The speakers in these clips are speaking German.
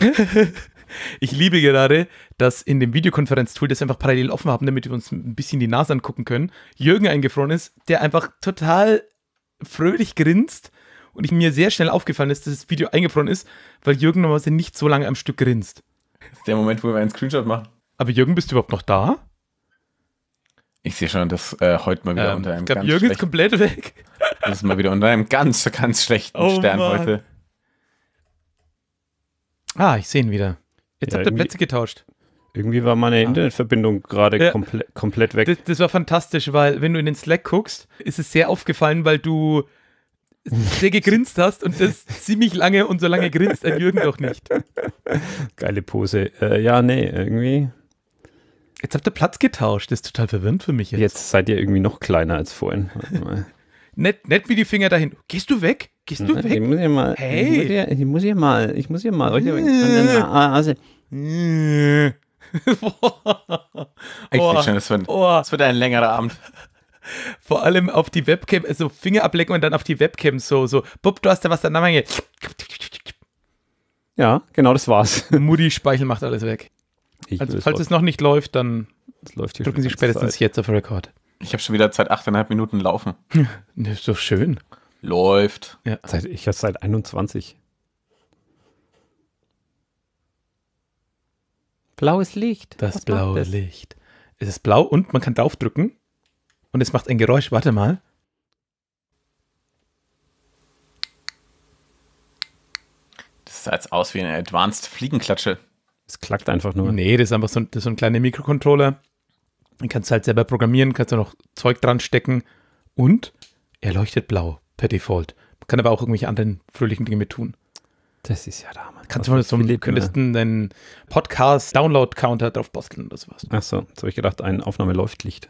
Ich liebe gerade, dass in dem Videokonferenztool das einfach parallel offen haben, damit wir uns ein bisschen die Nase angucken können. Jürgen eingefroren ist, der einfach total fröhlich grinst und ich mir sehr schnell aufgefallen ist, dass das Video eingefroren ist, weil Jürgen normalerweise nicht so lange am Stück grinst. Das ist der Moment, wo wir einen Screenshot machen. Aber Jürgen, bist du überhaupt noch da? Ich sehe schon, dass äh, heute mal wieder ähm, unter einem ich glaub, ganz Jürgen ist komplett weg. Das ist mal wieder unter einem ganz, ganz schlechten oh, Stern Mann. heute. Ah, ich sehe ihn wieder. Jetzt ja, habt ihr Plätze getauscht. Irgendwie war meine ah. Internetverbindung gerade ja, komple komplett weg. Das, das, war fantastisch, weil wenn du in den Slack guckst, ist es sehr aufgefallen, weil du sehr gegrinst hast und das ziemlich lange und so lange grinst ein Jürgen doch nicht. Geile Pose. Äh, ja, nee, irgendwie. Jetzt habt ihr Platz getauscht. Das ist total verwirrend für mich jetzt. Jetzt seid ihr irgendwie noch kleiner als vorhin. nett, nett wie die Finger dahin. Gehst du weg? Gehst hm, du weg? Ich muss hier mal. Hey! Ich muss hier, ich muss hier mal. Ich muss hier mal. Ich muss ah, also schon, das wird, das wird ein längerer Abend. Vor allem auf die Webcam, also Finger ablecken und dann auf die Webcam so, so, Bub, du hast da was danach geht. Ja, genau das war's. Mutti Speichel macht alles weg. Ich also, falls es noch nicht läuft, dann drücken Sie spätestens Zeit. jetzt auf Rekord. Ich habe schon wieder seit 8,5 Minuten laufen. das ist doch schön. Läuft. Ja, seit, ich habe seit 21. Blaues Licht. Das Was blaue das? Licht. Es ist blau und man kann draufdrücken und es macht ein Geräusch. Warte mal. Das sah jetzt aus wie eine Advanced Fliegenklatsche. Es klackt einfach nur. Nee, das ist einfach so ein, das so ein kleiner Mikrocontroller. Den kannst du halt selber programmieren, kannst du noch Zeug dran stecken und er leuchtet blau per Default. Man kann aber auch irgendwelche anderen fröhlichen Dinge mit tun. Das ist ja da, Mann. Kannst du mal so Philipp, könntest einen Podcast-Download-Counter drauf basteln oder sowas. Achso, jetzt habe ich gedacht, ein Aufnahme läuft Licht.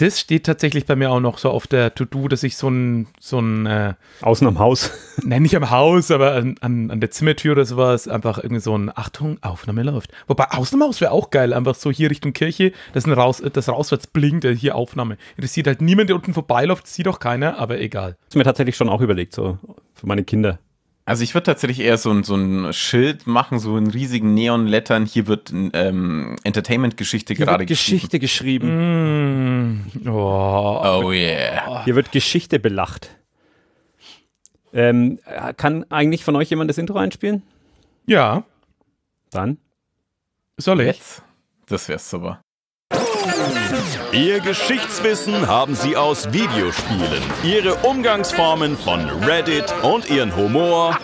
Das steht tatsächlich bei mir auch noch so auf der To-Do, dass ich so ein. So ein äh, Außen am Haus. Nein, nicht am Haus, aber an, an, an der Zimmertür oder sowas. Einfach irgendwie so ein Achtung, Aufnahme läuft. Wobei außen am Haus wäre auch geil. Einfach so hier Richtung Kirche, dass Raus, das rauswärts blinkt, äh, hier Aufnahme. Das sieht halt niemand, der unten vorbeiläuft, sieht auch keiner, aber egal. Das ist mir tatsächlich schon auch überlegt, so für meine Kinder. Also ich würde tatsächlich eher so ein, so ein Schild machen, so in riesigen Neonlettern. Hier wird ähm, Entertainment-Geschichte gerade Geschichte geschrieben. geschrieben. Mm. Oh. oh yeah. Oh. Hier wird Geschichte belacht. Ähm, kann eigentlich von euch jemand das Intro einspielen? Ja. Dann? Soll ich? Jetzt? Das wär's super. Ihr Geschichtswissen haben sie aus Videospielen, ihre Umgangsformen von Reddit und ihren Humor.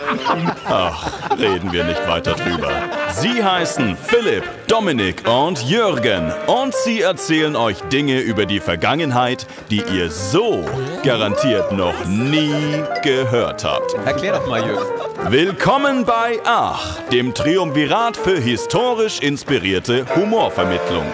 Ach, reden wir nicht weiter drüber. Sie heißen Philipp, Dominik und Jürgen und sie erzählen euch Dinge über die Vergangenheit, die ihr so garantiert noch nie gehört habt. Erklär doch mal, Jürgen. Willkommen bei Ach, dem Triumvirat für historisch inspirierte Humorvermittlung.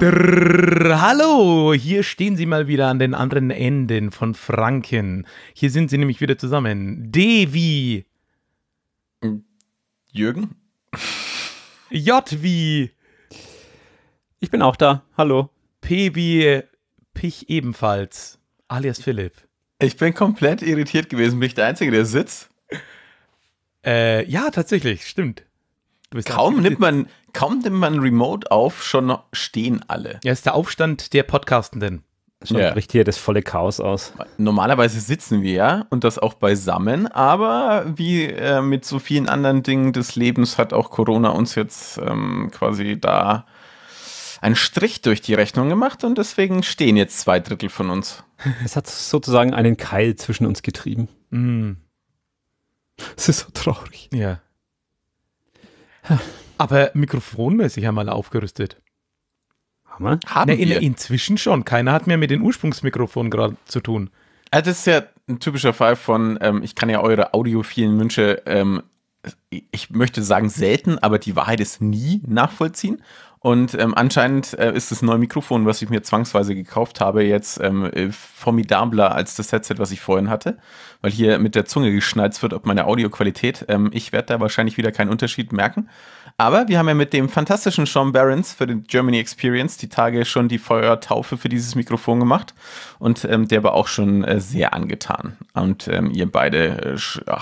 Drrr, hallo, hier stehen Sie mal wieder an den anderen Enden von Franken. Hier sind Sie nämlich wieder zusammen. Devi. Jürgen? J wie. Ich bin auch da. Hallo. P wie Pich ebenfalls. Alias Philipp. Ich bin komplett irritiert gewesen. Bin ich der Einzige, der sitzt? Äh, ja, tatsächlich. Stimmt kaum nimmt man, kaum nimmt man Remote auf, schon stehen alle. Ja, ist der Aufstand der Podcastenden. Schon ja. bricht hier das volle Chaos aus. Normalerweise sitzen wir ja und das auch beisammen, aber wie äh, mit so vielen anderen Dingen des Lebens hat auch Corona uns jetzt ähm, quasi da einen Strich durch die Rechnung gemacht und deswegen stehen jetzt zwei Drittel von uns. Es hat sozusagen einen Keil zwischen uns getrieben. Mm. Es ist so traurig. Ja. Aber mikrofonmäßig einmal aufgerüstet. Hammer. Haben Na, in, wir. Inzwischen schon. Keiner hat mehr mit den Ursprungsmikrofonen gerade zu tun. das ist ja ein typischer Fall von, ähm, ich kann ja eure audiophilen Wünsche, ähm, ich möchte sagen selten, aber die Wahrheit ist nie nachvollziehen. Und ähm, anscheinend äh, ist das neue Mikrofon, was ich mir zwangsweise gekauft habe, jetzt ähm, äh, formidabler als das Headset, was ich vorhin hatte, weil hier mit der Zunge geschnalzt wird, ob meine Audioqualität. Ähm, ich werde da wahrscheinlich wieder keinen Unterschied merken. Aber wir haben ja mit dem fantastischen Sean Barons für den Germany Experience die Tage schon die Feuertaufe für dieses Mikrofon gemacht und ähm, der war auch schon äh, sehr angetan. Und ähm, ihr beide äh,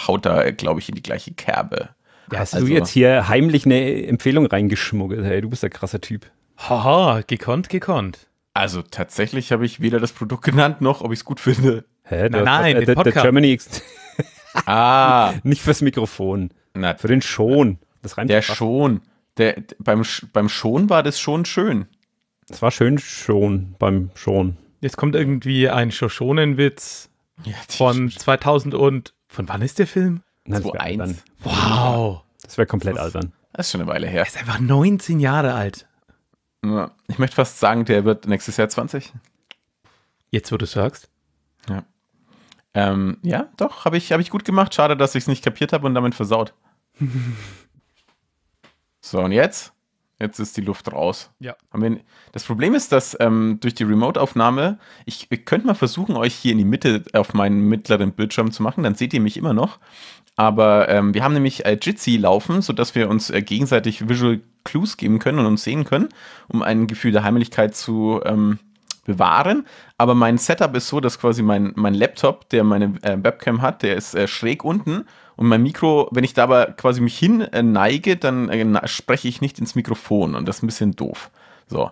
haut da, äh, glaube ich, in die gleiche Kerbe. Ja, hast also, du jetzt hier heimlich eine Empfehlung reingeschmuggelt? Hey, du bist ein krasser Typ. Haha, gekonnt, gekonnt. Also tatsächlich habe ich weder das Produkt genannt, noch ob ich es gut finde. Hä? Nein, nein, äh, der, der Germany Ah. Nicht fürs Mikrofon. Na, für den Schon. Das reimt Der Schon. Der, beim, beim Schon war das schon schön. Das war schön schon beim Schon. Jetzt kommt irgendwie ein Shoshonen-Witz ja, von 2000 und von wann ist der Film? Nein, 2-1. Wow. Das wäre komplett das, albern. Das ist schon eine Weile her. Er ist einfach 19 Jahre alt. Ja, ich möchte fast sagen, der wird nächstes Jahr 20. Jetzt, wo du sagst? Ja. Ähm, ja, doch, habe ich, hab ich gut gemacht. Schade, dass ich es nicht kapiert habe und damit versaut. so, und jetzt? Jetzt ist die Luft raus. Ja. das Problem ist, dass ähm, durch die Remote-Aufnahme, ich, ich könnte mal versuchen, euch hier in die Mitte auf meinen mittleren Bildschirm zu machen, dann seht ihr mich immer noch. Aber ähm, wir haben nämlich äh, Jitsi laufen, sodass wir uns äh, gegenseitig Visual Clues geben können und uns sehen können, um ein Gefühl der Heimlichkeit zu ähm, bewahren. Aber mein Setup ist so, dass quasi mein, mein Laptop, der meine äh, Webcam hat, der ist äh, schräg unten und mein Mikro, wenn ich da aber quasi mich hin äh, neige, dann äh, na, spreche ich nicht ins Mikrofon und das ist ein bisschen doof. So.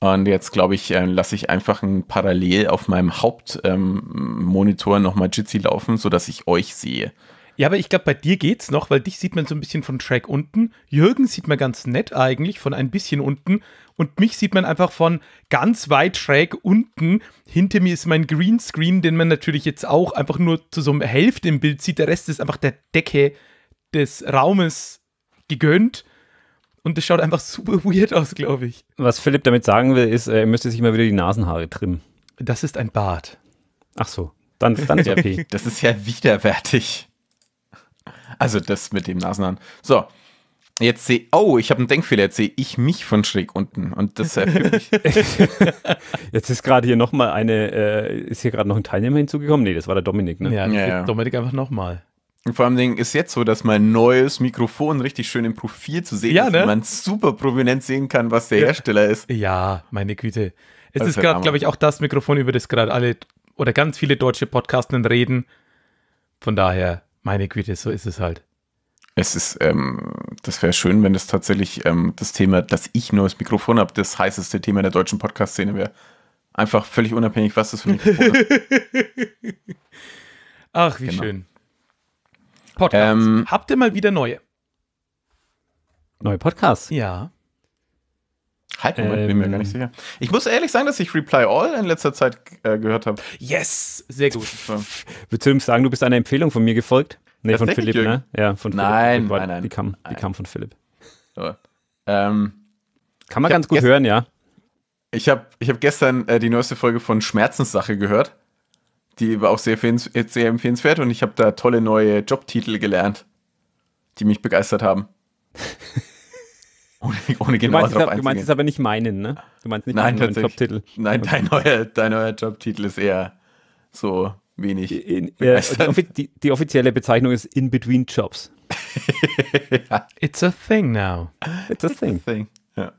Und jetzt glaube ich, äh, lasse ich einfach ein parallel auf meinem Hauptmonitor ähm, nochmal Jitsi laufen, sodass ich euch sehe. Ja, aber ich glaube, bei dir geht's noch, weil dich sieht man so ein bisschen von Track unten. Jürgen sieht man ganz nett eigentlich von ein bisschen unten. Und mich sieht man einfach von ganz weit schräg unten. Hinter mir ist mein Greenscreen, den man natürlich jetzt auch einfach nur zu so einer Hälfte im Bild sieht. Der Rest ist einfach der Decke des Raumes gegönnt. Und das schaut einfach super weird aus, glaube ich. Was Philipp damit sagen will, ist, äh, er müsste sich mal wieder die Nasenhaare trimmen. Das ist ein Bart. Ach so, dann, dann ist RP. das ist ja widerwärtig. Also das mit dem Nasenhahn. So, jetzt sehe oh, ich habe einen Denkfehler, jetzt sehe ich mich von schräg unten und das erfüllt mich. jetzt ist gerade hier nochmal eine, äh, ist hier gerade noch ein Teilnehmer hinzugekommen? Nee, das war der Dominik, ne? Ja, ja, ja. Dominik einfach nochmal. Und vor allem ist jetzt so, dass mein neues Mikrofon richtig schön im Profil zu sehen ja, ist, ne? man super prominent sehen kann, was der Hersteller ist. Ja, meine Güte. Es das ist gerade, glaube ich, auch das Mikrofon, über das gerade alle oder ganz viele deutsche Podcasten reden. Von daher meine Güte, so ist es halt. Es ist, ähm, das wäre schön, wenn das tatsächlich ähm, das Thema, dass ich neues Mikrofon habe, das heißeste Thema der deutschen Podcast-Szene wäre. Einfach völlig unabhängig, was das für ein Mikrofon ist. Ach, wie genau. schön. Podcasts. Ähm, Habt ihr mal wieder neue? Neue Podcasts? Ja. Halt, Moment, ähm, bin mir gar nicht ähm, sicher. Ich muss ehrlich sagen, dass ich Reply All in letzter Zeit äh, gehört habe. Yes, sehr gut. Würdest du sagen, du bist einer Empfehlung von mir gefolgt? Nee, von Philipp, ne? Jürgen? ne? Ja, von nein, Philipp. Nein, nein, Die kam, die kam von Philipp. So. Ähm, Kann man ganz gut hören, ja. Ich habe ich hab gestern äh, die neueste Folge von Schmerzenssache gehört. Die war auch sehr, sehr empfehlenswert und ich habe da tolle neue Jobtitel gelernt, die mich begeistert haben. Ohne, ohne genau darauf einzugehen. du meinst es aber nicht meinen, ne? Du meinst nicht meinen Jobtitel. Nein, okay. dein, neuer, dein neuer Jobtitel ist eher so wenig. In, äh, die, die, die, offizielle Bezeichnung ist In Between Jobs. ja. It's a thing now. It's a It's thing. A thing. Ja.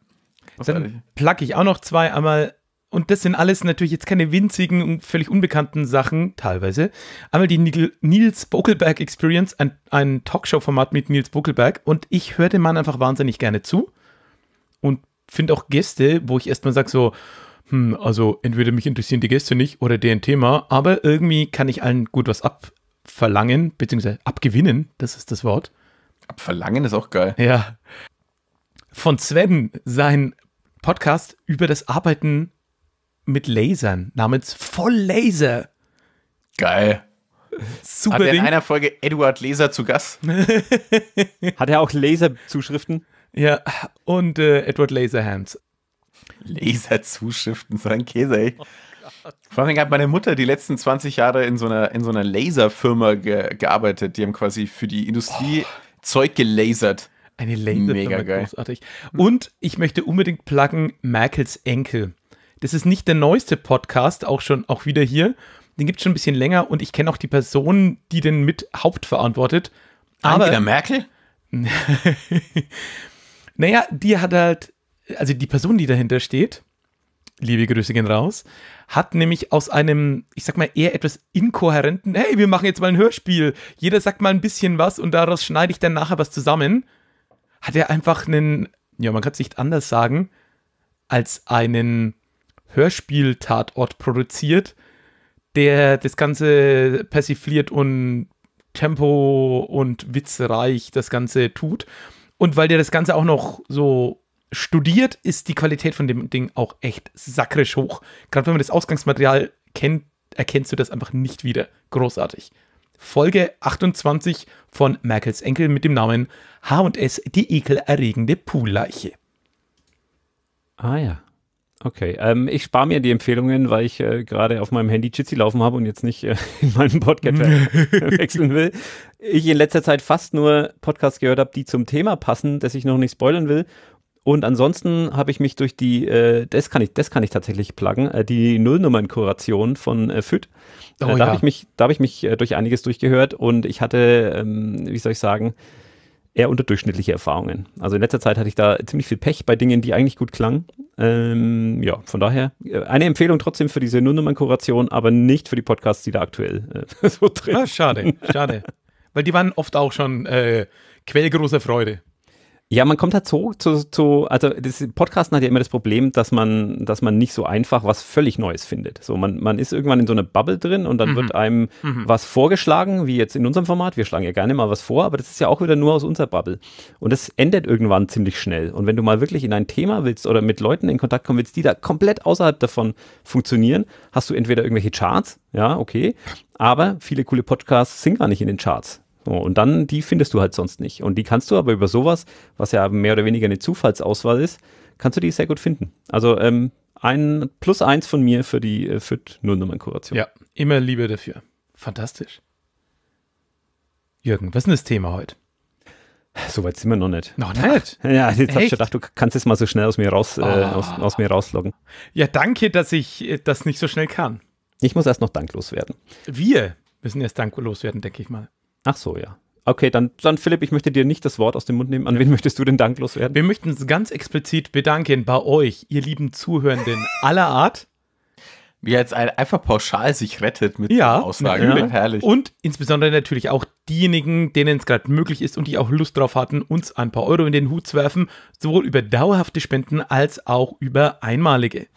Dann plug ich auch noch zwei einmal. Und das sind alles natürlich jetzt keine winzigen und völlig unbekannten Sachen, teilweise. Einmal die Nils Bokelberg Experience, ein, ein Talkshow-Format mit Nils Bokelberg. Und ich höre dem Mann einfach wahnsinnig gerne zu und finde auch Gäste, wo ich erstmal sage so, hm, also entweder mich interessieren die Gäste nicht oder deren Thema, aber irgendwie kann ich allen gut was abverlangen, beziehungsweise abgewinnen, das ist das Wort. Abverlangen ist auch geil. Ja. Von Sven, sein Podcast über das Arbeiten mit Lasern namens Voll Laser. Geil. Super. Hat er in einer Folge Eduard Laser zu Gast? Hat er auch Laser-Zuschriften? Ja, und äh, Edward Laserhands. Laserzuschriften, so ein Käse, ey. Vor allem hat meine Mutter die letzten 20 Jahre in so einer, in so einer Laserfirma ge gearbeitet. Die haben quasi für die Industrie oh. Zeug gelasert. Eine Laserfirma, Mega geil. großartig. Und ich möchte unbedingt pluggen Merkels Enkel. Das ist nicht der neueste Podcast, auch schon, auch wieder hier. Den gibt es schon ein bisschen länger und ich kenne auch die Person, die den mit Haupt verantwortet. Aber Angela Merkel? Naja, die hat halt, also die Person, die dahinter steht, liebe Grüße gehen raus, hat nämlich aus einem, ich sag mal, eher etwas inkohärenten, hey, wir machen jetzt mal ein Hörspiel, jeder sagt mal ein bisschen was und daraus schneide ich dann nachher was zusammen, hat er einfach einen, ja, man kann es nicht anders sagen, als einen Hörspiel-Tatort produziert, der das Ganze persifliert und Tempo und witzreich das Ganze tut und weil der das Ganze auch noch so studiert, ist die Qualität von dem Ding auch echt sakrisch hoch. Gerade wenn man das Ausgangsmaterial kennt, erkennst du das einfach nicht wieder. Großartig. Folge 28 von Merkels Enkel mit dem Namen H&S, die ekelerregende Poolleiche. Ah ja. Okay, ähm, ich spare mir die Empfehlungen, weil ich äh, gerade auf meinem Handy Jitsi laufen habe und jetzt nicht äh, in meinem Podcast wechseln will. Ich in letzter Zeit fast nur Podcasts gehört habe, die zum Thema passen, das ich noch nicht spoilern will. Und ansonsten habe ich mich durch die, äh, das kann ich, das kann ich tatsächlich pluggen, äh, die Nullnummern-Kuration von äh, FIT. Äh, oh, da ja. habe ich mich, da habe ich mich äh, durch einiges durchgehört und ich hatte, ähm, wie soll ich sagen, eher unterdurchschnittliche Erfahrungen. Also in letzter Zeit hatte ich da ziemlich viel Pech bei Dingen, die eigentlich gut klangen. Ähm, ja, von daher äh, eine Empfehlung trotzdem für diese Nullnummern-Kuration, aber nicht für die Podcasts, die da aktuell äh, so drin sind. Ah, schade, schade. Weil die waren oft auch schon äh, Quell großer Freude. Ja, man kommt halt so zu, zu also das Podcasten hat ja immer das Problem, dass man, dass man nicht so einfach was völlig Neues findet. So, man, man ist irgendwann in so einer Bubble drin und dann mhm. wird einem mhm. was vorgeschlagen, wie jetzt in unserem Format. Wir schlagen ja gerne mal was vor, aber das ist ja auch wieder nur aus unserer Bubble. Und das endet irgendwann ziemlich schnell. Und wenn du mal wirklich in ein Thema willst oder mit Leuten in Kontakt kommen willst, die da komplett außerhalb davon funktionieren, hast du entweder irgendwelche Charts, ja, okay, aber viele coole Podcasts sind gar nicht in den Charts. So, und dann, die findest du halt sonst nicht. Und die kannst du aber über sowas, was ja mehr oder weniger eine Zufallsauswahl ist, kannst du die sehr gut finden. Also ähm, ein plus eins von mir für die äh, FIT-Nullnummernkuration. Ja, immer Liebe dafür. Fantastisch. Jürgen, was ist denn das Thema heute? Soweit sind wir noch nicht. Noch nicht? Ja, jetzt habe ich gedacht, du kannst es mal so schnell aus mir, raus, äh, ah. aus, aus, mir rausloggen. Ja, danke, dass ich äh, das nicht so schnell kann. Ich muss erst noch danklos werden. Wir müssen erst danklos werden, denke ich mal. Ach so, ja. Okay, dann, dann Philipp, ich möchte dir nicht das Wort aus dem Mund nehmen. An wen möchtest du denn danklos werden? Wir möchten uns ganz explizit bedanken bei euch, ihr lieben Zuhörenden aller Art. Wie er jetzt einfach pauschal sich rettet mit ja, Aussagen. Ja. Herrlich. Und insbesondere natürlich auch diejenigen, denen es gerade möglich ist und die auch Lust drauf hatten, uns ein paar Euro in den Hut zu werfen, sowohl über dauerhafte Spenden als auch über einmalige.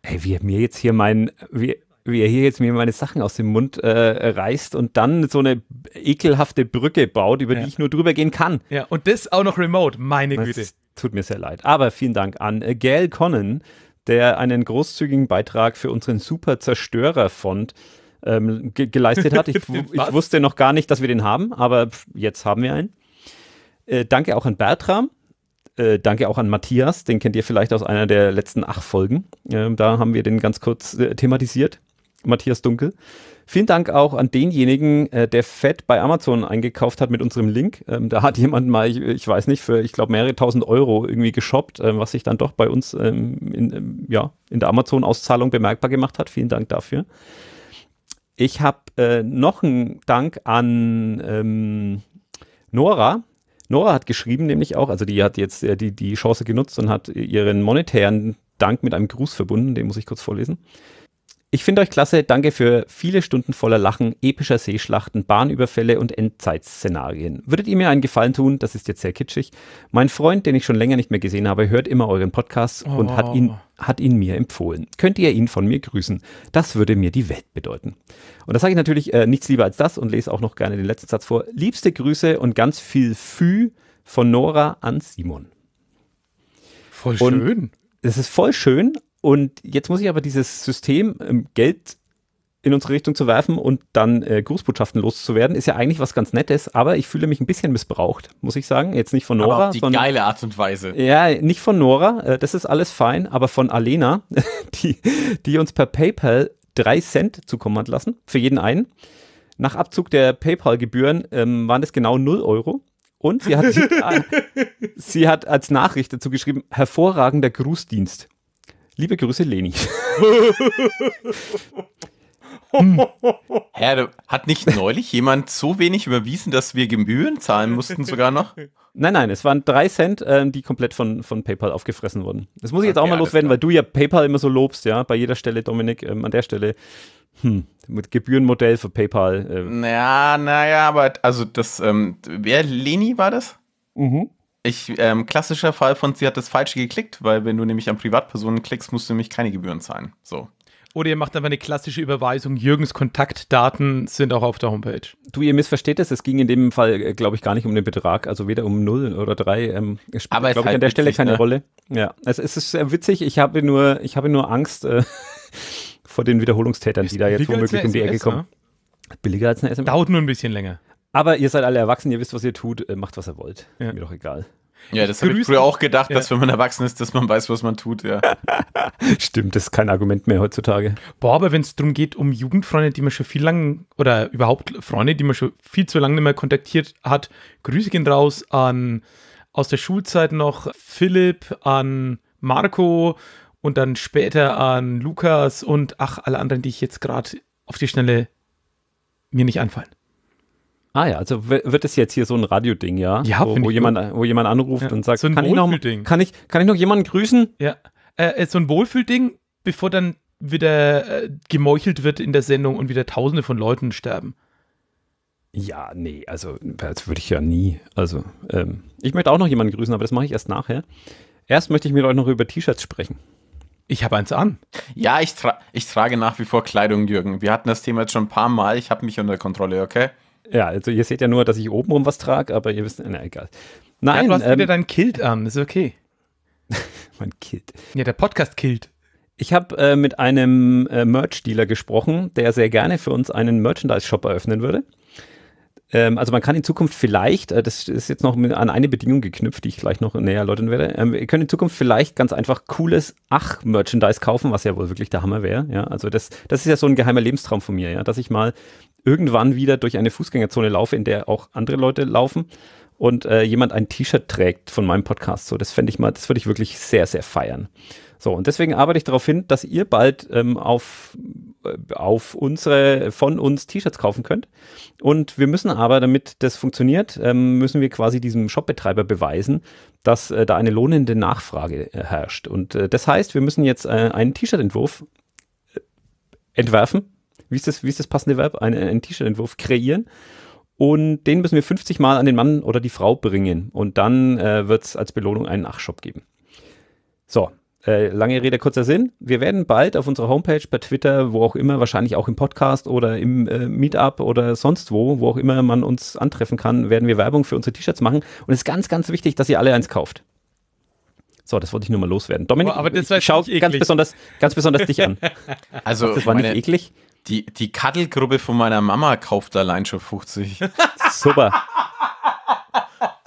Ey, wie er mir jetzt hier mein, wie, wie er hier jetzt mir meine Sachen aus dem Mund äh, reißt und dann so eine ekelhafte Brücke baut, über ja. die ich nur drüber gehen kann. Ja, und das auch noch remote, meine das Güte. Tut mir sehr leid. Aber vielen Dank an äh, Gail Connen, der einen großzügigen Beitrag für unseren Super Zerstörer-Fond ähm, ge geleistet hat. Ich, ich, wusste noch gar nicht, dass wir den haben, aber jetzt haben wir einen. Äh, danke auch an Bertram. Äh, danke auch an Matthias, den kennt ihr vielleicht aus einer der letzten acht Folgen. Ähm, da haben wir den ganz kurz äh, thematisiert. Matthias Dunkel. Vielen Dank auch an denjenigen, äh, der Fett bei Amazon eingekauft hat mit unserem Link. Ähm, da hat jemand mal, ich, ich weiß nicht, für ich glaube mehrere tausend Euro irgendwie geshoppt, ähm, was sich dann doch bei uns ähm, in, ähm, ja, in der Amazon-Auszahlung bemerkbar gemacht hat. Vielen Dank dafür. Ich habe äh, noch einen Dank an ähm, Nora, Nora hat geschrieben, nämlich auch, also die hat jetzt äh, die, die Chance genutzt und hat ihren monetären Dank mit einem Gruß verbunden, den muss ich kurz vorlesen. Ich finde euch klasse. Danke für viele Stunden voller Lachen, epischer Seeschlachten, Bahnüberfälle und Endzeitszenarien. Würdet ihr mir einen Gefallen tun? Das ist jetzt sehr kitschig. Mein Freund, den ich schon länger nicht mehr gesehen habe, hört immer euren Podcast oh. und hat ihn, oh. hat ihn mir empfohlen. Könnt ihr ihn von mir grüßen? Das würde mir die Welt bedeuten. Und das sage ich natürlich äh, nichts lieber als das und lese auch noch gerne den letzten Satz vor. Liebste Grüße und ganz viel Fü von Nora an Simon. Voll schön. Und das ist voll schön, und jetzt muss ich aber dieses System, ähm, Geld in unsere Richtung zu werfen und dann äh, Grußbotschaften loszuwerden, ist ja eigentlich was ganz Nettes, aber ich fühle mich ein bisschen missbraucht, muss ich sagen. Jetzt nicht von Nora. Aber auf die von, geile Art und Weise. Ja, nicht von Nora, äh, das ist alles fein, aber von Alena, die, die uns per PayPal drei Cent zukommen hat lassen, für jeden einen. Nach Abzug der PayPal-Gebühren ähm, waren das genau 0 Euro. Und sie hat, sie, sie hat als Nachricht dazu geschrieben, hervorragender Grußdienst. Liebe Grüße, Leni. hm. Herr, hat nicht neulich jemand so wenig überwiesen, dass wir Gebühren zahlen mussten sogar noch? Nein, nein, es waren drei Cent, äh, die komplett von, von PayPal aufgefressen wurden. Das muss ich jetzt auch mal loswerden, weil du ja PayPal immer so lobst, ja, bei jeder Stelle, Dominik, ähm, an der Stelle. Hm, mit Gebührenmodell für PayPal. Ähm. Naja, naja, aber also das, ähm, wer, Leni war das? Mhm. Ich, ähm, klassischer Fall von, sie hat das Falsche geklickt, weil wenn du nämlich an Privatpersonen klickst, musst du nämlich keine Gebühren zahlen. So. Oder ihr macht einfach eine klassische Überweisung. Jürgens Kontaktdaten sind auch auf der Homepage. Du, ihr missversteht es. Es ging in dem Fall, äh, glaube ich, gar nicht um den Betrag. Also weder um 0 oder 3. Ähm, es spielt, glaube halt an der halt witzig, Stelle keine ne? Rolle. Ja, also es ist sehr witzig. Ich habe nur, ich habe nur Angst äh, vor den Wiederholungstätern, ist die da jetzt womöglich um die Ecke kommen. Ne? Billiger als eine SMS. Dauert nur ein bisschen länger. Aber ihr seid alle erwachsen, ihr wisst, was ihr tut, äh, macht, was ihr wollt. Ja. Mir doch egal. Ja, das habe ich früher auch gedacht, ja. dass wenn man erwachsen ist, dass man weiß, was man tut, ja. Stimmt, das ist kein Argument mehr heutzutage. Boah, aber wenn es darum geht, um Jugendfreunde, die man schon viel lang, oder überhaupt Freunde, die man schon viel zu lange nicht mehr kontaktiert hat, Grüße gehen raus an aus der Schulzeit noch Philipp, an Marco und dann später an Lukas und ach, alle anderen, die ich jetzt gerade auf die Schnelle mir nicht einfallen. Ah ja, also wird es jetzt hier so ein Radio-Ding, ja? Ja, wo, wo jemand, wo jemand anruft ja. und sagt, so kann, ich noch, kann, ich, kann ich noch jemanden grüßen? Ja, äh, äh, so ein Wohlfühlding, bevor dann wieder äh, gemeuchelt wird in der Sendung und wieder Tausende von Leuten sterben. Ja, nee, also das würde ich ja nie. Also ähm, ich möchte auch noch jemanden grüßen, aber das mache ich erst nachher. Erst möchte ich mit euch noch über T-Shirts sprechen. Ich habe eins an. Ja, ich, tra ich trage nach wie vor Kleidung, Jürgen. Wir hatten das Thema jetzt schon ein paar Mal. Ich habe mich unter Kontrolle, okay? Ja, also ihr seht ja nur, dass ich oben rum was trage, aber ihr wisst, na egal. Nein, ja, du hast ähm, wieder dein Kilt an, ist okay. mein Kilt. Ja, der Podcast Kilt. Ich habe äh, mit einem äh, Merch-Dealer gesprochen, der sehr gerne für uns einen Merchandise-Shop eröffnen würde. Ähm, also man kann in Zukunft vielleicht, äh, das ist jetzt noch an eine Bedingung geknüpft, die ich gleich noch näher erläutern werde, ähm, ihr könnt in Zukunft vielleicht ganz einfach cooles Ach-Merchandise kaufen, was ja wohl wirklich der Hammer wäre. Ja? Also das, das ist ja so ein geheimer Lebenstraum von mir, ja? dass ich mal irgendwann wieder durch eine Fußgängerzone laufe, in der auch andere Leute laufen und äh, jemand ein T-Shirt trägt von meinem Podcast. So, das fände ich mal, das würde ich wirklich sehr, sehr feiern. So, und deswegen arbeite ich darauf hin, dass ihr bald ähm, auf, äh, auf unsere, von uns T-Shirts kaufen könnt. Und wir müssen aber, damit das funktioniert, ähm, müssen wir quasi diesem Shopbetreiber beweisen, dass äh, da eine lohnende Nachfrage äh, herrscht. Und äh, das heißt, wir müssen jetzt einen T-Shirt-Entwurf entwerfen wie ist das, wie ist das passende Verb, einen, äh, einen T-Shirt-Entwurf kreieren. Und den müssen wir 50 Mal an den Mann oder die Frau bringen. Und dann äh, wird es als Belohnung einen Nachshop geben. So, äh, lange Rede, kurzer Sinn. Wir werden bald auf unserer Homepage, bei Twitter, wo auch immer, wahrscheinlich auch im Podcast oder im äh, Meetup oder sonst wo, wo auch immer man uns antreffen kann, werden wir Werbung für unsere T-Shirts machen. Und es ist ganz, ganz wichtig, dass ihr alle eins kauft. So, das wollte ich nur mal loswerden. Dominik, oh, aber das ich, ich schau ganz besonders, ganz besonders dich an. Also, das war also meine, nicht eklig. Die, die Kaddelgruppe von meiner Mama kauft allein schon 50. Super.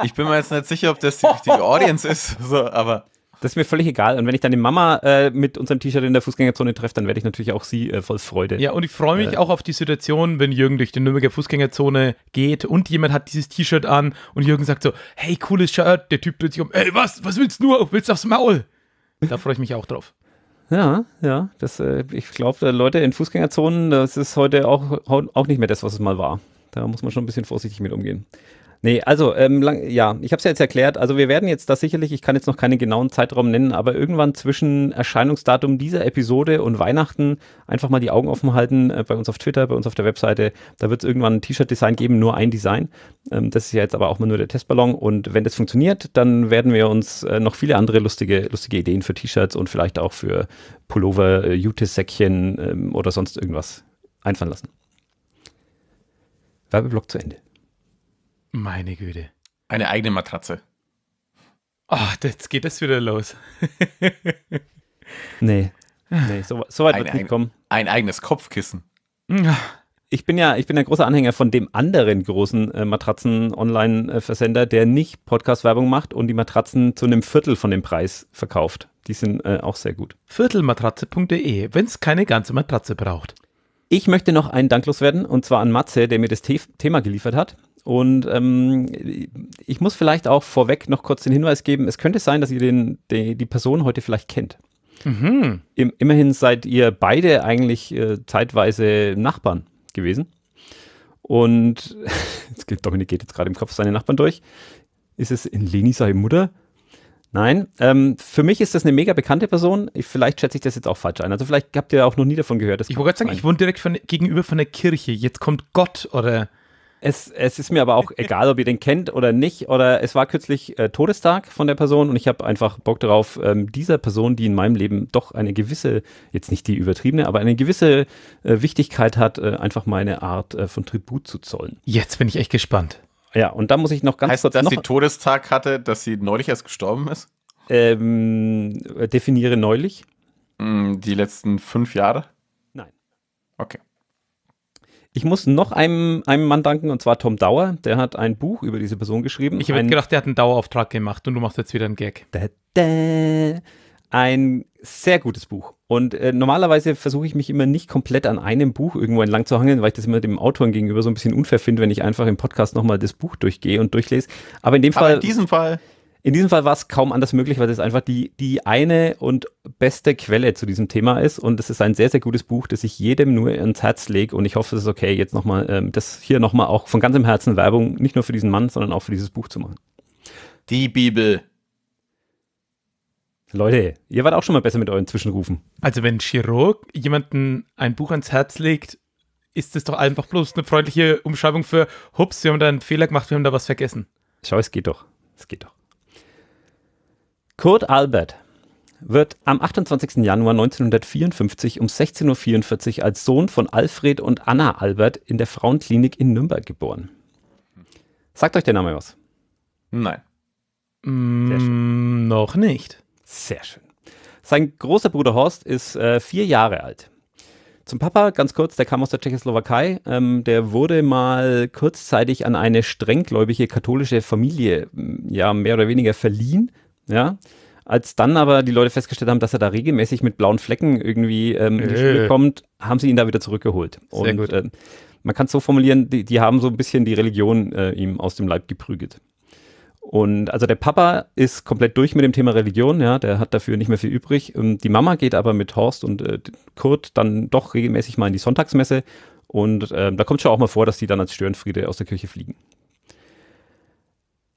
Ich bin mir jetzt nicht sicher, ob das die richtige Audience ist, so, aber. Das ist mir völlig egal. Und wenn ich dann die Mama äh, mit unserem T-Shirt in der Fußgängerzone treffe, dann werde ich natürlich auch sie äh, voll Freude. Ja, und ich freue mich äh, auch auf die Situation, wenn Jürgen durch die Nürnberger Fußgängerzone geht und jemand hat dieses T-Shirt an und Jürgen sagt so, hey, cooles Shirt. Der Typ dreht sich um, ey, was, was willst du? nur? Willst du aufs Maul? Da freue ich mich auch drauf. Ja, ja. Das, äh, ich glaube, äh, Leute in Fußgängerzonen, das ist heute auch, auch nicht mehr das, was es mal war. Da muss man schon ein bisschen vorsichtig mit umgehen. Nee, also ähm, lang, ja, ich habe es ja jetzt erklärt. Also wir werden jetzt das sicherlich, ich kann jetzt noch keinen genauen Zeitraum nennen, aber irgendwann zwischen Erscheinungsdatum dieser Episode und Weihnachten einfach mal die Augen offen halten äh, bei uns auf Twitter, bei uns auf der Webseite. Da wird es irgendwann ein T-Shirt-Design geben, nur ein Design. Ähm, das ist ja jetzt aber auch mal nur der Testballon. Und wenn das funktioniert, dann werden wir uns äh, noch viele andere lustige, lustige Ideen für T-Shirts und vielleicht auch für Pullover, äh, Jute-Säckchen ähm, oder sonst irgendwas einfallen lassen. Werbeblock zu Ende. Meine Güte. Eine eigene Matratze. Ach, oh, jetzt geht das wieder los. nee. Nee, so, so weit ein, wird nicht kommen. Ein eigenes Kopfkissen. Ich bin ja, ich bin ja großer Anhänger von dem anderen großen äh, Matratzen-Online-Versender, der nicht Podcast-Werbung macht und die Matratzen zu einem Viertel von dem Preis verkauft. Die sind äh, auch sehr gut. Viertelmatratze.de, wenn es keine ganze Matratze braucht. Ich möchte noch einen Dank loswerden und zwar an Matze, der mir das The Thema geliefert hat. Und ähm, ich muss vielleicht auch vorweg noch kurz den Hinweis geben, es könnte sein, dass ihr den, die, die Person heute vielleicht kennt. Mhm. Im, immerhin seid ihr beide eigentlich äh, zeitweise Nachbarn gewesen. Und jetzt geht, Dominik geht jetzt gerade im Kopf seine Nachbarn durch. Ist es in Leni seine Mutter? Nein, ähm, für mich ist das eine mega bekannte Person. Ich, vielleicht schätze ich das jetzt auch falsch ein. Also vielleicht habt ihr auch noch nie davon gehört. ich wollte gerade sagen, ich wohne direkt von, gegenüber von der Kirche. Jetzt kommt Gott oder es, es ist mir aber auch egal, ob ihr den kennt oder nicht. Oder es war kürzlich äh, Todestag von der Person und ich habe einfach Bock darauf, ähm, dieser Person, die in meinem Leben doch eine gewisse, jetzt nicht die übertriebene, aber eine gewisse äh, Wichtigkeit hat, äh, einfach meine Art äh, von Tribut zu zollen. Jetzt bin ich echt gespannt. Ja, und da muss ich noch ganz heißt, kurz. Heißt, dass sie Todestag hatte, dass sie neulich erst gestorben ist? Ähm, definiere neulich. Mm, die letzten fünf Jahre? Nein. Okay. Ich muss noch einem, einem Mann danken, und zwar Tom Dauer. Der hat ein Buch über diese Person geschrieben. Ich habe gedacht, der hat einen Dauerauftrag gemacht und du machst jetzt wieder einen Gag. Da, da. Ein sehr gutes Buch. Und äh, normalerweise versuche ich mich immer nicht komplett an einem Buch irgendwo entlang zu hangeln, weil ich das immer dem Autoren gegenüber so ein bisschen unfair finde, wenn ich einfach im Podcast nochmal das Buch durchgehe und durchlese. Aber in dem Aber Fall. In diesem Fall in diesem Fall war es kaum anders möglich, weil es einfach die, die eine und beste Quelle zu diesem Thema ist. Und es ist ein sehr, sehr gutes Buch, das ich jedem nur ans Herz lege. Und ich hoffe, es ist okay, jetzt nochmal, ähm, das hier nochmal auch von ganzem Herzen Werbung, nicht nur für diesen Mann, sondern auch für dieses Buch zu machen. Die Bibel. Leute, ihr wart auch schon mal besser mit euren Zwischenrufen. Also wenn ein Chirurg jemanden ein Buch ans Herz legt, ist das doch einfach bloß eine freundliche Umschreibung für, hups, wir haben da einen Fehler gemacht, wir haben da was vergessen. Schau, es geht doch. Es geht doch. Kurt Albert wird am 28. Januar 1954 um 16.44 Uhr als Sohn von Alfred und Anna Albert in der Frauenklinik in Nürnberg geboren. Sagt euch der Name was? Nein. Mm, noch nicht. Sehr schön. Sein großer Bruder Horst ist äh, vier Jahre alt. Zum Papa ganz kurz, der kam aus der Tschechoslowakei. Ähm, der wurde mal kurzzeitig an eine strenggläubige katholische Familie ja mehr oder weniger verliehen ja. Als dann aber die Leute festgestellt haben, dass er da regelmäßig mit blauen Flecken irgendwie ähm, in die Schule kommt, haben sie ihn da wieder zurückgeholt. Sehr und gut. Äh, man kann es so formulieren, die, die, haben so ein bisschen die Religion äh, ihm aus dem Leib geprügelt. Und also der Papa ist komplett durch mit dem Thema Religion, ja, der hat dafür nicht mehr viel übrig. Ähm, die Mama geht aber mit Horst und äh, Kurt dann doch regelmäßig mal in die Sonntagsmesse und äh, da kommt schon auch mal vor, dass die dann als Störenfriede aus der Kirche fliegen.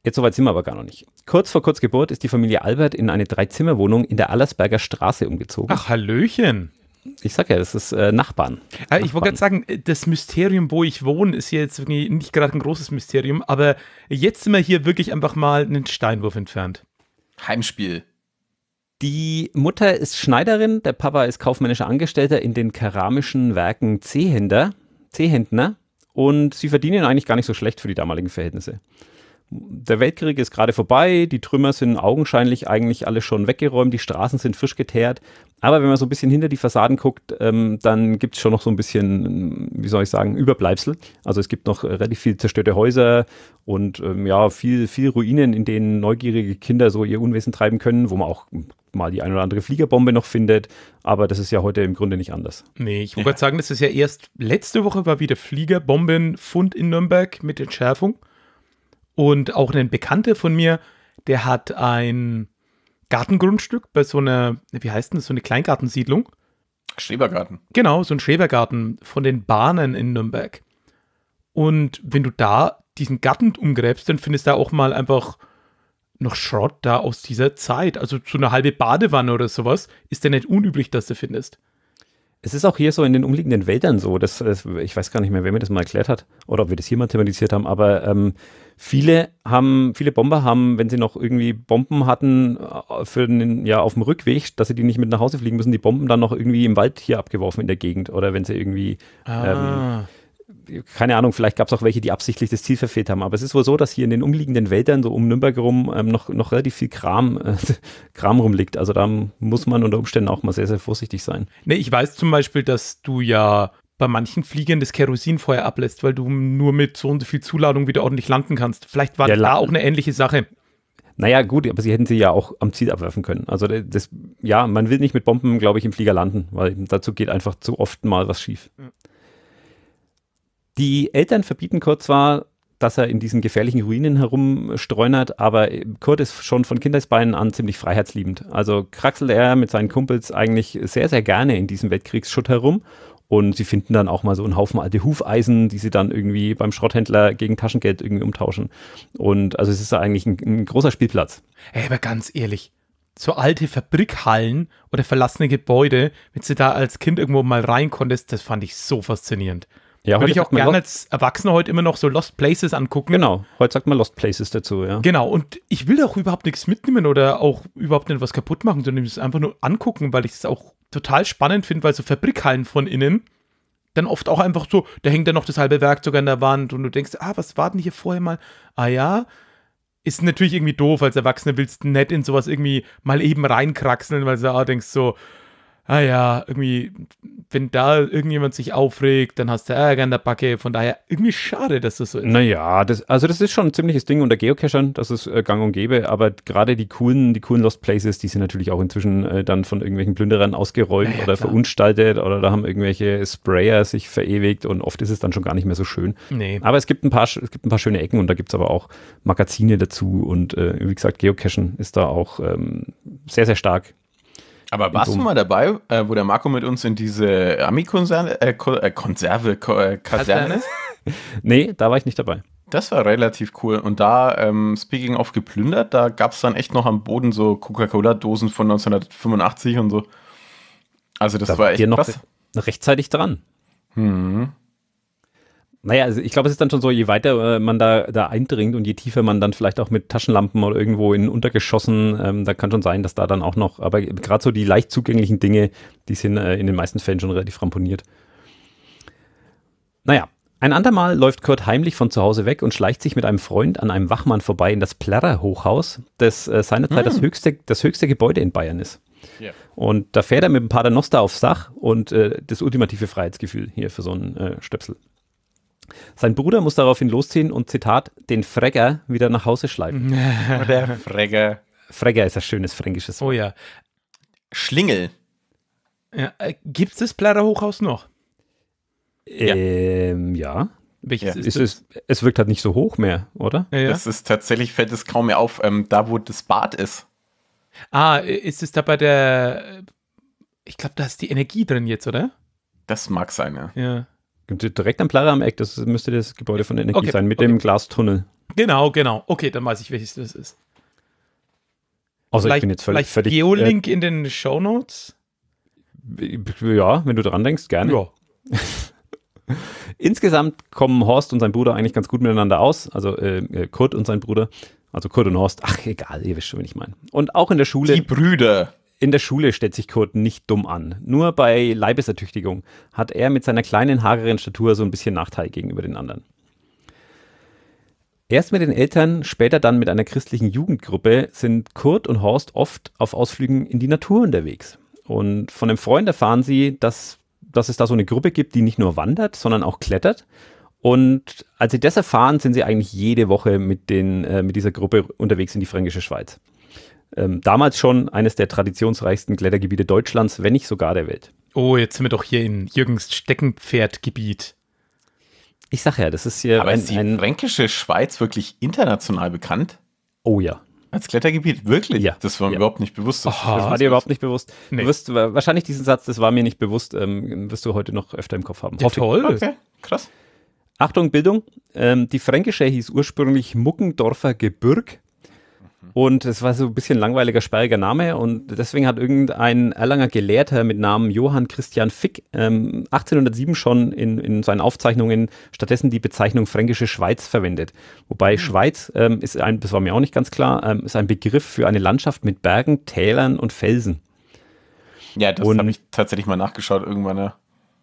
Jetzt soweit sind wir aber gar noch nicht. Kurz vor Kurzgeburt ist die Familie Albert in eine Dreizimmerwohnung in der Allersberger Straße umgezogen. Ach, Hallöchen. Ich sag ja, das ist äh, Nachbarn. Äh, ich wollte gerade sagen, äh, das Mysterium, wo ich wohne, ist jetzt nicht gerade ein großes Mysterium, aber jetzt sind wir hier wirklich einfach mal einen Steinwurf entfernt. Heimspiel. Die Mutter ist Schneiderin, der Papa ist kaufmännischer Angestellter in den keramischen Werken Zehhänder, Zehhändner und sie verdienen eigentlich gar nicht so schlecht für die damaligen Verhältnisse der Weltkrieg ist gerade vorbei, die Trümmer sind augenscheinlich eigentlich alle schon weggeräumt, die Straßen sind frisch geteert. Aber wenn man so ein bisschen hinter die Fassaden guckt, ähm, dann gibt es schon noch so ein bisschen, wie soll ich sagen, Überbleibsel. Also es gibt noch relativ viel zerstörte Häuser und ähm, ja, viel, viel Ruinen, in denen neugierige Kinder so ihr Unwesen treiben können, wo man auch mal die ein oder andere Fliegerbombe noch findet. Aber das ist ja heute im Grunde nicht anders. Nee, ich wollte ja. gerade sagen, das ist ja erst letzte Woche war wieder Fliegerbombenfund in Nürnberg mit Entschärfung. Und auch ein Bekannter von mir, der hat ein Gartengrundstück bei so einer, wie heißt denn das, so eine Kleingartensiedlung. Schrebergarten. Genau, so ein Schrebergarten von den Bahnen in Nürnberg. Und wenn du da diesen Garten umgräbst, dann findest du da auch mal einfach noch Schrott da aus dieser Zeit. Also so eine halbe Badewanne oder sowas ist ja nicht unüblich, dass du findest. Es ist auch hier so in den umliegenden Wäldern so, dass, ich weiß gar nicht mehr, wer mir das mal erklärt hat oder ob wir das hier mal thematisiert haben, aber ähm, Viele haben, viele Bomber haben, wenn sie noch irgendwie Bomben hatten äh, für den, ja, auf dem Rückweg, dass sie die nicht mit nach Hause fliegen müssen, die Bomben dann noch irgendwie im Wald hier abgeworfen in der Gegend oder wenn sie irgendwie ah. ähm, keine Ahnung, vielleicht gab es auch welche, die absichtlich das Ziel verfehlt haben, aber es ist wohl so, dass hier in den umliegenden Wäldern, so um Nürnberg rum, ähm, noch, noch relativ viel Kram, äh, Kram rumliegt. Also da muss man unter Umständen auch mal sehr, sehr vorsichtig sein. Nee, ich weiß zum Beispiel, dass du ja bei manchen Fliegern das Kerosinfeuer ablässt, weil du nur mit so und so viel Zuladung wieder ordentlich landen kannst. Vielleicht war ja, da auch eine ähnliche Sache. Naja, gut, aber sie hätten sie ja auch am Ziel abwerfen können. Also das, ja, man will nicht mit Bomben, glaube ich, im Flieger landen, weil dazu geht einfach zu oft mal was schief. Die Eltern verbieten Kurt zwar, dass er in diesen gefährlichen Ruinen herumstreunert, aber Kurt ist schon von Kindesbeinen an ziemlich freiheitsliebend. Also kraxelt er mit seinen Kumpels eigentlich sehr, sehr gerne in diesem Weltkriegsschutt herum und sie finden dann auch mal so einen Haufen alte Hufeisen, die sie dann irgendwie beim Schrotthändler gegen Taschengeld irgendwie umtauschen. Und also es ist eigentlich ein, ein großer Spielplatz. Ey, aber ganz ehrlich, so alte Fabrikhallen oder verlassene Gebäude, wenn du da als Kind irgendwo mal rein konntest, das fand ich so faszinierend. Ja, Würde ich auch gerne als Erwachsener heute immer noch so Lost Places angucken. Genau, heute sagt man Lost Places dazu, ja. Genau, und ich will auch überhaupt nichts mitnehmen oder auch überhaupt nicht was kaputt machen, sondern es einfach nur angucken, weil ich es auch total spannend finde, weil so Fabrikhallen von innen dann oft auch einfach so, da hängt dann noch das halbe Werkzeug an der Wand und du denkst, ah, was war denn hier vorher mal? Ah ja, ist natürlich irgendwie doof, als Erwachsener willst du nicht in sowas irgendwie mal eben reinkraxeln, weil du ah, denkst so, ah ja, irgendwie, wenn da irgendjemand sich aufregt, dann hast du Ärger in der Backe. Von daher irgendwie schade, dass das so ist. Naja, das, also das ist schon ein ziemliches Ding unter Geocachern, dass es äh, gang und gäbe. Aber gerade die coolen, die coolen Lost Places, die sind natürlich auch inzwischen äh, dann von irgendwelchen Plünderern ausgeräumt naja, oder klar. verunstaltet oder da haben irgendwelche Sprayer sich verewigt und oft ist es dann schon gar nicht mehr so schön. Nee. Aber es gibt ein paar, es gibt ein paar schöne Ecken und da gibt es aber auch Magazine dazu und äh, wie gesagt, Geocachen ist da auch ähm, sehr, sehr stark aber warst du mal dabei, äh, wo der Marco mit uns in diese Ami-Konserve, äh, äh, Konserve, äh, nee, da war ich nicht dabei. Das war relativ cool. Und da, ähm, speaking of geplündert, da gab es dann echt noch am Boden so Coca-Cola-Dosen von 1985 und so. Also das da war echt noch krass. rechtzeitig dran. Hm. Naja, also ich glaube, es ist dann schon so, je weiter äh, man da, da eindringt und je tiefer man dann vielleicht auch mit Taschenlampen oder irgendwo in Untergeschossen, ähm, da kann schon sein, dass da dann auch noch, aber gerade so die leicht zugänglichen Dinge, die sind äh, in den meisten Fällen schon relativ ramponiert. Naja, ein andermal läuft Kurt heimlich von zu Hause weg und schleicht sich mit einem Freund an einem Wachmann vorbei in das Plärrer-Hochhaus, das äh, seinerzeit mm. das, hm. höchste, das höchste Gebäude in Bayern ist. Yeah. Und da fährt er mit dem Paternoster auf Sach und äh, das ultimative Freiheitsgefühl hier für so einen äh, Stöpsel. Sein Bruder muss daraufhin losziehen und Zitat, den Fregger wieder nach Hause schleifen. Der Fregger. Fregger ist ein schönes fränkisches Wort. Oh ja. Schlingel. Ja, äh, Gibt es das Pläderhochhaus noch? Ähm, ja. Welches ja. ist es, es, es wirkt halt nicht so hoch mehr, oder? Ja, ja. Das ist tatsächlich, fällt es kaum mehr auf, ähm, da wo das Bad ist. Ah, ist es da bei der, ich glaube, da ist die Energie drin jetzt, oder? Das mag sein, ja. Ja. Direkt am Platter am Eck, das müsste das Gebäude von Energie okay. sein, mit okay. dem Glastunnel. Genau, genau. Okay, dann weiß ich, welches das ist. Also ich bin jetzt völlig, völlig Geolink äh, in den Show Notes. Ja, wenn du dran denkst, gerne. Ja. Insgesamt kommen Horst und sein Bruder eigentlich ganz gut miteinander aus. Also äh, äh, Kurt und sein Bruder. Also Kurt und Horst. Ach, egal, ihr wisst schon, wen ich meine. Und auch in der Schule. Die Brüder in der Schule stellt sich Kurt nicht dumm an. Nur bei Leibesertüchtigung hat er mit seiner kleinen, hageren Statur so ein bisschen Nachteil gegenüber den anderen. Erst mit den Eltern, später dann mit einer christlichen Jugendgruppe sind Kurt und Horst oft auf Ausflügen in die Natur unterwegs. Und von einem Freund erfahren sie, dass, dass es da so eine Gruppe gibt, die nicht nur wandert, sondern auch klettert. Und als sie das erfahren, sind sie eigentlich jede Woche mit, den, äh, mit dieser Gruppe unterwegs in die fränkische Schweiz ähm, damals schon eines der traditionsreichsten Klettergebiete Deutschlands, wenn nicht sogar der Welt. Oh, jetzt sind wir doch hier in Jürgens Steckenpferdgebiet. Ich sag ja, das ist hier. Aber ein, ist die ein fränkische Schweiz wirklich international bekannt? Oh ja. Als Klettergebiet? Wirklich? Ja. Das war mir ja. überhaupt nicht bewusst. Das, Aha, das war dir überhaupt nicht bewusst. Nee. Du wirst wahrscheinlich diesen Satz, das war mir nicht bewusst, ähm, wirst du heute noch öfter im Kopf haben. Ja, toll. Okay, krass. Achtung, Bildung. Ähm, die Fränkische hieß ursprünglich Muckendorfer Gebirg und es war so ein bisschen langweiliger, sperriger Name. Und deswegen hat irgendein Erlanger Gelehrter mit Namen Johann Christian Fick ähm, 1807 schon in, in seinen Aufzeichnungen stattdessen die Bezeichnung Fränkische Schweiz verwendet. Wobei mhm. Schweiz ähm, ist ein, das war mir auch nicht ganz klar, ähm, ist ein Begriff für eine Landschaft mit Bergen, Tälern und Felsen. Ja, das habe ich tatsächlich mal nachgeschaut irgendwann, ja.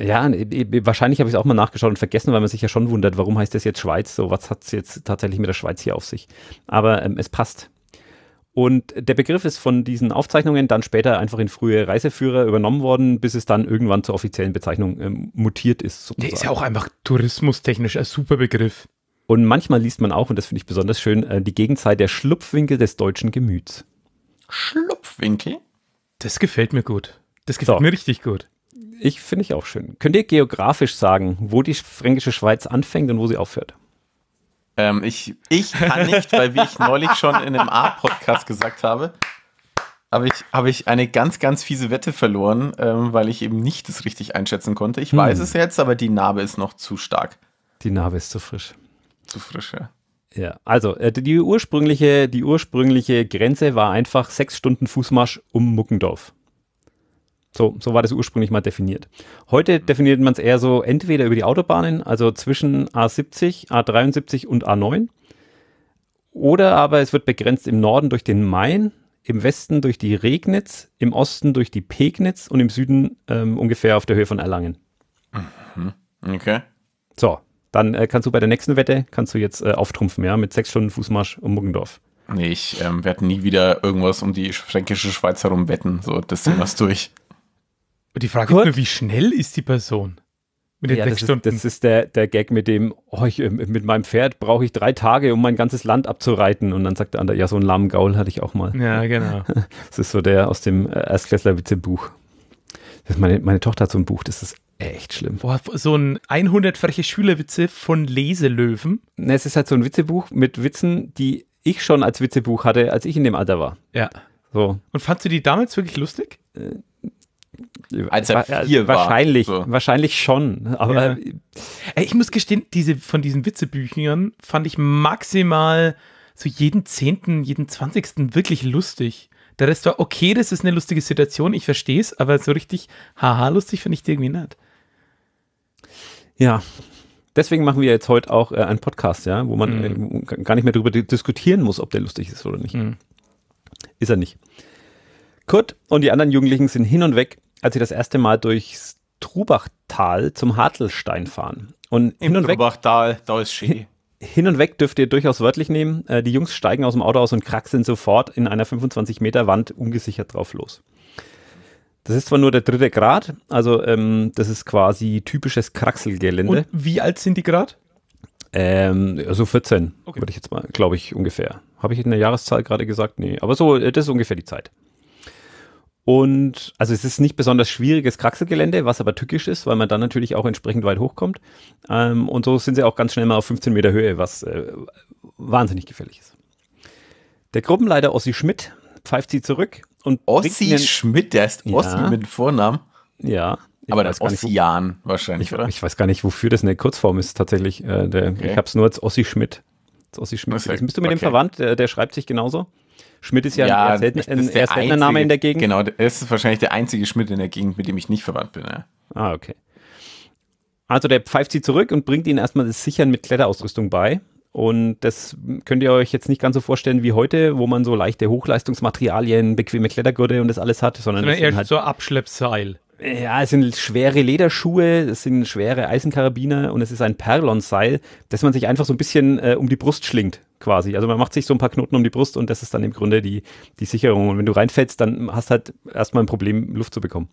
Ja, ne, e, e, wahrscheinlich habe ich es auch mal nachgeschaut und vergessen, weil man sich ja schon wundert, warum heißt das jetzt Schweiz? So, was hat es jetzt tatsächlich mit der Schweiz hier auf sich? Aber ähm, es passt. Und der Begriff ist von diesen Aufzeichnungen dann später einfach in frühe Reiseführer übernommen worden, bis es dann irgendwann zur offiziellen Bezeichnung ähm, mutiert ist. Sozusagen. Der ist ja auch einfach tourismustechnisch ein super Begriff. Und manchmal liest man auch, und das finde ich besonders schön, äh, die Gegenzeit der Schlupfwinkel des deutschen Gemüts. Schlupfwinkel? Das gefällt mir gut. Das gefällt so. mir richtig gut. Ich finde ich auch schön. Könnt ihr geografisch sagen, wo die fränkische Schweiz anfängt und wo sie aufhört? Ähm, ich, ich kann nicht, weil wie ich neulich schon in einem A-Podcast gesagt habe, habe ich, hab ich eine ganz, ganz fiese Wette verloren, ähm, weil ich eben nicht das richtig einschätzen konnte. Ich hm. weiß es jetzt, aber die Narbe ist noch zu stark. Die Narbe ist zu frisch. Zu frisch, ja. Ja, also äh, die, ursprüngliche, die ursprüngliche Grenze war einfach sechs Stunden Fußmarsch um Muckendorf. So, so war das ursprünglich mal definiert. Heute definiert man es eher so entweder über die Autobahnen, also zwischen A70, A73 und A9, oder aber es wird begrenzt im Norden durch den Main, im Westen durch die Regnitz, im Osten durch die Pegnitz und im Süden ähm, ungefähr auf der Höhe von Erlangen. Mhm, okay. So, dann äh, kannst du bei der nächsten Wette, kannst du jetzt äh, auftrumpfen, ja, mit sechs Stunden Fußmarsch um Muggendorf. Nee, ich ähm, werde nie wieder irgendwas um die fränkische Schweiz herum wetten. So, das Thema ist durch. Und Die Frage Gut. ist nur, wie schnell ist die Person? Mit den ja, sechs das Stunden. Ist, das ist der, der Gag mit dem, oh, ich, ähm, mit meinem Pferd brauche ich drei Tage, um mein ganzes Land abzureiten. Und dann sagt der andere, ja, so einen lahmen Gaul hatte ich auch mal. Ja, genau. Das ist so der aus dem äh, Erstklässler-Witze-Buch. Meine, meine Tochter hat so ein Buch, das ist echt schlimm. Boah, so ein 100 freche Schülerwitze von Leselöwen. Na, es ist halt so ein Witzebuch mit Witzen, die ich schon als Witzebuch hatte, als ich in dem Alter war. Ja. So. Und fandst du die damals wirklich lustig? Äh, als er war, vier war. Wahrscheinlich, so. wahrscheinlich schon. Aber ja. ich muss gestehen, diese von diesen Witzebüchern fand ich maximal so jeden zehnten, jeden zwanzigsten wirklich lustig. Der Rest war okay, das ist eine lustige Situation, ich verstehe es, aber so richtig haha lustig finde ich die irgendwie nicht. Ja, Deswegen machen wir jetzt heute auch äh, einen Podcast, ja, wo man mhm. äh, gar nicht mehr darüber diskutieren muss, ob der lustig ist oder nicht. Mhm. Ist er nicht. Kurt und die anderen Jugendlichen sind hin und weg als sie das erste Mal durchs Trubachtal zum Hartelstein fahren. Und Im und Trubachtal, weg, da ist Schnee. Hin und weg dürft ihr durchaus wörtlich nehmen. Äh, die Jungs steigen aus dem Auto aus und kraxeln sofort in einer 25-Meter-Wand ungesichert drauf los. Das ist zwar nur der dritte Grad, also ähm, das ist quasi typisches Kraxelgelände. Und wie alt sind die Grad? Ähm, so also 14, okay. würde ich jetzt mal, glaube ich, ungefähr. Habe ich in der Jahreszahl gerade gesagt? Nee, aber so, äh, das ist ungefähr die Zeit. Und also es ist nicht besonders schwieriges Kraxelgelände, was aber tückisch ist, weil man dann natürlich auch entsprechend weit hochkommt. Ähm, und so sind sie auch ganz schnell mal auf 15 Meter Höhe, was äh, wahnsinnig gefährlich ist. Der Gruppenleiter Ossi Schmidt pfeift sie zurück und Ossi Schmidt, der ist Ossi ja, mit Vornamen. Ja. Aber das Ossian wahrscheinlich, ich, oder? Ich weiß gar nicht, wofür das eine Kurzform ist tatsächlich. Äh, der, okay. Ich habe es nur als Ossi Schmidt. Als Ossi Schmidt. Das, bist du mit okay. dem verwandt? Der, der schreibt sich genauso. Schmidt ist ja, ja ein, erst, Name in der Gegend. Genau, das ist wahrscheinlich der einzige Schmidt in der Gegend, mit dem ich nicht verwandt bin. Ja. Ah, okay. Also der pfeift sie zurück und bringt ihnen erstmal das Sichern mit Kletterausrüstung bei. Und das könnt ihr euch jetzt nicht ganz so vorstellen wie heute, wo man so leichte Hochleistungsmaterialien, bequeme Klettergürtel und das alles hat, sondern, sondern eher halt so Abschleppseil ja, es sind schwere Lederschuhe, es sind schwere Eisenkarabiner und es ist ein Perlonseil, das man sich einfach so ein bisschen äh, um die Brust schlingt, quasi. Also man macht sich so ein paar Knoten um die Brust und das ist dann im Grunde die, die Sicherung. Und wenn du reinfällst, dann hast du halt erstmal ein Problem, Luft zu bekommen.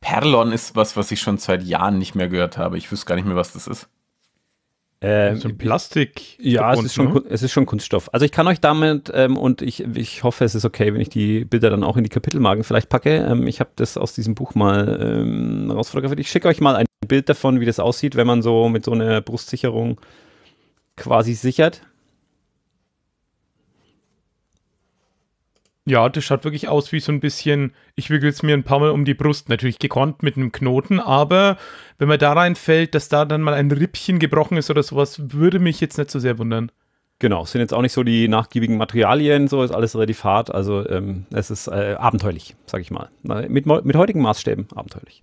Perlon ist was, was ich schon seit Jahren nicht mehr gehört habe. Ich wüsste gar nicht mehr, was das ist. Ähm, so ein Plastik. Ja, es ist, schon, ne? es ist schon Kunststoff. Also ich kann euch damit ähm, und ich, ich hoffe, es ist okay, wenn ich die Bilder dann auch in die Kapitelmarken vielleicht packe. Ähm, ich habe das aus diesem Buch mal ähm, rausfotografiert. Ich schicke euch mal ein Bild davon, wie das aussieht, wenn man so mit so einer Brustsicherung quasi sichert. Ja, das schaut wirklich aus wie so ein bisschen, ich wickel es mir ein paar Mal um die Brust, natürlich gekonnt mit einem Knoten, aber wenn man da reinfällt, dass da dann mal ein Rippchen gebrochen ist oder sowas, würde mich jetzt nicht so sehr wundern. Genau, sind jetzt auch nicht so die nachgiebigen Materialien, so ist alles relativ hart, also ähm, es ist äh, abenteuerlich, sag ich mal. Mit, mit heutigen Maßstäben abenteuerlich.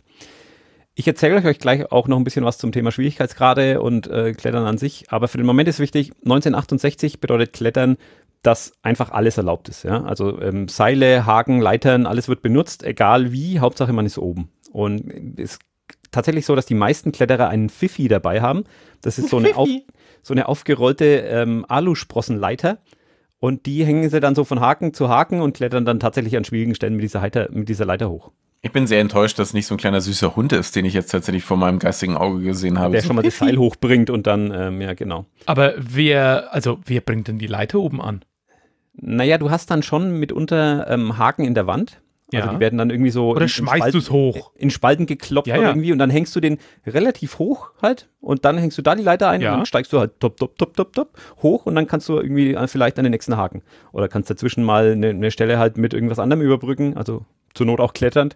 Ich erzähle euch gleich auch noch ein bisschen was zum Thema Schwierigkeitsgrade und äh, Klettern an sich, aber für den Moment ist wichtig, 1968 bedeutet Klettern dass einfach alles erlaubt ist. Ja? Also ähm, Seile, Haken, Leitern, alles wird benutzt, egal wie, Hauptsache man ist oben. Und es ist tatsächlich so, dass die meisten Kletterer einen Fifi dabei haben. Das ist so eine, auf, so eine aufgerollte ähm, Alusprossenleiter. Und die hängen sie dann so von Haken zu Haken und klettern dann tatsächlich an schwierigen Stellen mit dieser, Heiter, mit dieser Leiter hoch. Ich bin sehr enttäuscht, dass nicht so ein kleiner süßer Hund ist, den ich jetzt tatsächlich vor meinem geistigen Auge gesehen habe. Der schon mal das Seil hochbringt und dann, ähm, ja, genau. Aber wer, also wer bringt denn die Leiter oben an? Naja, du hast dann schon mitunter ähm, Haken in der Wand. Also ja. Also die werden dann irgendwie so. Oder in, schmeißt du es hoch. In Spalten gekloppt ja, ja. irgendwie und dann hängst du den relativ hoch halt und dann hängst du da die Leiter ein und dann steigst du halt top, top, top, top, top hoch und dann kannst du irgendwie vielleicht an den nächsten Haken. Oder kannst dazwischen mal eine, eine Stelle halt mit irgendwas anderem überbrücken, also zur Not auch kletternd.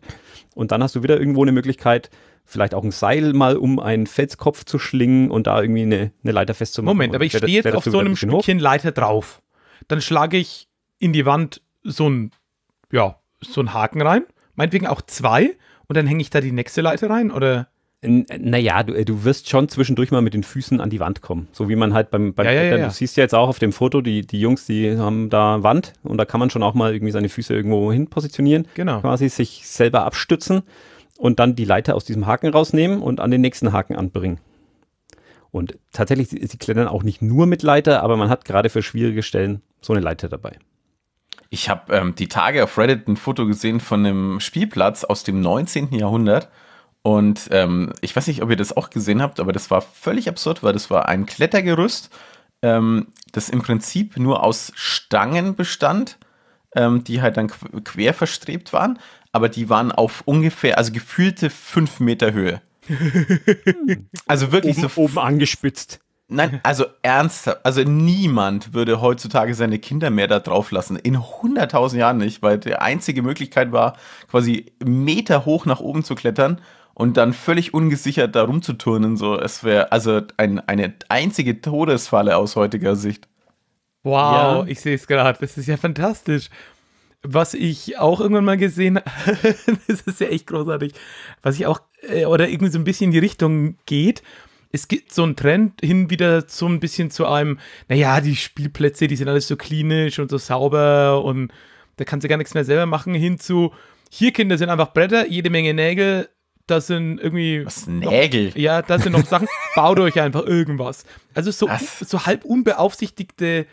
Und dann hast du wieder irgendwo eine Möglichkeit, vielleicht auch ein Seil mal um einen Felskopf zu schlingen und da irgendwie eine, eine Leiter festzumachen. Moment, aber ich stehe jetzt auf so einem ein Stückchen hoch. Leiter drauf dann schlage ich in die Wand so ein, ja, so einen Haken rein, meinetwegen auch zwei, und dann hänge ich da die nächste Leiter rein, oder? naja, du, äh, du wirst schon zwischendurch mal mit den Füßen an die Wand kommen. So wie man halt beim, beim ja, ja, ja, Du siehst ja jetzt auch auf dem Foto, die, die Jungs, die haben da Wand und da kann man schon auch mal irgendwie seine Füße irgendwo hin positionieren. Genau. Quasi sich selber abstützen und dann die Leiter aus diesem Haken rausnehmen und an den nächsten Haken anbringen. Und tatsächlich, sie, sie klettern auch nicht nur mit Leiter, aber man hat gerade für schwierige Stellen so eine Leiter dabei. Ich habe ähm, die Tage auf Reddit ein Foto gesehen von einem Spielplatz aus dem 19. Jahrhundert. Und ähm, ich weiß nicht, ob ihr das auch gesehen habt, aber das war völlig absurd, weil das war ein Klettergerüst, ähm, das im Prinzip nur aus Stangen bestand, ähm, die halt dann quer verstrebt waren. Aber die waren auf ungefähr, also gefühlte 5 Meter Höhe. also wirklich oben, so. Oben angespitzt. Nein, also ernsthaft, also niemand würde heutzutage seine Kinder mehr da drauf lassen. In 100.000 Jahren nicht, weil die einzige Möglichkeit war, quasi Meter hoch nach oben zu klettern und dann völlig ungesichert da rumzuturnen. So, es wäre also ein, eine einzige Todesfalle aus heutiger Sicht. Wow, ja. ich sehe es gerade. Das ist ja fantastisch. Was ich auch irgendwann mal gesehen habe, das ist ja echt großartig, was ich auch, äh, oder irgendwie so ein bisschen in die Richtung geht, es gibt so einen Trend hin wieder so ein bisschen zu einem, naja, die Spielplätze, die sind alles so klinisch und so sauber und da kannst du gar nichts mehr selber machen, hinzu, hier Kinder sind einfach Bretter, jede Menge Nägel, Das sind irgendwie. Was, Nägel? Noch, ja, das sind noch Sachen, baut euch einfach irgendwas. Also so, Was? so halb unbeaufsichtigte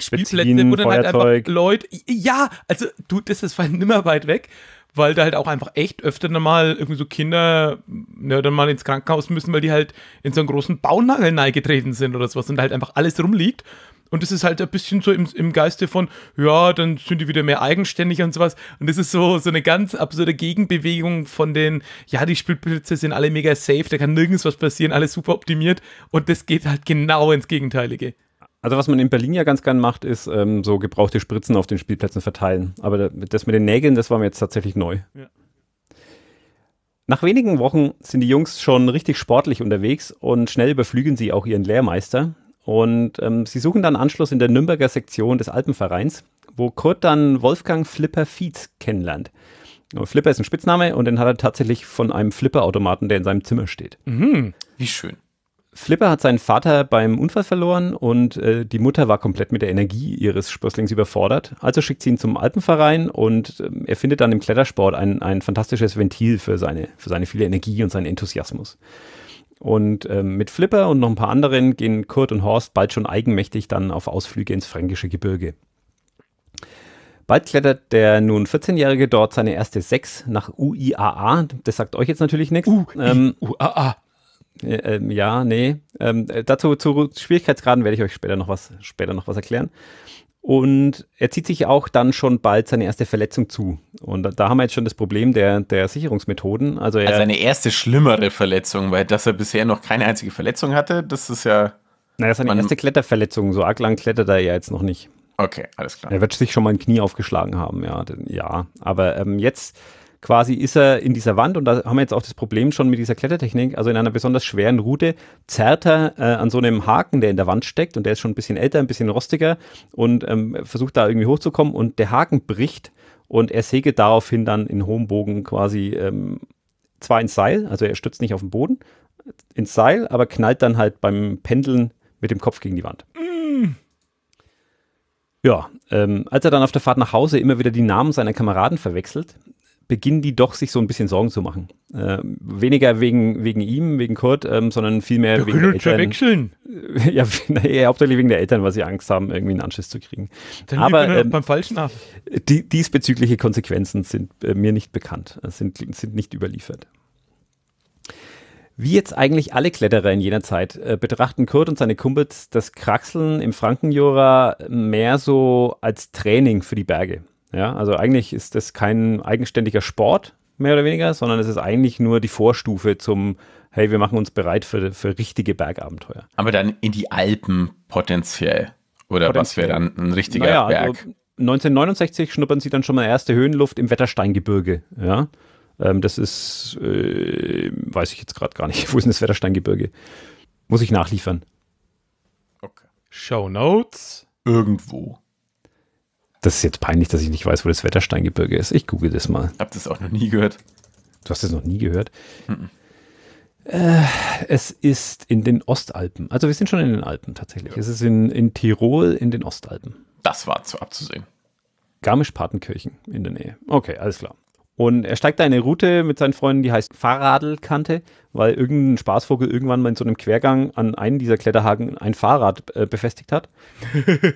Spielplätze, Beziehen, wo dann halt einfach Leute. Ja, also du, das ist halt nimmer weit weg weil da halt auch einfach echt öfter dann mal irgendwie so Kinder ne, dann mal ins Krankenhaus müssen, weil die halt in so einen großen Baunagel neigetreten sind oder sowas und da halt einfach alles rumliegt. Und das ist halt ein bisschen so im, im Geiste von, ja, dann sind die wieder mehr eigenständig und sowas. Und das ist so, so eine ganz absurde Gegenbewegung von den, ja, die Spielplätze sind alle mega safe, da kann nirgends was passieren, alles super optimiert. Und das geht halt genau ins Gegenteilige. Also was man in Berlin ja ganz gern macht, ist ähm, so gebrauchte Spritzen auf den Spielplätzen verteilen. Aber das mit den Nägeln, das war mir jetzt tatsächlich neu. Ja. Nach wenigen Wochen sind die Jungs schon richtig sportlich unterwegs und schnell überflügen sie auch ihren Lehrmeister. Und ähm, sie suchen dann Anschluss in der Nürnberger Sektion des Alpenvereins, wo Kurt dann Wolfgang Flipper Fietz kennenlernt. Flipper ist ein Spitzname und den hat er tatsächlich von einem Flipperautomaten, der in seinem Zimmer steht. Mhm. Wie schön. Flipper hat seinen Vater beim Unfall verloren und äh, die Mutter war komplett mit der Energie ihres Sprösslings überfordert. Also schickt sie ihn zum Alpenverein und äh, er findet dann im Klettersport ein, ein fantastisches Ventil für seine, für seine viele Energie und seinen Enthusiasmus. Und äh, mit Flipper und noch ein paar anderen gehen Kurt und Horst bald schon eigenmächtig dann auf Ausflüge ins fränkische Gebirge. Bald klettert der nun 14-Jährige dort seine erste 6 nach UIAA. Das sagt euch jetzt natürlich nichts. UIAA. Ähm, äh, ähm, ja, nee. Ähm, äh, dazu zu Schwierigkeitsgraden werde ich euch später noch was, später noch was erklären. Und er zieht sich auch dann schon bald seine erste Verletzung zu. Und da, haben wir jetzt schon das Problem der, der Sicherungsmethoden. Also, er, also eine erste schlimmere Verletzung, weil dass er bisher noch keine einzige Verletzung hatte, das ist ja. Naja, seine erste Kletterverletzung. So arg lang klettert er ja jetzt noch nicht. Okay, alles klar. Er wird sich schon mal ein Knie aufgeschlagen haben, ja. Ja, aber ähm, jetzt quasi ist er in dieser Wand und da haben wir jetzt auch das Problem schon mit dieser Klettertechnik, also in einer besonders schweren Route zerrt er äh, an so einem Haken, der in der Wand steckt und der ist schon ein bisschen älter, ein bisschen rostiger und ähm, versucht da irgendwie hochzukommen und der Haken bricht und er segelt daraufhin dann in hohem Bogen quasi ähm, zwar ins Seil, also er stützt nicht auf den Boden, äh, ins Seil, aber knallt dann halt beim Pendeln mit dem Kopf gegen die Wand. Mm. Ja, ähm, als er dann auf der Fahrt nach Hause immer wieder die Namen seiner Kameraden verwechselt, beginnen die doch sich so ein bisschen Sorgen zu machen. Äh, weniger wegen, wegen ihm, wegen Kurt, ähm, sondern vielmehr wegen der Eltern. Verwechseln. Ja, ja, hauptsächlich wegen der Eltern, weil sie Angst haben, irgendwie einen Anschiss zu kriegen. Dann Aber ähm, beim Falschen ab. Die, diesbezügliche Konsequenzen sind äh, mir nicht bekannt, äh, sind, sind nicht überliefert. Wie jetzt eigentlich alle Kletterer in jener Zeit äh, betrachten Kurt und seine Kumpels das Kraxeln im Frankenjura mehr so als Training für die Berge. Ja, also eigentlich ist das kein eigenständiger Sport, mehr oder weniger, sondern es ist eigentlich nur die Vorstufe zum, hey, wir machen uns bereit für, für richtige Bergabenteuer. Aber dann in die Alpen potenziell. Oder potenziell. was wäre dann ein richtiger naja, also Berg? Also 1969 schnuppern sie dann schon mal erste Höhenluft im Wettersteingebirge. Ja? Ähm, das ist, äh, weiß ich jetzt gerade gar nicht, wo ist denn das Wettersteingebirge? Muss ich nachliefern. Okay. Show Notes. Irgendwo. Das ist jetzt peinlich, dass ich nicht weiß, wo das Wettersteingebirge ist. Ich google das mal. Hab das auch noch nie gehört. Du hast das noch nie gehört? Mhm. Äh, es ist in den Ostalpen. Also wir sind schon in den Alpen tatsächlich. Ja. Es ist in, in Tirol in den Ostalpen. Das war zu abzusehen. Garmisch-Partenkirchen in der Nähe. Okay, alles klar. Und er steigt da eine Route mit seinen Freunden, die heißt Fahrradkante, weil irgendein Spaßvogel irgendwann mal in so einem Quergang an einen dieser Kletterhaken ein Fahrrad äh, befestigt hat.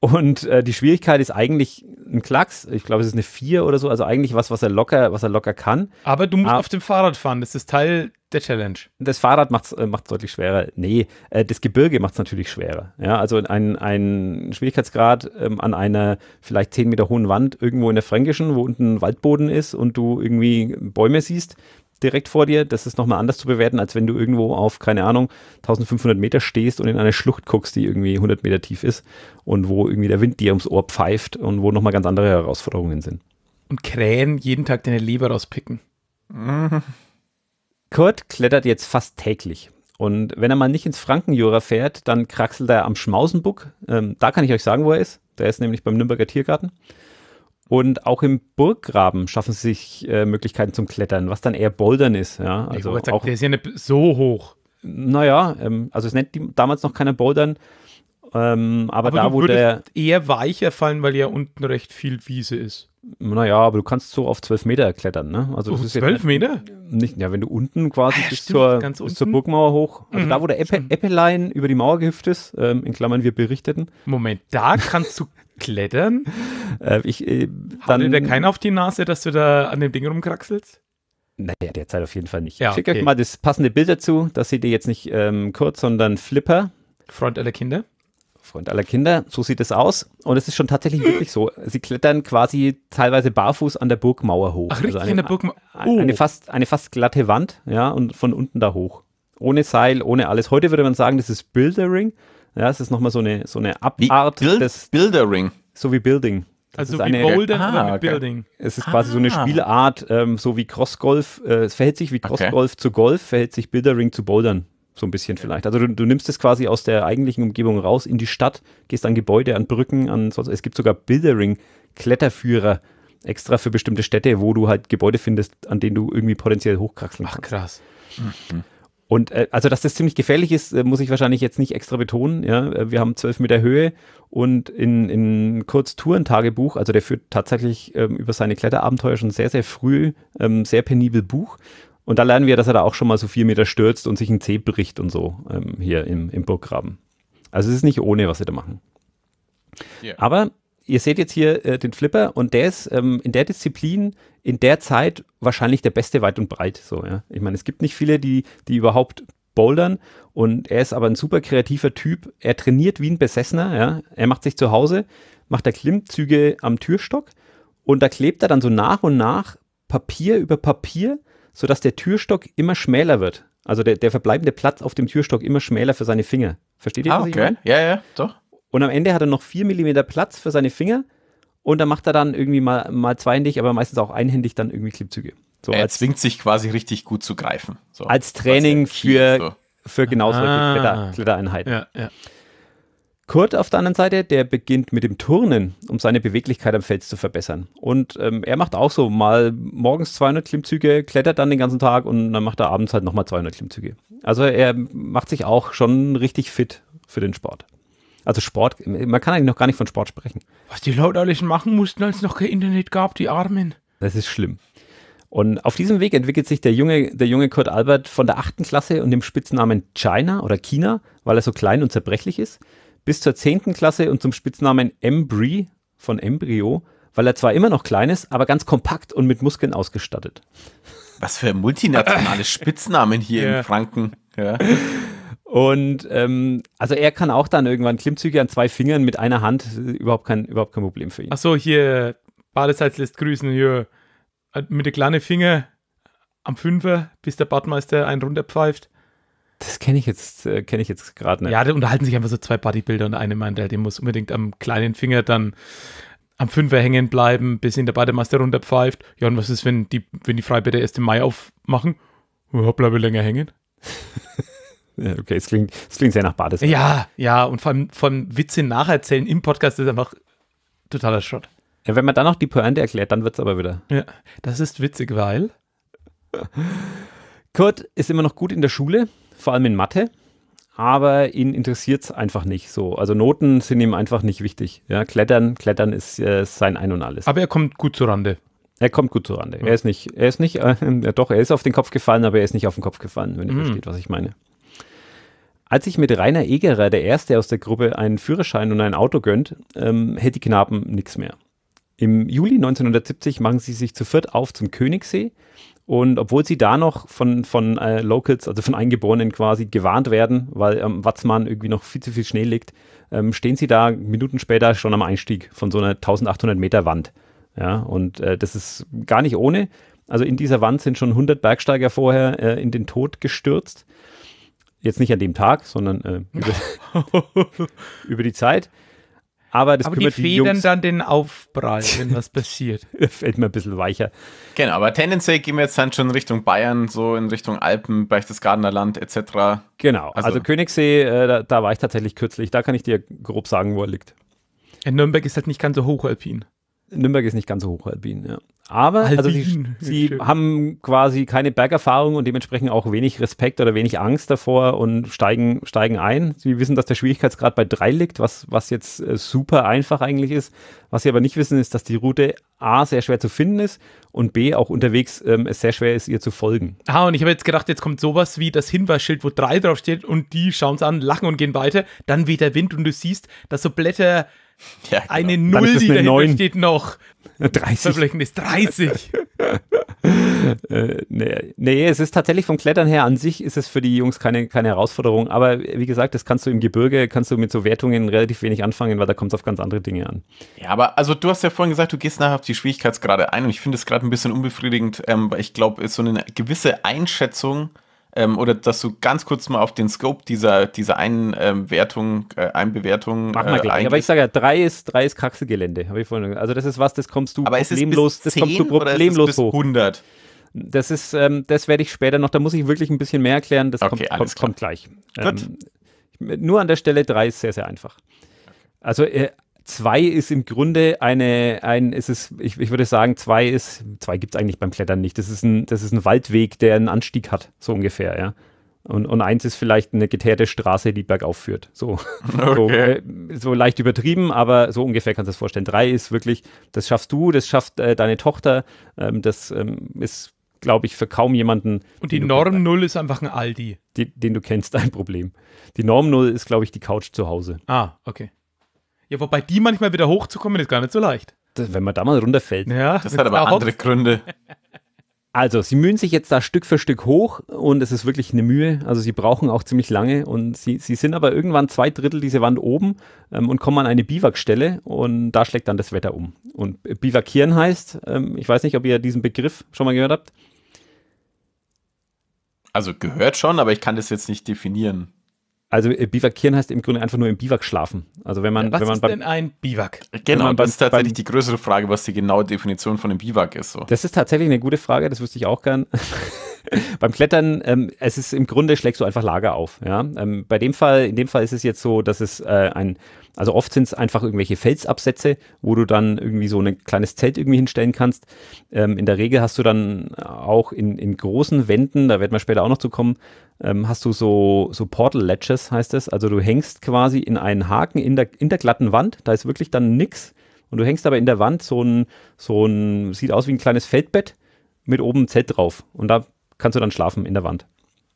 Und äh, die Schwierigkeit ist eigentlich ein Klacks. Ich glaube, es ist eine 4 oder so. Also eigentlich was, was er locker, was er locker kann. Aber du musst ah, auf dem Fahrrad fahren. Das ist Teil der Challenge. Das Fahrrad macht es äh, deutlich schwerer. Nee, äh, das Gebirge macht es natürlich schwerer. Ja, also ein, ein Schwierigkeitsgrad ähm, an einer vielleicht 10 Meter hohen Wand irgendwo in der Fränkischen, wo unten Waldboden ist und du irgendwie Bäume siehst, direkt vor dir. Das ist nochmal anders zu bewerten, als wenn du irgendwo auf, keine Ahnung, 1500 Meter stehst und in eine Schlucht guckst, die irgendwie 100 Meter tief ist und wo irgendwie der Wind dir ums Ohr pfeift und wo nochmal ganz andere Herausforderungen sind. Und Krähen jeden Tag deine Leber rauspicken. Kurt klettert jetzt fast täglich. Und wenn er mal nicht ins Frankenjura fährt, dann kraxelt er am Schmausenbuck. Ähm, da kann ich euch sagen, wo er ist. Der ist nämlich beim Nürnberger Tiergarten. Und auch im Burggraben schaffen sie sich äh, Möglichkeiten zum Klettern, was dann eher Bouldern ist. Ja? Also auch, sagen, der ist ja nicht so hoch. Naja, ähm, also es nennt die, damals noch keiner Bouldern. Ähm, aber, aber, da, wo der. eher weicher fallen, weil ja unten recht viel Wiese ist. Naja, aber du kannst so auf zwölf Meter klettern, ne? Also auf 12 Meter? Nicht, ja, wenn du unten quasi ah, ja, bis, stimmt, zur, bis unten. zur Burgmauer hoch, also mhm, da, wo der Eppe, Eppelein über die Mauer gehüpft ist, ähm, in Klammern wir berichteten. Moment, da kannst du Klettern? Äh, ich, äh, dann, Hatte der keinen auf die Nase, dass du da an dem Ding rumkraxelst? Naja, derzeit auf jeden Fall nicht. Ja, ich schicke okay. euch mal das passende Bild dazu. Das seht ihr jetzt nicht ähm, kurz, sondern Flipper. Front aller Kinder. Freund aller Kinder. So sieht es aus. Und es ist schon tatsächlich wirklich so. Sie klettern quasi teilweise barfuß an der Burgmauer hoch. Ach, also eine, der Burgmauer. Oh. Eine, fast, eine fast glatte Wand, ja, und von unten da hoch. Ohne Seil, ohne alles. Heute würde man sagen, das ist Bouldering. Ja, es ist nochmal so eine, so eine Abart Bild des. Buildering. So wie Building. Das also wie Boulder ah, mit Building. Es ist ah. quasi so eine ah. Spielart, ähm, so wie Crossgolf. Äh, es verhält sich wie Crossgolf okay. zu Golf, verhält sich Buildering zu Bouldern. So ein bisschen vielleicht. Also du, du nimmst es quasi aus der eigentlichen Umgebung raus in die Stadt, gehst an Gebäude, an Brücken, an sonst. Es gibt sogar Buildering-Kletterführer extra für bestimmte Städte, wo du halt Gebäude findest, an denen du irgendwie potenziell hochkraxeln kannst. Ach krass. Mhm. Und äh, also, dass das ziemlich gefährlich ist, äh, muss ich wahrscheinlich jetzt nicht extra betonen. Ja? Äh, wir haben zwölf Meter Höhe und in, in Kurz Tourentagebuch, also der führt tatsächlich ähm, über seine Kletterabenteuer schon sehr, sehr früh, ähm, sehr penibel Buch. Und da lernen wir, dass er da auch schon mal so vier Meter stürzt und sich ein Zeh bricht und so ähm, hier im, im Burggraben. Also es ist nicht ohne, was sie da machen. Yeah. Aber ihr seht jetzt hier äh, den Flipper und der ist ähm, in der Disziplin, in der Zeit wahrscheinlich der beste weit und breit. So, ja. Ich meine, es gibt nicht viele, die, die überhaupt bouldern und er ist aber ein super kreativer Typ. Er trainiert wie ein Besessener, ja. Er macht sich zu Hause, macht er Klimmzüge am Türstock und da klebt er dann so nach und nach Papier über Papier, sodass der Türstock immer schmäler wird. Also der, der verbleibende Platz auf dem Türstock immer schmäler für seine Finger. Versteht ihr ah, Okay. Ja, ja, doch. Und am Ende hat er noch 4 mm Platz für seine Finger und dann macht er dann irgendwie mal, mal zweihändig, aber meistens auch einhändig dann irgendwie Klippzüge. So er als, zwingt sich quasi richtig gut zu greifen. So. Als Training für, so. für genau ah. Kletter, Klettereinheiten. Ja, ja. Kurt auf der anderen Seite, der beginnt mit dem Turnen, um seine Beweglichkeit am Fels zu verbessern. Und ähm, er macht auch so mal morgens 200 Klimmzüge, klettert dann den ganzen Tag und dann macht er abends halt nochmal 200 Klimmzüge. Also er macht sich auch schon richtig fit für den Sport. Also Sport, man kann eigentlich noch gar nicht von Sport sprechen. Was die Leute alles machen mussten, als es noch kein Internet gab, die Armen. Das ist schlimm. Und auf diesem Weg entwickelt sich der junge, der junge Kurt Albert von der achten Klasse und dem Spitznamen China oder China, weil er so klein und zerbrechlich ist, bis zur zehnten Klasse und zum Spitznamen Embry von Embryo, weil er zwar immer noch klein ist, aber ganz kompakt und mit Muskeln ausgestattet. Was für multinationale Spitznamen hier in Franken. Ja. Und ähm, also er kann auch dann irgendwann Klimmzüge an zwei Fingern mit einer Hand, überhaupt kein, überhaupt kein Problem für ihn. Achso, hier, Badesalz lässt grüßen, hier, äh, mit den kleinen Finger am Fünfer, bis der Badmeister einen runterpfeift. Das kenne ich jetzt, äh, kenne ich jetzt gerade nicht. Ja, da unterhalten sich einfach so zwei Bodybuilder und der eine meint, der muss unbedingt am kleinen Finger dann am Fünfer hängen bleiben, bis ihn der Bademeister runterpfeift. Ja, und was ist, wenn die, wenn die Freibäder erst im Mai aufmachen? Ja, bleibe länger hängen. Okay, es klingt, es klingt sehr nach Badesmann. Ja, ja, und vor allem, vor allem Witze nacherzählen im Podcast ist einfach totaler Schrott. Ja, wenn man dann noch die Pointe erklärt, dann wird es aber wieder. Ja, das ist witzig, weil. Kurt ist immer noch gut in der Schule, vor allem in Mathe, aber ihn interessiert es einfach nicht so. Also Noten sind ihm einfach nicht wichtig. Ja, klettern, klettern ist äh, sein Ein und Alles. Aber er kommt gut zur Rande. Er kommt gut zurande. Ja. Er ist nicht, er ist nicht, äh, ja, doch, er ist auf den Kopf gefallen, aber er ist nicht auf den Kopf gefallen, wenn ihr mhm. versteht, was ich meine. Als ich mit Rainer Egerer, der Erste aus der Gruppe, einen Führerschein und ein Auto gönnt, ähm, hält die Knaben nichts mehr. Im Juli 1970 machen sie sich zu viert auf zum Königssee und obwohl sie da noch von, von äh, Locals, also von Eingeborenen quasi gewarnt werden, weil am ähm, Watzmann irgendwie noch viel zu viel Schnee liegt, ähm, stehen sie da Minuten später schon am Einstieg von so einer 1800 Meter Wand. Ja, und äh, das ist gar nicht ohne. Also in dieser Wand sind schon 100 Bergsteiger vorher äh, in den Tod gestürzt. Jetzt nicht an dem Tag, sondern äh, über, über, die Zeit. Aber das aber kümmert die federn die Jungs. dann den Aufprall, wenn was passiert. Fällt mir ein bisschen weicher. Genau, aber tendenziell gehen wir jetzt dann schon Richtung Bayern, so in Richtung Alpen, Berchtesgadener Land etc. Genau, also, also Königssee, äh, da, da war ich tatsächlich kürzlich. Da kann ich dir grob sagen, wo er liegt. In Nürnberg ist halt nicht ganz so hochalpin. Nürnberg ist nicht ganz so hoch Albin, ja. Aber Albin. also sie, sie haben quasi keine Bergerfahrung und dementsprechend auch wenig Respekt oder wenig Angst davor und steigen, steigen ein. Sie wissen, dass der Schwierigkeitsgrad bei drei liegt, was, was jetzt äh, super einfach eigentlich ist. Was sie aber nicht wissen, ist, dass die Route A sehr schwer zu finden ist und B auch unterwegs ähm, es sehr schwer ist, ihr zu folgen. Ah, und ich habe jetzt gedacht, jetzt kommt sowas wie das Hinweisschild, wo drei draufsteht und die schauen es an, lachen und gehen weiter. Dann weht der Wind und du siehst, dass so Blätter ja, genau. Eine Null, die dahinter 9. steht noch. 30. Verblechen ist 30. äh, nee, nee, es ist tatsächlich vom Klettern her an sich ist es für die Jungs keine, keine Herausforderung. Aber wie gesagt, das kannst du im Gebirge, kannst du mit so Wertungen relativ wenig anfangen, weil da kommt es auf ganz andere Dinge an. Ja, aber also du hast ja vorhin gesagt, du gehst nachher auf die Schwierigkeitsgrade ein und ich finde es gerade ein bisschen unbefriedigend, ähm, weil ich glaube, so eine gewisse Einschätzung ähm, oder dass du ganz kurz mal auf den Scope dieser, dieser einen ähm, Wertung, äh, Einbewertung. Mach mal äh, gleich. Aber ich sage ja, drei ist, drei ist Kraxelgelände, habe ich vorhin Also das ist was, das kommst du Aber problemlos, das kommst du problemlos hoch. 100? Das ist, ähm, das werde ich später noch, da muss ich wirklich ein bisschen mehr erklären, das okay, kommt, kommt, kommt, gleich. Gut. Ähm, nur an der Stelle drei ist sehr, sehr einfach. Also äh, 2 ist im Grunde eine, ein, es ich, ich würde sagen, 2 ist, 2 gibt es eigentlich beim Klettern nicht. Das ist, ein, das ist ein Waldweg, der einen Anstieg hat, so ungefähr, ja. Und, und eins ist vielleicht eine geteerte Straße, die bergauf führt. So, okay. so, äh, so, leicht übertrieben, aber so ungefähr kannst du das vorstellen. Drei ist wirklich, das schaffst du, das schafft äh, deine Tochter, ähm, das ähm, ist, glaube ich, für kaum jemanden. Und die Norm Null ist einfach ein Aldi. Die, den du kennst, ein Problem. Die Norm Null ist, glaube ich, die Couch zu Hause. Ah, okay. Ja, wobei die manchmal wieder hochzukommen, ist gar nicht so leicht. Das, wenn man da mal runterfällt. Ja, das hat aber andere Gründe. Also, sie mühen sich jetzt da Stück für Stück hoch und es ist wirklich eine Mühe. Also, sie brauchen auch ziemlich lange und sie, sie sind aber irgendwann zwei Drittel dieser Wand oben ähm, und kommen an eine Biwakstelle und da schlägt dann das Wetter um. Und Biwakieren heißt, ähm, ich weiß nicht, ob ihr diesen Begriff schon mal gehört habt. Also, gehört schon, aber ich kann das jetzt nicht definieren. Also äh, Biwakieren heißt im Grunde einfach nur im Biwak schlafen. Also wenn man, ja, was wenn man ist beim, denn ein Biwak? Genau, das beim, ist tatsächlich beim, die größere Frage, was die genaue Definition von einem Biwak ist. So. Das ist tatsächlich eine gute Frage, das wüsste ich auch gern. beim Klettern, ähm, es ist im Grunde schlägst du einfach Lager auf. Ja? Ähm, bei dem Fall, in dem Fall ist es jetzt so, dass es äh, ein also oft sind es einfach irgendwelche Felsabsätze, wo du dann irgendwie so ein kleines Zelt irgendwie hinstellen kannst. Ähm, in der Regel hast du dann auch in, in großen Wänden, da werden wir später auch noch zu kommen, ähm, hast du so, so Portal Ledges, heißt es. Also du hängst quasi in einen Haken in der, in der glatten Wand, da ist wirklich dann nichts. Und du hängst aber in der Wand so ein, so ein, sieht aus wie ein kleines Feldbett mit oben ein Zelt drauf. Und da kannst du dann schlafen in der Wand.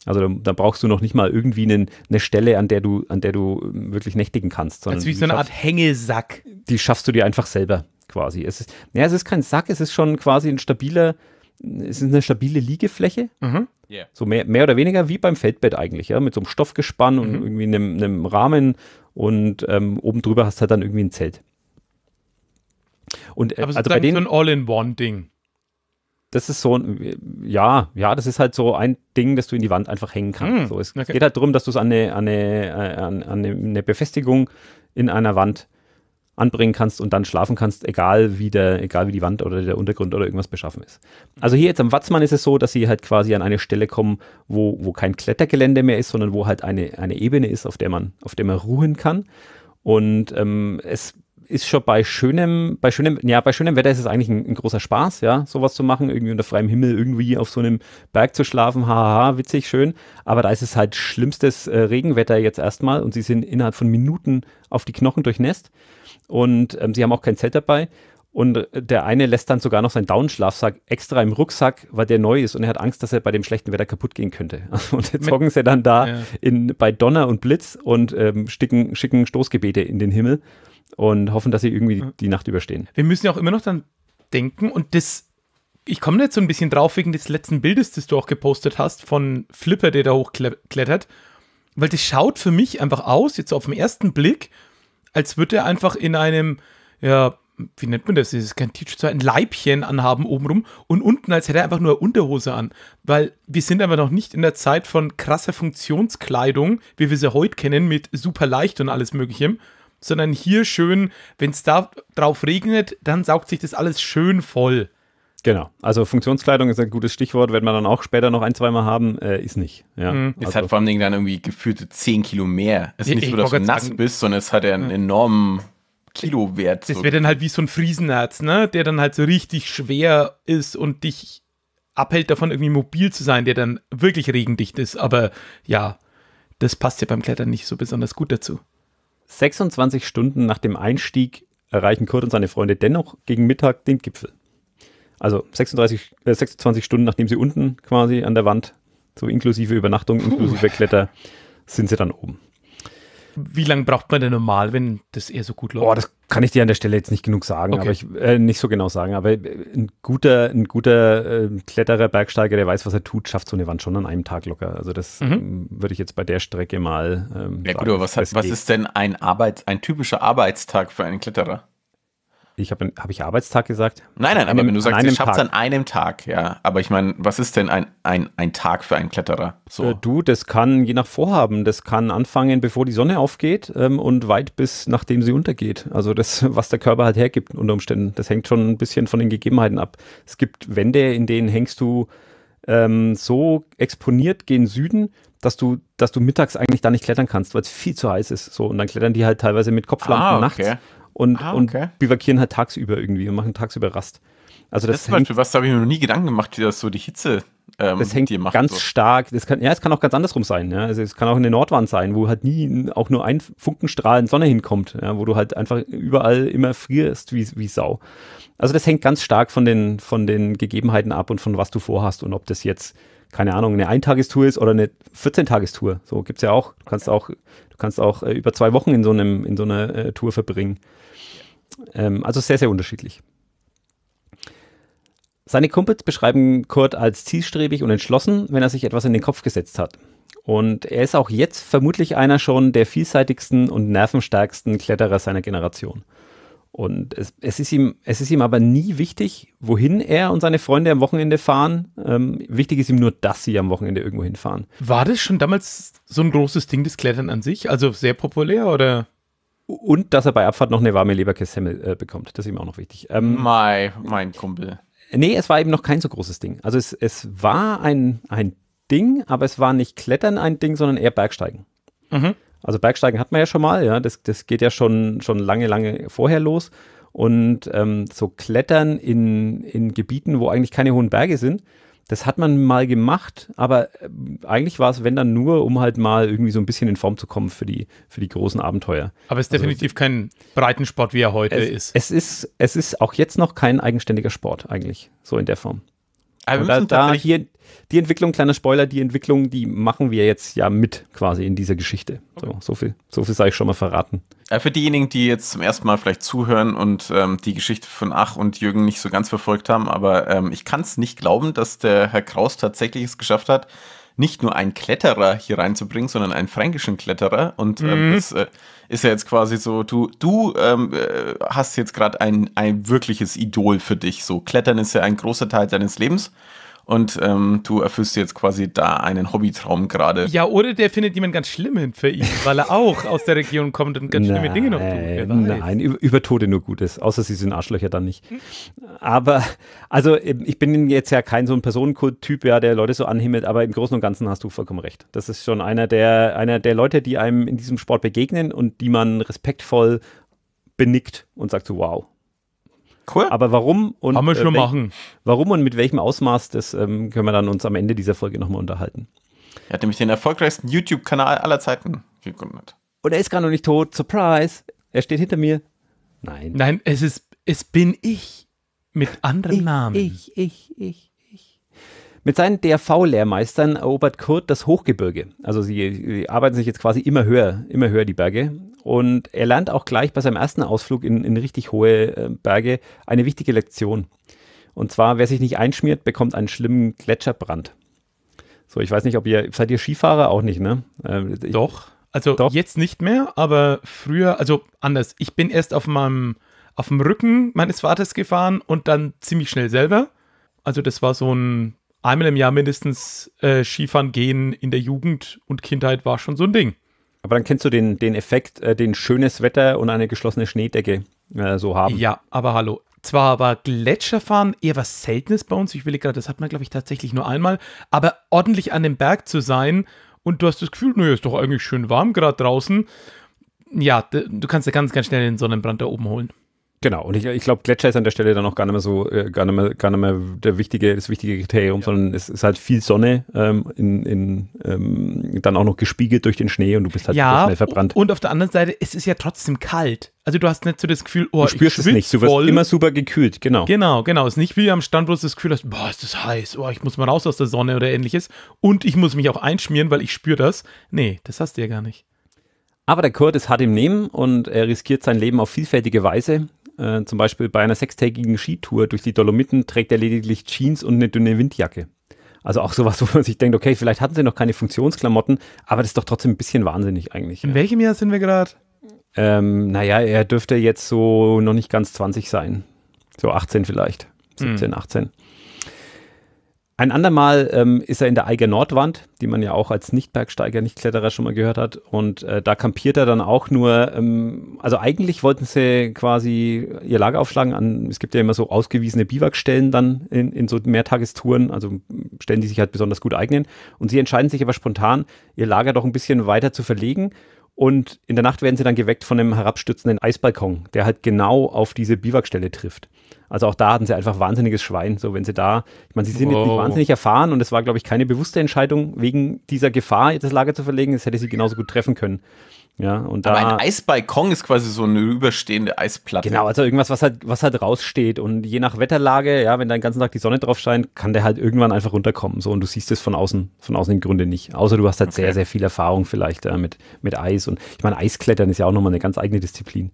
Also dann, dann, brauchst du noch nicht mal irgendwie einen, eine Stelle, an der du, an der du ähm, wirklich nächtigen kannst. Sondern ist wie so eine schaffst, Art Hängesack. Die schaffst du dir einfach selber quasi. Es ist, ja, es ist kein Sack, es ist schon quasi ein stabiler, es ist eine stabile Liegefläche. Mhm. Yeah. So mehr, mehr oder weniger wie beim Feldbett eigentlich, ja, mit so einem Stoffgespann mhm. und irgendwie einem, einem Rahmen und ähm, oben drüber hast du halt dann irgendwie ein Zelt. Und, äh, Aber also bei denen, so ein All-in-One-Ding das ist so ein, ja, ja, das ist halt so ein Ding, das du in die Wand einfach hängen kannst. Mm, so, es okay. geht halt darum, dass du es an eine, an, eine, äh, an, an eine Befestigung in einer Wand anbringen kannst und dann schlafen kannst, egal wie der, egal wie die Wand oder der Untergrund oder irgendwas beschaffen ist. Also hier jetzt am Watzmann ist es so, dass sie halt quasi an eine Stelle kommen, wo, wo kein Klettergelände mehr ist, sondern wo halt eine, eine Ebene ist, auf der man, auf der man ruhen kann. Und ähm, es ist schon bei schönem, bei schönem, ja, bei schönem Wetter ist es eigentlich ein, ein, großer Spaß, ja, sowas zu machen, irgendwie unter freiem Himmel, irgendwie auf so einem Berg zu schlafen, haha, witzig, schön. Aber da ist es halt schlimmstes äh, Regenwetter jetzt erstmal und sie sind innerhalb von Minuten auf die Knochen durchnässt und ähm, sie haben auch kein Zelt dabei. Und äh, der eine lässt dann sogar noch seinen Downschlafsack extra im Rucksack, weil der neu ist und er hat Angst, dass er bei dem schlechten Wetter kaputt gehen könnte. Und jetzt hocken sie dann da ja. in, bei Donner und Blitz und ähm, sticken, schicken Stoßgebete in den Himmel und hoffen, dass sie irgendwie die Nacht überstehen. Wir müssen ja auch immer noch dann denken und das ich komme jetzt so ein bisschen drauf wegen des letzten Bildes, das du auch gepostet hast von Flipper, der da hochklettert, weil das schaut für mich einfach aus, jetzt auf den ersten Blick, als würde er einfach in einem, ja, wie nennt man das? Das ist kein T-Shirt, ein Leibchen anhaben obenrum und unten, als hätte er einfach nur Unterhose an. Weil wir sind einfach noch nicht in der Zeit von krasser Funktionskleidung, wie wir sie heute kennen, mit super leicht und alles Mögliche sondern hier schön, wenn es da drauf regnet, dann saugt sich das alles schön voll. Genau, also Funktionskleidung ist ein gutes Stichwort, werden wir dann auch später noch ein, zweimal haben, äh, ist nicht. Ja, mhm. also. Es hat also vor allem dann irgendwie gefühlte 10 Kilo mehr. Es ist ja, nicht so, dass du nass sagen, bist, sondern es hat ja einen enormen Kilowert. Das wäre dann halt wie so ein Friesenerz, ne? der dann halt so richtig schwer ist und dich abhält davon, irgendwie mobil zu sein, der dann wirklich regendicht ist. Aber ja, das passt ja beim Klettern nicht so besonders gut dazu. 26 Stunden nach dem Einstieg erreichen Kurt und seine Freunde dennoch gegen Mittag den Gipfel. Also 36, äh, 26 Stunden, nachdem sie unten quasi an der Wand, so inklusive Übernachtung, inklusive Kletter, sind sie dann oben. Wie lange braucht man denn normal, wenn das eher so gut läuft? Oh, das kann ich dir an der Stelle jetzt nicht genug sagen, okay. aber ich, äh, nicht so genau sagen. Aber äh, ein guter, ein guter äh, Kletterer, Bergsteiger, der weiß, was er tut, schafft so eine Wand schon an einem Tag locker. Also das mhm. Ähm, würde ich jetzt bei der Strecke mal. Ähm, ja sagen, gut, aber was, hat, was ist denn ein Arbeits, ein typischer Arbeitstag für einen Kletterer? Ich habe hab ich Arbeitstag gesagt? Nein, nein, aber einem, wenn du sagst, ihr schafft es an einem Tag, ja. Aber ich meine, was ist denn ein, ein, ein Tag für einen Kletterer? So. Äh, du, das kann je nach Vorhaben, das kann anfangen, bevor die Sonne aufgeht ähm, und weit bis nachdem sie untergeht. Also das, was der Körper halt hergibt unter Umständen. Das hängt schon ein bisschen von den Gegebenheiten ab. Es gibt Wände, in denen hängst du ähm, so exponiert gen Süden, dass du, dass du mittags eigentlich da nicht klettern kannst, weil es viel zu heiß ist. So, und dann klettern die halt teilweise mit Kopflampen ah, okay. nachts und, ah, okay. und bivakieren halt tagsüber irgendwie und machen tagsüber Rast. Also das, das zum hängt, Beispiel, was habe ich mir noch nie Gedanken gemacht, wie das so die Hitze ähm, das hängt macht, ganz so. stark. Das kann, ja, es kann auch ganz andersrum sein. Ja. Also es kann auch in der Nordwand sein, wo halt nie auch nur ein Funkenstrahlen Sonne hinkommt, ja, wo du halt einfach überall immer frierst wie, wie Sau. Also das hängt ganz stark von den, von den Gegebenheiten ab und von was du vorhast und ob das jetzt keine Ahnung, eine Eintagestour ist oder eine 14-Tagestour. So gibt es ja auch. Du kannst auch, du kannst auch äh, über zwei Wochen in so einem, in so einer äh, Tour verbringen. Ähm, also sehr, sehr unterschiedlich. Seine Kumpels beschreiben Kurt als zielstrebig und entschlossen, wenn er sich etwas in den Kopf gesetzt hat. Und er ist auch jetzt vermutlich einer schon der vielseitigsten und nervenstärksten Kletterer seiner Generation. Und es, es, ist ihm, es ist ihm aber nie wichtig, wohin er und seine Freunde am Wochenende fahren. Ähm, wichtig ist ihm nur, dass sie am Wochenende irgendwo hinfahren. War das schon damals so ein großes Ding, das Klettern an sich? Also sehr populär oder? Und dass er bei Abfahrt noch eine warme Leberkässemmel äh, bekommt. Das ist ihm auch noch wichtig. Ähm, Mai, mein Kumpel. Nee, es war eben noch kein so großes Ding. Also es, es war ein, ein Ding, aber es war nicht Klettern ein Ding, sondern eher Bergsteigen. Mhm. Also Bergsteigen hat man ja schon mal, ja, das, das geht ja schon, schon lange, lange vorher los. Und ähm, so Klettern in, in Gebieten, wo eigentlich keine hohen Berge sind, das hat man mal gemacht, aber äh, eigentlich war es, wenn dann nur, um halt mal irgendwie so ein bisschen in Form zu kommen für die, für die großen Abenteuer. Aber es ist also, definitiv kein Breitensport, wie er heute es, ist. Es ist. Es ist auch jetzt noch kein eigenständiger Sport eigentlich, so in der Form. Aber wir da, da hier die Entwicklung, kleiner Spoiler, die Entwicklung, die machen wir jetzt ja mit quasi in dieser Geschichte. Okay. So, so, viel, so viel sage ich schon mal verraten. für diejenigen, die jetzt zum ersten Mal vielleicht zuhören und ähm, die Geschichte von Ach und Jürgen nicht so ganz verfolgt haben, aber ähm, ich kann es nicht glauben, dass der Herr Kraus tatsächlich es geschafft hat, nicht nur einen Kletterer hier reinzubringen, sondern einen fränkischen Kletterer. Und ähm, mhm. das äh, ist ja jetzt quasi so, du, du ähm, äh, hast jetzt gerade ein, ein wirkliches Idol für dich. So, Klettern ist ja ein großer Teil deines Lebens und ähm, du erfüllst jetzt quasi da einen Hobbytraum gerade. Ja, oder der findet jemanden ganz Schlimmen für ihn, weil er auch aus der Region kommt und ganz schlimme nein, Dinge noch tut. Nein, über Tode nur Gutes, außer sie sind Arschlöcher dann nicht. Hm? Aber, also ähm, ich bin jetzt ja kein so ein Personenkulttyp, ja, der Leute so anhimmelt, aber im Großen und Ganzen hast du vollkommen recht. Das ist schon einer der, einer der Leute, die einem in diesem Sport begegnen und die man respektvoll benickt und sagt so, wow, Cool. Aber warum und wir äh, schon äh, machen. warum und mit welchem Ausmaß, das ähm, können wir dann uns am Ende dieser Folge nochmal unterhalten. Er hat nämlich den erfolgreichsten YouTube-Kanal aller Zeiten gegründet. Und er ist gerade noch nicht tot. Surprise! Er steht hinter mir. Nein. Nein, es ist, es bin ich. Mit anderen ich, Namen. Ich, ich, ich. Mit seinen DRV-Lehrmeistern erobert Kurt das Hochgebirge. Also sie, sie, arbeiten sich jetzt quasi immer höher, immer höher die Berge. Und er lernt auch gleich bei seinem ersten Ausflug in, in richtig hohe äh, Berge eine wichtige Lektion. Und zwar, wer sich nicht einschmiert, bekommt einen schlimmen Gletscherbrand. So, ich weiß nicht, ob ihr, seid ihr Skifahrer auch nicht, ne? Ähm, Doch. Also Doch. jetzt nicht mehr, aber früher, also anders. Ich bin erst auf meinem, auf dem Rücken meines Vaters gefahren und dann ziemlich schnell selber. Also das war so ein einmal im Jahr mindestens äh, Skifahren gehen in der Jugend und Kindheit war schon so ein Ding. Aber dann kennst du den, den Effekt, äh, den schönes Wetter und eine geschlossene Schneedecke äh, so haben. Ja, aber hallo. Zwar war Gletscherfahren eher was Seltenes bei uns. Ich will gerade, das hat man, glaube ich, tatsächlich nur einmal. Aber ordentlich an dem Berg zu sein und du hast das Gefühl, naja, ist doch eigentlich schön warm gerade draußen. Ja, du kannst ja ganz, ganz schnell den Sonnenbrand da oben holen. Genau, und ich, ich glaube, Gletscher ist an der Stelle dann auch gar nicht mehr so, äh, gar nicht mehr, gar nicht mehr der wichtige, das wichtige Kriterium, ja. sondern es ist halt viel Sonne, ähm, in, in, ähm, dann auch noch gespiegelt durch den Schnee und du bist halt ja, schnell verbrannt. Und auf der anderen Seite, es ist ja trotzdem kalt. Also du hast nicht so das Gefühl, oh, du spürst ich es nicht, du wirst voll. immer super gekühlt, genau. Genau, genau. Es ist nicht wie am Stand, wo du das Gefühl hast, boah, ist das heiß, oh, ich muss mal raus aus der Sonne oder ähnliches. Und ich muss mich auch einschmieren, weil ich spüre das. Nee, das hast du ja gar nicht. Aber der Kurt ist hart im Nehmen und er riskiert sein Leben auf vielfältige Weise. Äh, zum Beispiel bei einer sechstägigen Skitour durch die Dolomiten trägt er lediglich Jeans und eine dünne Windjacke. Also auch sowas, wo man sich denkt, okay, vielleicht hatten sie noch keine Funktionsklamotten, aber das ist doch trotzdem ein bisschen wahnsinnig eigentlich. In ja. welchem Jahr sind wir gerade? Ähm, naja, er dürfte jetzt so noch nicht ganz 20 sein. So 18 vielleicht. 17, hm. 18. Ein andermal ähm, ist er in der Eiger Nordwand, die man ja auch als Nichtbergsteiger, Nichtkletterer schon mal gehört hat. Und äh, da kampiert er dann auch nur, ähm, also eigentlich wollten sie quasi ihr Lager aufschlagen. An, es gibt ja immer so ausgewiesene Biwakstellen dann in, in so Mehrtagestouren, also Stellen, die sich halt besonders gut eignen. Und sie entscheiden sich aber spontan, ihr Lager doch ein bisschen weiter zu verlegen. Und in der Nacht werden sie dann geweckt von einem herabstürzenden Eisbalkon, der halt genau auf diese Biwakstelle trifft. Also auch da hatten sie einfach wahnsinniges Schwein. So, wenn sie da, ich meine, sie sind oh. jetzt nicht wahnsinnig erfahren und es war, glaube ich, keine bewusste Entscheidung, wegen dieser Gefahr das Lager zu verlegen. Das hätte sie genauso gut treffen können. Ja, und da, Aber ein Eisbalkon ist quasi so eine überstehende Eisplatte. Genau, also irgendwas, was halt, was halt raussteht. Und je nach Wetterlage, ja, wenn da den ganzen Tag die Sonne drauf scheint, kann der halt irgendwann einfach runterkommen. So, und du siehst es von außen, von außen im Grunde nicht. Außer du hast halt okay. sehr, sehr viel Erfahrung vielleicht äh, mit, mit Eis. Und ich meine, Eisklettern ist ja auch nochmal eine ganz eigene Disziplin.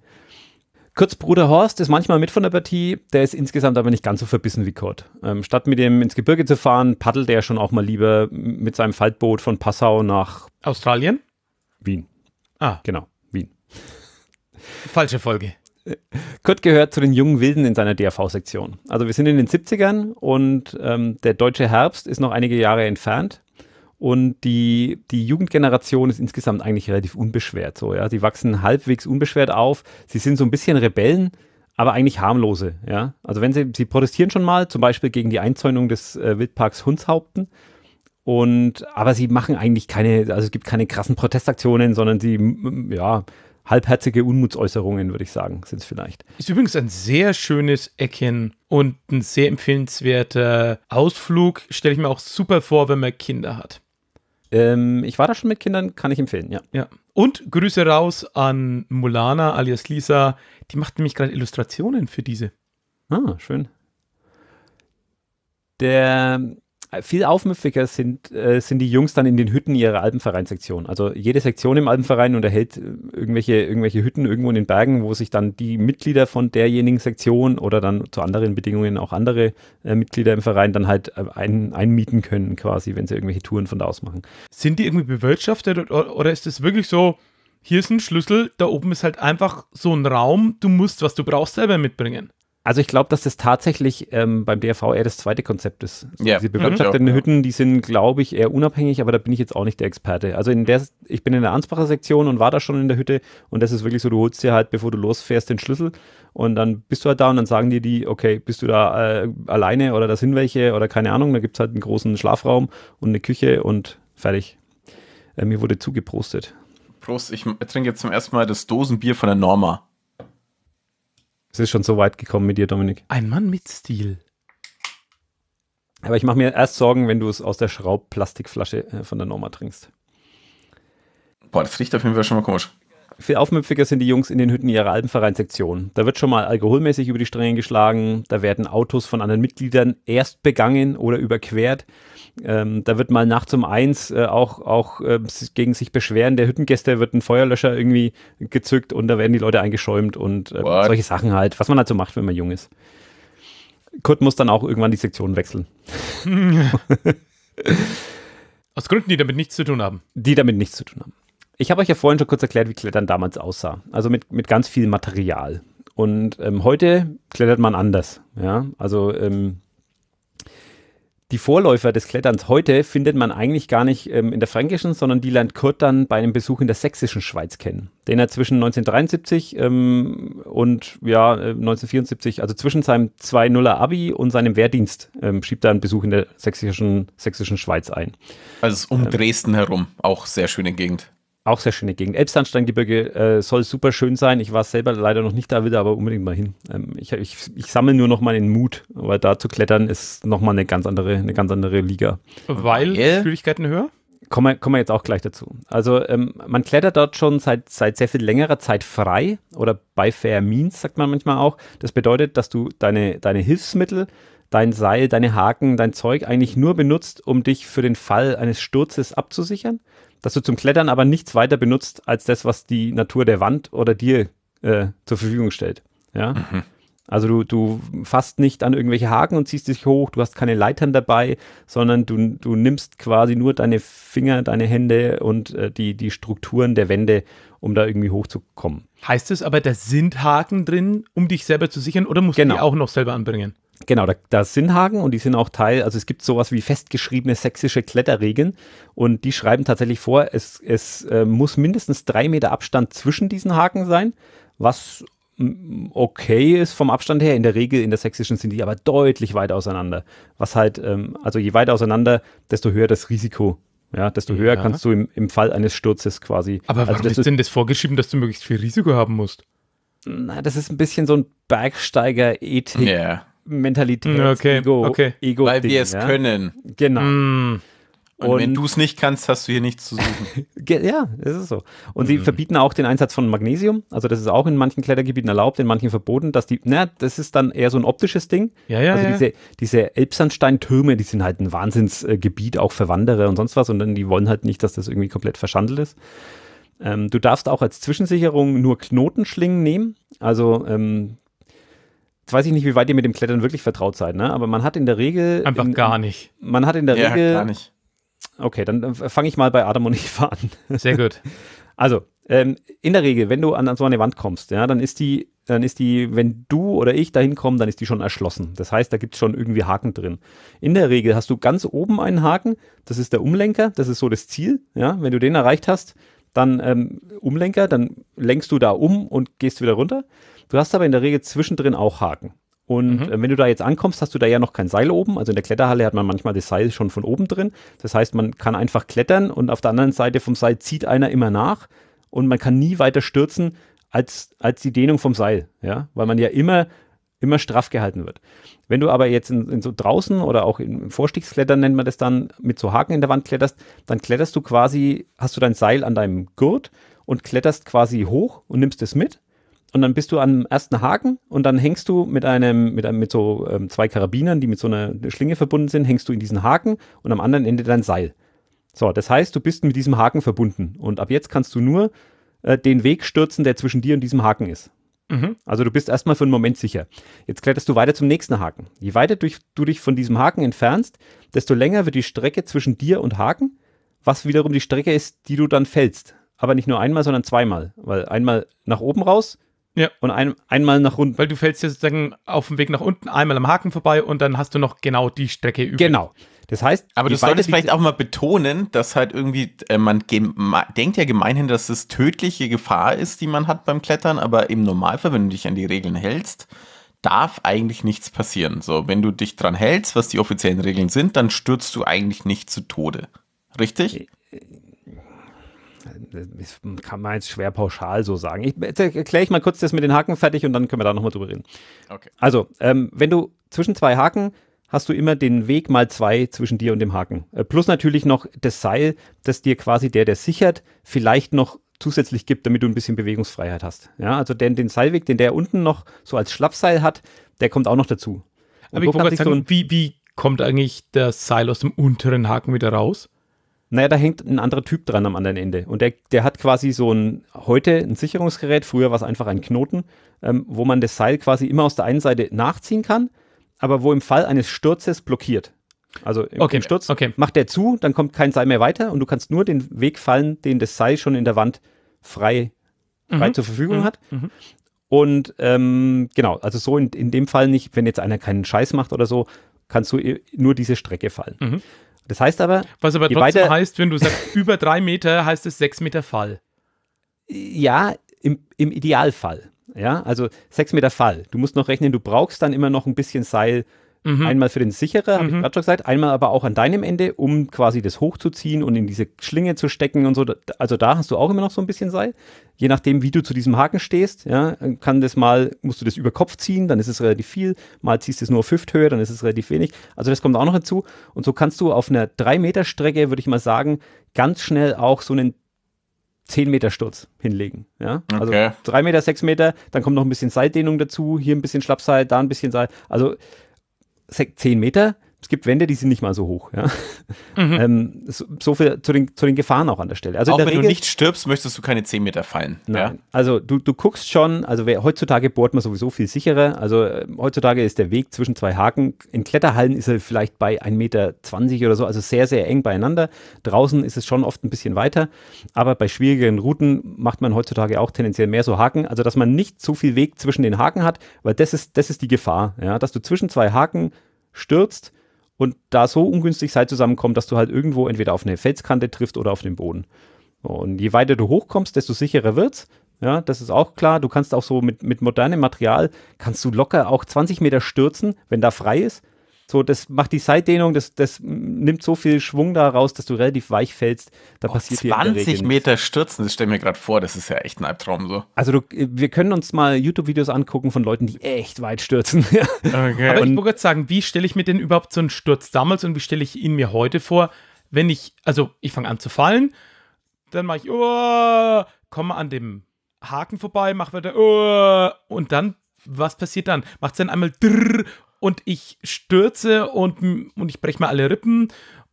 Kurzbruder Horst ist manchmal mit von der Partie, der ist insgesamt aber nicht ganz so verbissen wie Kurt. Ähm, statt mit ihm ins Gebirge zu fahren, paddelt er schon auch mal lieber mit seinem Faltboot von Passau nach Australien? Wien. Ah. Genau, Wien. Falsche Folge. Kurt gehört zu den jungen Wilden in seiner dav sektion Also wir sind in den 70ern und ähm, der deutsche Herbst ist noch einige Jahre entfernt. Und die, die Jugendgeneration ist insgesamt eigentlich relativ unbeschwert. So, ja? Die wachsen halbwegs unbeschwert auf. Sie sind so ein bisschen Rebellen, aber eigentlich harmlose. Ja? Also wenn sie, sie protestieren schon mal, zum Beispiel gegen die Einzäunung des äh, Wildparks Hunshaupten. Und, aber sie machen eigentlich keine, also es gibt keine krassen Protestaktionen, sondern sie, ja, halbherzige Unmutsäußerungen, würde ich sagen, sind es vielleicht. Ist übrigens ein sehr schönes Ecken und ein sehr empfehlenswerter Ausflug. Stelle ich mir auch super vor, wenn man Kinder hat. Ähm, ich war da schon mit Kindern, kann ich empfehlen, ja. ja. Und Grüße raus an Mulana alias Lisa. Die macht nämlich gerade Illustrationen für diese. Ah, schön. Der viel aufmüffiger sind, äh, sind die Jungs dann in den Hütten ihrer Alpenvereinsektion. Also jede Sektion im Alpenverein unterhält äh, irgendwelche, irgendwelche Hütten irgendwo in den Bergen, wo sich dann die Mitglieder von derjenigen Sektion oder dann zu anderen Bedingungen auch andere äh, Mitglieder im Verein dann halt äh, ein, einmieten können, quasi, wenn sie irgendwelche Touren von da aus machen. Sind die irgendwie bewirtschaftet oder ist es wirklich so, hier ist ein Schlüssel, da oben ist halt einfach so ein Raum, du musst, was du brauchst, selber mitbringen? Also ich glaube, dass das tatsächlich ähm, beim DRV eher das zweite Konzept ist. So, also yeah. Diese mhm. bewirtschafteten mhm, Hütten, die sind, glaube ich, eher unabhängig, aber da bin ich jetzt auch nicht der Experte. Also in der, ich bin in der Ansbacher Sektion und war da schon in der Hütte und das ist wirklich so, du holst dir halt, bevor du losfährst, den Schlüssel und dann bist du halt da und dann sagen dir die, okay, bist du da äh, alleine oder da sind welche oder keine Ahnung, da gibt es halt einen großen Schlafraum und eine Küche und fertig. Äh, mir wurde zugeprostet. Prost, ich trinke jetzt zum ersten Mal das Dosenbier von der Norma. Es ist schon so weit gekommen mit dir, Dominik. Ein Mann mit Stil. Aber ich mache mir erst Sorgen, wenn du es aus der Schraubplastikflasche äh, von der Norma trinkst. Boah, das riecht auf jeden Fall schon mal komisch. Viel aufmüpfiger sind die Jungs in den Hütten ihrer Alpenvereinssektion. Da wird schon mal alkoholmäßig über die Stränge geschlagen, da werden Autos von anderen Mitgliedern erst begangen oder überquert. Ähm, da wird mal nachts um eins äh, auch, auch äh, gegen sich beschweren, der Hüttengäste wird ein Feuerlöscher irgendwie gezückt und da werden die Leute eingeschäumt und äh, solche Sachen halt, was man halt so macht, wenn man jung ist. Kurt muss dann auch irgendwann die Sektion wechseln. Aus Gründen, die damit nichts zu tun haben. Die damit nichts zu tun haben. Ich habe euch ja vorhin schon kurz erklärt, wie Klettern damals aussah. Also mit, mit ganz viel Material. Und ähm, heute klettert man anders. Ja, also ähm, die Vorläufer des Kletterns heute findet man eigentlich gar nicht ähm, in der fränkischen, sondern die lernt Kurt dann bei einem Besuch in der sächsischen Schweiz kennen, den er zwischen 1973 ähm, und ja, 1974, äh, also zwischen seinem 2.0er Abi und seinem Wehrdienst, ähm, schiebt er einen Besuch in der sächsischen, sächsischen Schweiz ein. Also um ähm. Dresden herum, auch sehr schöne Gegend. Auch sehr schöne Gegend. Elbsandsteingebirge äh, soll super schön sein. Ich war selber leider noch nicht da, will da aber unbedingt mal hin. Ähm, ich, ich, ich sammle nur noch mal den Mut, weil da zu klettern ist noch mal eine ganz andere, eine ganz andere Liga. Weil yeah. Schwierigkeiten höher? kommen wir, kommen wir jetzt auch gleich dazu. Also ähm, man klettert dort schon seit, seit sehr viel längerer Zeit frei oder bei Fair Means, sagt man manchmal auch. Das bedeutet, dass du deine, deine Hilfsmittel, dein Seil, deine Haken, dein Zeug eigentlich nur benutzt, um dich für den Fall eines Sturzes abzusichern dass du zum Klettern aber nichts weiter benutzt als das, was die Natur der Wand oder dir äh, zur Verfügung stellt. Ja. Mhm. Also du, du fasst nicht an irgendwelche Haken und ziehst dich hoch, du hast keine Leitern dabei, sondern du, du nimmst quasi nur deine Finger, deine Hände und äh, die, die Strukturen der Wände, um da irgendwie hochzukommen. Heißt es aber, da sind Haken drin, um dich selber zu sichern oder musst genau. du die genau. auch noch selber anbringen? Genau, da, da, sind Haken und die sind auch Teil, also es gibt sowas wie festgeschriebene sächsische Kletterregeln und die schreiben tatsächlich vor, es, es äh, muss mindestens drei Meter Abstand zwischen diesen Haken sein, was mm, okay ist vom Abstand her. In der Regel in der sächsischen sind die aber deutlich weit auseinander. Was halt, ähm, also je weiter auseinander, desto höher das Risiko. Ja, desto höher ja. kannst du im, im Fall eines Sturzes quasi. Aber also warum also ist denn das vorgeschrieben, dass du möglichst viel Risiko haben musst? Na, das ist ein bisschen so ein Bergsteiger-Ethik. Yeah. Mentalität, mm, okay, Ego, okay. Ego Weil Ding, wir es ja? können. Genau. Mm. Und, und, wenn du es nicht kannst, hast du hier nichts zu suchen. ja, das ist so. Und mhm. sie mm. verbieten auch den Einsatz von Magnesium. Also das ist auch in manchen Klettergebieten erlaubt, in manchen verboten, dass die, na, das ist dann eher so ein optisches Ding. Ja, ja, also ja. diese, diese Elbsandsteintürme, die sind halt ein Wahnsinnsgebiet, auch für Wanderer und sonst was. Und dann, die wollen halt nicht, dass das irgendwie komplett verschandelt ist. Ähm, du darfst auch als Zwischensicherung nur Knotenschlingen nehmen. Also ähm, Jetzt weiß ich nicht, wie weit ihr mit dem Klettern wirklich vertraut seid, ne? aber man hat in der Regel. Einfach in, gar nicht. Man hat in der ja, Regel. gar nicht. Okay, dann äh, fange ich mal bei Adam und Eva an. Sehr gut. Also, ähm, in der Regel, wenn du an, so eine Wand kommst, ja, dann ist die, dann ist die, wenn du oder ich da hinkommen, dann ist die schon erschlossen. Das heißt, da gibt es schon irgendwie Haken drin. In der Regel hast du ganz oben einen Haken, das ist der Umlenker, das ist so das Ziel. Ja, wenn du den erreicht hast, dann ähm, Umlenker, dann lenkst du da um und gehst wieder runter. Du hast aber in der Regel zwischendrin auch Haken. Und mhm. Äh, wenn du da jetzt ankommst, hast du da ja noch kein Seil oben. Also in der Kletterhalle hat man manchmal das Seil schon von oben drin. Das heißt, man kann einfach klettern und auf der anderen Seite vom Seil zieht einer immer nach und man kann nie weiter stürzen als, als die Dehnung vom Seil, ja, weil man ja immer, immer straff gehalten wird. Wenn du aber jetzt in, in so draußen oder auch im Vorstiegsklettern nennt man das dann, mit so Haken in der Wand kletterst, dann kletterst du quasi, hast du dein Seil an deinem Gurt und kletterst quasi hoch und nimmst es mit und dann bist du am ersten Haken und dann hängst du mit einem, mit einem, mit so ähm, zwei Karabinern, die mit so einer Schlinge verbunden sind, hängst du in diesen Haken und am anderen Ende dein Seil. So, das heißt, du bist mit diesem Haken verbunden und ab jetzt kannst du nur äh, den Weg stürzen, der zwischen dir und diesem Haken ist. Mhm. Also du bist erstmal für einen Moment sicher. Jetzt kletterst du weiter zum nächsten Haken. Je weiter durch, du dich von diesem Haken entfernst, desto länger wird die Strecke zwischen dir und Haken, was wiederum die Strecke ist, die du dann fällst. Aber nicht nur einmal, sondern zweimal. Weil einmal nach oben raus, ja. Und ein, einmal nach unten. Weil du fällst ja sozusagen auf dem Weg nach unten einmal am Haken vorbei und dann hast du noch genau die Strecke übrig. Genau. Das heißt, aber du solltest vielleicht auch mal betonen, dass halt irgendwie äh, man, denkt ja gemeinhin, dass es tödliche Gefahr ist, die man hat beim Klettern, aber im Normalfall, wenn du dich an die Regeln hältst, darf eigentlich nichts passieren. So, wenn du dich dran hältst, was die offiziellen Regeln sind, dann stürzt du eigentlich nicht zu Tode. Richtig? Äh, kann man jetzt schwer pauschal so sagen. Ich, jetzt erkläre ich mal kurz das mit den Haken fertig und dann können wir da nochmal drüber reden. Okay. Also, ähm, wenn du zwischen zwei Haken hast du immer den Weg mal zwei zwischen dir und dem Haken. Äh, plus natürlich noch das Seil, das dir quasi der, der sichert, vielleicht noch zusätzlich gibt, damit du ein bisschen Bewegungsfreiheit hast. Ja, also den, den Seilweg, den der unten noch so als Schlappseil hat, der kommt auch noch dazu. Und ich wollte sagen, so wie, wie kommt eigentlich das Seil aus dem unteren Haken wieder raus? Naja, da hängt ein anderer Typ dran am anderen Ende. Und der, der hat quasi so ein, heute ein Sicherungsgerät, früher war es einfach ein Knoten, ähm, wo man das Seil quasi immer aus der einen Seite nachziehen kann, aber wo im Fall eines Sturzes blockiert. Also im, okay. im Sturz okay. macht der zu, dann kommt kein Seil mehr weiter und du kannst nur den Weg fallen, den das Seil schon in der Wand frei, frei mhm. zur Verfügung mhm. hat. Mhm. Und ähm, genau, also so in, in dem Fall nicht, wenn jetzt einer keinen Scheiß macht oder so, kannst du äh, nur diese Strecke fallen. Mhm. Das heißt aber. Was aber trotzdem weiter, heißt, wenn du sagst über drei Meter, heißt es sechs Meter Fall. Ja, im, im Idealfall. Ja, also sechs Meter Fall. Du musst noch rechnen, du brauchst dann immer noch ein bisschen Seil Mhm. Einmal für den Sicherer, mhm. ich gerade schon gesagt, einmal aber auch an deinem Ende, um quasi das hochzuziehen und in diese Schlinge zu stecken und so. Also da hast du auch immer noch so ein bisschen Seil. Je nachdem, wie du zu diesem Haken stehst, ja, kann das mal, musst du das über Kopf ziehen, dann ist es relativ viel. Mal ziehst du es nur auf Hüfthöhe, dann ist es relativ wenig. Also das kommt auch noch hinzu. Und so kannst du auf einer 3-Meter-Strecke, würde ich mal sagen, ganz schnell auch so einen 10 Meter Sturz hinlegen. Ja? Also okay. 3 Meter, 6 Meter, dann kommt noch ein bisschen Seildehnung dazu, hier ein bisschen Schlappseil, da ein bisschen Seil. Also 10 Meter es gibt Wände, die sind nicht mal so hoch. Ja? Mhm. Ähm, so, so, viel zu den, zu den, Gefahren auch an der Stelle. Also auch der wenn Regel, du nicht stirbst, möchtest du keine 10 Meter fallen. Nein. Ja? Also du, du guckst schon, also wer, heutzutage bohrt man sowieso viel sicherer. Also äh, heutzutage ist der Weg zwischen zwei Haken. In Kletterhallen ist er vielleicht bei 1,20 Meter oder so, also sehr, sehr eng beieinander. Draußen ist es schon oft ein bisschen weiter. Aber bei schwierigeren Routen macht man heutzutage auch tendenziell mehr so Haken. Also dass man nicht so viel Weg zwischen den Haken hat, weil das ist, das ist die Gefahr, ja? dass du zwischen zwei Haken stürzt und da so ungünstig Seil zusammenkommt, dass du halt irgendwo entweder auf eine Felskante triffst oder auf den Boden. Und je weiter du hochkommst, desto sicherer wird's. Ja, das ist auch klar. Du kannst auch so mit, mit modernem Material, kannst du locker auch 20 Meter stürzen, wenn da frei ist. So, das macht die Seitdehnung, das, das nimmt so viel Schwung da raus, dass du relativ weich fällst. Da oh, passiert 20 Meter stürzen, das stelle mir gerade vor, das ist ja echt ein Albtraum so. Also du, wir können uns mal YouTube-Videos angucken von Leuten, die echt weit stürzen. okay. Aber ich wollte gerade sagen, wie stelle ich mir denn überhaupt so einen Sturz damals und wie stelle ich ihn mir heute vor, wenn ich, also ich fange an zu fallen, dann mache ich, oh, komme an dem Haken vorbei, mache weiter, oh, und dann was passiert dann? Macht es dann einmal drrr und ich stürze und, und ich breche mal alle Rippen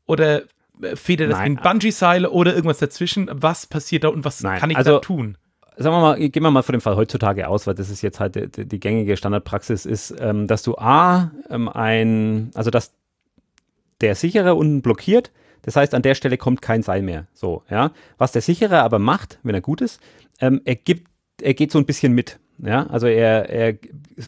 oder äh, federe das in bungee seil oder irgendwas dazwischen? Was passiert da und was Nein. kann ich also, da tun? Sagen wir mal, gehen wir mal von dem Fall heutzutage aus, weil das ist jetzt halt die, äh, die gängige Standardpraxis, ist, ähm, dass du A, ähm, ein, also dass der Sichere unten blockiert, das heißt, an der Stelle kommt kein Seil mehr. So, ja. Was der Sichere aber macht, wenn er gut ist, ähm, er gibt, er geht so ein bisschen mit. Ja, also er, er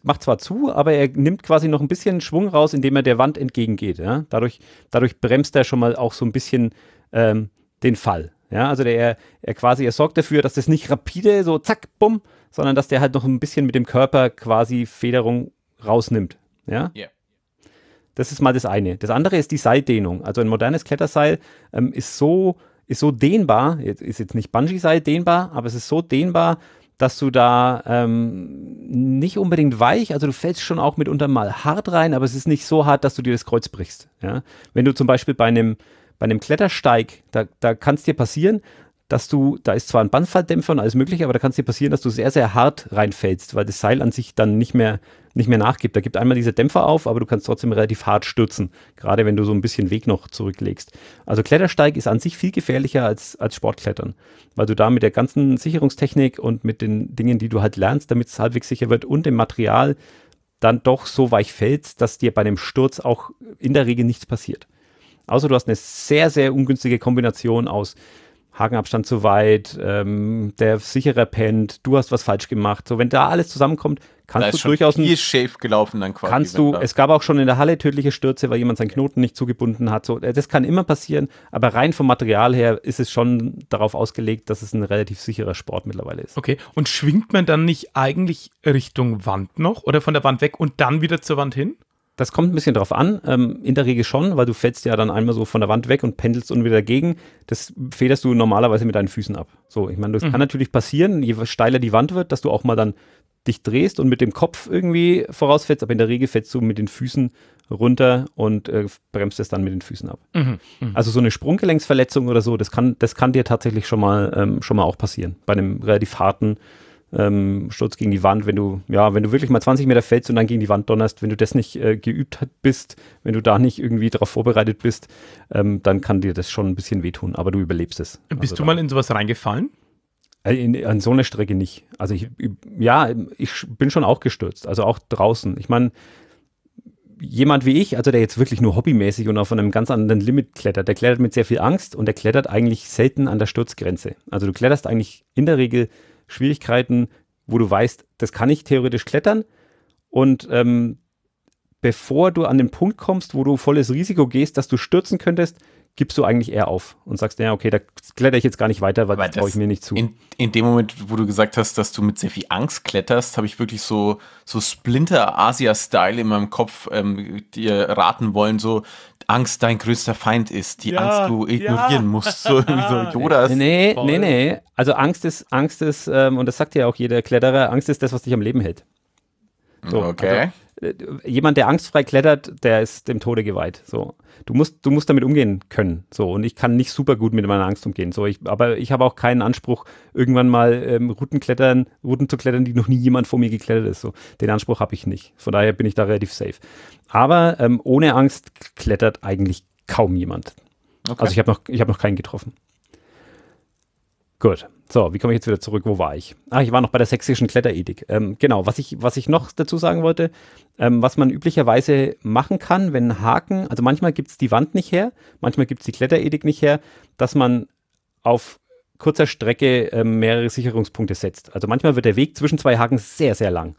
macht zwar zu, aber er nimmt quasi noch ein bisschen Schwung raus, indem er der Wand entgegengeht. Ja? Dadurch, dadurch bremst er schon mal auch so ein bisschen ähm, den Fall. Ja, also der, er, er quasi, er sorgt dafür, dass das nicht rapide so zack, bumm, sondern dass der halt noch ein bisschen mit dem Körper quasi Federung rausnimmt. Ja. Yeah. Das ist mal das eine. Das andere ist die Seildehnung. Also ein modernes Kletterseil ähm, ist so ist so dehnbar, ist jetzt nicht Bungee-Seil dehnbar, aber es ist so dehnbar, dass du da ähm, nicht unbedingt weich, also du fällst schon auch mitunter mal hart rein, aber es ist nicht so hart, dass du dir das Kreuz brichst. Ja? Wenn du zum Beispiel bei einem, bei einem Klettersteig, da, da kann es dir passieren, dass du, da ist zwar ein Bandfalldämpfer und alles mögliche, aber da kann es dir passieren, dass du sehr, sehr hart reinfällst, weil das Seil an sich dann nicht mehr nicht mehr nachgibt. Da gibt einmal diese Dämpfer auf, aber du kannst trotzdem relativ hart stürzen, gerade wenn du so ein bisschen Weg noch zurücklegst. Also Klettersteig ist an sich viel gefährlicher als, als Sportklettern, weil du da mit der ganzen Sicherungstechnik und mit den Dingen, die du halt lernst, damit es halbwegs sicher wird und dem Material dann doch so weich fällst, dass dir bei einem Sturz auch in der Regel nichts passiert. Außer du hast eine sehr, sehr ungünstige Kombination aus Hakenabstand zu weit, ähm, der Sicherer pennt, du hast was falsch gemacht. So, wenn da alles zusammenkommt, kannst da du ist durchaus. Viel schief gelaufen dann quasi. Kannst du, es gab auch schon in der Halle tödliche Stürze, weil jemand seinen Knoten nicht zugebunden hat. So, äh, das kann immer passieren, aber rein vom Material her ist es schon darauf ausgelegt, dass es ein relativ sicherer Sport mittlerweile ist. Okay, und schwingt man dann nicht eigentlich Richtung Wand noch oder von der Wand weg und dann wieder zur Wand hin? Das kommt ein bisschen drauf an. Ähm, in der Regel schon, weil du fällst ja dann einmal so von der Wand weg und pendelst und wieder dagegen. Das federst du normalerweise mit deinen Füßen ab. So, ich meine, das mhm. kann natürlich passieren, je steiler die Wand wird, dass du auch mal dann dich drehst und mit dem Kopf irgendwie vorausfällst, aber in der Regel fällst du mit den Füßen runter und äh, bremst es dann mit den Füßen ab. Mhm. Mhm. Also so eine Sprunggelenksverletzung oder so, das kann, das kann dir tatsächlich schon mal, ähm, schon mal auch passieren. Bei einem relativ harten äh, ähm, Sturz gegen die Wand, wenn du, ja, wenn du wirklich mal 20 Meter fällst und dann gegen die Wand donnerst, wenn du das nicht äh, geübt bist, wenn du da nicht irgendwie darauf vorbereitet bist, ähm, dann kann dir das schon ein bisschen wehtun, aber du überlebst es. Bist also du mal in sowas reingefallen? Äh, in, an so einer Strecke nicht. Also ich, ja, ich bin schon auch gestürzt, also auch draußen. Ich meine, jemand wie ich, also der jetzt wirklich nur hobbymäßig und auf einem ganz anderen Limit klettert, der klettert mit sehr viel Angst und der klettert eigentlich selten an der Sturzgrenze. Also du kletterst eigentlich in der Regel Schwierigkeiten, wo du weißt, das kann ich theoretisch klettern. Und ähm, bevor du an den Punkt kommst, wo du volles Risiko gehst, dass du stürzen könntest, gibst du eigentlich eher auf und sagst, ja, okay, da kletter ich jetzt gar nicht weiter, weil, weil das traue ich mir nicht zu. In, in, dem Moment, wo du gesagt hast, dass du mit sehr viel Angst kletterst, habe ich wirklich so, so Splinter-Asia-Style in meinem Kopf ähm, dir raten wollen, so Angst dein größter Feind ist, die ja, Angst du ignorieren ja. musst. So, irgendwie so Jodas. Nee, voll. nee, nee. Also Angst ist, Angst ist, ähm, und das sagt ja auch jeder Kletterer, Angst ist das, was dich am Leben hält. So, okay. Also, äh, jemand, der angstfrei klettert, der ist dem Tode geweiht. So, du musst, du musst damit umgehen können. So, und ich kann nicht super gut mit meiner Angst umgehen. So, ich, aber ich habe auch keinen Anspruch, irgendwann mal ähm, Routen klettern, Routen zu klettern, die noch nie jemand vor mir geklettert ist. So, den Anspruch habe ich nicht. Von daher bin ich da relativ safe. Aber ähm, ohne Angst klettert eigentlich kaum jemand. Okay. Also ich habe noch, ich habe noch keinen getroffen. Gut. So, wie komme ich jetzt wieder zurück? Wo war ich? Ah, ich war noch bei der sächsischen Kletterethik. Ähm, genau, was ich, was ich noch dazu sagen wollte, ähm, was man üblicherweise machen kann, wenn Haken, also manchmal gibt es die Wand nicht her, manchmal gibt es die Kletterethik nicht her, dass man auf kurzer Strecke äh, mehrere Sicherungspunkte setzt. Also manchmal wird der Weg zwischen zwei Haken sehr, sehr lang.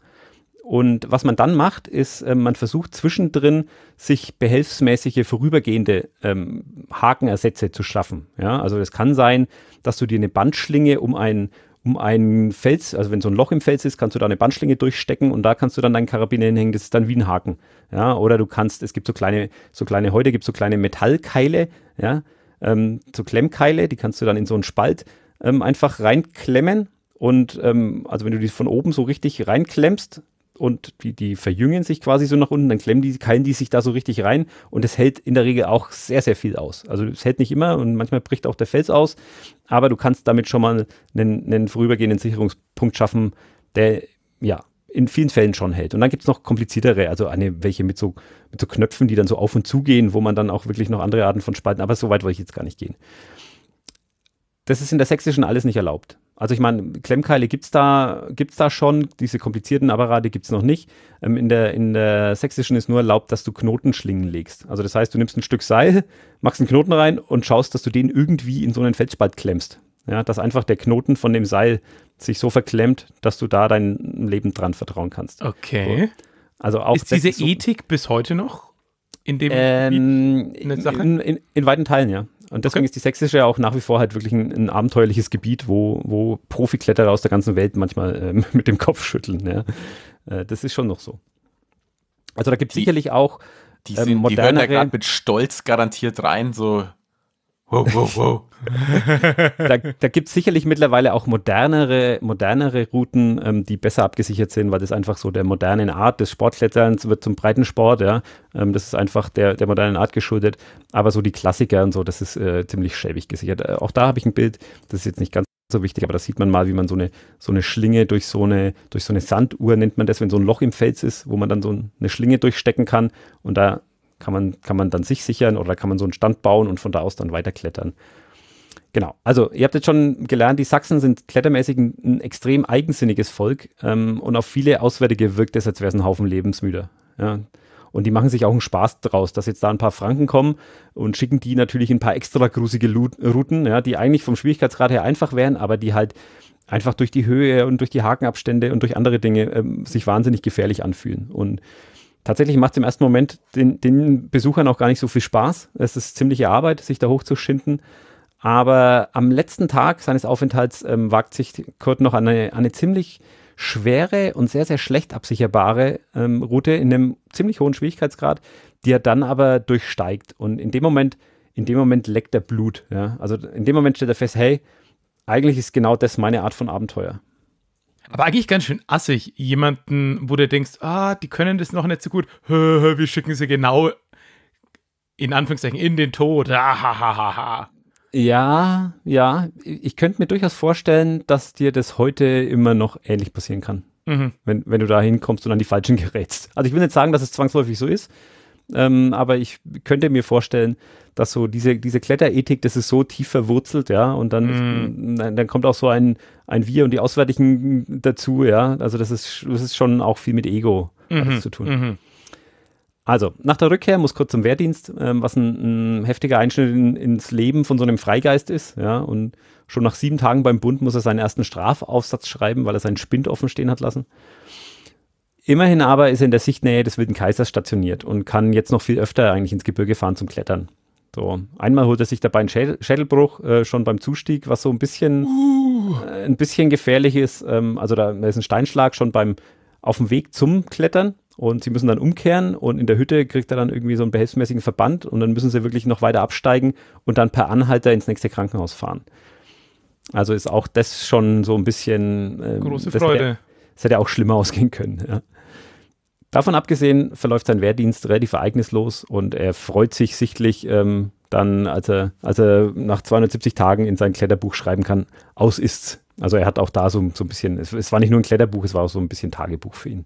Und was man dann macht, ist, äh, man versucht zwischendrin sich behelfsmäßige vorübergehende ähm, Hakenersätze zu schaffen. Ja, also es kann sein, dass du dir eine Bandschlinge um ein um einen Fels, also wenn so ein Loch im Fels ist, kannst du da eine Bandschlinge durchstecken und da kannst du dann deinen Karabiner hinhängen, das ist dann wie ein Haken. Ja, oder du kannst, es gibt so kleine, so kleine, heute gibt so kleine Metallkeile, ja, ähm, so Klemmkeile, die kannst du dann in so einen Spalt ähm, einfach reinklemmen und ähm, also wenn du die von oben so richtig reinklemmst, und die, die verjüngen sich quasi so nach unten, dann klemmen die, keilen die sich da so richtig rein und es hält in der Regel auch sehr, sehr viel aus. Also es hält nicht immer und manchmal bricht auch der Fels aus, aber du kannst damit schon mal einen, einen vorübergehenden Sicherungspunkt schaffen, der ja in vielen Fällen schon hält. Und dann gibt es noch kompliziertere, also eine, welche mit so, mit so Knöpfen, die dann so auf und zu gehen, wo man dann auch wirklich noch andere Arten von Spalten, aber so weit wollte ich jetzt gar nicht gehen. Das ist in der sächsischen alles nicht erlaubt. Also ich meine, Klemmkeile gibt es da, gibt's da schon, diese komplizierten Apparate gibt es noch nicht. Ähm, in, der, in der sächsischen ist nur erlaubt, dass du Knotenschlingen legst. Also das heißt, du nimmst ein Stück Seil, machst einen Knoten rein und schaust, dass du den irgendwie in so einen Felsspalt klemmst. Ja, dass einfach der Knoten von dem Seil sich so verklemmt, dass du da dein Leben dran vertrauen kannst. Okay. So. Also auch ist diese so Ethik bis heute noch in dem ähm, in, in, in, in weiten Teilen, ja. Und deswegen okay. ist die Sächsische auch nach wie vor halt wirklich ein, ein abenteuerliches Gebiet, wo, wo Profikletterer aus der ganzen Welt manchmal ähm, mit dem Kopf schütteln. Ja. Äh, das ist schon noch so. Also da gibt es sicherlich auch. Die, ähm, sind, ähm, die hören da gerade mit Stolz garantiert rein, so Wow, wow, wow. da da gibt es sicherlich mittlerweile auch modernere, modernere Routen, ähm, die besser abgesichert sind, weil das einfach so der modernen Art des Sportkletterns wird zum Breitensport, ja. Ähm, das ist einfach der, der modernen Art geschuldet. Aber so die Klassiker und so, das ist äh, ziemlich schäbig gesichert. Äh, auch da habe ich ein Bild, das ist jetzt nicht ganz so wichtig, aber da sieht man mal, wie man so eine, so eine Schlinge durch so eine, durch so eine Sanduhr nennt man das, wenn so ein Loch im Fels ist, wo man dann so eine Schlinge durchstecken kann. Und da kann man, kann man dann sich sichern oder kann man so einen Stand bauen und von da aus dann weiterklettern. Genau, also ihr habt jetzt schon gelernt, die Sachsen sind klettermäßig ein, ein extrem eigensinniges Volk ähm, und auf viele Auswärtige wirkt es, als wäre es ein Haufen lebensmüder. Ja. Und die machen sich auch einen Spaß draus, dass jetzt da ein paar Franken kommen und schicken die natürlich ein paar extra grusige Routen, ja, die eigentlich vom Schwierigkeitsgrad her einfach wären, aber die halt einfach durch die Höhe und durch die Hakenabstände und durch andere Dinge ähm, sich wahnsinnig gefährlich anfühlen. Und tatsächlich macht es im ersten Moment den, den, Besuchern auch gar nicht so viel Spaß. Es ist ziemliche Arbeit, sich da hochzuschinden. Aber am letzten Tag seines Aufenthalts ähm, wagt sich Kurt noch an eine, eine, ziemlich schwere und sehr, sehr schlecht absicherbare ähm, Route in einem ziemlich hohen Schwierigkeitsgrad, die er dann aber durchsteigt. Und in dem Moment, in dem Moment leckt er Blut. Ja? Also in dem Moment stellt er fest, hey, eigentlich ist genau das meine Art von Abenteuer. Aber eigentlich ganz schön assig, jemanden, wo du denkst, ah, die können das noch nicht so gut, wir schicken sie genau in Anführungszeichen in den Tod. ja, ja, ich könnte mir durchaus vorstellen, dass dir das heute immer noch ähnlich passieren kann, mhm. wenn, wenn du da hinkommst und an die Falschen gerätst. Also ich will nicht sagen, dass es zwangsläufig so ist, ähm, aber ich könnte mir vorstellen, dass so diese, diese Kletterethik, das ist so tief verwurzelt, ja, und dann, mm. dann kommt auch so ein, ein Wir und die Auswärtigen dazu, ja. Also das ist, das ist schon auch viel mit Ego mhm. zu tun. Mhm. Also, nach der Rückkehr muss kurz zum Wehrdienst, ähm, was ein, ein, heftiger Einschnitt in, ins Leben von so einem Freigeist ist, ja, und schon nach sieben Tagen beim Bund muss er seinen ersten Strafaufsatz schreiben, weil er seinen Spind offen stehen hat lassen. Immerhin aber ist er in der Sichtnähe des Wilden Kaisers stationiert und kann jetzt noch viel öfter eigentlich ins Gebirge fahren zum Klettern. So, einmal holt er sich dabei einen Schädel Schädelbruch äh, schon beim Zustieg, was so ein bisschen, uh. äh, ein bisschen gefährlich ist. Ähm, also da ist ein Steinschlag schon beim auf dem Weg zum Klettern und sie müssen dann umkehren und in der Hütte kriegt er dann irgendwie so einen behelfsmäßigen Verband und dann müssen sie wirklich noch weiter absteigen und dann per Anhalter ins nächste Krankenhaus fahren. Also ist auch das schon so ein bisschen. Ähm, Große Freude. Es hätte, hätte auch schlimmer ausgehen können. Ja. Davon abgesehen verläuft sein Wehrdienst relativ ereignislos und er freut sich sichtlich ähm, dann, als er, als er nach 270 Tagen in sein Kletterbuch schreiben kann, aus ist's. Also er hat auch da so, so ein bisschen, es, es war nicht nur ein Kletterbuch, es war auch so ein bisschen Tagebuch für ihn.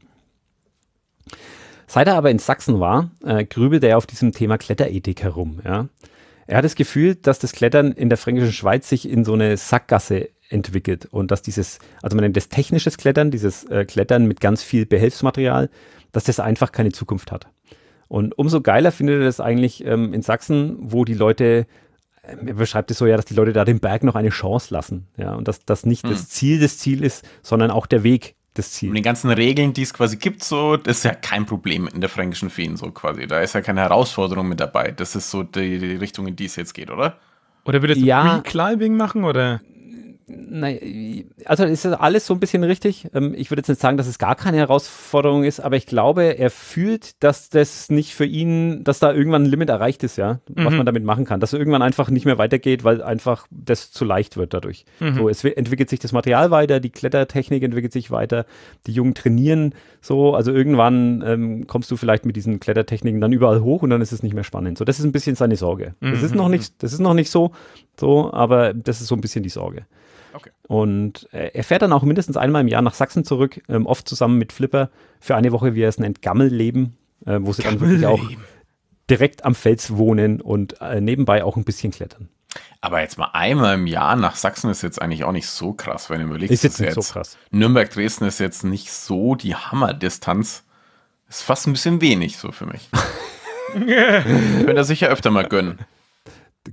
Seit er aber in Sachsen war, äh, grübelte er auf diesem Thema Kletterethik herum. Ja. Er hat das Gefühl, dass das Klettern in der fränkischen Schweiz sich in so eine Sackgasse entwickelt und dass dieses, also man nennt das technisches Klettern, dieses äh, Klettern mit ganz viel Behelfsmaterial, dass das einfach keine Zukunft hat. Und umso geiler findet er das eigentlich ähm, in Sachsen, wo die Leute, ähm, er beschreibt es so ja, dass die Leute da dem Berg noch eine Chance lassen. Ja, und dass das nicht mhm. das hm. Ziel das Ziel ist, sondern auch der Weg das Ziel. Und den ganzen Regeln, die es quasi gibt, so, das ist ja kein Problem in der fränkischen Feen, so quasi. Da ist ja keine Herausforderung mit dabei. Das ist so die, die Richtung, in die es jetzt geht, oder? Oder würdest du ja, Free Climbing machen, oder? Nein, also ist das alles so ein bisschen richtig. Ähm, ich würde jetzt nicht sagen, dass es gar keine Herausforderung ist, aber ich glaube, er fühlt, dass das nicht für ihn, dass da irgendwann ein Limit erreicht ist, ja, mhm. was man damit machen kann. Dass es irgendwann einfach nicht mehr weitergeht, weil einfach das zu leicht wird dadurch. Mhm. So, es entwickelt sich das Material weiter, die Klettertechnik entwickelt sich weiter, die Jungen trainieren so. Also irgendwann ähm, kommst du vielleicht mit diesen Klettertechniken dann überall hoch und dann ist es nicht mehr spannend. So, das ist ein bisschen seine Sorge. Mhm. Das ist noch mhm. nicht, das ist noch nicht so, so, aber das ist so ein bisschen die Sorge. Okay. Und äh, er fährt dann auch mindestens einmal im Jahr nach Sachsen zurück, ähm, oft zusammen mit Flipper für eine Woche, wie er es nennt, Gammelleben, äh, wo sie Gammel dann wirklich auch direkt am Fels wohnen und äh, nebenbei auch ein bisschen klettern. Aber jetzt mal einmal im Jahr nach Sachsen ist jetzt eigentlich auch nicht so krass, wenn du überlegst. Ist jetzt nicht jetzt. so krass. Nürnberg-Dresden ist jetzt nicht so die Hammerdistanz. Ist fast ein bisschen wenig so für mich. Könnte er das sicher öfter mal gönnen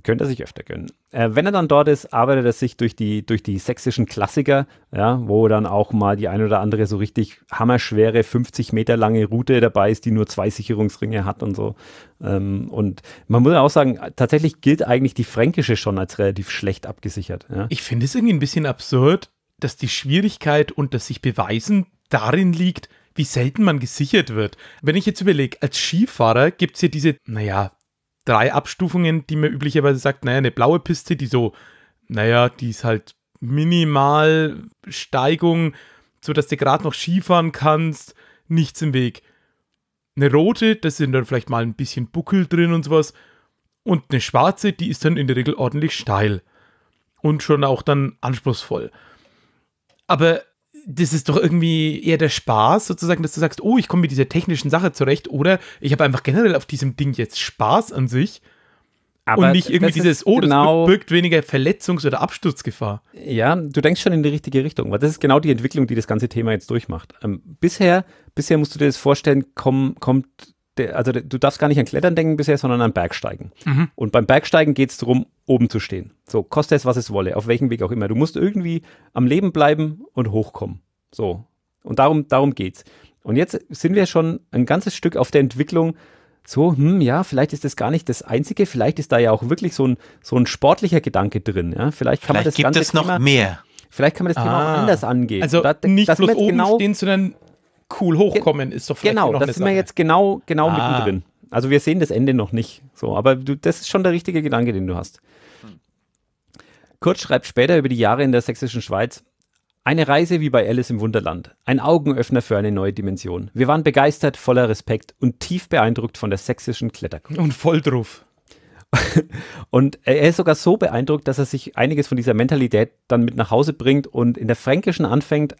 könnte er sich öfter gönnen. Äh, wenn er dann dort ist, arbeitet er sich durch die, durch die sächsischen Klassiker, ja, wo dann auch mal die ein oder andere so richtig hammerschwere, 50 Meter lange Route dabei ist, die nur zwei Sicherungsringe hat und so. Ähm, und man muss auch sagen, tatsächlich gilt eigentlich die Fränkische schon als relativ schlecht abgesichert. Ja. Ich finde es irgendwie ein bisschen absurd, dass die Schwierigkeit und das sich beweisen darin liegt, wie selten man gesichert wird. Wenn ich jetzt überlege, als Skifahrer gibt es hier diese, naja, drei Abstufungen, die man üblicherweise sagt, naja, eine blaue Piste, die so, naja, die ist halt minimal Steigung, sodass du gerade noch Skifahren kannst, nichts im Weg. Eine rote, das sind dann vielleicht mal ein bisschen Buckel drin und sowas. Und eine schwarze, die ist dann in der Regel ordentlich steil. Und schon auch dann anspruchsvoll. Aber das ist doch irgendwie eher der Spaß, sozusagen, dass du sagst, oh, ich komme mit dieser technischen Sache zurecht oder ich habe einfach generell auf diesem Ding jetzt Spaß an sich. Aber und nicht irgendwie dieses, oh, genau, das birgt weniger Verletzungs- oder Absturzgefahr. Ja, du denkst schon in die richtige Richtung, weil das ist genau die Entwicklung, die das ganze Thema jetzt durchmacht. Ähm, bisher, bisher musst du dir das vorstellen, komm, kommt also du darfst gar nicht an Klettern denken bisher, sondern an Bergsteigen. Mhm. Und beim Bergsteigen geht es darum, oben zu stehen. So, koste es, was es wolle, auf welchem Weg auch immer. Du musst irgendwie am Leben bleiben und hochkommen. So. Und darum, darum geht's. Und jetzt sind wir schon ein ganzes Stück auf der Entwicklung, so, hm, ja, vielleicht ist das gar nicht das Einzige, vielleicht ist da ja auch wirklich so ein, so ein sportlicher Gedanke drin. Ja? Vielleicht kann vielleicht man das gibt es noch mehr. Vielleicht kann man das Thema auch ah. anders angehen. Also da, nicht bloß oben genau, stehen, sondern cool hochkommen, ist doch vielleicht genau, noch Genau, das sind wir jetzt genau, genau ah. mittendrin. Also wir sehen das Ende noch nicht. So, aber du, das ist schon der richtige Gedanke, den du hast. Hm. Kurz schreibt später über die Jahre in der sächsischen Schweiz. Eine Reise wie bei Alice im Wunderland. Ein Augenöffner für eine neue Dimension. Wir waren begeistert, voller Respekt und tief beeindruckt von der sächsischen Kletterkunst. Und voll drauf. und er ist sogar so beeindruckt, dass er sich einiges von dieser Mentalität dann mit nach Hause bringt und in der Fränkischen anfängt,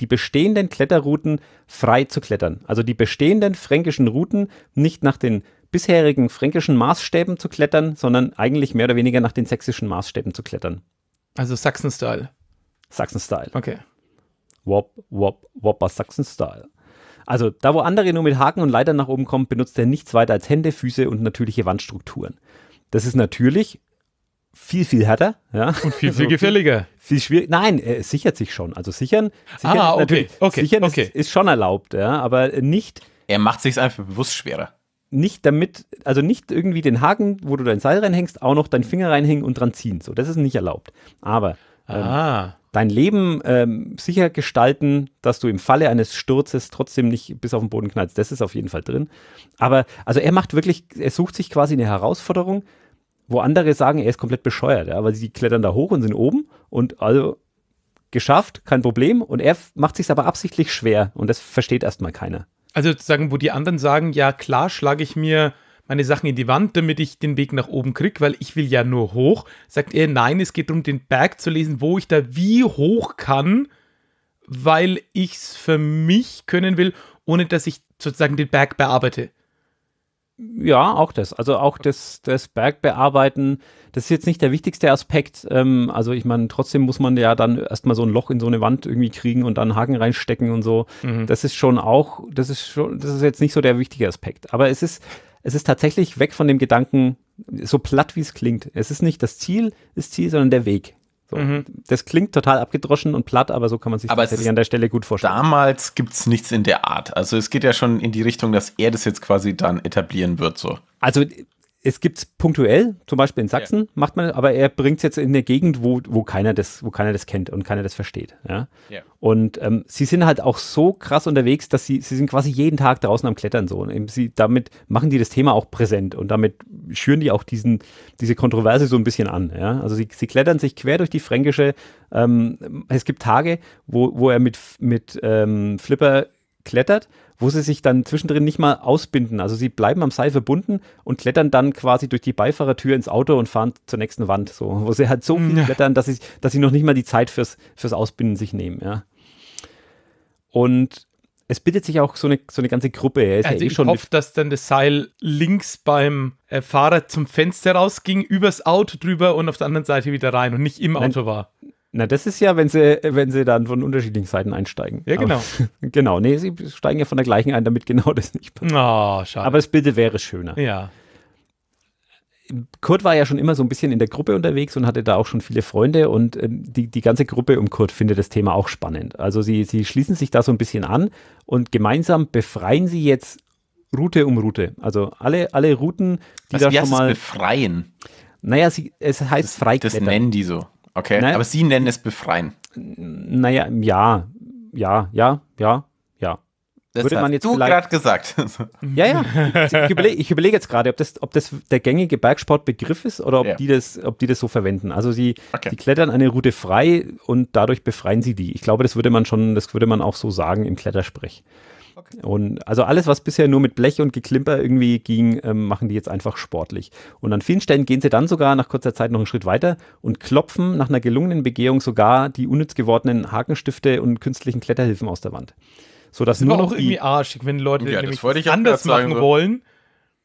die bestehenden Kletterrouten frei zu klettern. Also die bestehenden fränkischen Routen nicht nach den bisherigen fränkischen Maßstäben zu klettern, sondern eigentlich mehr oder weniger nach den sächsischen Maßstäben zu klettern. Also Sachsen-Style. Sachsen-Style. Okay. Wop, wop, wopper Sachsen-Style. Also da, wo andere nur mit Haken und Leitern nach oben kommen, benutzt er nichts weiter als Hände, Füße und natürliche Wandstrukturen. Das ist natürlich viel, viel härter. Ja. Und viel, viel also gefährlicher. Viel, viel Nein, er äh, sichert sich schon. Also sichern, sichern ah, okay, okay, sichern okay. Ist, ist, schon erlaubt, ja, aber nicht. Er macht sich einfach bewusst schwerer. Nicht damit, also nicht irgendwie den Haken, wo du dein Seil reinhängst, auch noch deinen Finger reinhängen und dran ziehen. So, das ist nicht erlaubt. Aber ähm, ah. dein Leben ähm, sicher gestalten, dass du im Falle eines Sturzes trotzdem nicht bis auf den Boden knallst, das ist auf jeden Fall drin. Aber also er macht wirklich, er sucht sich quasi eine Herausforderung, wo andere sagen, er ist komplett bescheuert, ja, aber sie klettern da hoch und sind oben und also geschafft, kein Problem. Und er macht sich aber absichtlich schwer und das versteht erstmal keiner. Also sozusagen, wo die anderen sagen, ja klar, schlage ich mir meine Sachen in die Wand, damit ich den Weg nach oben kriege, weil ich will ja nur hoch, sagt er, nein, es geht darum, den Berg zu lesen, wo ich da wie hoch kann, weil ich es für mich können will, ohne dass ich sozusagen den Berg bearbeite. Ja, auch das. Also auch das, das Bergbearbeiten, das ist jetzt nicht der wichtigste Aspekt. Ähm, also ich meine, trotzdem muss man ja dann erstmal so ein Loch in so eine Wand irgendwie kriegen und dann Haken reinstecken und so. Mhm. Das ist schon auch, das ist schon, das ist jetzt nicht so der wichtige Aspekt. Aber es ist, es ist tatsächlich weg von dem Gedanken, so platt wie es klingt. Es ist nicht das Ziel, das Ziel, sondern der Weg. So. Mhm. Das klingt total abgedroschen und platt, aber so kann man sich aber tatsächlich an der Stelle gut vorstellen. Damals gibt es nichts in der Art. Also es geht ja schon in die Richtung, dass er das jetzt quasi dann etablieren wird. So. Also es gibt es punktuell, zum Beispiel in Sachsen ja. macht man, aber er bringt es jetzt in eine Gegend, wo, wo, keiner das, wo keiner das kennt und keiner das versteht. Ja? ja. Und ähm, sie sind halt auch so krass unterwegs, dass sie, sie sind quasi jeden Tag draußen am Klettern so. Und sie, damit machen die das Thema auch präsent und damit schüren die auch diesen, diese Kontroverse so ein bisschen an. Ja? Also sie, sie klettern sich quer durch die Fränkische. Ähm, es gibt Tage, wo, wo er mit, mit ähm, Flipper klettert wo sie sich dann zwischendrin nicht mal ausbinden. Also sie bleiben am Seil verbunden und klettern dann quasi durch die Beifahrertür ins Auto und fahren zur nächsten Wand. So, wo sie halt so viel ja. klettern, dass sie, dass sie noch nicht mal die Zeit fürs, fürs Ausbinden sich nehmen. Ja. Und es bildet sich auch so eine, so eine ganze Gruppe. Er ist also ja eh ich schon hoffe, dass dann das Seil links beim äh, Fahrer zum Fenster rausging, übers Auto drüber und auf der anderen Seite wieder rein und nicht im Nein, Auto war. Na, das ist ja, wenn sie, wenn sie dann von unterschiedlichen Seiten einsteigen. Ja, genau. Aber, genau, nee, sie steigen ja von der gleichen ein, damit genau das nicht passiert. Oh, schade. Aber das Bild wäre schöner. Ja. Kurt war ja schon immer so ein bisschen in der Gruppe unterwegs und hatte da auch schon viele Freunde und äh, die, die ganze Gruppe um Kurt findet das Thema auch spannend. Also sie, sie schließen sich da so ein bisschen an und gemeinsam befreien sie jetzt Route um Route. Also alle, alle Routen, die also, da wie schon heißt mal. befreien. Naja, sie, es heißt das, Freiklettern. Das nennen die so. Okay, Nein. aber Sie nennen es befreien. Naja, ja, ja, ja, ja, ja. Das Würde man jetzt du gerade gesagt. ja, ja. Ich überlege, ich jetzt gerade, ob das, ob das der gängige Bergsportbegriff ist oder ob, ja. die, das, ob die das so verwenden. Also sie, okay. sie klettern eine Route frei und dadurch befreien sie die. Ich glaube, das würde man schon, das würde man auch so sagen im Klettersprech. Okay. Und also alles, was bisher nur mit Blech und Geklimper irgendwie ging, ähm, machen die jetzt einfach sportlich. Und an vielen Stellen gehen sie dann sogar nach kurzer Zeit noch einen Schritt weiter und klopfen nach einer gelungenen Begehung sogar die unnütz gewordenen Hakenstifte und künstlichen Kletterhilfen aus der Wand. So dass das nur noch irgendwie arschig, wenn Leute ja, nämlich anders machen so. wollen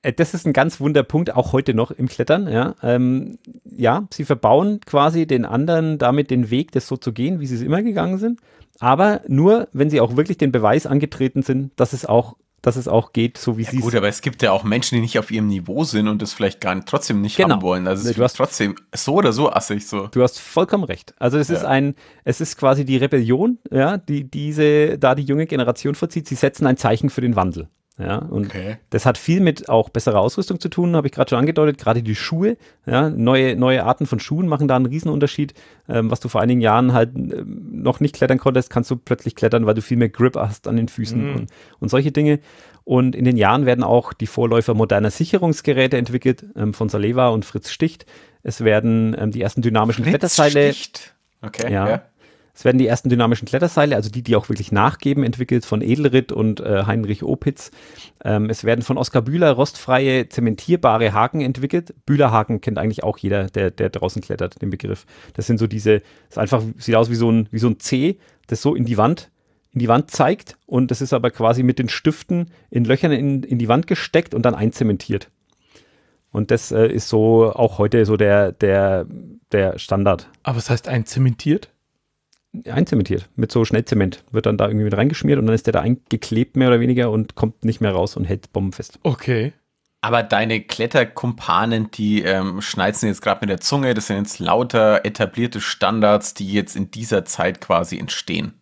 äh, das ist ein ganz wunder Punkt, auch heute noch im Klettern. Ja. Ähm, ja, sie verbauen quasi den anderen damit den Weg, das so zu gehen, wie sie es immer gegangen sind aber nur, wenn sie auch wirklich den Beweis angetreten sind, dass es auch dass es auch geht, so wie ja, sie Gut, aber es gibt ja auch Menschen, die nicht auf ihrem Niveau sind und das vielleicht gar nicht, trotzdem nicht genau. haben wollen. Also es du hast trotzdem so oder so assig so. Du hast vollkommen recht. Also es ja. ist ein, es ist quasi die Rebellion, ja, die diese da die junge Generation vollzieht. Sie setzen ein Zeichen für den Wandel. Ja, und okay. das hat viel mit auch besserer Ausrüstung zu tun, habe ich gerade schon angedeutet, gerade die Schuhe. Ja, neue, neue Arten von Schuhen machen da einen Riesenunterschied. Ähm, was du vor einigen Jahren halt ähm, noch nicht klettern konntest, kannst du plötzlich klettern, weil du viel mehr Grip hast an den Füßen mm. und, und solche Dinge. Und in den Jahren werden auch die Vorläufer moderner Sicherungsgeräte entwickelt ähm, von Saleva und Fritz Sticht. Es werden ähm, die ersten dynamischen Fritz Kletterseile. Sticht. Okay, ja. ja. Es werden die ersten dynamischen Kletterseile, also die, die auch wirklich nachgeben, entwickelt von Edelritt und äh, Heinrich Opitz. Ähm, es werden von Oskar Bühler rostfreie, zementierbare Haken entwickelt. Bühlerhaken kennt eigentlich auch jeder, der, der draußen klettert, den Begriff. Das sind so diese, das einfach, sieht aus wie so ein, wie so ein C, das so in die Wand in die Wand zeigt und das ist aber quasi mit den Stiften in Löchern in, in die Wand gesteckt und dann einzementiert. Und das äh, ist so auch heute so der, der, der Standard. Aber was heißt einzementiert? einzementiert mit so Schnellzement. Wird dann da irgendwie mit reingeschmiert und dann ist der da eingeklebt mehr oder weniger und kommt nicht mehr raus und hält bombenfest. Okay. Aber deine Kletterkumpanen, die ähm, schneizen jetzt gerade mit der Zunge, das sind jetzt lauter etablierte Standards, die jetzt in dieser Zeit quasi entstehen.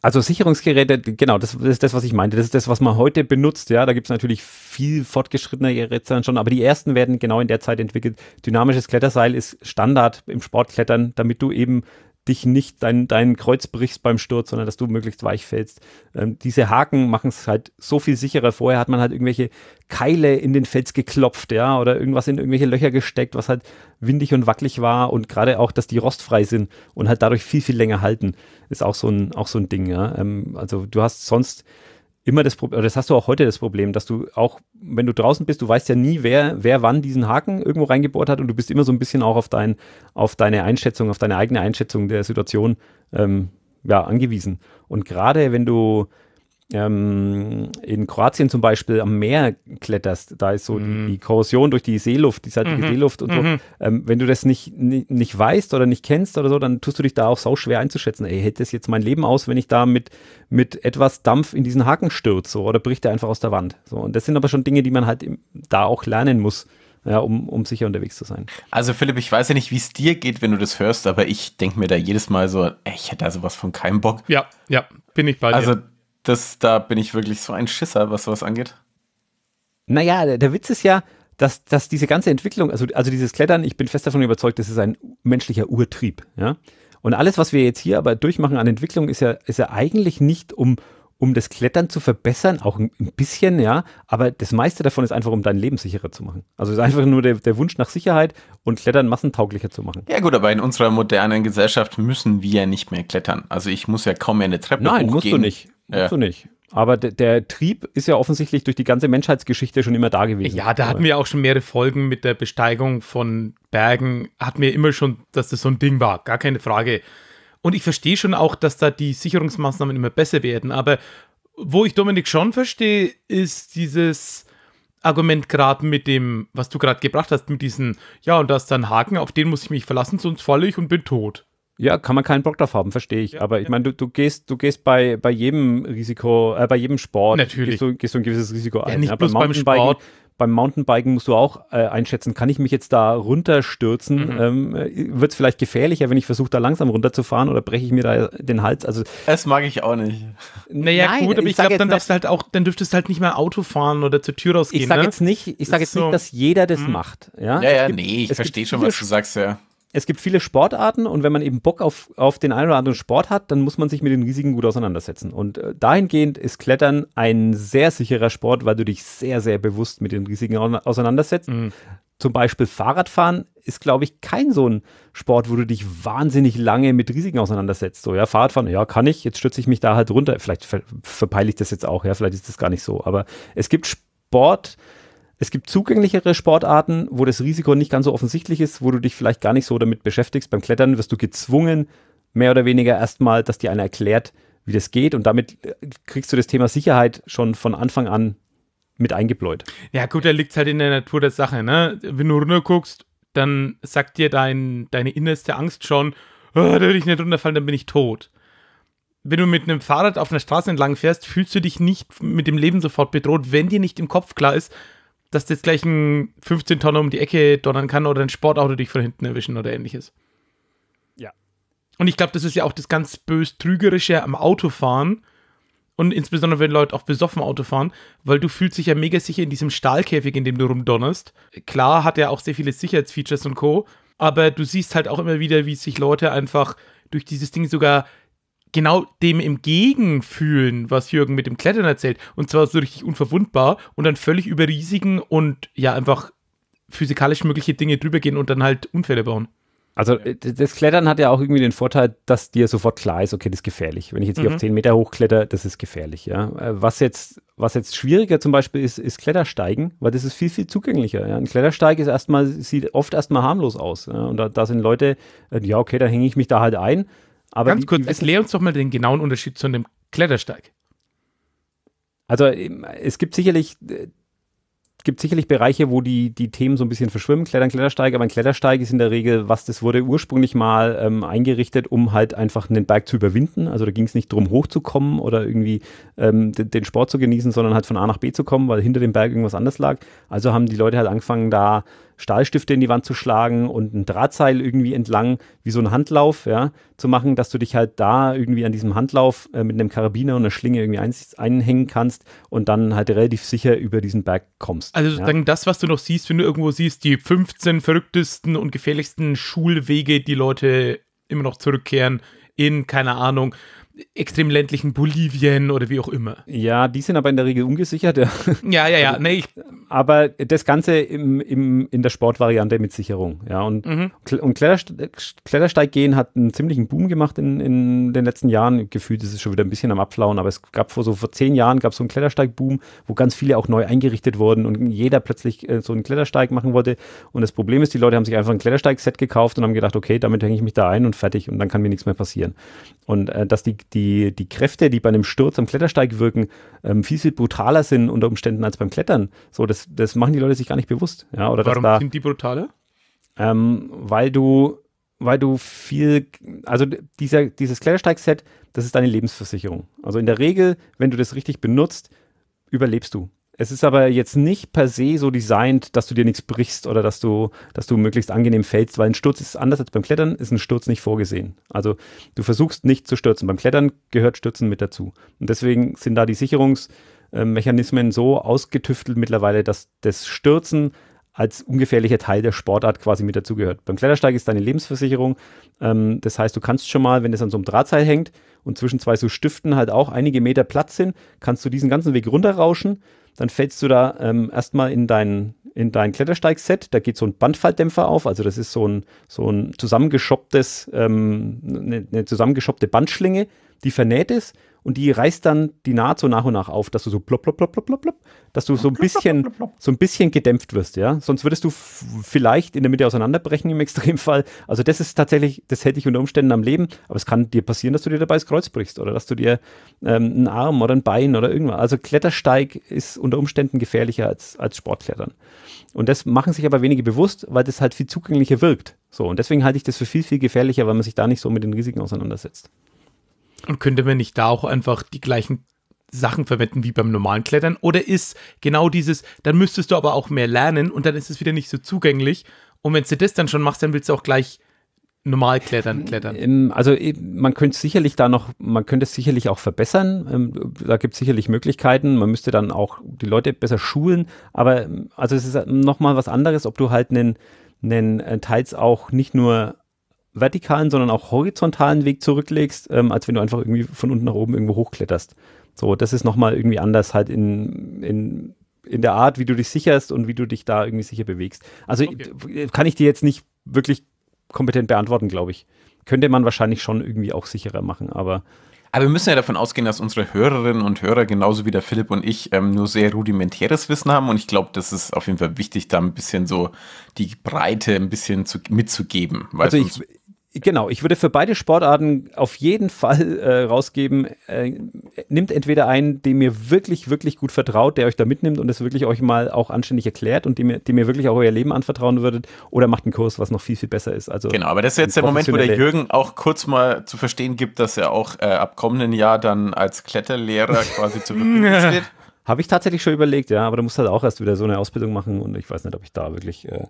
Also Sicherungsgeräte, genau, das, ist das, was ich meinte. Das ist das, was man heute benutzt. Ja, da gibt es natürlich viel fortgeschrittener Geräte schon, aber die ersten werden genau in der Zeit entwickelt. Dynamisches Kletterseil ist Standard im Sportklettern, damit du eben dich nicht dein, dein Kreuz brichst beim Sturz, sondern dass du möglichst weich fällst. Ähm, diese Haken machen es halt so viel sicherer. Vorher hat man halt irgendwelche Keile in den Fels geklopft, ja, oder irgendwas in irgendwelche Löcher gesteckt, was halt windig und wackelig war und gerade auch, dass die rostfrei sind und halt dadurch viel, viel länger halten, ist auch so ein, auch so ein Ding, ja. Ähm, also du hast sonst immer das Problem, das hast du auch heute das Problem, dass du auch, wenn du draußen bist, du weißt ja nie, wer, wer wann diesen Haken irgendwo reingebohrt hat und du bist immer so ein bisschen auch auf, dein, auf deine Einschätzung, auf deine eigene Einschätzung der Situation ähm, ja, angewiesen. Und gerade wenn du ähm, in Kroatien zum Beispiel am Meer kletterst, da ist so mhm. die, die, Korrosion durch die Seeluft, die salzige mhm. Seeluft und so. Mhm. Ähm, wenn du das nicht, nicht, nicht weißt oder nicht kennst oder so, dann tust du dich da auch sau schwer einzuschätzen. Ey, hält das jetzt mein Leben aus, wenn ich da mit, mit etwas Dampf in diesen Haken stürze so, oder bricht der einfach aus der Wand? So, und das sind aber schon Dinge, die man halt im, da auch lernen muss ja, um, um sicher unterwegs zu sein. Also Philipp, ich weiß ja nicht, wie es dir geht, wenn du das hörst, aber ich denke mir da jedes Mal so, ey, ich hätte da sowas von keinem Bock. Ja, ja, bin ich bei dir. Also das, da bin ich wirklich so ein Schisser, was sowas angeht. Naja, der, Witz ist ja, dass, dass diese ganze Entwicklung, also, also dieses Klettern, ich bin fest davon überzeugt, das ist ein menschlicher Urtrieb. Ja? Und alles, was wir jetzt hier aber durchmachen an Entwicklung, ist ja, ist ja eigentlich nicht um, um das Klettern zu verbessern, auch ein, ein bisschen, ja, aber das meiste davon ist einfach, um dein Leben sicherer zu machen. Also es ist einfach nur der, der Wunsch nach Sicherheit und Klettern massentauglicher zu machen. Ja gut, aber in unserer modernen Gesellschaft müssen wir ja nicht mehr klettern. Also ich muss ja kaum mehr eine Treppe Nein, hochgehen. Nein, musst du nicht. Ja. So nicht. Aber der Trieb ist ja offensichtlich durch die ganze Menschheitsgeschichte schon immer da gewesen. Ja, da hatten wir auch schon mehrere Folgen mit der Besteigung von Bergen. Hatten wir immer schon, dass das so ein Ding war. Gar keine Frage. Und ich verstehe schon auch, dass da die Sicherungsmaßnahmen immer besser werden. Aber wo ich Dominik schon verstehe, ist dieses Argument gerade mit dem, was du gerade gebracht hast, mit diesem, ja, und da ist dann Haken, auf den muss ich mich verlassen, sonst falle ich und bin tot. Ja, kann man keinen Bock drauf haben, verstehe ich. Ja, aber ich ja. meine, du, du gehst, du gehst bei, bei jedem Risiko, äh, bei jedem Sport, Natürlich. Gehst, du, gehst du ein gewisses Risiko ein. nicht ja, bloß beim Sport beim Mountainbiken musst du auch äh, einschätzen, kann ich mich jetzt da runterstürzen? Mhm. Ähm, Wird es vielleicht gefährlicher, wenn ich versuche, da langsam runterzufahren oder breche ich mir da den Hals? Also das mag ich auch nicht. Naja, Nein, gut, aber ich, ich glaube, dann darfst du halt auch, dann dürftest du halt nicht mehr Auto fahren oder zur Tür rausgehen. Ich sage ne? jetzt nicht, ich sage jetzt so. nicht, dass jeder das mhm. macht. Ja, ja, ja gibt, nee, ich verstehe schon, was du sagst, ja es gibt viele Sportarten und wenn man eben Bock auf, auf den einen oder anderen Sport hat, dann muss man sich mit den Risiken gut auseinandersetzen. Und äh, dahingehend ist Klettern ein sehr sicherer Sport, weil du dich sehr, sehr bewusst mit den Risiken auseinandersetzt. Mhm. Zum Beispiel Fahrradfahren ist, glaube ich, kein so ein Sport, wo du dich wahnsinnig lange mit Risiken auseinandersetzt. So, ja, Fahrradfahren, ja, kann ich, jetzt stütze ich mich da halt runter. Vielleicht ver verpeile ich das jetzt auch, ja, vielleicht ist das gar nicht so. Aber es gibt Sport, es gibt zugänglichere Sportarten, wo das Risiko nicht ganz so offensichtlich ist, wo du dich vielleicht gar nicht so damit beschäftigst. Beim Klettern wirst du gezwungen, mehr oder weniger erstmal, dass dir einer erklärt, wie das geht. Und damit äh, kriegst du das Thema Sicherheit schon von Anfang an mit eingebläut. Ja, gut, da liegt es halt in der Natur der Sache. Ne? Wenn du runterguckst, dann sagt dir dein, deine innerste Angst schon, oh, da würde ich nicht runterfallen, dann bin ich tot. Wenn du mit einem Fahrrad auf einer Straße entlang fährst, fühlst du dich nicht mit dem Leben sofort bedroht, wenn dir nicht im Kopf klar ist, dass jetzt gleich ein 15 Tonner um die Ecke donnern kann oder ein Sportauto dich von hinten erwischen oder ähnliches. Ja. Und ich glaube, das ist ja auch das ganz bös trügerische am Autofahren und insbesondere wenn Leute auch besoffen Auto fahren, weil du fühlst dich ja mega sicher in diesem Stahlkäfig, in dem du rumdonnerst. Klar hat er auch sehr viele Sicherheitsfeatures und Co., aber du siehst halt auch immer wieder, wie sich Leute einfach durch dieses Ding sogar genau dem entgegenfühlen, was Jürgen mit dem Klettern erzählt. Und zwar so richtig unverwundbar und dann völlig über Risiken und ja, einfach physikalisch mögliche Dinge drüber gehen und dann halt Unfälle bauen. Also äh, das Klettern hat ja auch irgendwie den Vorteil, dass dir sofort klar ist, okay, das ist gefährlich. Wenn ich jetzt hier mhm. auf 10 Meter hochkletter, das ist gefährlich. Ja? Äh, was, jetzt, was jetzt schwieriger zum Beispiel ist, ist Klettersteigen, weil das ist viel, viel zugänglicher. Ja? Ein Klettersteig ist erstmal, sieht oft erstmal harmlos aus. Ja? Und da, da, sind Leute, äh, ja, okay, da hänge ich mich da halt ein aber Ganz kurz, erklär uns doch mal den genauen Unterschied zu einem Klettersteig. Also ähm, es gibt sicherlich, äh, gibt sicherlich Bereiche, wo die, die Themen so ein bisschen verschwimmen, Klettern, Klettersteig, aber ein Klettersteig ist in der Regel was, das wurde ursprünglich mal ähm, eingerichtet, um halt einfach einen Berg zu überwinden. Also da ging es nicht darum, hochzukommen oder irgendwie ähm, den, den Sport zu genießen, sondern halt von A nach B zu kommen, weil hinter dem Berg irgendwas anders lag. Also haben die Leute halt angefangen, da Stahlstifte in die Wand zu schlagen und ein Drahtseil irgendwie entlang, wie so ein Handlauf, ja, zu machen, dass du dich halt da irgendwie an diesem Handlauf äh, mit einem Karabiner und einer Schlinge irgendwie ein, einhängen kannst und dann halt relativ sicher über diesen Berg kommst. Also sozusagen ja. das, was du noch siehst, wenn du irgendwo siehst, die 15 verrücktesten und gefährlichsten Schulwege, die Leute immer noch zurückkehren in, keine Ahnung, extrem ländlichen Bolivien oder wie auch immer. Ja, die sind aber in der Regel ungesichert. Ja, ja, ja. ja. Nee, aber das Ganze im, im, in der Sportvariante mit Sicherung. Ja, und, mhm. und Kletterste Klettersteiggehen hat einen ziemlichen Boom gemacht in, in den letzten Jahren. Gefühlt ist es schon wieder ein bisschen am Abflauen, aber es gab vor so vor zehn Jahren gab es so einen Klettersteigboom, wo ganz viele auch neu eingerichtet wurden und jeder plötzlich äh, so einen Klettersteig machen wollte. Und das Problem ist, die Leute haben sich einfach ein Klettersteig-Set gekauft und haben gedacht, okay, damit hänge ich mich da ein und fertig und dann kann mir nichts mehr passieren. Und äh, dass die die, die Kräfte, die bei einem Sturz am Klettersteig wirken, ähm, viel, viel brutaler sind unter Umständen als beim Klettern. So, das, das machen die Leute sich gar nicht bewusst. Ja, oder Warum da, sind die brutaler? Ähm, weil du, weil du viel, also dieser, dieses Klettersteig-Set, das ist deine Lebensversicherung. Also in der Regel, wenn du das richtig benutzt, überlebst du. Es ist aber jetzt nicht per se so designt, dass du dir nichts brichst oder dass du, dass du möglichst angenehm fällst, weil ein Sturz ist anders als beim Klettern, ist ein Sturz nicht vorgesehen. Also du versuchst nicht zu stürzen. Beim Klettern gehört Stürzen mit dazu. Und deswegen sind da die Sicherungsmechanismen so ausgetüftelt mittlerweile, dass das Stürzen als ungefährlicher Teil der Sportart quasi mit dazugehört. Beim Klettersteig ist deine Lebensversicherung. Ähm, das heißt, du kannst schon mal, wenn es an so einem Drahtseil hängt und zwischen zwei so Stiften halt auch einige Meter Platz sind, kannst du diesen ganzen Weg runterrauschen dann fällst du da ähm, erstmal in dein, in dein Klettersteigset. Da geht so ein Bandfalldämpfer auf. Also das ist so ein, so ein zusammengeschopptes, ähm, eine, eine zusammengeschoppte Bandschlinge, die vernäht ist und die reißt dann die Naht so nach und nach auf, dass du so plopp, plopp, plopp, plopp, plopp, plopp dass du so ein bisschen, so ein bisschen gedämpft wirst, ja. Sonst würdest du vielleicht in der Mitte auseinanderbrechen im Extremfall. Also das ist tatsächlich, das hätte ich unter Umständen am Leben, aber es kann dir passieren, dass du dir dabei das Kreuz brichst oder dass du dir ähm, einen Arm oder ein Bein oder irgendwas. Also Klettersteig ist unter Umständen gefährlicher als, als Sportklettern. Und das machen sich aber wenige bewusst, weil das halt viel zugänglicher wirkt. So, und deswegen halte ich das für viel, viel gefährlicher, weil man sich da nicht so mit den Risiken auseinandersetzt. Und könnte man nicht da auch einfach die gleichen Sachen verwenden wie beim normalen Klettern? Oder ist genau dieses, dann müsstest du aber auch mehr lernen und dann ist es wieder nicht so zugänglich. Und wenn du das dann schon machst, dann willst du auch gleich normal klettern, klettern. Also eh, man könnte sicherlich da noch, man könnte es sicherlich auch verbessern. Ähm, da gibt es sicherlich Möglichkeiten. Man müsste dann auch die Leute besser schulen. Aber ähm, also es ist äh, nochmal was anderes, ob du halt einen, einen äh, teils auch nicht nur vertikalen, sondern auch horizontalen Weg zurücklegst, ähm, als wenn du einfach irgendwie von unten nach oben irgendwo hochkletterst. So, das ist nochmal irgendwie anders halt in, in, in der Art, wie du dich sicherst und wie du dich da irgendwie sicher bewegst. Also okay. kann ich dir jetzt nicht wirklich kompetent beantworten, glaube ich. Könnte man wahrscheinlich schon irgendwie auch sicherer machen, aber. Aber wir müssen ja davon ausgehen, dass unsere Hörerinnen und Hörer, genauso wie der Philipp und ich, ähm, nur sehr rudimentäres Wissen haben. Und ich glaube, das ist auf jeden Fall wichtig, da ein bisschen so die Breite ein bisschen zu, mitzugeben. also ich, genau, ich würde für beide Sportarten auf jeden Fall äh, rausgeben, äh, nimmt entweder einen, dem ihr wirklich, wirklich gut vertraut, der euch da mitnimmt und es wirklich euch mal auch anständig erklärt und dem, dem ihr wirklich auch euer Leben anvertrauen würdet, oder macht einen Kurs, was noch viel, viel besser ist. Also genau, aber das ist jetzt der Moment, wo der Jürgen auch kurz mal zu verstehen gibt, dass er auch äh, ab kommenden Jahr dann als Kletterlehrer quasi zur Verfügung steht. Habe ich tatsächlich schon überlegt, ja, aber du musst halt auch erst wieder so eine Ausbildung machen und ich weiß nicht, ob ich da wirklich. Äh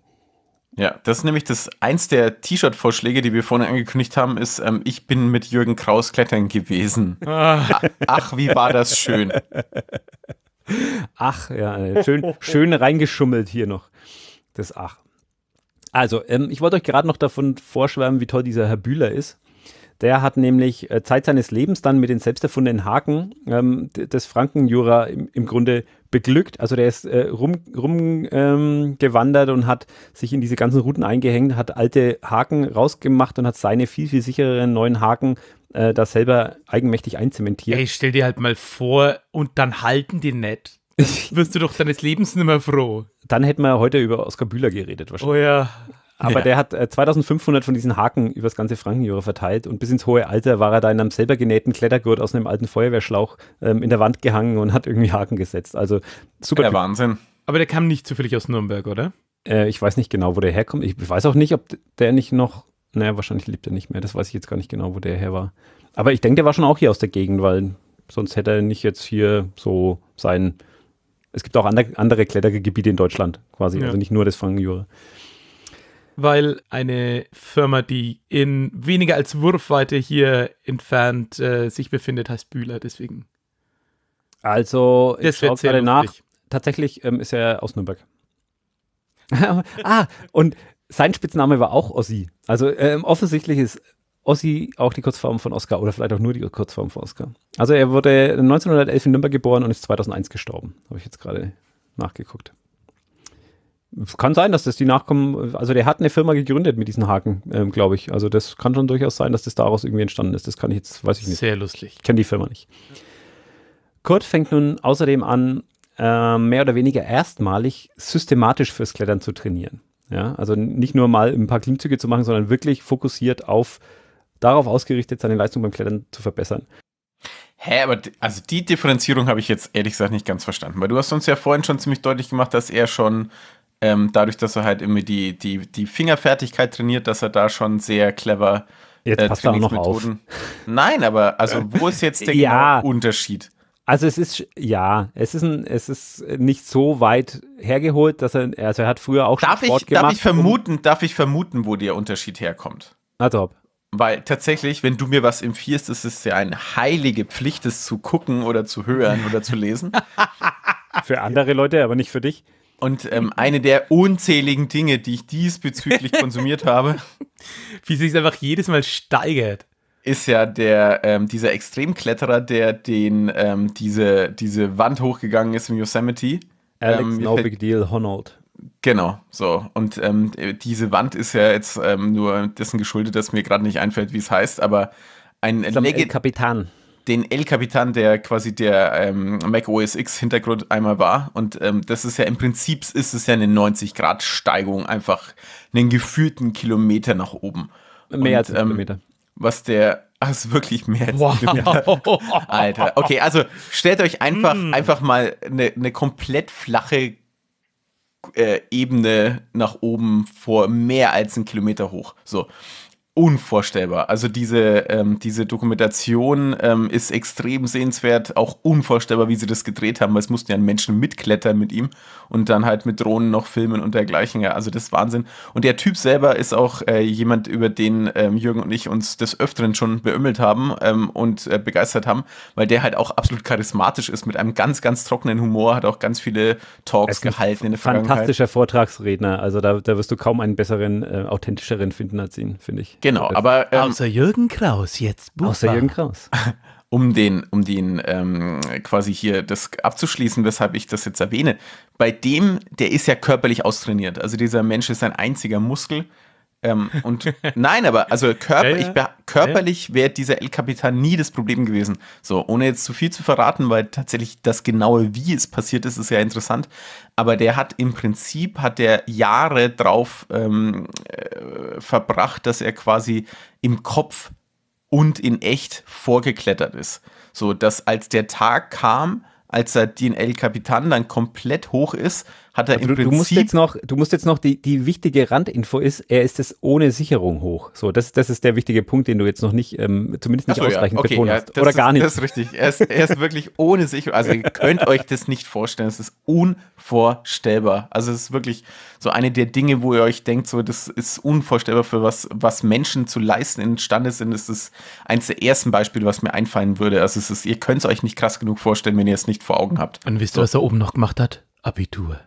ja, das ist nämlich das eins der T-Shirt-Vorschläge, die wir vorhin angekündigt haben, ist, ähm, ich bin mit Jürgen Kraus klettern gewesen. Ah. Ach, wie war das schön. Ach, ja, schön, schön reingeschummelt hier noch. Das Ach. Also, ähm, ich wollte euch gerade noch davon vorschwärmen, wie toll dieser Herr Bühler ist. Der hat nämlich äh, Zeit seines Lebens dann mit den selbst erfundenen Haken ähm, des Frankenjura im, im Grunde beglückt. Also der ist äh, rumgewandert rum, ähm, und hat sich in diese ganzen Routen eingehängt, hat alte Haken rausgemacht und hat seine viel, viel sichereren neuen Haken äh, da selber eigenmächtig einzementiert. Ey, stell dir halt mal vor und dann halten die nicht. Wirst du doch deines Lebens nicht mehr froh. Dann hätten wir heute über Oskar Bühler geredet wahrscheinlich. Oh ja. Aber ja. der hat äh, 2500 von diesen Haken übers ganze Frankenjura verteilt und bis ins hohe Alter war er da in einem selber genähten Klettergurt aus einem alten Feuerwehrschlauch ähm, in der Wand gehangen und hat irgendwie Haken gesetzt. Also super. Der Wahnsinn. Aber der kam nicht zufällig aus Nürnberg, oder? Äh, ich weiß nicht genau, wo der herkommt. Ich weiß auch nicht, ob der nicht noch. Naja, wahrscheinlich lebt er nicht mehr. Das weiß ich jetzt gar nicht genau, wo der her war. Aber ich denke, der war schon auch hier aus der Gegend, weil sonst hätte er nicht jetzt hier so sein. Es gibt auch andere, andere Klettergebiete in Deutschland quasi, ja. also nicht nur das Frankenjura weil eine Firma, die in weniger als Wurfweite hier entfernt äh, sich befindet, heißt Bühler, deswegen. Also, ich schaue gerade nach. Tatsächlich ähm, ist er aus Nürnberg. ah, und sein Spitzname war auch Ossi. Also ähm, offensichtlich ist Ossi auch die Kurzform von Oscar oder vielleicht auch nur die Kurzform von Oscar. Also er wurde 1911 in Nürnberg geboren und ist 2001 gestorben. Habe ich jetzt gerade nachgeguckt. Kann sein, dass das die Nachkommen, also der hat eine Firma gegründet mit diesen Haken, ähm, glaube ich. Also das kann schon durchaus sein, dass das daraus irgendwie entstanden ist. Das kann ich jetzt, weiß ich nicht. Sehr lustig. Ich kenne die Firma nicht. Kurt fängt nun außerdem an, äh, mehr oder weniger erstmalig systematisch fürs Klettern zu trainieren. Ja, also nicht nur mal ein paar Klimmzüge zu machen, sondern wirklich fokussiert auf, darauf ausgerichtet, seine Leistung beim Klettern zu verbessern. Hä, aber also die Differenzierung habe ich jetzt ehrlich gesagt nicht ganz verstanden, weil du hast uns ja vorhin schon ziemlich deutlich gemacht, dass er schon ähm, dadurch, dass er halt immer die, die, die Fingerfertigkeit trainiert, dass er da schon sehr clever Jetzt äh, passt er auch noch auf. Nein, aber also wo ist jetzt der ja. Genau Unterschied? Also es ist ja, es ist ein, es ist nicht so weit hergeholt, dass er also er hat früher auch darf Sport ich, gemacht. Darf ich vermuten, darf ich vermuten, wo der Unterschied herkommt? Na top. Weil tatsächlich, wenn du mir was empfiehlst, ist es ja eine heilige Pflicht, es zu gucken oder zu hören oder zu lesen. für andere Leute, aber nicht für dich. Und ähm, mhm. eine der unzähligen Dinge, die ich diesbezüglich konsumiert habe. Wie sich es einfach jedes Mal steigert. Ist ja der, ähm, dieser Extremkletterer, der den, ähm, diese, diese Wand hochgegangen ist im Yosemite. Alex, ähm, no big deal, Honold. Genau, so. Und ähm, diese Wand ist ja jetzt ähm, nur dessen geschuldet, dass mir gerade nicht einfällt, wie es heißt, aber ein, Leg El Kapitan den El-Kapitan, der quasi der ähm, Mac OS X-Hintergrund einmal war. Und ähm, das ist ja im Prinzip ist es ja eine 90-Grad-Steigung, einfach einen gefühlten Kilometer nach oben. Mehr Und, als einen ähm, Kilometer. Was der Ach, ist wirklich mehr als wow. Kilometer. Alter. Okay, also stellt euch einfach, mm. einfach mal eine, eine komplett flache äh, Ebene nach oben vor, mehr als ein Kilometer hoch. So unvorstellbar. Also diese, ähm, diese Dokumentation ähm, ist extrem sehenswert, auch unvorstellbar, wie sie das gedreht haben, weil es mussten ja Menschen mitklettern mit ihm und dann halt mit Drohnen noch filmen und dergleichen. Ja, also das ist Wahnsinn. Und der Typ selber ist auch äh, jemand, über den ähm, Jürgen und ich uns des Öfteren schon beümmelt haben ähm, und äh, begeistert haben, weil der halt auch absolut charismatisch ist, mit einem ganz, ganz trockenen Humor, hat auch ganz viele Talks gehalten in der Vergangenheit. Fantastischer Vortragsredner, also da, da wirst du kaum einen besseren, äh, authentischeren finden als ihn, finde ich. Genau Genau, aber. Ähm, außer Jürgen Kraus jetzt. Buchbar. Außer Jürgen Kraus. um den, um den ähm, quasi hier das abzuschließen, weshalb ich das jetzt erwähne. Bei dem, der ist ja körperlich austrainiert. Also dieser Mensch ist ein einziger Muskel. Ähm, und nein, aber also körper, ja, ja. Ich, körperlich wäre dieser El Capitan nie das Problem gewesen. So, ohne jetzt zu viel zu verraten, weil tatsächlich das genaue, wie es passiert ist, ist ja interessant aber der hat im Prinzip, hat der Jahre drauf ähm, äh, verbracht, dass er quasi im Kopf und in echt vorgeklettert ist. So, dass als der Tag kam, als er den El Capitan dann komplett hoch ist, hat er also im du, Prinzip. Du musst jetzt noch, du musst jetzt noch die, die wichtige Randinfo ist, er ist es ohne Sicherung hoch. So, das, das ist der wichtige Punkt, den du jetzt noch nicht, ähm, zumindest nicht so, ausreichend ja. okay, betont ja, hast. Oder ist, gar nicht. Das ist richtig. Er ist, er ist wirklich ohne Sicherung. Also ihr könnt euch das nicht vorstellen. Es ist unvorstellbar. Also es ist wirklich so eine der Dinge, wo ihr euch denkt, so das ist unvorstellbar für was, was Menschen zu leisten imstande sind. Das ist eins der ersten Beispiele, was mir einfallen würde. Also es ist, ihr könnt es euch nicht krass genug vorstellen, wenn ihr es nicht vor Augen habt. Und wisst ihr, so. was er oben noch gemacht hat? Abitur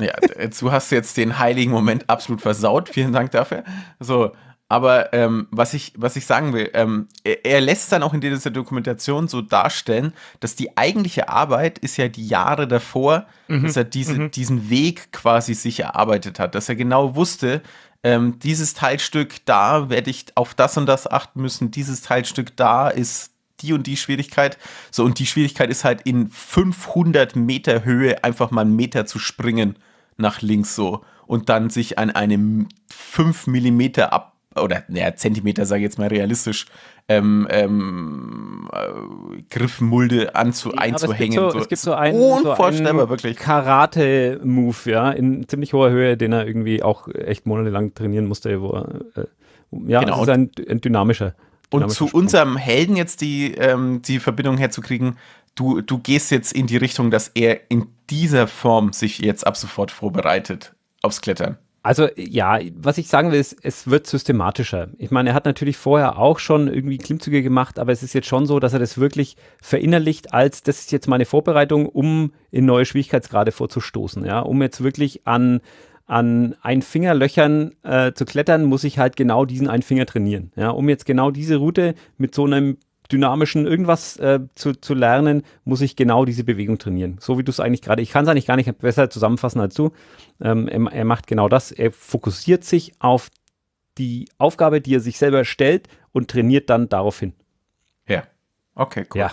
ja, du hast jetzt den heiligen Moment absolut versaut. Vielen Dank dafür. So, aber ähm, was, ich, was ich sagen will, ähm, er, er, lässt dann auch in dieser Dokumentation so darstellen, dass die eigentliche Arbeit ist ja die Jahre davor, mhm. dass er diese, mhm. diesen Weg quasi sich erarbeitet hat, dass er genau wusste, ähm, dieses Teilstück da werde ich auf das und das achten müssen, dieses Teilstück da ist die und die Schwierigkeit. So, und die Schwierigkeit ist halt in 500 Meter Höhe einfach mal einen Meter zu springen nach links so und dann sich an einem 5 Millimeter ab oder naja, Zentimeter, sage ich jetzt mal realistisch, ähm, ähm, äh, Griffmulde anzu, ja, einzuhängen. Es gibt so, so, es gibt so einen, unvorstellbar, so wirklich. Karate-Move, ja, in ziemlich hoher Höhe, den er irgendwie auch echt monatelang trainieren musste, wo er, äh, ja, genau. ist ein, ein dynamischer. Und zu unserem Helden jetzt die, ähm, die Verbindung herzukriegen, du, du gehst jetzt in die Richtung, dass er in dieser Form sich jetzt ab sofort vorbereitet aufs Klettern. Also ja, was ich sagen will, ist, es wird systematischer. Ich meine, er hat natürlich vorher auch schon irgendwie Klimmzüge gemacht, aber es ist jetzt schon so, dass er das wirklich verinnerlicht als, das ist jetzt meine Vorbereitung, um in neue Schwierigkeitsgrade vorzustoßen, ja, um jetzt wirklich an, an Einfingerlöchern äh, zu klettern, muss ich halt genau diesen Einfinger trainieren. Ja, um jetzt genau diese Route mit so einem dynamischen irgendwas äh, zu, zu lernen, muss ich genau diese Bewegung trainieren. So wie du es eigentlich gerade, ich kann es eigentlich gar nicht besser zusammenfassen als du. Ähm, er, er macht genau das. Er fokussiert sich auf die Aufgabe, die er sich selber stellt und trainiert dann darauf hin. Ja. Okay, cool. Ja.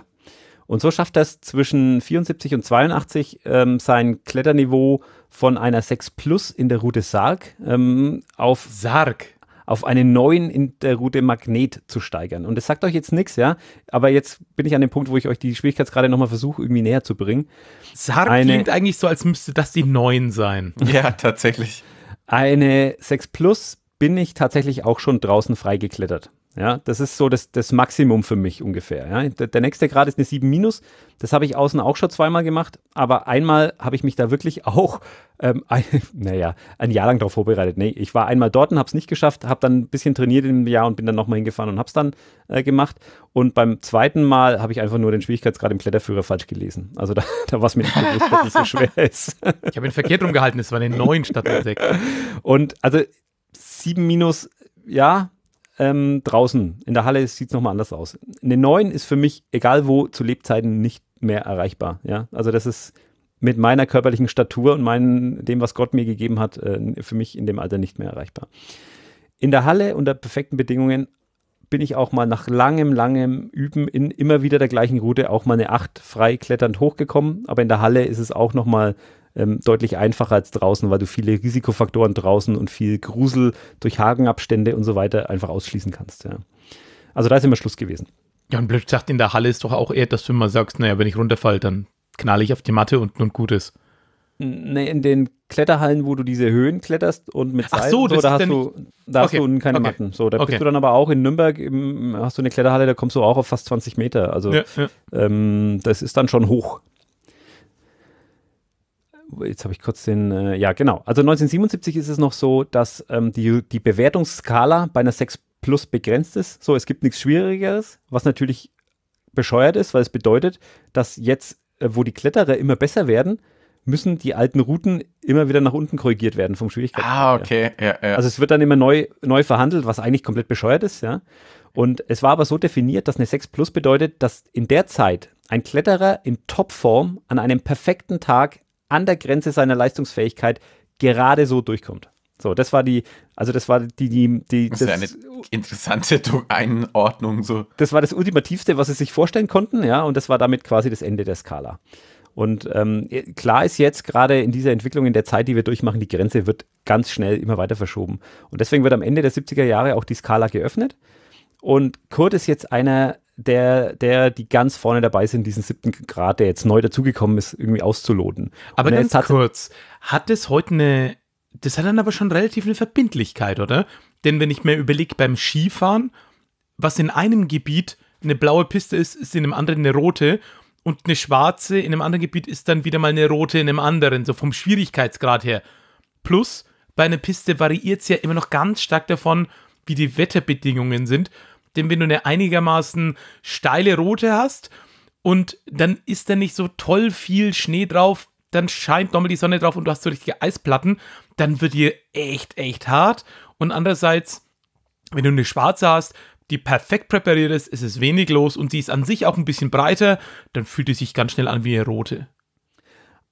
Und so schafft er es zwischen 74 und 82 ähm, sein Kletterniveau äh, von einer 6 Plus in der Route Sarg ähm, auf Sarg auf eine 9 in der Route Magnet zu steigern. Und das sagt euch jetzt nichts, ja, aber jetzt bin ich an dem Punkt, wo ich euch die Schwierigkeitsgrade nochmal versuche, irgendwie näher zu bringen. Sarg eine, klingt eigentlich so, als müsste das die 9 sein. Ja, tatsächlich. Eine 6 Plus bin ich tatsächlich auch schon draußen freigeklettert. Ja, das ist so das, das Maximum für mich ungefähr. Ja. Der, der, nächste Grad ist eine 7 minus. Das habe ich außen auch schon zweimal gemacht, aber einmal habe ich mich da wirklich auch, ähm, ein, naja, ein Jahr lang darauf vorbereitet. Nee, ich war einmal dort und habe es nicht geschafft, habe dann ein bisschen trainiert im Jahr und bin dann nochmal hingefahren und habe es dann äh, gemacht. Und beim zweiten Mal habe ich einfach nur den Schwierigkeitsgrad im Kletterführer falsch gelesen. Also da, da war es mir nicht bewusst, dass es so schwer ist. ich habe ihn verkehrt rumgehalten, es war eine 9 statt der 6. Und also 7 minus, ja, ähm, draußen. In der Halle sieht es nochmal anders aus. Eine 9 ist für mich, egal wo, zu Lebzeiten nicht mehr erreichbar. Ja? Also das ist mit meiner körperlichen Statur und meinen, dem, was Gott mir gegeben hat, äh, für mich in dem Alter nicht mehr erreichbar. In der Halle unter perfekten Bedingungen bin ich auch mal nach langem, langem Üben in immer wieder der gleichen Route auch mal eine 8 frei kletternd hochgekommen. Aber in der Halle ist es auch nochmal ähm, deutlich einfacher als draußen, weil du viele Risikofaktoren draußen und viel Grusel durch Hagenabstände und so weiter einfach ausschließen kannst. Ja. Also da ist immer Schluss gewesen. Ja, und blöd sagt, in der Halle ist doch auch eher, dass du immer sagst, naja, wenn ich runterfalle, dann knall ich auf die Matte und nun gut ist. Nee, in den Kletterhallen, wo du diese Höhen kletterst und mit Seilen, Ach so, so da, hast du, da okay. hast du keine okay. Matten. So, da okay. bist du dann aber auch in Nürnberg, im, hast du eine Kletterhalle, da kommst du auch auf fast 20 Meter. Also ja, ja. Ähm, das ist dann schon hoch, jetzt habe ich kurz den, äh, ja genau, also 1977 ist es noch so, dass ähm, die, die Bewertungsskala bei einer 6 Plus begrenzt ist. So, es gibt nichts Schwierigeres, was natürlich bescheuert ist, weil es bedeutet, dass jetzt, äh, wo die Kletterer immer besser werden, müssen die alten Routen immer wieder nach unten korrigiert werden vom Schwierigkeitsgrad. Ah, okay. Ja, ja. Also es wird dann immer neu, neu verhandelt, was eigentlich komplett bescheuert ist, ja. Und es war aber so definiert, dass eine 6 Plus bedeutet, dass in der Zeit ein Kletterer in Topform an einem perfekten Tag an der Grenze seiner Leistungsfähigkeit gerade so durchkommt. So, das war die, also das war die, die, die das, das ist eine interessante Einordnung so. Das war das ultimativste, was sie sich vorstellen konnten, ja, und das war damit quasi das Ende der Skala. Und ähm, klar ist jetzt gerade in dieser Entwicklung, in der Zeit, die wir durchmachen, die Grenze wird ganz schnell immer weiter verschoben. Und deswegen wird am Ende der 70er Jahre auch die Skala geöffnet. Und Kurt ist jetzt einer der, der, die ganz vorne dabei sind, diesen siebten Grad, der jetzt neu dazugekommen ist, irgendwie auszuloten. Aber ganz hat kurz, hat es heute eine, das hat dann aber schon relativ eine Verbindlichkeit, oder? Denn wenn ich mir überlege, beim Skifahren, was in einem Gebiet eine blaue Piste ist, ist in einem anderen eine rote und eine schwarze in einem anderen Gebiet ist dann wieder mal eine rote in einem anderen, so vom Schwierigkeitsgrad her. Plus, bei einer Piste variiert es ja immer noch ganz stark davon, wie die Wetterbedingungen sind denn wenn du eine einigermaßen steile Rote hast und dann ist da nicht so toll viel Schnee drauf, dann scheint nochmal die Sonne drauf und du hast so richtige Eisplatten, dann wird dir echt, echt hart. Und andererseits, wenn du eine schwarze hast, die perfekt präpariert ist, ist es wenig los und sie ist an sich auch ein bisschen breiter, dann fühlt sie sich ganz schnell an wie eine rote.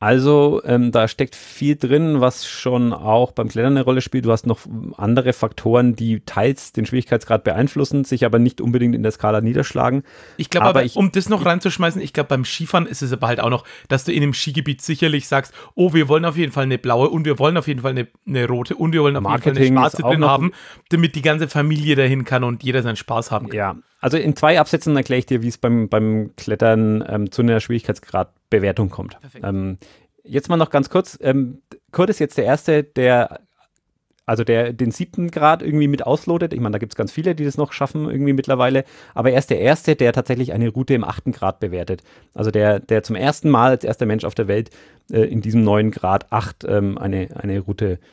Also ähm, da steckt viel drin, was schon auch beim Klettern eine Rolle spielt. Du hast noch andere Faktoren, die teils den Schwierigkeitsgrad beeinflussen, sich aber nicht unbedingt in der Skala niederschlagen. Ich glaube aber, aber ich, um das noch reinzuschmeißen, ich glaube beim Skifahren ist es aber halt auch noch, dass du in einem Skigebiet sicherlich sagst, oh, wir wollen auf jeden Fall eine blaue und wir wollen auf jeden Fall eine, eine rote und wir wollen auf Marketing jeden Fall eine schwarze drin haben, damit die ganze Familie dahin kann und jeder seinen Spaß haben kann. Ja, also in zwei Absätzen erkläre ich dir, wie es beim, beim Klettern ähm, zu einer Schwierigkeitsgradbewertung kommt. Ähm, jetzt mal noch ganz kurz. Ähm, Kurt ist jetzt der Erste, der also der den siebten Grad irgendwie mit auslotet. Ich meine, da gibt es ganz viele, die das noch schaffen irgendwie mittlerweile. Aber er ist der Erste, der tatsächlich eine Route im achten Grad bewertet. Also der, der zum ersten Mal als erster Mensch auf der Welt äh, in diesem neuen Grad 8 ähm, eine, eine Route bewertet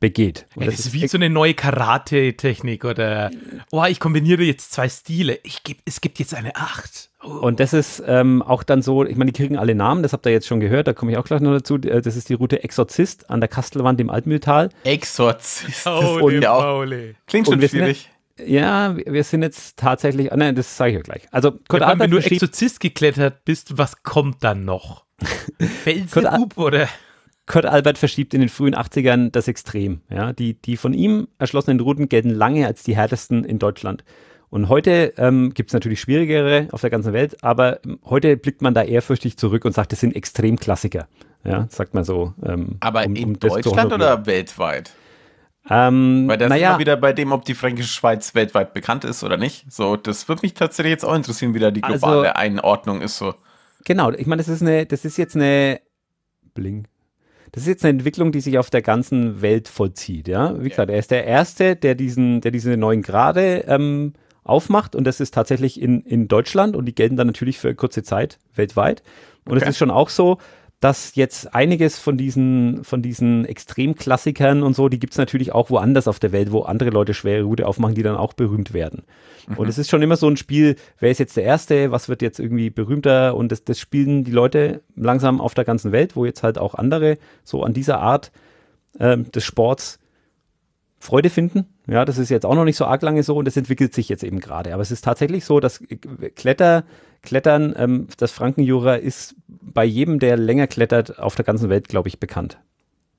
begeht. Ja, das, das, ist wie so eine neue Karate-Technik oder, oh, ich kombiniere jetzt zwei Stile. Ich geb, es gibt jetzt eine Acht. Oh. Und das ist ähm, auch dann so, ich meine, die kriegen alle Namen, das habt ihr jetzt schon gehört, da komme ich auch gleich noch dazu. Äh, das ist die Route Exorzist an der Kastelwand im Altmühltal. Exorzist. Oh, und, Klingt schon schwierig. ja, wir sind jetzt tatsächlich, ah, nein, das sage ich euch gleich. Also, Kurt ja, Adler wenn du Exorzist geklettert bist, was kommt dann noch? Felsenhub oder? Kurt Albert verschiebt in den frühen 80ern das Extrem. Ja, die, die von ihm erschlossenen Routen gelten lange als die härtesten in Deutschland. Und heute ähm, gibt es natürlich schwierigere auf der ganzen Welt, aber ähm, heute blickt man da ehrfürchtig zurück und sagt, das sind Extremklassiker. Ja, sagt man so. Ähm, aber um, um in Deutschland oder weltweit? Ähm, Weil das naja. immer wieder bei dem, ob die Fränkische Schweiz weltweit bekannt ist oder nicht. So, das würde mich tatsächlich jetzt auch interessieren, wie da die also globale also, Einordnung ist. So. Genau, ich meine, das ist eine, das ist jetzt eine Bling das ist jetzt eine Entwicklung, die sich auf der ganzen Welt vollzieht. Ja, wie gesagt, er ist der Erste, der diesen, der diese neuen Grade ähm, aufmacht und das ist tatsächlich in, in Deutschland und die gelten dann natürlich für kurze Zeit weltweit. Und es ist schon auch so, dass jetzt einiges von diesen, von diesen Extremklassikern und so, die gibt es natürlich auch woanders auf der Welt, wo andere Leute schwere Route aufmachen, die dann auch berühmt werden. Mhm. Und es ist schon immer so ein Spiel, wer ist jetzt der Erste, was wird jetzt irgendwie berühmter und das, das spielen die Leute langsam auf der ganzen Welt, wo jetzt halt auch andere so an dieser Art äh, des Sports Freude finden. Ja, das ist jetzt auch noch nicht so arg lange so und das entwickelt sich jetzt eben gerade. Aber es ist tatsächlich so, dass äh, Kletter, Klettern, ähm, das Frankenjura ist bei jedem, der länger klettert, auf der ganzen Welt, glaube ich, bekannt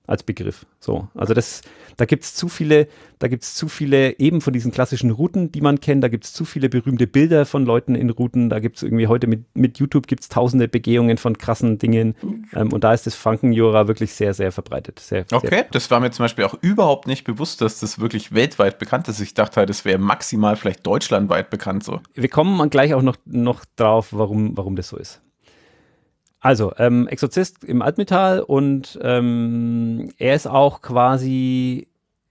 als Begriff. So, also das, da gibt es zu viele, da gibt es zu viele eben von diesen klassischen Routen, die man kennt, da gibt es zu viele berühmte Bilder von Leuten in Routen, da gibt es irgendwie heute mit, mit YouTube gibt es tausende Begehungen von krassen Dingen ähm, und da ist das Frankenjura wirklich sehr, sehr verbreitet. Sehr, okay, sehr das war mir zum Beispiel auch überhaupt nicht bewusst, dass das wirklich weltweit bekannt ist. Ich dachte halt, es wäre maximal vielleicht deutschlandweit bekannt so. Wir kommen gleich auch noch, noch drauf, warum, warum das so ist. Also, ähm, Exorzist im Altmetall und ähm, er ist auch quasi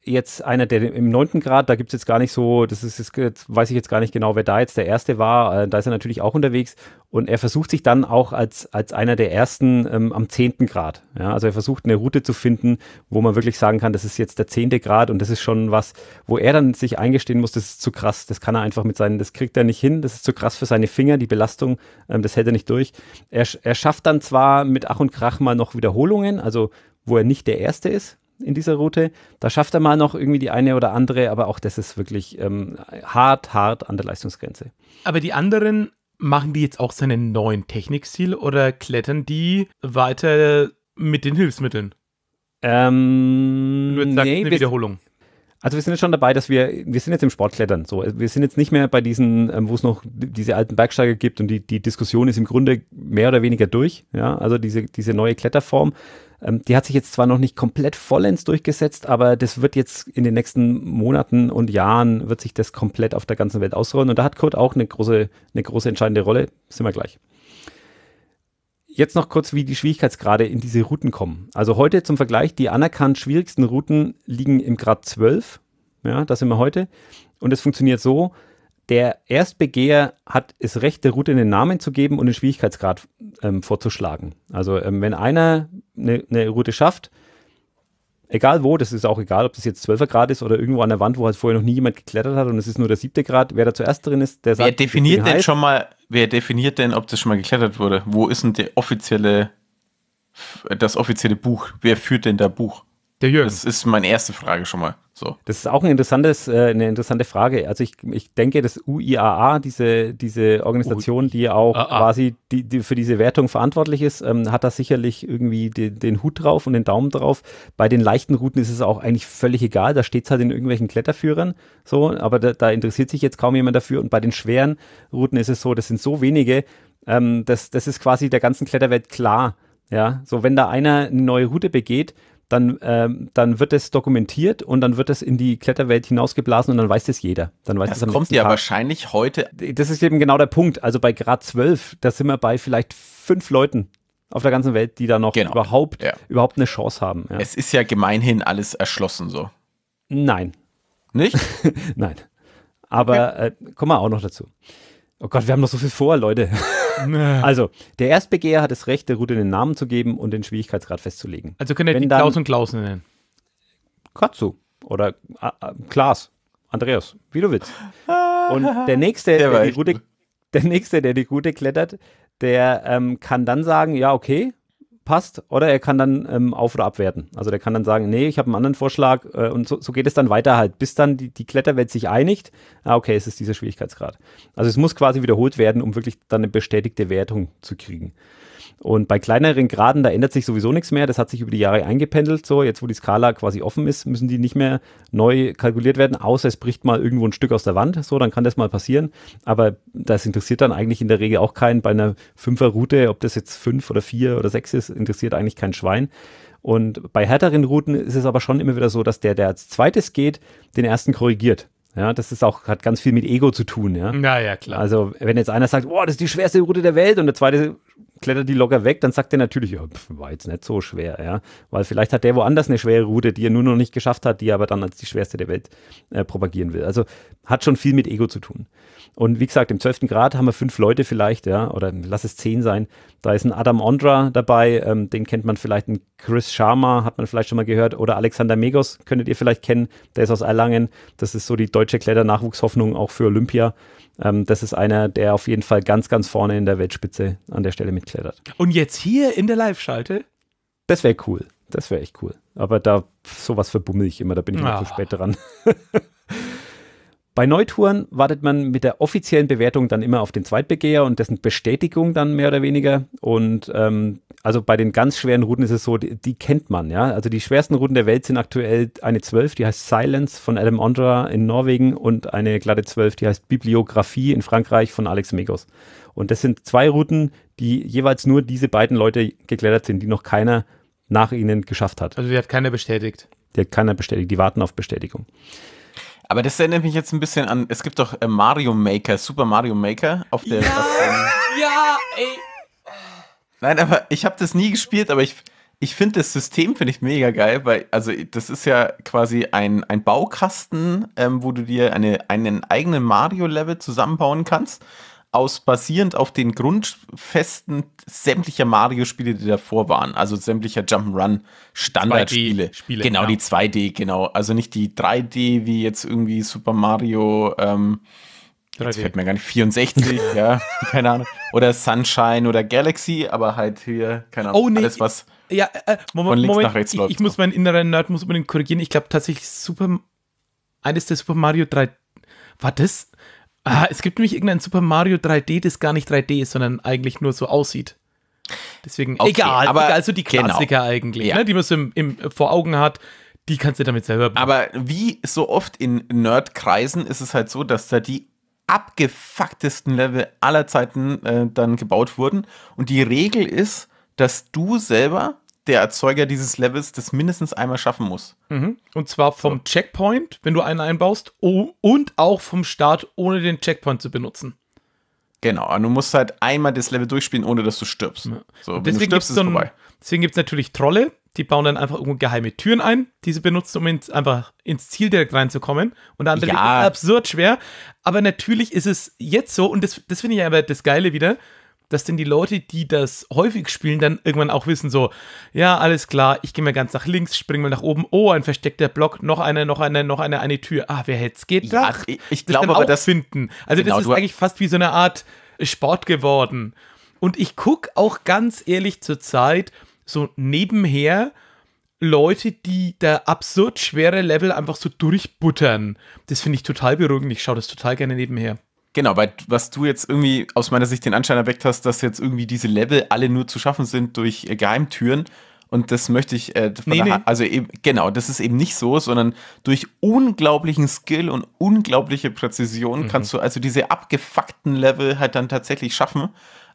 jetzt einer, der im neunten Grad, da gibt es jetzt gar nicht so, das ist jetzt, weiß ich jetzt gar nicht genau, wer da jetzt der Erste war, äh, da ist er natürlich auch unterwegs und er versucht sich dann auch als, als einer der Ersten ähm, am zehnten Grad. Ja? Also er versucht eine Route zu finden, wo man wirklich sagen kann, das ist jetzt der zehnte Grad und das ist schon was, wo er dann sich eingestehen muss, das ist zu krass, das kann er einfach mit seinen, das kriegt er nicht hin, das ist zu krass für seine Finger, die Belastung, ähm, das hält er nicht durch. Er, er schafft dann zwar mit Ach und Krach mal noch Wiederholungen, also wo er nicht der Erste ist, in dieser Route. Da schafft er mal noch irgendwie die eine oder andere, aber auch das ist wirklich ähm, hart, hart an der Leistungsgrenze. Aber die anderen machen die jetzt auch seinen neuen Technikstil oder klettern die weiter mit den Hilfsmitteln? Ähm, Nur nee, eine Wiederholung. Also wir sind jetzt schon dabei, dass wir, wir sind jetzt im Sportklettern. So, wir sind jetzt nicht mehr bei diesen, ähm, wo es noch diese alten Bergsteiger gibt und die, die Diskussion ist im Grunde mehr oder weniger durch. Ja, also diese, diese neue Kletterform, ähm, die hat sich jetzt zwar noch nicht komplett vollends durchgesetzt, aber das wird jetzt in den nächsten Monaten und Jahren wird sich das komplett auf der ganzen Welt ausrollen. Und da hat Kurt auch eine große, eine große entscheidende Rolle. Sind wir gleich. Jetzt noch kurz, wie die Schwierigkeitsgrade in diese Routen kommen. Also heute zum Vergleich, die anerkannt schwierigsten Routen liegen im Grad 12. Ja, das sind wir heute. Und es funktioniert so, der Erstbegeher hat das Recht, der Route einen Namen zu geben und den Schwierigkeitsgrad ähm, vorzuschlagen. Also ähm, wenn einer eine, eine, Route schafft, egal wo, das ist auch egal, ob das jetzt 12er Grad ist oder irgendwo an der Wand, wo halt vorher noch nie jemand geklettert hat und es ist nur der siebte Grad, wer da zuerst drin ist, der sagt... Wer definiert denn schon mal wer definiert denn, ob das schon mal geklettert wurde? Wo ist denn der offizielle, das offizielle Buch? Wer führt denn da Buch? Der Jürgen. Das ist meine erste Frage schon mal. So. Das ist auch ein interessantes, äh, eine interessante Frage. Also ich, ich denke, das UIAA, diese, diese Organisation, die auch ah, ah. quasi die, die für diese Wertung verantwortlich ist, ähm, hat da sicherlich irgendwie den, den Hut drauf und den Daumen drauf. Bei den leichten Routen ist es auch eigentlich völlig egal. Da steht es halt in irgendwelchen Kletterführern so, aber da, da interessiert sich jetzt kaum jemand dafür. Und bei den schweren Routen ist es so, das sind so wenige, ähm, das, das ist quasi der ganzen Kletterwelt klar. Ja, so wenn da einer eine neue Route begeht, dann, ähm, dann wird es dokumentiert und dann wird es in die Kletterwelt hinausgeblasen und dann weiß das jeder. Dann weiß das es kommt ja Tag. wahrscheinlich heute. Das ist eben genau der Punkt. Also bei Grad 12, da sind wir bei vielleicht fünf Leuten auf der ganzen Welt, die da noch genau. überhaupt, ja. überhaupt eine Chance haben. Ja. Es ist ja gemeinhin alles erschlossen so. Nein. Nicht? Nein. Aber okay. äh, kommen wir auch noch dazu. Oh Gott, wir haben noch so viel vor, Leute. also, der Erstbegeher hat das Recht, der Route den Namen zu geben und den Schwierigkeitsgrad festzulegen. Also könnt ihr die dann, Klaus und Klaus nennen. Katsu oder äh, äh, Klaas, Andreas, wie du willst. Und der nächste, der, der die Route, der nächste, der die Route klettert, der ähm, kann dann sagen, ja, okay, passt, oder er kann dann ähm, auf- oder abwerten. Also der kann dann sagen, nee, ich habe einen anderen Vorschlag äh, und so, so, geht es dann weiter halt, bis dann die, die Kletterwelt sich einigt. Ah, okay, es ist dieser Schwierigkeitsgrad. Also es muss quasi wiederholt werden, um wirklich dann eine bestätigte Wertung zu kriegen. Und bei kleineren Graden, da ändert sich sowieso nichts mehr. Das hat sich über die Jahre eingependelt. So, jetzt wo die Skala quasi offen ist, müssen die nicht mehr neu kalkuliert werden, außer es bricht mal irgendwo ein Stück aus der Wand. So, dann kann das mal passieren. Aber das interessiert dann eigentlich in der Regel auch keinen. Bei einer Fünferroute, ob das jetzt fünf oder vier oder sechs ist, interessiert eigentlich kein Schwein. Und bei härteren Routen ist es aber schon immer wieder so, dass der, der als zweites geht, den ersten korrigiert. Ja, das ist auch, hat ganz viel mit Ego zu tun, ja. ja klar. Also, wenn jetzt einer sagt, boah, das ist die schwerste Route der Welt und der zweite klettert die locker weg, dann sagt er natürlich, ja, pf, war jetzt nicht so schwer, ja. Weil vielleicht hat der woanders eine schwere Route, die er nur noch nicht geschafft hat, die er aber dann als die schwerste der Welt äh, propagieren will. Also hat schon viel mit Ego zu tun. Und wie gesagt, im 12. Grad haben wir fünf Leute vielleicht, ja, oder lass es zehn sein. Da ist ein Adam Ondra dabei, ähm, den kennt man vielleicht, ein Chris Sharma hat man vielleicht schon mal gehört, oder Alexander Megos könntet ihr vielleicht kennen, der ist aus Erlangen. Das ist so die deutsche Kletternachwuchshoffnung auch für Olympia. Ähm, das ist einer, der auf jeden Fall ganz, ganz vorne in der Weltspitze an der Stelle mitklettert. Und jetzt hier in der Live-Schalte? Das wäre cool. Das wäre echt cool. Aber da sowas verbummel ich immer, da bin ich ja. Ah. zu spät dran. Bei Neutouren wartet man mit der offiziellen Bewertung dann immer auf den Zweitbegeher und dessen Bestätigung dann mehr oder weniger. Und ähm, also bei den ganz schweren Routen ist es so, die, die, kennt man, ja. Also die schwersten Routen der Welt sind aktuell eine 12, die heißt Silence von Adam Ondra in Norwegen und eine glatte 12, die heißt Bibliografie in Frankreich von Alex Megos. Und das sind zwei Routen, die jeweils nur diese beiden Leute geklettert sind, die noch keiner nach ihnen geschafft hat. Also die hat keiner bestätigt. Die hat keiner bestätigt, die warten auf Bestätigung. Aber das erinnert mich jetzt ein bisschen an, es gibt doch äh, Mario Maker, Super Mario Maker auf der. Ja, auf dem... ja ey. Nein, aber ich habe das nie gespielt, aber ich, ich finde das System finde ich mega geil, weil also das ist ja quasi ein, ein Baukasten, ähm, wo du dir eine, einen eigenen Mario Level zusammenbauen kannst aus basierend auf den Grundfesten sämtlicher Mario-Spiele, die davor waren, also sämtlicher Jump'n'Run-Standardspiele. Genau, ja. die 2D, genau. Also nicht die 3D, wie jetzt irgendwie Super Mario, ähm, jetzt fällt mir gar nicht, 64, ja, keine Ahnung. Oder Sunshine oder Galaxy, aber halt hier, keine Ahnung, oh, nee. alles was. Ja, äh, äh Moment, Moment ich, läuft, ich muss meinen inneren Nerd muss unbedingt korrigieren. Ich glaube tatsächlich Super eines der Super Mario 3 war das Ah, es gibt nämlich irgendein Super Mario 3D, das gar nicht 3D ist, sondern eigentlich nur so aussieht. Deswegen, okay, egal, aber egal, so die genau. Klassiker genau. eigentlich, ja. ne, die man so im, im, vor Augen hat, die kannst du damit selber machen. Aber wie so oft in Nerdkreisen ist es halt so, dass da die abgefucktesten Level aller Zeiten äh, dann gebaut wurden. Und die Regel ist, dass du selber der Erzeuger dieses Levels das mindestens einmal schaffen muss. Mhm. Und zwar vom so. Checkpoint, wenn du einen einbaust, und auch vom Start, ohne den Checkpoint zu benutzen. Genau, und du musst halt einmal das Level durchspielen, ohne dass du stirbst. Ja. So, deswegen stirbst, gibt's dann, Deswegen gibt es natürlich Trolle, die bauen dann einfach irgendwo geheime Türen ein, die sie benutzen, um ins, einfach ins Ziel direkt reinzukommen. Und der andere ja. absurd schwer. Aber natürlich ist es jetzt so, und das, das finde ich aber das Geile wieder, dass denn die Leute, die das häufig spielen, dann irgendwann auch wissen, so, ja, alles klar, ich gehe mal ganz nach links, springe mal nach oben, oh, ein versteckter Block, noch einer, noch einer, noch einer, eine Tür. Ah, wer hätte es gedacht? Ja, ich, ich glaube aber, das finden. Also genau, das ist eigentlich fast wie so eine Art Sport geworden. Und ich gucke auch ganz ehrlich zur Zeit so nebenher Leute, die da absurd schwere Level einfach so durchbuttern. Das finde ich total beruhigend. Ich schaue das total gerne nebenher. Genau, weil was du jetzt irgendwie aus meiner Sicht den Anschein erweckt hast, dass jetzt irgendwie diese Level alle nur zu schaffen sind durch äh, Geheimtüren. Und das möchte ich, äh, nee, nee. also eben, genau, das ist eben nicht so, sondern durch unglaublichen Skill und unglaubliche Präzision mhm. kannst du also diese abgefuckten Level halt dann tatsächlich schaffen.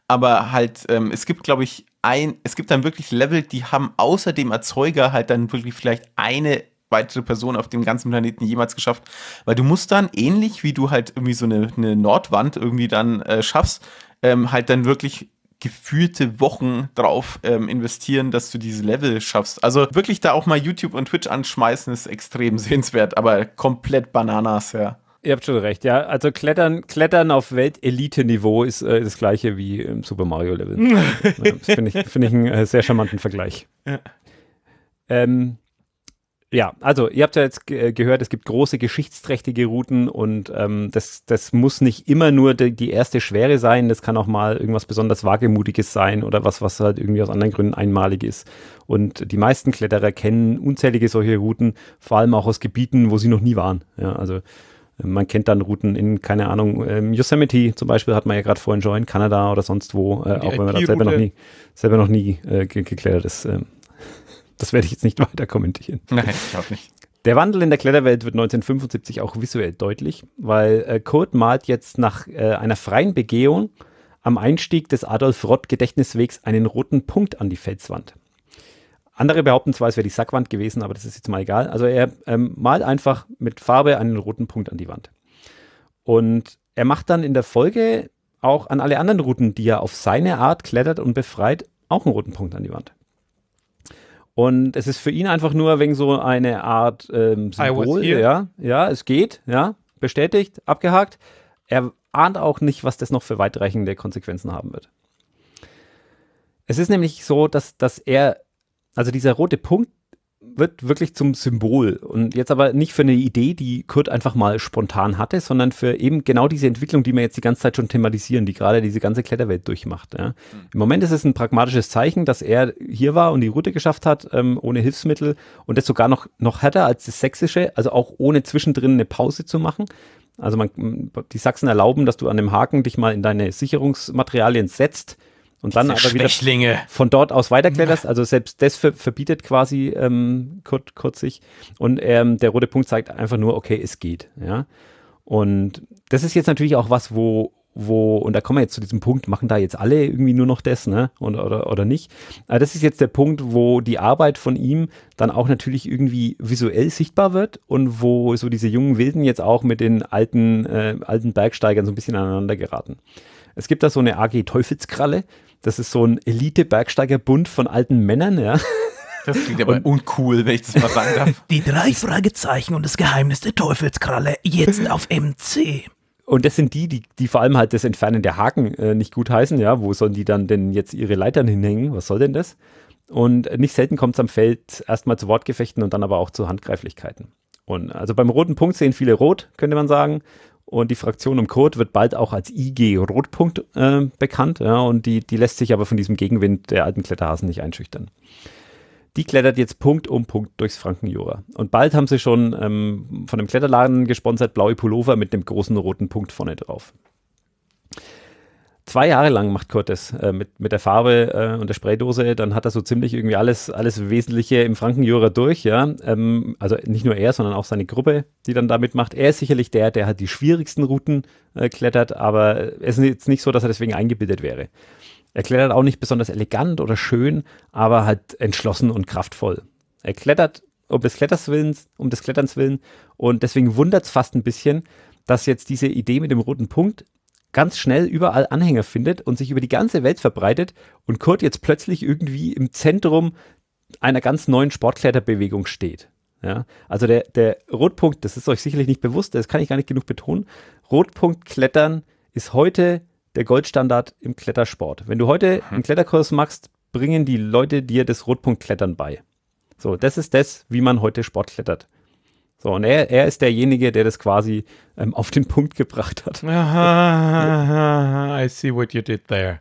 Aber halt, ähm, es gibt, glaube ich, ein, es gibt dann wirklich Level, die haben außer dem Erzeuger halt dann wirklich vielleicht eine weitere Person auf dem ganzen Planeten jemals geschafft. Weil du musst dann, ähnlich wie du halt irgendwie so eine, eine Nordwand irgendwie dann äh, schaffst, ähm, halt dann wirklich gefühlte Wochen drauf ähm, investieren, dass du diese Level schaffst. Also wirklich da auch mal YouTube und Twitch anschmeißen ist extrem sehenswert, aber komplett Bananas, ja. Ihr habt schon recht, ja. Also Klettern, Klettern auf Weltelite-Niveau ist äh, das gleiche wie im Super Mario Level. das finde ich, find ich einen äh, sehr charmanten Vergleich. Ja. Ähm, ja, also ihr habt ja jetzt gehört, es gibt große geschichtsträchtige Routen und ähm, das, das muss nicht immer nur die, die, erste Schwere sein, das kann auch mal irgendwas besonders Wagemutiges sein oder was, was halt irgendwie aus anderen Gründen einmalig ist. Und die meisten Kletterer kennen unzählige solche Routen, vor allem auch aus Gebieten, wo sie noch nie waren. Ja, also äh, man kennt dann Routen in, keine Ahnung, ähm, Yosemite zum Beispiel hat man ja gerade vorhin schon in Kanada oder sonst wo, äh, auch wenn man da selber noch nie, selber noch nie äh, geklettert ist. Ähm das werde ich jetzt nicht weiter kommentieren. Nein, ich glaube nicht. Der Wandel in der Kletterwelt wird 1975 auch visuell deutlich, weil äh, Kurt malt jetzt nach äh, einer freien Begehung am Einstieg des Adolf-Rott-Gedächtniswegs einen roten Punkt an die Felswand. Andere behaupten zwar, es wäre die Sackwand gewesen, aber das ist jetzt mal egal. Also er ähm, malt einfach mit Farbe einen roten Punkt an die Wand. Und er macht dann in der Folge auch an alle anderen Routen, die er auf seine Art klettert und befreit, auch einen roten Punkt an die Wand. Und es ist für ihn einfach nur wegen so eine Art ähm, Symbol. Ja, ja, es geht, ja, bestätigt, abgehakt. Er ahnt auch nicht, was das noch für weitreichende Konsequenzen haben wird. Es ist nämlich so, dass, dass er, also dieser rote Punkt, wird wirklich zum Symbol. Und jetzt aber nicht für eine Idee, die Kurt einfach mal spontan hatte, sondern für eben genau diese Entwicklung, die wir jetzt die ganze Zeit schon thematisieren, die gerade diese ganze Kletterwelt durchmacht. Ja. Hm. Im Moment ist es ein pragmatisches Zeichen, dass er hier war und die Route geschafft hat, ähm, ohne Hilfsmittel und das sogar noch, noch härter als das Sächsische, also auch ohne zwischendrin eine Pause zu machen. Also man, die Sachsen erlauben, dass du an dem Haken dich mal in deine Sicherungsmaterialien setzt, und dann aber wieder von dort aus weiterkletterst. Also selbst das ver verbietet quasi ähm, kur kurzig. Und ähm, der rote Punkt zeigt einfach nur, okay, es geht. Ja? Und das ist jetzt natürlich auch was, wo, wo, und da kommen wir jetzt zu diesem Punkt, machen da jetzt alle irgendwie nur noch das, ne? Und, oder, oder nicht. Aber das ist jetzt der Punkt, wo die Arbeit von ihm dann auch natürlich irgendwie visuell sichtbar wird und wo so diese jungen Wilden jetzt auch mit den alten, äh, alten Bergsteigern so ein bisschen aneinander geraten. Es gibt da so eine AG Teufelskralle, das ist so ein Elite-Bergsteigerbund von alten Männern, ja. Das klingt aber und, uncool, wenn ich das mal sagen darf. Die drei Fragezeichen und das Geheimnis der Teufelskralle jetzt auf MC. Und das sind die, die, die vor allem halt das Entfernen der Haken äh, nicht gut heißen, ja. Wo sollen die dann denn jetzt ihre Leitern hinhängen? Was soll denn das? Und nicht selten kommt es am Feld erstmal zu Wortgefechten und dann aber auch zu Handgreiflichkeiten. Und also beim roten Punkt sehen viele rot, könnte man sagen. Und die Fraktion um Code wird bald auch als IG Rotpunkt äh, bekannt. Ja, und die, die lässt sich aber von diesem Gegenwind der alten Kletterhasen nicht einschüchtern. Die klettert jetzt Punkt um Punkt durchs Frankenjura. Und bald haben sie schon ähm, von dem Kletterladen gesponsert blaue Pullover mit dem großen roten Punkt vorne drauf zwei Jahre lang macht Kurt das äh, mit, mit der Farbe äh, und der Spraydose, dann hat er so ziemlich irgendwie alles, alles Wesentliche im Frankenjura durch, ja. Ähm, also nicht nur er, sondern auch seine Gruppe, die dann da mitmacht. Er ist sicherlich der, der hat die schwierigsten Routen äh, klettert, aber es ist jetzt nicht so, dass er deswegen eingebildet wäre. Er klettert auch nicht besonders elegant oder schön, aber halt entschlossen und kraftvoll. Er klettert um des Kletterns willen, um des Kletterns willen und deswegen wundert es fast ein bisschen, dass jetzt diese Idee mit dem roten Punkt ganz schnell überall Anhänger findet und sich über die ganze Welt verbreitet und Kurt jetzt plötzlich irgendwie im Zentrum einer ganz neuen Sportkletterbewegung steht. Ja, also der, der Rotpunkt, das ist euch sicherlich nicht bewusst, das kann ich gar nicht genug betonen. Rotpunkt Klettern ist heute der Goldstandard im Klettersport. Wenn du heute einen Kletterkurs machst, bringen die Leute dir das Rotpunkt Klettern bei. So, das ist das, wie man heute Sport klettert. So, und er, er ist derjenige, der das quasi ähm, auf den Punkt gebracht hat. I see what you did there.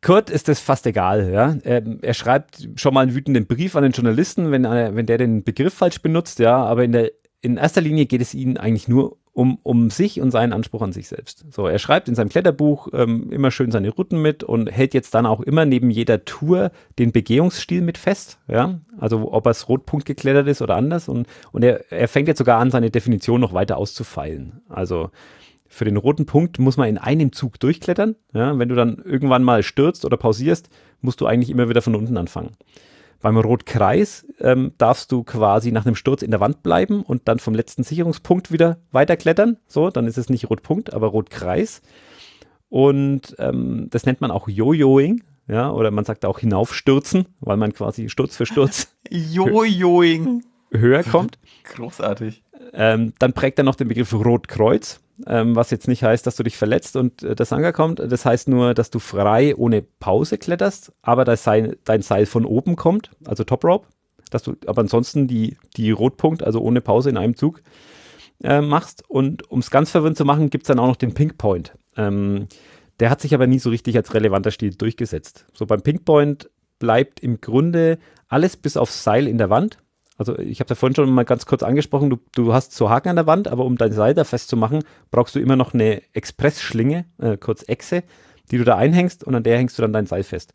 Kurt ist das fast egal. Ja? Er, er, schreibt schon mal einen wütenden Brief an den Journalisten, wenn, wenn der den Begriff falsch benutzt. Ja? Aber in, der, in erster Linie geht es ihnen eigentlich nur um, um sich und seinen Anspruch an sich selbst. So, er schreibt in seinem Kletterbuch ähm, immer schön seine Routen mit und hält jetzt dann auch immer neben jeder Tour den Begehungsstil mit fest. Ja? Also ob er es Rotpunkt geklettert ist oder anders. Und, und er, er fängt jetzt sogar an, seine Definition noch weiter auszufeilen. Also für den roten Punkt muss man in einem Zug durchklettern. Ja? Wenn du dann irgendwann mal stürzt oder pausierst, musst du eigentlich immer wieder von unten anfangen. Beim Rotkreis ähm, darfst du quasi nach einem Sturz in der Wand bleiben und dann vom letzten Sicherungspunkt wieder weiterklettern. So, dann ist es nicht Rotpunkt, aber Rotkreis. Und ähm, das nennt man auch Jojoing, ja, oder man sagt auch hinaufstürzen, weil man quasi Sturz für Sturz Jojoing höher kommt. Großartig. Ähm, dann prägt er noch den Begriff Rotkreuz ähm, was jetzt nicht heißt, dass du dich verletzt und äh, der Sanker kommt. Das heißt nur, dass du frei ohne Pause kletterst, aber das Seil, dein Seil von oben kommt, also Top Rope. Dass du aber ansonsten die, die Rotpunkt, also ohne Pause in einem Zug, äh, machst. Und um es ganz verwirrend zu machen, gibt es dann auch noch den Pink Point. Ähm, der hat sich aber nie so richtig als relevanter Stil durchgesetzt. So beim Pink Point bleibt im Grunde alles bis aufs Seil in der Wand. Also ich habe da vorhin schon mal ganz kurz angesprochen, du, du, hast so Haken an der Wand, aber um dein Seil da festzumachen, brauchst du immer noch eine Expressschlinge, äh, kurz Echse, die du da einhängst und an der hängst du dann dein Seil fest.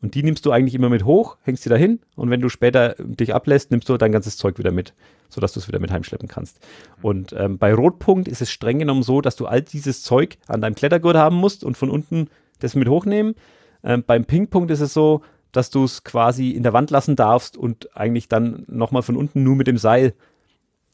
Und die nimmst du eigentlich immer mit hoch, hängst sie dahin und wenn du später dich ablässt, nimmst du dein ganzes Zeug wieder mit, sodass du es wieder mit heimschleppen kannst. Mhm. Und ähm, bei Rotpunkt ist es streng genommen so, dass du all dieses Zeug an deinem Klettergurt haben musst und von unten das mit hochnehmen. Ähm, beim Pinkpunkt ist es so, dass du es quasi in der Wand lassen darfst und eigentlich dann nochmal von unten nur mit dem Seil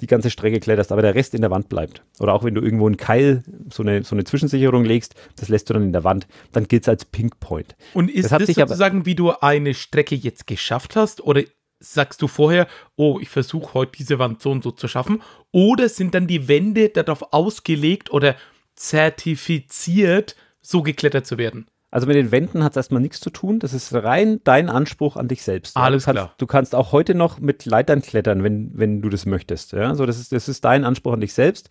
die ganze Strecke kletterst, aber der Rest in der Wand bleibt. Oder auch wenn du irgendwo einen Keil, so eine, so eine Zwischensicherung legst, das lässt du dann in der Wand, dann gilt es als Pinkpoint. Und ist das, das sozusagen, wie du eine Strecke jetzt geschafft hast, oder sagst du vorher, oh, ich versuche heute diese Wand so und so zu schaffen, oder sind dann die Wände darauf ausgelegt oder zertifiziert, so geklettert zu werden? Also mit den Wänden hat es erstmal nichts zu tun. Das ist rein dein Anspruch an dich selbst. Ja? Alles du kannst, klar. Du kannst auch heute noch mit Leitern klettern, wenn, wenn du das möchtest. Ja? So, das, ist, das ist dein Anspruch an dich selbst.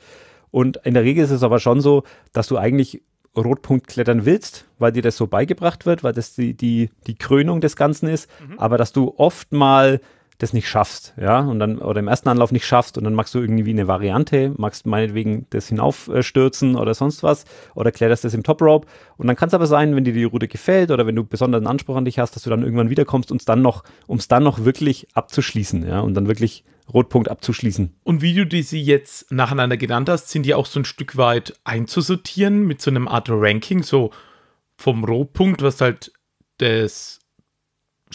Und in der Regel ist es aber schon so, dass du eigentlich Rotpunkt klettern willst, weil dir das so beigebracht wird, weil das die, die, die Krönung des Ganzen ist. Mhm. Aber dass du oft mal das nicht schaffst, ja, und dann oder im ersten Anlauf nicht schaffst und dann machst du irgendwie eine Variante, magst meinetwegen das hinaufstürzen oder sonst was oder kletterst das im Top Rope und dann kann es aber sein, wenn dir die Route gefällt oder wenn du besonderen Anspruch an dich hast, dass du dann irgendwann wiederkommst und dann noch, um es dann noch wirklich abzuschließen, ja, und dann wirklich Rotpunkt abzuschließen. Und wie du die sie jetzt nacheinander genannt hast, sind die auch so ein Stück weit einzusortieren mit so einem Art Ranking, so vom Rotpunkt, was halt das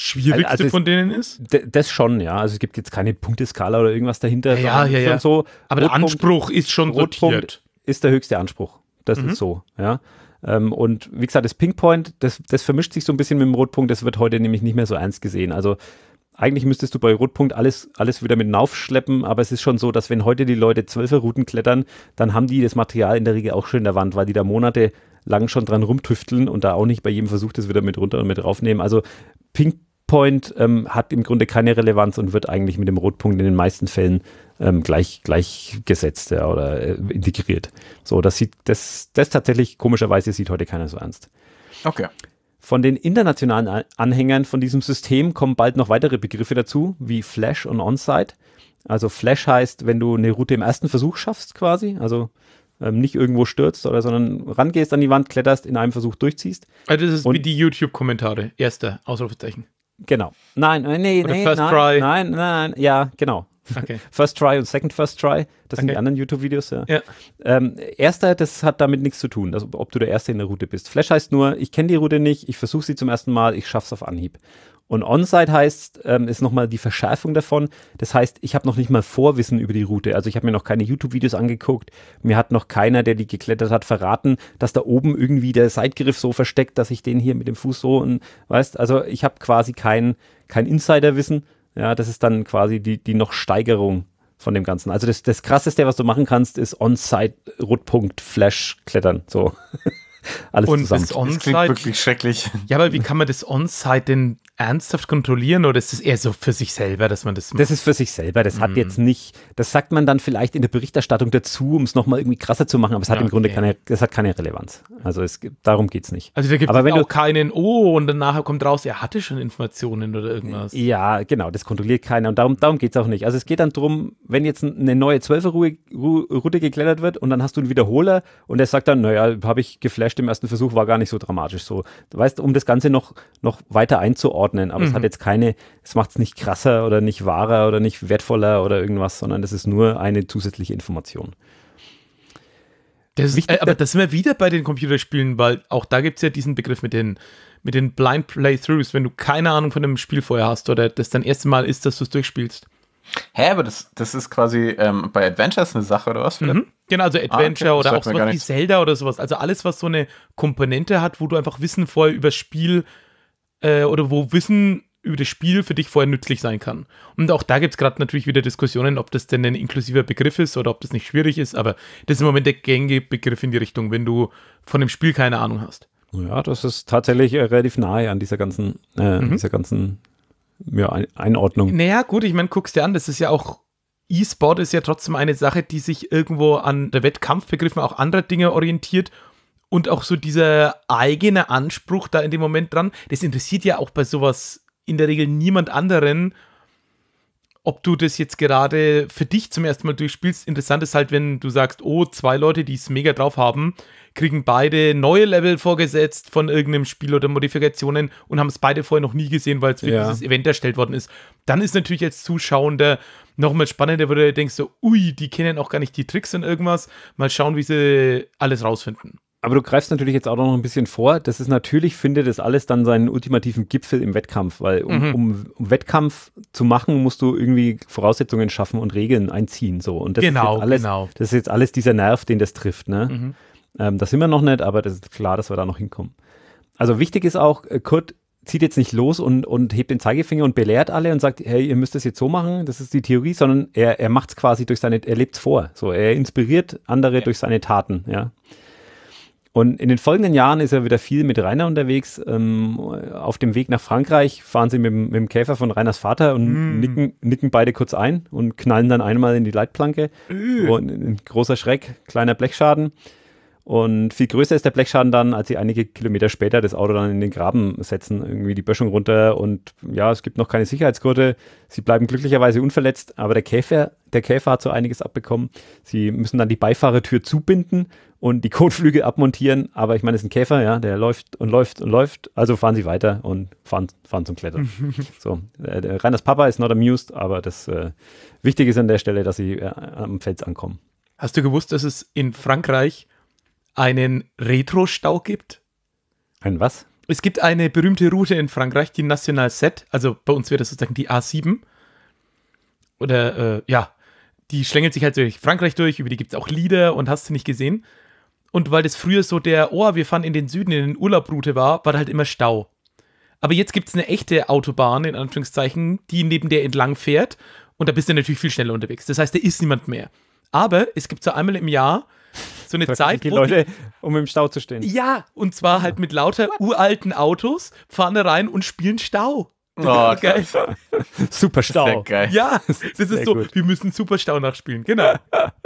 schwierigste also das, also von denen ist? Das schon, ja. Also es gibt jetzt keine Punkteskala oder irgendwas dahinter. Ja, ja, ja. So. Aber Rotpunkt, der Anspruch ist schon Rotpunkt sortiert. ist der höchste Anspruch. Das mhm. ist so, ja. Ähm, und wie gesagt, das Pinkpoint, das, das vermischt sich so ein bisschen mit dem Rotpunkt. Das wird heute nämlich nicht mehr so ernst gesehen. Also eigentlich müsstest du bei Rotpunkt alles, alles wieder mit schleppen, aber es ist schon so, dass wenn heute die Leute Zwölferrouten klettern, dann haben die das Material in der Regel auch schön in der Wand, weil die da monatelang schon dran rumtüfteln und da auch nicht bei jedem Versuch das wieder mit runter und mit raufnehmen. Also Pink Rotpoint ähm, hat im Grunde keine Relevanz und wird eigentlich mit dem Rotpunkt in den meisten Fällen ähm, gleich, gleichgesetzt ja, oder äh, integriert. So, das sieht, das, das tatsächlich komischerweise sieht heute keiner so ernst. Okay. Von den internationalen Anhängern von diesem System kommen bald noch weitere Begriffe dazu, wie Flash und On-Site. Also Flash heißt, wenn du eine Route im ersten Versuch schaffst quasi, also ähm, nicht irgendwo stürzt oder sondern rangehst an die Wand, kletterst, in einem Versuch durchziehst. Also das ist und wie die YouTube-Kommentare. Erster Ausrufezeichen. Genau. Nein, äh, nee, Oder nee, first nein, try. nein, nein, ja, genau. Okay. First Try und Second First Try, das okay. sind die anderen YouTube-Videos, ja. ja. Ähm, erster, das hat damit nichts zu tun, also ob du der Erste in der Route bist. Flash heißt nur, ich kenne die Route nicht, ich versuche sie zum ersten Mal, ich schaff's auf Anhieb. Und On-Site heißt, ähm, ist nochmal die Verschärfung davon. Das heißt, ich habe noch nicht mal Vorwissen über die Route. Also ich habe mir noch keine YouTube-Videos angeguckt. Mir hat noch keiner, der die geklettert hat, verraten, dass da oben irgendwie der Seitgriff so versteckt, dass ich den hier mit dem Fuß so und weißt. Also ich habe quasi kein, kein Insider-Wissen. Ja, das ist dann quasi die, die noch Steigerung von dem Ganzen. Also das, das krasseste, was du machen kannst, ist On-Site Rotpunkt Flash klettern. So. Alles und zusammen. Das, das klingt wirklich schrecklich. Ja, aber wie kann man das On-Site denn ernsthaft kontrollieren oder ist das eher so für sich selber, dass man das macht? Das ist für sich selber, das hat mhm. jetzt nicht, das sagt man dann vielleicht in der Berichterstattung dazu, um es nochmal irgendwie krasser zu machen, aber es hat ja, im Grunde keine, das hat keine Relevanz. Also es, darum geht es nicht. Also da gibt es auch keinen, oh, und dann nachher kommt raus, er hatte schon Informationen oder irgendwas. Ja, genau, das kontrolliert keiner und darum, darum geht es auch nicht. Also es geht dann darum, wenn jetzt eine neue 12er-Route geklettert wird und dann hast du einen Wiederholer und der sagt dann, naja, habe ich geflasht, Crash im ersten Versuch war gar nicht so dramatisch. So, weißt um das Ganze noch, noch weiter einzuordnen, aber mhm. es hat mhm. jetzt keine, es macht es nicht krasser oder nicht wahrer oder nicht wertvoller oder irgendwas, sondern das ist nur eine zusätzliche Information. Das, Wichtig, äh, aber äh, da sind wir wieder bei den Computerspielen, weil auch da gibt es ja diesen Begriff mit den, mit den Blind Playthroughs, wenn du keine Ahnung von einem Spiel vorher hast oder das dein erste Mal ist, dass du es durchspielst. Hä, aber das, das ist quasi ähm, bei Adventures eine Sache oder was? Mhm. Genau, also Adventure ah, okay. oder auch sowas wie Zelda oder sowas. Also alles, was so eine Komponente hat, wo du einfach Wissen vorher über Spiel äh, oder wo Wissen über das Spiel für dich vorher nützlich sein kann. Und auch da gibt es gerade natürlich wieder Diskussionen, ob das denn ein inklusiver Begriff ist oder ob das nicht schwierig ist, aber das ist im Moment der gängige Begriff in die Richtung, wenn du von dem Spiel keine Ahnung hast. Ja, das ist tatsächlich äh, relativ nahe an dieser ganzen, äh, mhm. dieser ganzen ja, Einordnung. Naja, gut, ich meine, guckst dir an, das ist ja auch E-Sport ist ja trotzdem eine Sache, die sich irgendwo an der Wettkampfbegriffen auch anderer Dinge orientiert und auch so dieser eigene Anspruch da in dem Moment dran, das interessiert ja auch bei sowas in der Regel niemand anderen, ob du das jetzt gerade für dich zum ersten Mal durchspielst. Interessant ist halt, wenn du sagst, oh, zwei Leute, die es mega drauf haben, kriegen beide neue Level vorgesetzt von irgendeinem Spiel oder Modifikationen und haben es beide vorher noch nie gesehen, weil es für ja. dieses Event erstellt worden ist. Dann ist natürlich als Zuschauender nochmal spannender, wo du denkst so, ui, die kennen auch gar nicht die Tricks und irgendwas. Mal schauen, wie sie alles rausfinden. Aber du greifst natürlich jetzt auch noch ein bisschen vor. Das ist natürlich, findet das alles dann seinen ultimativen Gipfel im Wettkampf, weil um, mhm. um, um Wettkampf zu machen, musst du irgendwie Voraussetzungen schaffen und Regeln einziehen. So. Und das genau, ist alles, genau. Das ist jetzt alles dieser Nerv, den das trifft. Ne? Mhm. Ähm, das sind wir noch nicht, aber das ist klar, dass wir da noch hinkommen. Also wichtig ist auch, äh, Kurt zieht jetzt nicht los und, und hebt den Zeigefinger und belehrt alle und sagt, hey, ihr müsst das jetzt so machen, das ist die Theorie, sondern er, er macht es quasi durch seine, er lebt es vor. So, er inspiriert andere ja. durch seine Taten, ja. Und in den folgenden Jahren ist er wieder viel mit Rainer unterwegs. Ähm, auf dem Weg nach Frankreich fahren sie mit, mit dem Käfer von Rainers Vater und mm. nicken, nicken, beide kurz ein und knallen dann einmal in die Leitplanke. Mm. Und ein großer Schreck, kleiner Blechschaden. Und viel größer ist der Blechschaden dann, als sie einige Kilometer später das Auto dann in den Graben setzen, irgendwie die Böschung runter und ja, es gibt noch keine Sicherheitsgurte. Sie bleiben glücklicherweise unverletzt, aber der Käfer, der Käfer hat so einiges abbekommen. Sie müssen dann die Beifahrertür zubinden und die Kotflügel abmontieren, aber ich meine, es ist ein Käfer, ja, der läuft und läuft und läuft, also fahren sie weiter und fahren, fahren zum Klettern. so, äh, Reiners Papa ist not amused, aber das äh, Wichtige ist an der Stelle, dass sie äh, am Fels ankommen. Hast du gewusst, dass es in Frankreich einen Retro-Stau gibt. Ein was? Es gibt eine berühmte Route in Frankreich, die National Set, also bei uns wäre das sozusagen die A7. Oder äh, ja, die schlängelt sich halt durch Frankreich durch, über die gibt es auch Lieder und hast du nicht gesehen. Und weil das früher so der, oh, wir fahren in den Süden, in den Urlaubroute war, war da halt immer Stau. Aber jetzt gibt es eine echte Autobahn, in Anführungszeichen, die neben der entlang fährt. Und da bist du natürlich viel schneller unterwegs. Das heißt, da ist niemand mehr. Aber es gibt so einmal im Jahr so eine Zeit, wo Leute, um im Stau zu stehen. Ja, und zwar halt mit lauter What? uralten Autos fahren da rein und spielen Stau. Oh, geil. Super Stau. Sehr Geil. Ja, das ist Sehr so, gut. wir müssen Super Stau nachspielen, genau.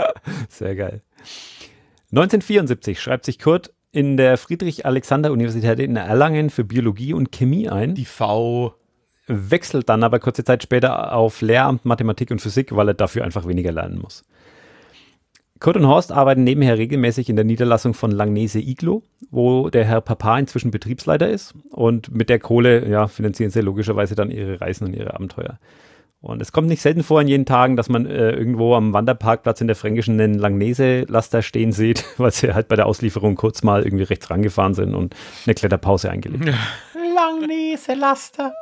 Sehr geil. 1974 schreibt sich Kurt in der Friedrich-Alexander-Universität in Erlangen für Biologie und Chemie ein. Die V. Wechselt dann aber kurze Zeit später auf Lehramt Mathematik und Physik, weil er dafür einfach weniger lernen muss. Kurt und Horst arbeiten nebenher regelmäßig in der Niederlassung von Langnese Iglo, wo der Herr Papa inzwischen Betriebsleiter ist. Und mit der Kohle ja, finanzieren sie logischerweise dann ihre Reisen und ihre Abenteuer. Und es kommt nicht selten vor in jenen Tagen, dass man äh, irgendwo am Wanderparkplatz in der Fränkischen einen Langnese-Laster stehen sieht, weil sie halt bei der Auslieferung kurz mal irgendwie rechts rangefahren sind und eine Kletterpause eingelegt haben. Langnese-Laster.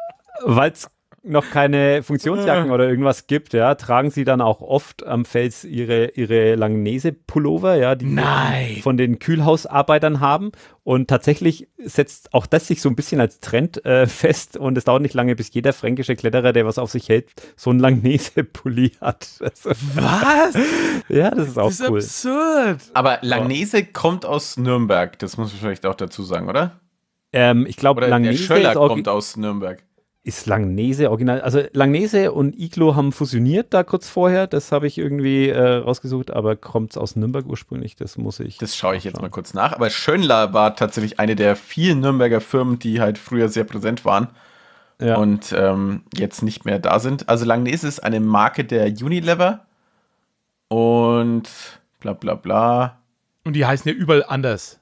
Weil es noch keine Funktionsjacken äh. oder irgendwas gibt, ja, tragen sie dann auch oft am Fels ihre, ihre Langnese-Pullover, ja, die Nein. von den Kühlhausarbeitern haben. Und tatsächlich setzt auch das sich so ein bisschen als Trend äh, fest und es dauert nicht lange, bis jeder fränkische Kletterer, der was auf sich hält, so einen Langnese-Pulli hat. Also, was? ja, das ist auch das ist cool. absurd. Aber Langnese oh. kommt aus Nürnberg, das muss man vielleicht auch dazu sagen, oder? Ähm, ich glaube, Langnese der Schöller kommt aus Nürnberg ist Langnese original? Also Langnese und Iglo haben fusioniert da kurz vorher. Das habe ich irgendwie äh, rausgesucht, aber kommt es aus Nürnberg ursprünglich? Das muss ich. Das schaue ich jetzt mal kurz nach. Aber Schönler war tatsächlich eine der vielen Nürnberger Firmen, die halt früher sehr präsent waren ja. und ähm, jetzt nicht mehr da sind. Also Langnese ist eine Marke der Unilever und bla bla bla. Und die heißen ja überall anders.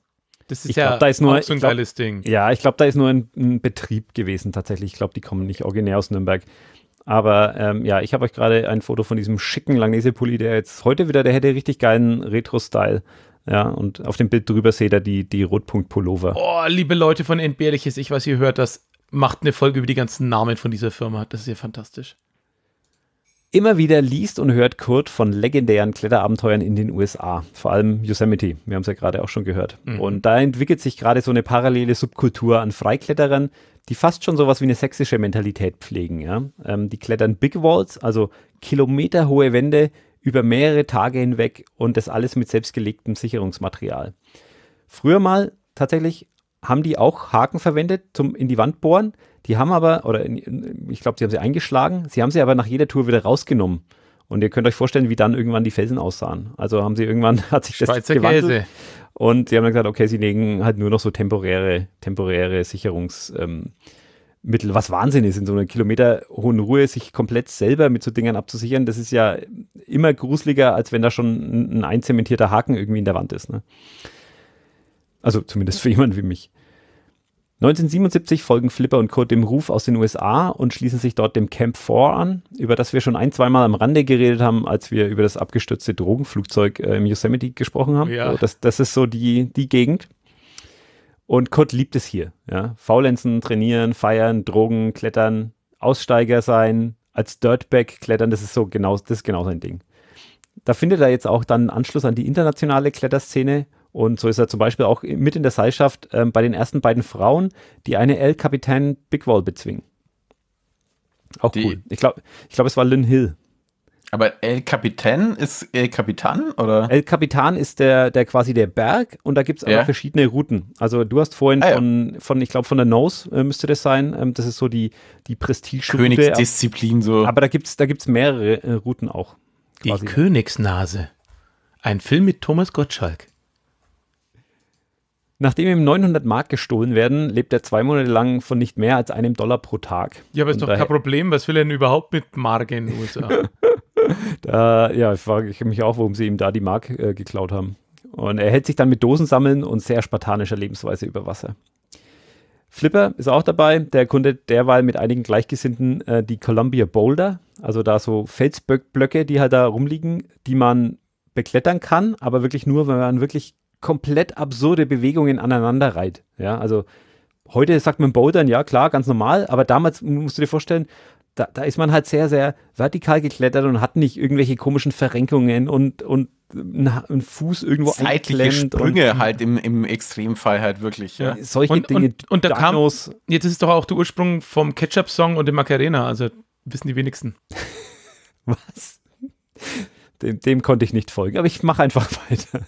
Das ist ich ja glaub, da ist nur, so ein glaub, geiles Ding. Ja, ich glaube, da ist nur ein, ein Betrieb gewesen tatsächlich. Ich glaube, die kommen nicht originär aus Nürnberg. Aber ähm, ja, ich habe euch gerade ein Foto von diesem schicken Langnese-Pulli, der jetzt heute wieder, der hätte richtig geilen Retro-Style. Ja, und auf dem Bild drüber seht ihr die, die Rotpunkt-Pullover. Oh, liebe Leute von Entbehrliches, ich weiß, ihr hört das. Macht eine Folge über die ganzen Namen von dieser Firma. Das ist ja fantastisch. Immer wieder liest und hört Kurt von legendären Kletterabenteuern in den USA, vor allem Yosemite. Wir haben es ja gerade auch schon gehört. Mhm. Und da entwickelt sich gerade so eine parallele Subkultur an Freikletterern, die fast schon sowas wie eine sächsische Mentalität pflegen. Ja? Ähm, die klettern Big Walls, also kilometerhohe Wände über mehrere Tage hinweg und das alles mit selbstgelegtem Sicherungsmaterial. Früher mal tatsächlich haben die auch Haken verwendet zum in die Wand bohren. Die haben aber, oder in, ich glaube, sie haben sie eingeschlagen, sie haben sie aber nach jeder Tour wieder rausgenommen. Und ihr könnt euch vorstellen, wie dann irgendwann die Felsen aussahen. Also haben sie irgendwann, hat sich das Schweizer gewandelt. Käse. Und sie haben dann gesagt, okay, sie legen halt nur noch so temporäre, temporäre Sicherungsmittel, ähm, was Wahnsinn ist, in so einer Kilometer hohen Ruhe sich komplett selber mit so Dingern abzusichern. Das ist ja immer gruseliger, als wenn da schon ein einzementierter Haken irgendwie in der Wand ist. Ne? Also zumindest für jemanden wie mich. 1977 folgen Flipper und Kurt dem Ruf aus den USA und schließen sich dort dem Camp 4 an, über das wir schon ein, zweimal am Rande geredet haben, als wir über das abgestürzte Drogenflugzeug äh, im Yosemite gesprochen haben. Ja. So, das, das ist so die, die Gegend. Und Kurt liebt es hier. Ja? Faulenzen, trainieren, feiern, Drogen, klettern, Aussteiger sein, als Dirtbag klettern, das ist so genau, das ist genau sein Ding. Da findet er jetzt auch dann Anschluss an die internationale Kletterszene und so ist er zum Beispiel auch mit in der Seilschaft ähm, bei den ersten beiden Frauen, die eine El Capitan Big Wall bezwingen. Auch die, cool. Ich glaube, ich glaub, es war Lynn Hill. Aber El Capitan ist El Capitan oder? El Capitan ist der, der quasi der Berg und da gibt es ja. verschiedene Routen. Also du hast vorhin ah, von, ja. von, ich glaube, von der Nose äh, müsste das sein. Ähm, das ist so die, die Prestige-Route. Königsdisziplin so. Aber da gibt es da gibt's mehrere äh, Routen auch. Quasi. Die Königsnase. Ein Film mit Thomas Gottschalk. Nachdem ihm 900 Mark gestohlen werden, lebt er zwei Monate lang von nicht mehr als einem Dollar pro Tag. Ja, aber ist Und doch kein Problem. Was will er denn überhaupt mit Mark in den USA? da, ja, frage ich mich auch, warum sie ihm da die Mark äh, geklaut haben. Und er hält sich dann mit Dosen sammeln und sehr spartanischer Lebensweise über Wasser. Flipper ist auch dabei. Der erkundet derweil mit einigen Gleichgesinnten äh, die Columbia Boulder. Also da so Felsblöcke, die halt da rumliegen, die man beklettern kann, aber wirklich nur, wenn man wirklich komplett absurde Bewegungen aneinander reiht. Ja, also heute sagt man Bouldern, ja klar, ganz normal, aber damals musst du dir vorstellen, da, da, ist man halt sehr, sehr vertikal geklettert und hat nicht irgendwelche komischen Verrenkungen und, und einen Fuß irgendwo Seitliche Sprünge und, halt im, im Extremfall halt wirklich, ja. Äh, solche und, Dinge. Und, und da kam, jetzt ist es doch auch der Ursprung vom Ketchup-Song und dem Macarena, also wissen die wenigsten. Was? dem, dem konnte ich nicht folgen, aber ich mache einfach weiter.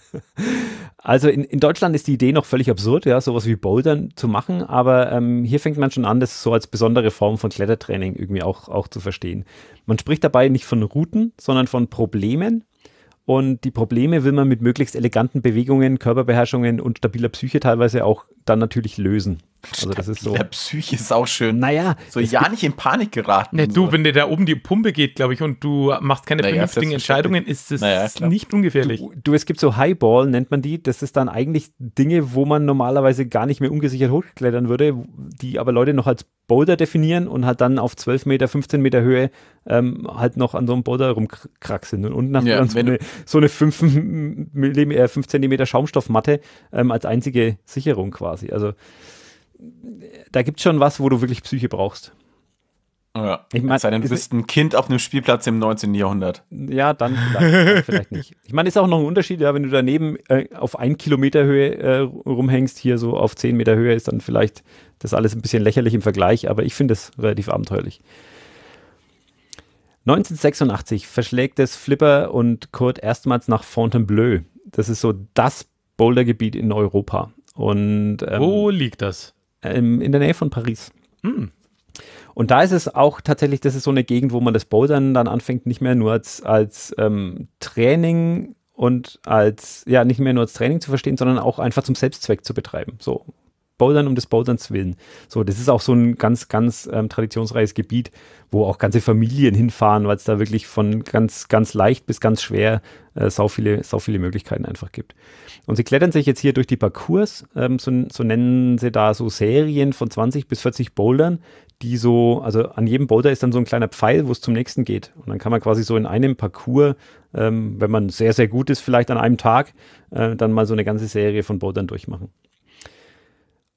Also in, in Deutschland ist die Idee noch völlig absurd, ja, sowas wie Bouldern zu machen, aber ähm, hier fängt man schon an, das so als besondere Form von Klettertraining irgendwie auch, auch zu verstehen. Man spricht dabei nicht von Routen, sondern von Problemen. Und die Probleme will man mit möglichst eleganten Bewegungen, Körperbeherrschungen und stabiler Psyche teilweise auch dann natürlich lösen. Also das ist so. Der Psyche ist auch schön. Naja. So ja nicht in Panik geraten. Ne, du, so. wenn dir da oben die Pumpe geht, glaube ich, und du machst keine naja, vernünftigen Entscheidungen, ist es naja, nicht ungefährlich. Du, du, es gibt so Highball, nennt man die. Das ist dann eigentlich Dinge, wo man normalerweise gar nicht mehr ungesichert hochklettern würde, die aber Leute noch als Boulder definieren und halt dann auf 12 Meter, 15 Meter Höhe ähm, halt noch an so einem Boulder rumkraxeln und unten hat ja, man so eine, so eine 5, mm, 5 cm Schaumstoffmatte ähm, als einzige Sicherung quasi. Also da gibt es schon was, wo du wirklich Psyche brauchst. Ja, ich mein, sei denn, du bist ein Kind auf einem Spielplatz im 19. Jahrhundert. Ja, dann vielleicht, vielleicht nicht. Ich meine, ist auch noch ein Unterschied, ja, wenn du daneben äh, auf ein Kilometer Höhe äh, rumhängst, hier so auf 10 Meter Höhe ist dann vielleicht das alles ein bisschen lächerlich im Vergleich, aber ich finde es relativ abenteuerlich. 1986 verschlägt es Flipper und Kurt erstmals nach Fontainebleau. Das ist so das Bouldergebiet in Europa. Und ähm, wo liegt das? ähm, in der Nähe von Paris. Mm. Und da ist es auch tatsächlich, das ist so eine Gegend, wo man das Bouldern dann anfängt, nicht mehr nur als, als ähm, Training und als, ja, nicht mehr nur als Training zu verstehen, sondern auch einfach zum Selbstzweck zu betreiben. So, Bouldern um des Boulderns willen. So, das ist auch so ein ganz, ganz ähm, traditionsreiches Gebiet, wo auch ganze Familien hinfahren, weil es da wirklich von ganz, ganz leicht bis ganz schwer äh, sau, viele, sau viele Möglichkeiten einfach gibt. Und sie klettern sich jetzt hier durch die Parcours, ähm, so, so nennen sie da so Serien von 20 bis 40 Bouldern, die so, also an jedem Boulder ist dann so ein kleiner Pfeil, wo es zum nächsten geht. Und dann kann man quasi so in einem Parcours, ähm, wenn man sehr, sehr gut ist, vielleicht an einem Tag, äh, dann mal so eine ganze Serie von Bouldern durchmachen.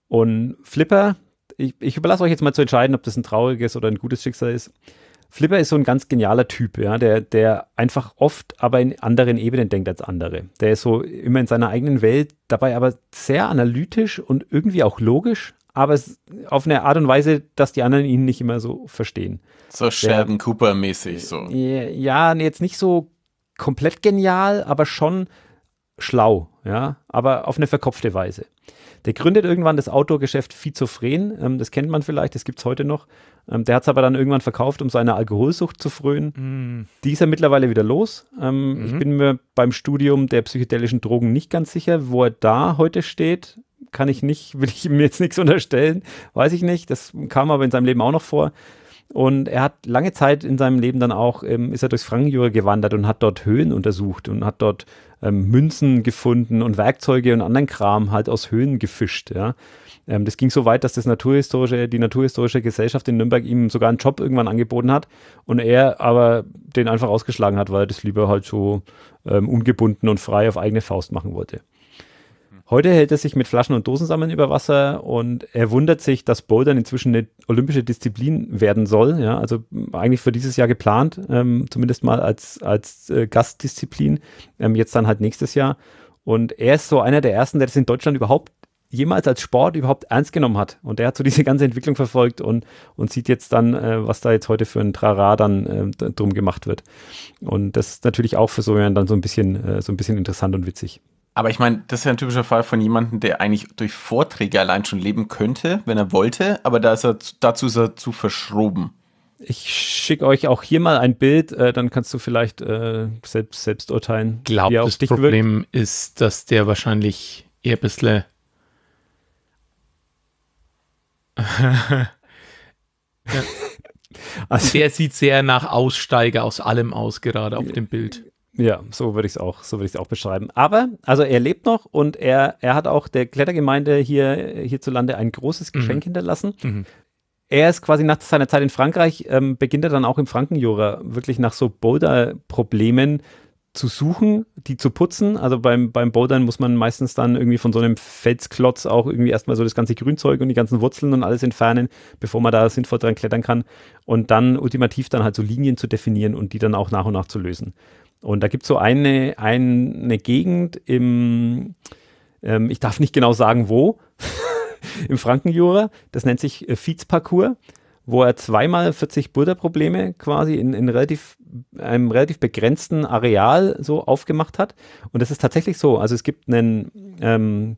Und Flipper, ich, ich überlasse euch jetzt mal zu entscheiden, ob das ein trauriges oder ein gutes Schicksal ist. Flipper ist so ein ganz genialer Typ, ja, der, der einfach oft aber in anderen Ebenen denkt als andere. Der ist so immer in seiner eigenen Welt, dabei aber sehr analytisch und irgendwie auch logisch, aber auf eine Art und Weise, dass die anderen ihn nicht immer so verstehen. So Sheldon Cooper-mäßig so. Ja, jetzt nicht so komplett genial, aber schon schlau, ja, aber auf eine verkopfte Weise. Der gründet irgendwann das Outdoor-Geschäft Vizophren. Ähm, das kennt man vielleicht, das gibt es heute noch. Ähm, der hat es aber dann irgendwann verkauft, um seine Alkoholsucht zu frönen. Mm. Die ist ja mittlerweile wieder los. Ähm, mhm. Ich bin mir beim Studium der psychedelischen Drogen nicht ganz sicher, wo er da heute steht. Kann ich nicht, will ich ihm jetzt nichts unterstellen. Weiß ich nicht. Das kam aber in seinem Leben auch noch vor. Und er hat lange Zeit in seinem Leben dann auch, ähm, ist er durchs Frankenjura gewandert und hat dort Höhen untersucht und hat dort ähm, Münzen gefunden und Werkzeuge und anderen Kram halt aus Höhen gefischt. Ja. Ähm, das ging so weit, dass das naturhistorische, die Naturhistorische Gesellschaft in Nürnberg ihm sogar einen Job irgendwann angeboten hat und er aber den einfach ausgeschlagen hat, weil er das lieber halt so ähm, ungebunden und frei auf eigene Faust machen wollte. Heute hält er sich mit Flaschen und Dosen sammeln über Wasser und er wundert sich, dass Bouldern inzwischen eine olympische Disziplin werden soll. Ja, also eigentlich für dieses Jahr geplant, ähm, zumindest mal als, als äh, Gastdisziplin. Ähm, jetzt dann halt nächstes Jahr. Und er ist so einer der ersten, der das in Deutschland überhaupt jemals als Sport überhaupt ernst genommen hat. Und der hat so diese ganze Entwicklung verfolgt und, und sieht jetzt dann, äh, was da jetzt heute für ein Trara dann äh, drum gemacht wird. Und das ist natürlich auch für so jemanden dann so ein bisschen, äh, so ein bisschen interessant und witzig. Aber ich meine, das ist ja ein typischer Fall von jemandem, der eigentlich durch Vorträge allein schon leben könnte, wenn er wollte, aber da ist er, dazu ist er zu verschroben. Ich schicke euch auch hier mal ein Bild, äh, dann kannst du vielleicht äh, selbst, selbst urteilen. Glaubt, wie er das Problem wirkt. ist, dass der wahrscheinlich eher ein bisschen also, der sieht sehr nach Aussteiger aus allem aus, gerade auf dem Bild. Ja, so würde ich es auch, so würde ich es auch beschreiben. Aber also er lebt noch und er, er hat auch der Klettergemeinde hier hierzulande ein großes mhm. Geschenk mhm. hinterlassen. Mhm. Er ist quasi nach seiner Zeit in Frankreich, ähm, beginnt er dann auch im Frankenjura wirklich nach so Boulder-Problemen zu suchen, die zu putzen. Also beim, beim Bouldern muss man meistens dann irgendwie von so einem Felsklotz auch irgendwie erstmal so das ganze Grünzeug und die ganzen Wurzeln und alles entfernen, bevor man da sinnvoll dran klettern kann. Und dann ultimativ dann halt so Linien zu definieren und die dann auch nach und nach zu lösen. Und da gibt es so eine, eine Gegend im, ähm, ich darf nicht genau sagen wo, im Frankenjura, das nennt sich äh, Viehzparcours, wo er zweimal 40 Buddha-Probleme quasi in, in relativ, einem relativ begrenzten Areal so aufgemacht hat. Und das ist tatsächlich so. Also es gibt einen ähm,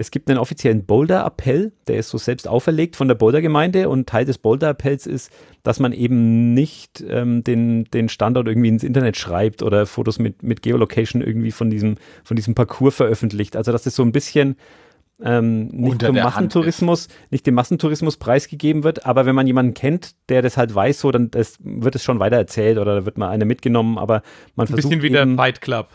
es gibt einen offiziellen Boulder-Appell, der ist so selbst auferlegt von der Boulder-Gemeinde und Teil des Boulder-Appells ist, dass man eben nicht ähm, den, den Standort irgendwie ins Internet schreibt oder Fotos mit, mit Geolocation irgendwie von diesem, von diesem Parcours veröffentlicht. Also das ist so ein bisschen ähm, nicht zum Massentourismus, nicht dem Massentourismus preisgegeben wird, aber wenn man jemanden kennt, der das halt weiß, so, dann das, wird es schon weitererzählt oder da wird mal einer mitgenommen, aber man ein versucht. Ein bisschen wie der Fight Club.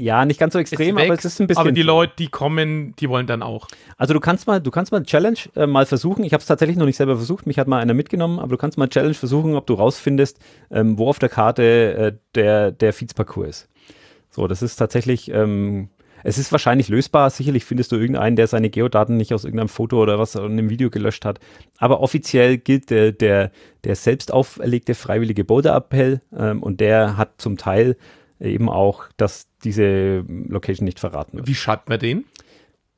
Ja, nicht ganz so extrem, es aber es ist ein bisschen. Aber die Leute, die kommen, die wollen dann auch. Also du kannst mal, du kannst mal Challenge äh, mal versuchen. Ich habe es tatsächlich noch nicht selber versucht. Mich hat mal einer mitgenommen, aber du kannst mal Challenge versuchen, ob du rausfindest, ähm, wo auf der Karte äh, der der Feeds-Parcours ist. So, das ist tatsächlich. Ähm, es ist wahrscheinlich lösbar. Sicherlich findest du irgendeinen, der seine Geodaten nicht aus irgendeinem Foto oder was in einem Video gelöscht hat. Aber offiziell gilt der, der, der selbst auferlegte freiwillige Boulder-Appell ähm, und der hat zum Teil eben auch, dass diese Location nicht verraten wird. Wie schreibt man den?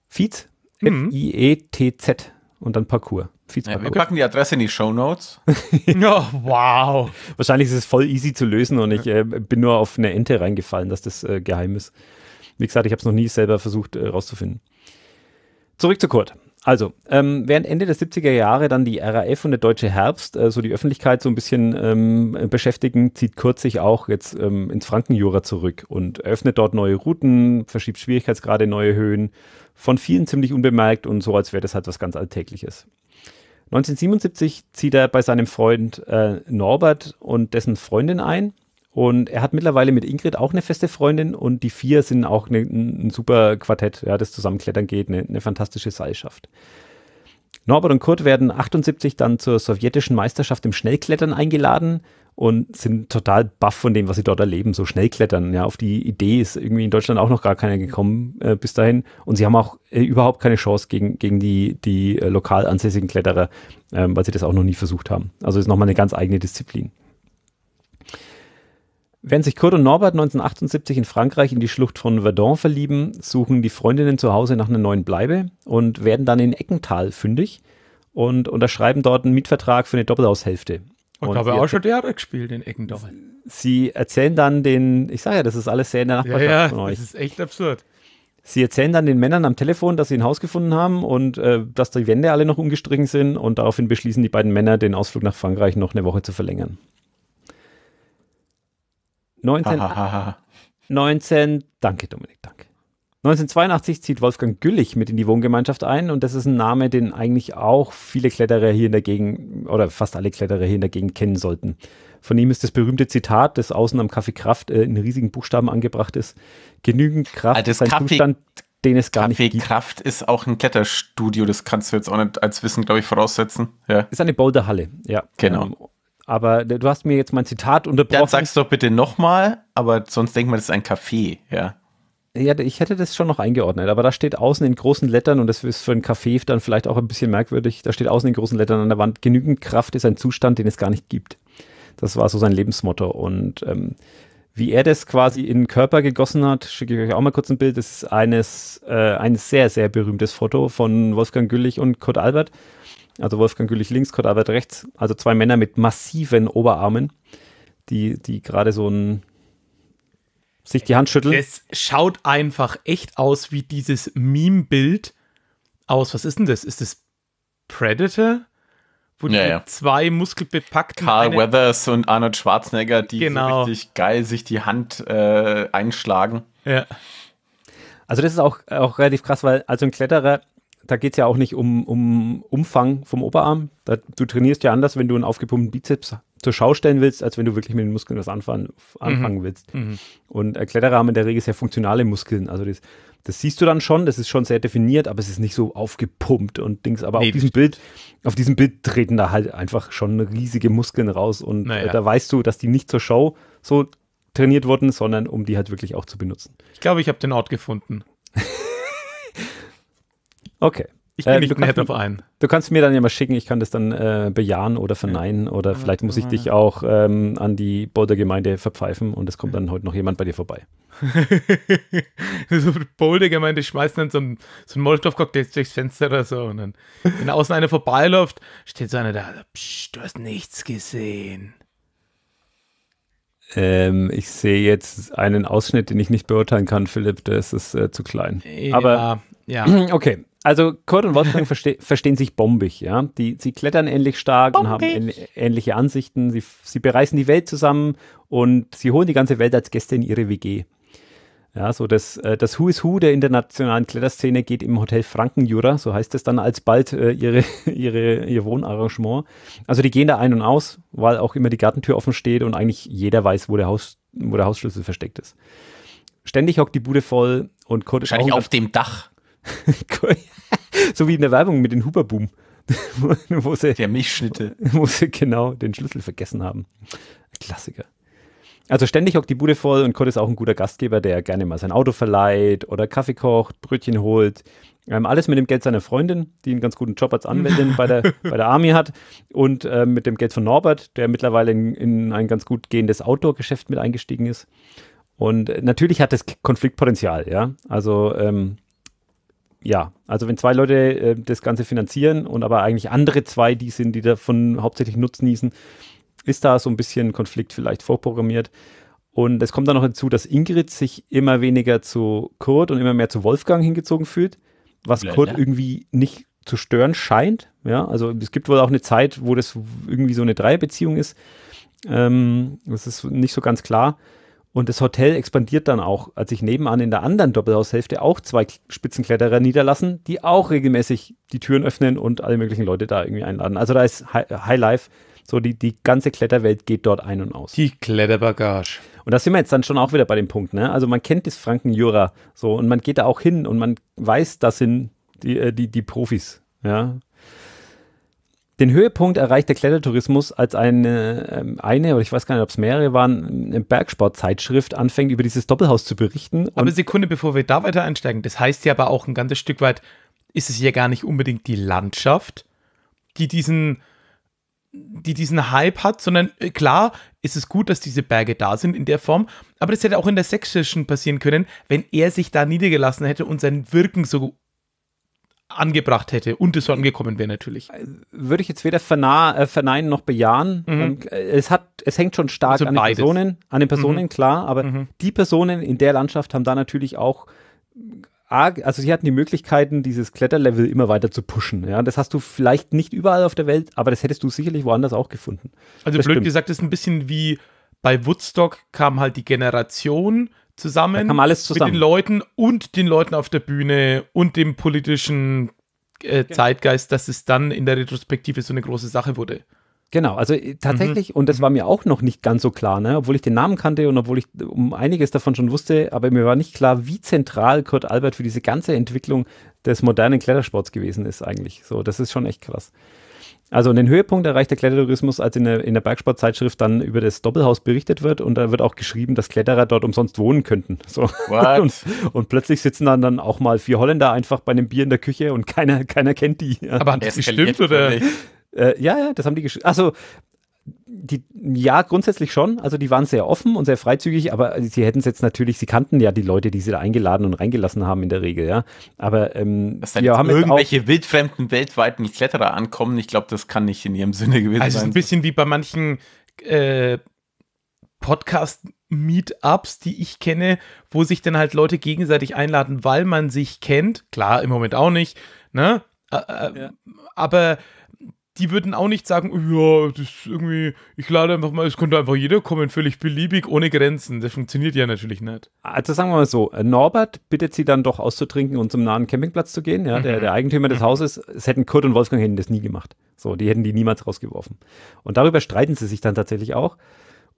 Feeds, mhm. F-I-E-T-Z und dann Parcours. Ja, wir packen die Adresse in die Show Notes. oh, wow. Wahrscheinlich ist es voll easy zu lösen und ich äh, bin nur auf eine Ente reingefallen, dass das äh, geheim ist. Wie gesagt, ich habe es noch nie selber versucht äh, Zurück zu Kurt. Also, ähm, während Ende der 70er Jahre dann die RAF und der Deutsche Herbst äh, so die Öffentlichkeit so ein bisschen ähm, beschäftigen, zieht sich auch jetzt ähm, ins Frankenjura zurück und eröffnet dort neue Routen, verschiebt Schwierigkeitsgrade, neue Höhen, von vielen ziemlich unbemerkt und so, als wäre das halt was ganz Alltägliches. 1977 zieht er bei seinem Freund äh, Norbert und dessen Freundin ein und er hat mittlerweile mit Ingrid auch eine feste Freundin und die vier sind auch eine, ein super Quartett, ja, das zusammenklettern geht, eine, eine fantastische Seilschaft. Norbert und Kurt werden 78 dann zur sowjetischen Meisterschaft im Schnellklettern eingeladen und sind total baff von dem, was sie dort erleben, so Schnellklettern. Ja, auf die Idee ist irgendwie in Deutschland auch noch gar keiner gekommen äh, bis dahin. Und sie haben auch äh, überhaupt keine Chance gegen, gegen die, die äh, lokal ansässigen Kletterer, ähm, weil sie das auch noch nie versucht haben. Also ist nochmal eine ganz eigene Disziplin. Während sich Kurt und Norbert 1978 in Frankreich in die Schlucht von Verdun verlieben, suchen die Freundinnen zu Hause nach einer neuen Bleibe und werden dann in Eckental fündig und unterschreiben dort einen Mietvertrag für eine Doppelhaushälfte. Und, und da haben wir auch schon Theater gespielt in Eckendorf. Sie erzählen dann den, ich sage ja, das ist alles sehr in der Nachbarschaft ja, ja, von euch. Das ist echt absurd. Sie erzählen dann den Männern am Telefon, dass sie ein Haus gefunden haben und äh, dass die Wände alle noch umgestrichen sind und daraufhin beschließen die beiden Männer, den Ausflug nach Frankreich noch eine Woche zu verlängern. 19, 19, danke Dominik, danke. 1982 zieht Wolfgang Güllich mit in die Wohngemeinschaft ein und das ist ein Name, den eigentlich auch viele Kletterer hier in der Gegend oder fast alle Kletterer hier in der Gegend kennen sollten. Von ihm ist das berühmte Zitat, das außen am Kaffee Kraft äh, in riesigen Buchstaben angebracht ist. Genügend Kraft also ist ein Zustand, den es gar Kaffee nicht gibt. Kraft ist auch ein Kletterstudio, das kannst du jetzt auch nicht als Wissen, glaube ich, voraussetzen. Ja. Ist eine Boulderhalle, ja. Genau. Ähm, aber du hast mir jetzt mein Zitat unterbrochen. Dann sag's doch bitte nochmal, aber sonst denkt man, das ist ein Café, ja. Ja, ich hätte das schon noch eingeordnet, aber da steht außen in großen Lettern, und das ist für ein Café dann vielleicht auch ein bisschen merkwürdig, da steht außen in großen Lettern an der Wand, genügend Kraft ist ein Zustand, den es gar nicht gibt. Das war so sein Lebensmotto. Und ähm, wie er das quasi in den Körper gegossen hat, schicke ich euch auch mal kurz ein Bild. Das ist eines, äh, ein sehr, sehr berühmtes Foto von Wolfgang Güllich und Kurt Albert also Wolfgang Güllich links, Kurt Albert rechts, also zwei Männer mit massiven Oberarmen, die, die gerade so ein sich die Hand schütteln. Es schaut einfach echt aus wie dieses Meme-Bild aus. Was ist denn das? Ist das Predator? Wo ja, die ja. zwei muskelbepackten. Carl Weathers und Arnold Schwarzenegger, die genau. so richtig geil sich die Hand äh, einschlagen. Ja. Also das ist auch, auch relativ krass, weil also ein Kletterer da geht es ja auch nicht um, um Umfang vom Oberarm. Da, du trainierst ja anders, wenn du einen aufgepumpten Bizeps zur Schau stellen willst, als wenn du wirklich mit den Muskeln was anfangen, anfangen mhm. willst. Mhm. Und äh, Kletterer haben in der Regel sehr funktionale Muskeln. Also das, das siehst du dann schon, das ist schon sehr definiert, aber es ist nicht so aufgepumpt und Dings. Aber nee, auf diesem Bild, auf diesem Bild treten da halt einfach schon riesige Muskeln raus und naja. äh, da weißt du, dass die nicht zur Show so trainiert wurden, sondern um die halt wirklich auch zu benutzen. Ich glaube, ich habe den Ort gefunden. Okay. Ich bin äh, nicht nett auf einen. Du kannst mir dann ja mal schicken, ich kann das dann äh, bejahen oder verneinen ja. oder vielleicht muss ich dich auch ähm, an die Boulder-Gemeinde verpfeifen und es kommt dann heute noch jemand bei dir vorbei. so die Boulder-Gemeinde schmeißt dann so einen, so einen Molotow-Cocktail durchs Fenster oder so und dann, wenn außen einer vorbeiläuft, steht so einer da, Psst, du hast nichts gesehen. Ähm, ich sehe jetzt einen Ausschnitt, den ich nicht beurteilen kann, Philipp, das ist äh, zu klein. Ja, Aber ja. Okay, also Kurt und Wolfgang verste verstehen sich bombig, ja. Die, sie klettern ähnlich stark bombig. und haben ähnliche Ansichten. Sie, sie bereisen die Welt zusammen und sie holen die ganze Welt als Gäste in ihre WG. Ja, so das, äh, das Who is Who der internationalen Kletterszene geht im Hotel Frankenjura, so heißt es dann alsbald äh, ihre, ihre, ihr Wohnarrangement. Also die gehen da ein und aus, weil auch immer die Gartentür offen steht und eigentlich jeder weiß, wo der, Haus, wo der Hausschlüssel versteckt ist. Ständig hockt die Bude voll und Kurt ist Wahrscheinlich auf dem Dach. so wie in der Werbung mit den Huberboom. wo sie, der Milchschnitte. Wo sie genau den Schlüssel vergessen haben. Klassiker. Also ständig hockt die Bude voll und Kurt ist auch ein guter Gastgeber, der gerne mal sein Auto verleiht oder Kaffee kocht, Brötchen holt. Ähm, alles mit dem Geld seiner Freundin, die einen ganz guten Job als Anwältin bei, der, bei der Army hat. Und äh, mit dem Geld von Norbert, der mittlerweile in, in ein ganz gut gehendes Outdoor-Geschäft mit eingestiegen ist. Und äh, natürlich hat das Konfliktpotenzial, ja. Also ähm, ja, also wenn zwei Leute äh, das Ganze finanzieren und aber eigentlich andere zwei, die sind, die davon hauptsächlich Nutzen niesen, ist da so ein bisschen Konflikt vielleicht vorprogrammiert. Und es kommt dann noch hinzu, dass Ingrid sich immer weniger zu Kurt und immer mehr zu Wolfgang hingezogen fühlt, was Blöde. Kurt irgendwie nicht zu stören scheint. Ja, also es gibt wohl auch eine Zeit, wo das irgendwie so eine Dreierbeziehung ist. Ähm, das ist nicht so ganz klar. Und das Hotel expandiert dann auch, als sich nebenan in der anderen Doppelhaushälfte auch zwei Spitzenkletterer niederlassen, die auch regelmäßig die Türen öffnen und alle möglichen Leute da irgendwie einladen. Also da ist High, Life, so die, die ganze Kletterwelt geht dort ein und aus. Die Kletterbagage. Und da sind wir jetzt dann schon auch wieder bei dem Punkt, ne? Also man kennt das Frankenjura so und man geht da auch hin und man weiß, das sind die, äh, die, die Profis, ja. Den Höhepunkt erreicht der Klettertourismus, als eine, ähm, eine oder ich weiß gar nicht, ob es mehrere waren, eine Bergsportzeitschrift anfängt, über dieses Doppelhaus zu berichten. Aber Sekunde, bevor wir da weiter einsteigen, das heißt ja aber auch ein ganzes Stück weit, ist es ja gar nicht unbedingt die Landschaft, die diesen, die diesen Hype hat, sondern äh, klar ist es gut, dass diese Berge da sind in der Form, aber das hätte auch in der Sächsischen passieren können, wenn er sich da niedergelassen hätte und sein Wirken so angebracht hätte und es so angekommen wäre natürlich. Äh, würde ich jetzt weder äh, verneinen noch bejahen. Mhm. Ähm, es hat, es hängt schon stark also an den Personen, an den mhm. Personen, mhm. klar, aber mhm. die Personen in der Landschaft haben da natürlich auch also sie hatten die Möglichkeiten, dieses Kletterlevel immer weiter zu pushen. Ja, das hast du vielleicht nicht überall auf der Welt, aber das hättest du sicherlich woanders auch gefunden. Also das blöd stimmt. gesagt, das ist ein bisschen wie bei Woodstock kam halt die Generation zusammen, zusammen. mit den Leuten und den Leuten auf der Bühne und dem politischen äh, genau. Zeitgeist, dass es dann in der Retrospektive so eine große Sache wurde. Genau, also äh, tatsächlich, mhm. und das mhm. war mir auch noch nicht ganz so klar, ne? obwohl ich den Namen kannte und obwohl ich um einiges davon schon wusste, aber mir war nicht klar, wie zentral Kurt Albert für diese ganze Entwicklung des modernen Klettersports gewesen ist eigentlich. So, das ist schon echt krass. Also den Höhepunkt erreicht der Klettertourismus, als in der, in der Bergsportzeitschrift dann über das Doppelhaus berichtet wird und da wird auch geschrieben, dass Kletterer dort umsonst wohnen könnten. So. Und, und, plötzlich sitzen dann, dann auch mal vier Holländer einfach bei einem Bier in der Küche und keiner, keiner kennt die. Aber hat das gestimmt oder? Äh, ja, ja, das haben die geschrieben. Also die, ja, grundsätzlich schon. Also die waren sehr offen und sehr freizügig, aber sie hätten es jetzt natürlich, sie kannten ja die Leute, die sie da eingeladen und reingelassen haben in der Regel, ja. Aber ähm, dass da haben irgendwelche wildfremden weltweiten Kletterer ankommen, ich glaube, das kann nicht in ihrem Sinne gewesen also sein. Also ein bisschen wie bei manchen äh, Podcast Meetups, die ich kenne, wo sich dann halt Leute gegenseitig einladen, weil man sich kennt. Klar, im Moment auch nicht, ne? Äh, ja. Aber die würden auch nicht sagen, oh ja, das ist irgendwie, ich lade einfach mal, es könnte einfach jeder kommen, völlig beliebig, ohne Grenzen. Das funktioniert ja natürlich nicht. Also sagen wir mal so, äh, Norbert bittet sie dann doch auszutrinken und zum nahen Campingplatz zu gehen. Ja, mhm. der, der, Eigentümer des mhm. Hauses, es hätten Kurt und Wolfgang hätten das nie gemacht. So, die hätten die niemals rausgeworfen. Und darüber streiten sie sich dann tatsächlich auch.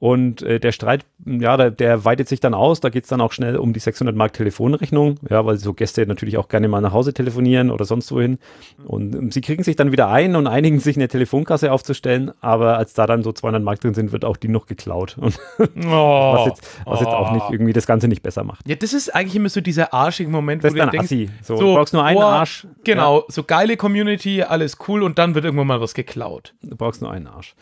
Und äh, der Streit, ja, der, der, weitet sich dann aus. Da geht es dann auch schnell um die 600 Mark Telefonrechnung, ja, weil so Gäste natürlich auch gerne mal nach Hause telefonieren oder sonst wohin. Und ähm, sie kriegen sich dann wieder ein und einigen sich eine Telefonkasse aufzustellen. Aber als da dann so 200 Mark drin sind, wird auch die noch geklaut. Und oh, was, jetzt, was oh. jetzt, auch nicht oh. irgendwie das Ganze nicht besser macht. Ja, das ist eigentlich immer so dieser arschige Moment, das wo du denkst, Assi. So, so, du brauchst nur einen oh, Arsch. Genau, ja. so geile Community, alles cool und dann wird irgendwann mal was geklaut. Du brauchst nur einen Arsch.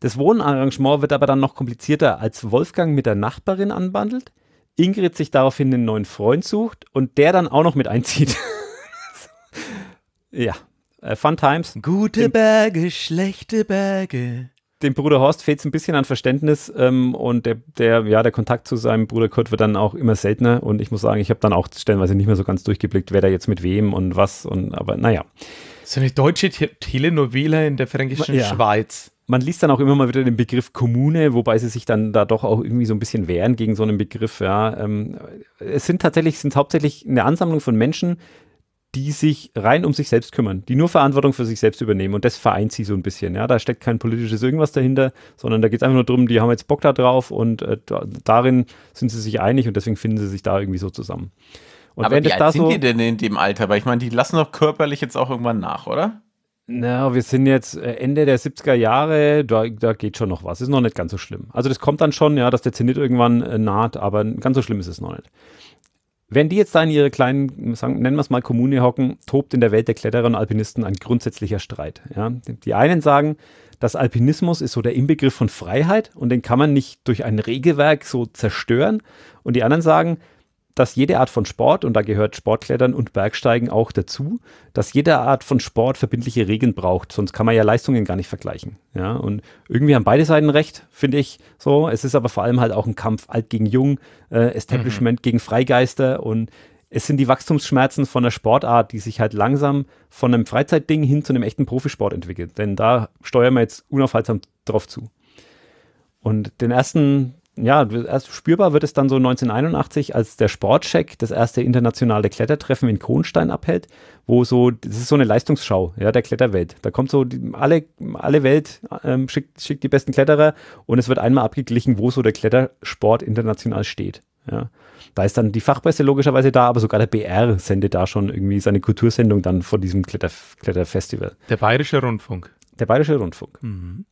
Das Wohnarrangement wird aber dann noch komplizierter, als Wolfgang mit der Nachbarin anbandelt, Ingrid sich daraufhin einen neuen Freund sucht und der dann auch noch mit einzieht. ja, äh, Fun Times. Gute dem, Berge, schlechte Berge. Dem Bruder Horst fehlt es ein bisschen an Verständnis ähm, und der, der, ja, der Kontakt zu seinem Bruder Kurt wird dann auch immer seltener und ich muss sagen, ich habe dann auch stellenweise nicht mehr so ganz durchgeblickt, wer da jetzt mit wem und was und aber naja. So eine deutsche Telenovela in der fränkischen ja. Schweiz man liest dann auch immer mal wieder den Begriff Kommune, wobei sie sich dann da doch auch irgendwie so ein bisschen wehren gegen so einen Begriff. Ja. Ähm, es sind tatsächlich, sind hauptsächlich eine Ansammlung von Menschen, die sich rein um sich selbst kümmern, die nur Verantwortung für sich selbst übernehmen und das vereint sie so ein bisschen. Ja, da steckt kein politisches irgendwas dahinter, sondern da geht es einfach nur darum, die haben jetzt Bock da drauf und äh, darin sind sie sich einig und deswegen finden sie sich da irgendwie so zusammen. Und Aber wie alt sind so die denn in dem Alter? Weil ich meine, die lassen doch körperlich jetzt auch irgendwann nach, oder? Na, wir sind jetzt äh, Ende der 70er Jahre, da, da geht schon noch was. Ist noch nicht ganz so schlimm. Also das kommt dann schon, ja, dass der Zenit irgendwann äh, naht, aber ganz so schlimm ist es noch nicht. Wenn die jetzt da in ihre kleinen, sagen, nennen wir es mal Kommune hocken, tobt in der Welt der Kletterer und Alpinisten ein grundsätzlicher Streit. Ja? Die einen sagen, dass Alpinismus ist so der Inbegriff von Freiheit und den kann man nicht durch ein Regelwerk so zerstören. Und die anderen sagen, dass jede Art von Sport, und da gehört Sportklettern und Bergsteigen auch dazu, dass jede Art von Sport verbindliche Regeln braucht, sonst kann man ja Leistungen gar nicht vergleichen. Ja, und irgendwie haben beide Seiten recht, finde ich so. Es ist aber vor allem halt auch ein Kampf alt gegen jung, äh, Establishment mhm. gegen Freigeister und es sind die Wachstumsschmerzen von der Sportart, die sich halt langsam von einem Freizeitding hin zu einem echten Profisport entwickelt. Denn da steuern wir jetzt unaufhaltsam drauf zu. Und den ersten ja, erst spürbar wird es dann so 1981, als der Sportcheck das erste internationale Klettertreffen in Kronstein abhält, wo so, das ist so eine Leistungsschau ja, der Kletterwelt. Da kommt so die, alle, alle Welt, ähm, schickt, schickt die besten Kletterer und es wird einmal abgeglichen, wo so der Klettersport international steht. Ja. Da ist dann die Fachpresse logischerweise da, aber sogar der BR sendet da schon irgendwie seine Kultursendung dann vor diesem Kletter, Kletterfestival. Der Bayerische Rundfunk. Der Bayerische Rundfunk. Mhm.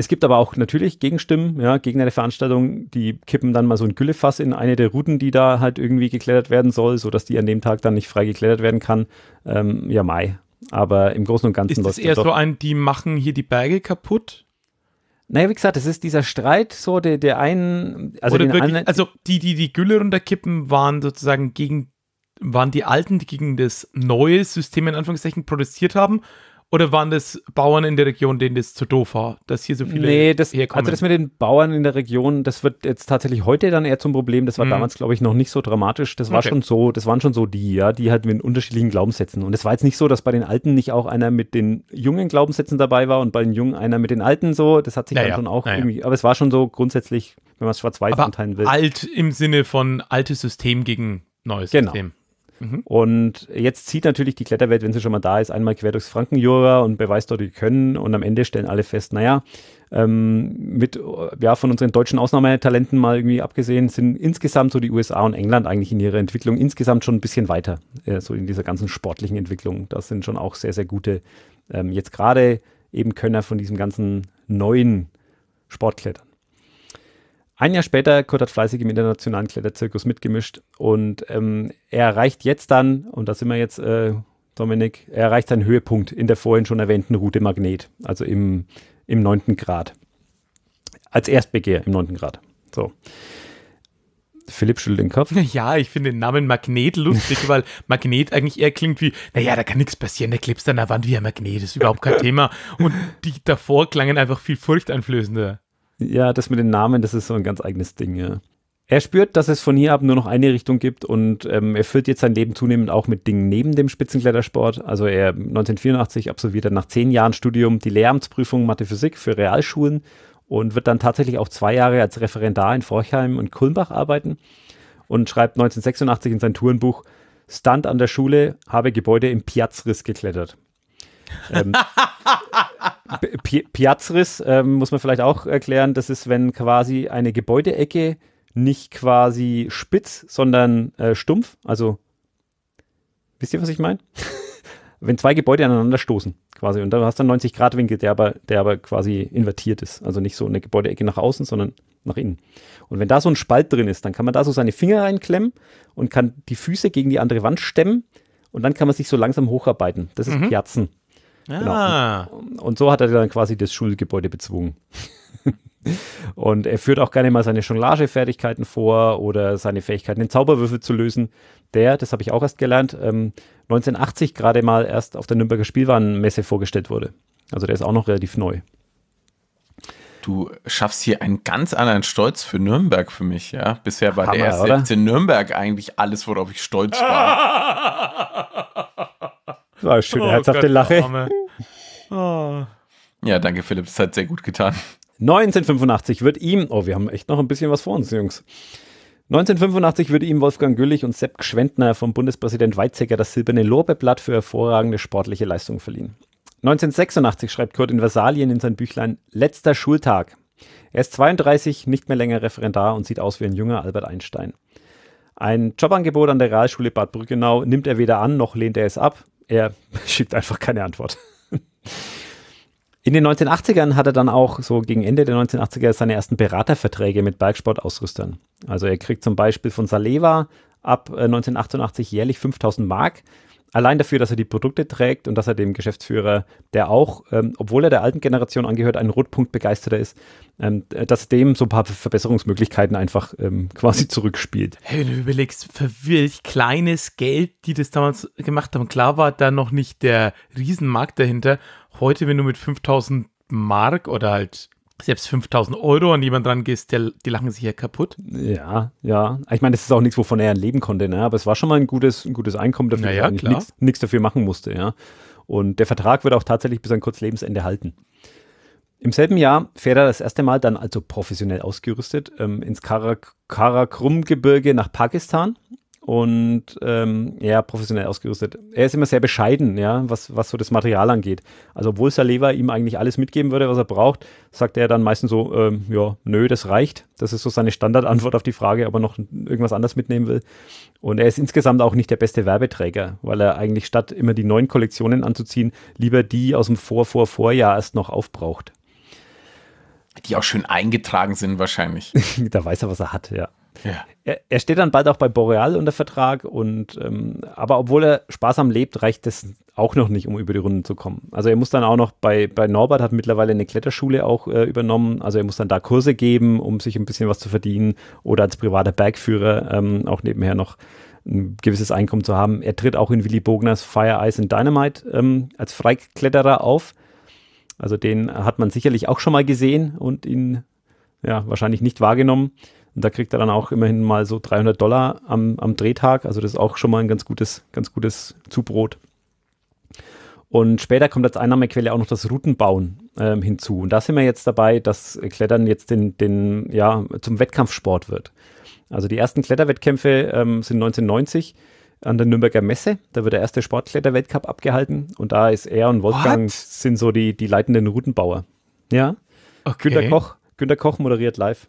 Es gibt aber auch natürlich Gegenstimmen, ja, gegen eine Veranstaltung, die kippen dann mal so ein Güllefass in eine der Routen, die da halt irgendwie geklettert werden soll, sodass die an dem Tag dann nicht frei geklettert werden kann. Ähm, ja, Mai. Aber im Großen und Ganzen ist das eher so ein, die machen hier die Berge kaputt? Naja, wie gesagt, es ist dieser Streit so, der, der einen, also, Oder wirklich, einen, also die, die die Gülle runterkippen, waren sozusagen gegen, waren die Alten, die gegen das neue System in Anführungszeichen protestiert haben oder waren das Bauern in der Region, denen das zu doof war, dass hier so viele nee, das, also herkommen? Also das mit den Bauern in der Region, das wird jetzt tatsächlich heute dann eher zum Problem. Das war mhm. damals, glaube ich, noch nicht so dramatisch. Das war okay. schon so, das waren schon so die, ja, die halt mit unterschiedlichen Glaubenssätzen. Und es war jetzt nicht so, dass bei den Alten nicht auch einer mit den jungen Glaubenssätzen dabei war und bei den Jungen einer mit den Alten so. Das hat sich naja, dann schon auch naja. irgendwie, aber es war schon so grundsätzlich, wenn man es schwarz-weiß anteilen will. Alt im Sinne von altes System gegen neues genau. System. Mhm. Und jetzt zieht natürlich die Kletterwelt, wenn sie schon mal da ist, einmal quer durchs Frankenjura und beweist dort die Können. Und am Ende stellen alle fest, naja, ähm, mit, ja, von unseren deutschen Ausnahmetalenten mal irgendwie abgesehen, sind insgesamt so die USA und England eigentlich in ihrer Entwicklung insgesamt schon ein bisschen weiter, äh, so in dieser ganzen sportlichen Entwicklung. Das sind schon auch sehr, sehr gute, ähm, jetzt gerade eben Könner von diesem ganzen neuen Sportklettern. Ein Jahr später, Kurt hat fleißig im internationalen Kletterzirkus mitgemischt und ähm, er erreicht jetzt dann, und da sind wir jetzt, äh, Dominik, er erreicht seinen Höhepunkt in der vorhin schon erwähnten Route Magnet, also im, im 9. Grad. Als Erstbegehr im 9. Grad. So. Philipp schüttelt den Kopf. Ja, ich finde den Namen Magnet lustig, weil Magnet eigentlich eher klingt wie, naja, da kann nichts passieren, der klebst an der Wand wie ein Magnet, ist überhaupt kein Thema. Und die davor klangen einfach viel furchteinflößender. Ja, das mit den Namen, das ist so ein ganz eigenes Ding, ja. Er spürt, dass es von hier ab nur noch eine Richtung gibt und ähm, er führt jetzt sein Leben zunehmend auch mit Dingen neben dem Spitzenklettersport. Also er 1984 absolviert dann nach zehn Jahren Studium die Lehramtsprüfung Mathe Physik für Realschulen und wird dann tatsächlich auch zwei Jahre als Referendar in Forchheim und Kulmbach arbeiten und schreibt 1986 in sein Tourenbuch Stunt an der Schule, habe Gebäude im Piazriss geklettert. ähm, Pi Piazris ähm, muss man vielleicht auch erklären, das ist, wenn quasi eine Gebäudeecke nicht quasi spitz, sondern äh, stumpf. Also, wisst ihr, was ich meine? wenn zwei Gebäude aneinander stoßen, quasi. Und dann hast du einen 90-Grad-Winkel, der aber, der aber quasi invertiert ist. Also nicht so eine Gebäudeecke nach außen, sondern nach innen. Und wenn da so ein Spalt drin ist, dann kann man da so seine Finger reinklemmen und kann die Füße gegen die andere Wand stemmen. Und dann kann man sich so langsam hocharbeiten. Das ist mhm. Piatzen. Genau. Ah. Genau. Und so hat er dann quasi das Schulgebäude bezwungen. Und er führt auch gerne mal seine Jonglage-Fertigkeiten vor oder seine Fähigkeiten, den Zauberwürfel zu lösen. Der, das habe ich auch erst gelernt, ähm, 1980 gerade mal erst auf der Nürnberger Spielwarenmesse vorgestellt wurde. Also der ist auch noch relativ neu. Du schaffst hier einen ganz anderen Stolz für Nürnberg für mich, ja. Bisher war Hammer, der erste Nürnberg eigentlich alles, worauf ich stolz war. Das war eine schöne, oh, herzhafte Gott, Lache. Oh. Ja, danke Philipp, das hat sehr gut getan. 1985 wird ihm, oh, wir haben echt noch ein bisschen was vor uns, Jungs. 1985 wird ihm Wolfgang Güllich und Sepp Gschwendner vom Bundespräsident Weizsäcker das Silberne Lorbeerblatt für hervorragende sportliche Leistung verliehen. 1986 schreibt Kurt in Versalien in sein Büchlein Letzter Schultag. Er ist 32, nicht mehr länger Referendar und sieht aus wie ein junger Albert Einstein. Ein Jobangebot an der Realschule Bad Brückenau nimmt er weder an, noch lehnt er es ab er schickt einfach keine Antwort. In den 1980ern hat er dann auch so gegen Ende der 1980er seine ersten Beraterverträge mit Bergsportausrüstern. Also er kriegt zum Beispiel von Saleva ab 1988 äh, jährlich 5000 Mark allein dafür, dass er die Produkte trägt und dass er dem Geschäftsführer, der auch, ähm, obwohl er der alten Generation angehört, ein Rotpunkt begeisterter ist, ähm, dass dem so ein paar Verbesserungsmöglichkeiten einfach ähm, quasi zurückspielt. Hey, wenn du überlegst, für wirklich kleines Geld, die das damals gemacht haben, klar war da noch nicht der Riesenmarkt dahinter. Heute, wenn du mit 5000 Mark oder halt selbst 5000 Euro an jemand dran gehst, der, die lachen sich ja kaputt. Ja, ja. Ich meine, das ist auch nichts, wovon er leben konnte, ne? aber es war schon mal ein gutes, ein gutes Einkommen, dafür naja, er nichts dafür machen musste. Ja? Und der Vertrag wird auch tatsächlich bis an kurz Lebensende halten. Im selben Jahr fährt er das erste Mal dann also professionell ausgerüstet ähm, ins Karakrum-Gebirge nach Pakistan und ähm, ja, professionell ausgerüstet. Er ist immer sehr bescheiden, ja, was, was so das Material angeht. Also obwohl Saleva ihm eigentlich alles mitgeben würde, was er braucht, sagt er dann meistens so, ähm, ja, nö, das reicht. Das ist so seine Standardantwort auf die Frage, ob er noch irgendwas anderes mitnehmen will. Und er ist insgesamt auch nicht der beste Werbeträger, weil er eigentlich statt immer die neuen Kollektionen anzuziehen, lieber die aus dem Vor-Vor-Vorjahr erst noch aufbraucht. Die auch schön eingetragen sind wahrscheinlich. da weiß er, was er hat, ja. Ja. Er, er, steht dann bald auch bei Boreal unter Vertrag und ähm, aber obwohl er sparsam lebt, reicht das auch noch nicht, um über die Runden zu kommen. Also er muss dann auch noch bei, bei Norbert hat mittlerweile eine Kletterschule auch äh, übernommen. Also er muss dann da Kurse geben, um sich ein bisschen was zu verdienen oder als privater Bergführer ähm, auch nebenher noch ein gewisses Einkommen zu haben. Er tritt auch in Willy Bogners Fire Ice and Dynamite ähm, als Freikletterer auf. Also den hat man sicherlich auch schon mal gesehen und ihn ja wahrscheinlich nicht wahrgenommen. Und da kriegt er dann auch immerhin mal so 300 Dollar am, am Drehtag. Also das ist auch schon mal ein ganz gutes, ganz gutes Zubrot. Und später kommt als Einnahmequelle auch noch das Routenbauen ähm, hinzu. Und da sind wir jetzt dabei, dass Klettern jetzt den, den, ja, zum Wettkampfsport wird. Also die ersten Kletterwettkämpfe ähm, sind 1990 an der Nürnberger Messe. Da wird der erste Sportkletterweltcup abgehalten. Und da ist er und Wolfgang What? sind so die, die leitenden Routenbauer. Ja. Okay. Günter Koch, Günter Koch moderiert live.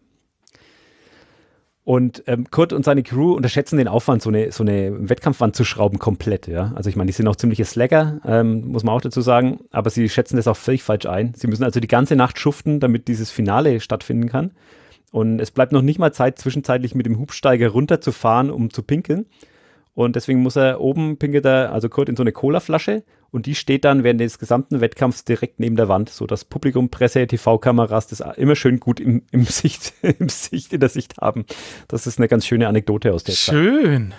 Und ähm, Kurt und seine Crew unterschätzen den Aufwand, so eine, so eine Wettkampfwand zu schrauben komplett. Ja? Also ich meine, die sind auch ziemliche Slacker, ähm, muss man auch dazu sagen, aber sie schätzen das auch völlig falsch ein. Sie müssen also die ganze Nacht schuften, damit dieses Finale stattfinden kann. Und es bleibt noch nicht mal Zeit, zwischenzeitlich mit dem Hubsteiger runterzufahren, um zu pinkeln. Und deswegen muss er oben pinkelt er, also Kurt, in so eine Cola-Flasche, und die steht dann während des gesamten Wettkampfs direkt neben der Wand, so dass Publikum, Presse, TV-Kameras das immer schön gut im, im Sicht, im Sicht, in der Sicht haben. Das ist eine ganz schöne Anekdote aus der schön. Zeit. Schön.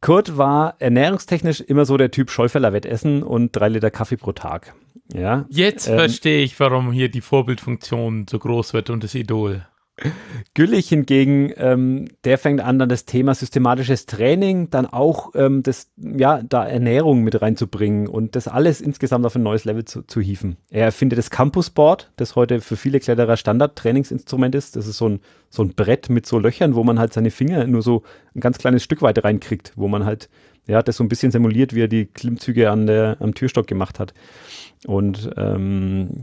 Kurt war ernährungstechnisch immer so der Typ Schäufeler-Wettessen und drei Liter Kaffee pro Tag. Ja. Jetzt ähm, verstehe ich, warum hier die Vorbildfunktion so groß wird und das Idol. Güllich hingegen, ähm, der fängt an, dann das Thema systematisches Training, dann auch ähm, das, ja, da Ernährung mit reinzubringen und das alles insgesamt auf ein neues Level zu, zu hieven. Er erfindet das Campusboard, das heute für viele Kletterer Standard-Trainingsinstrument ist. Das ist so ein, so ein Brett mit so Löchern, wo man halt seine Finger nur so ein ganz kleines Stück weit reinkriegt, wo man halt ja, das so ein bisschen simuliert, wie er die Klimmzüge an der, am Türstock gemacht hat. Und ähm,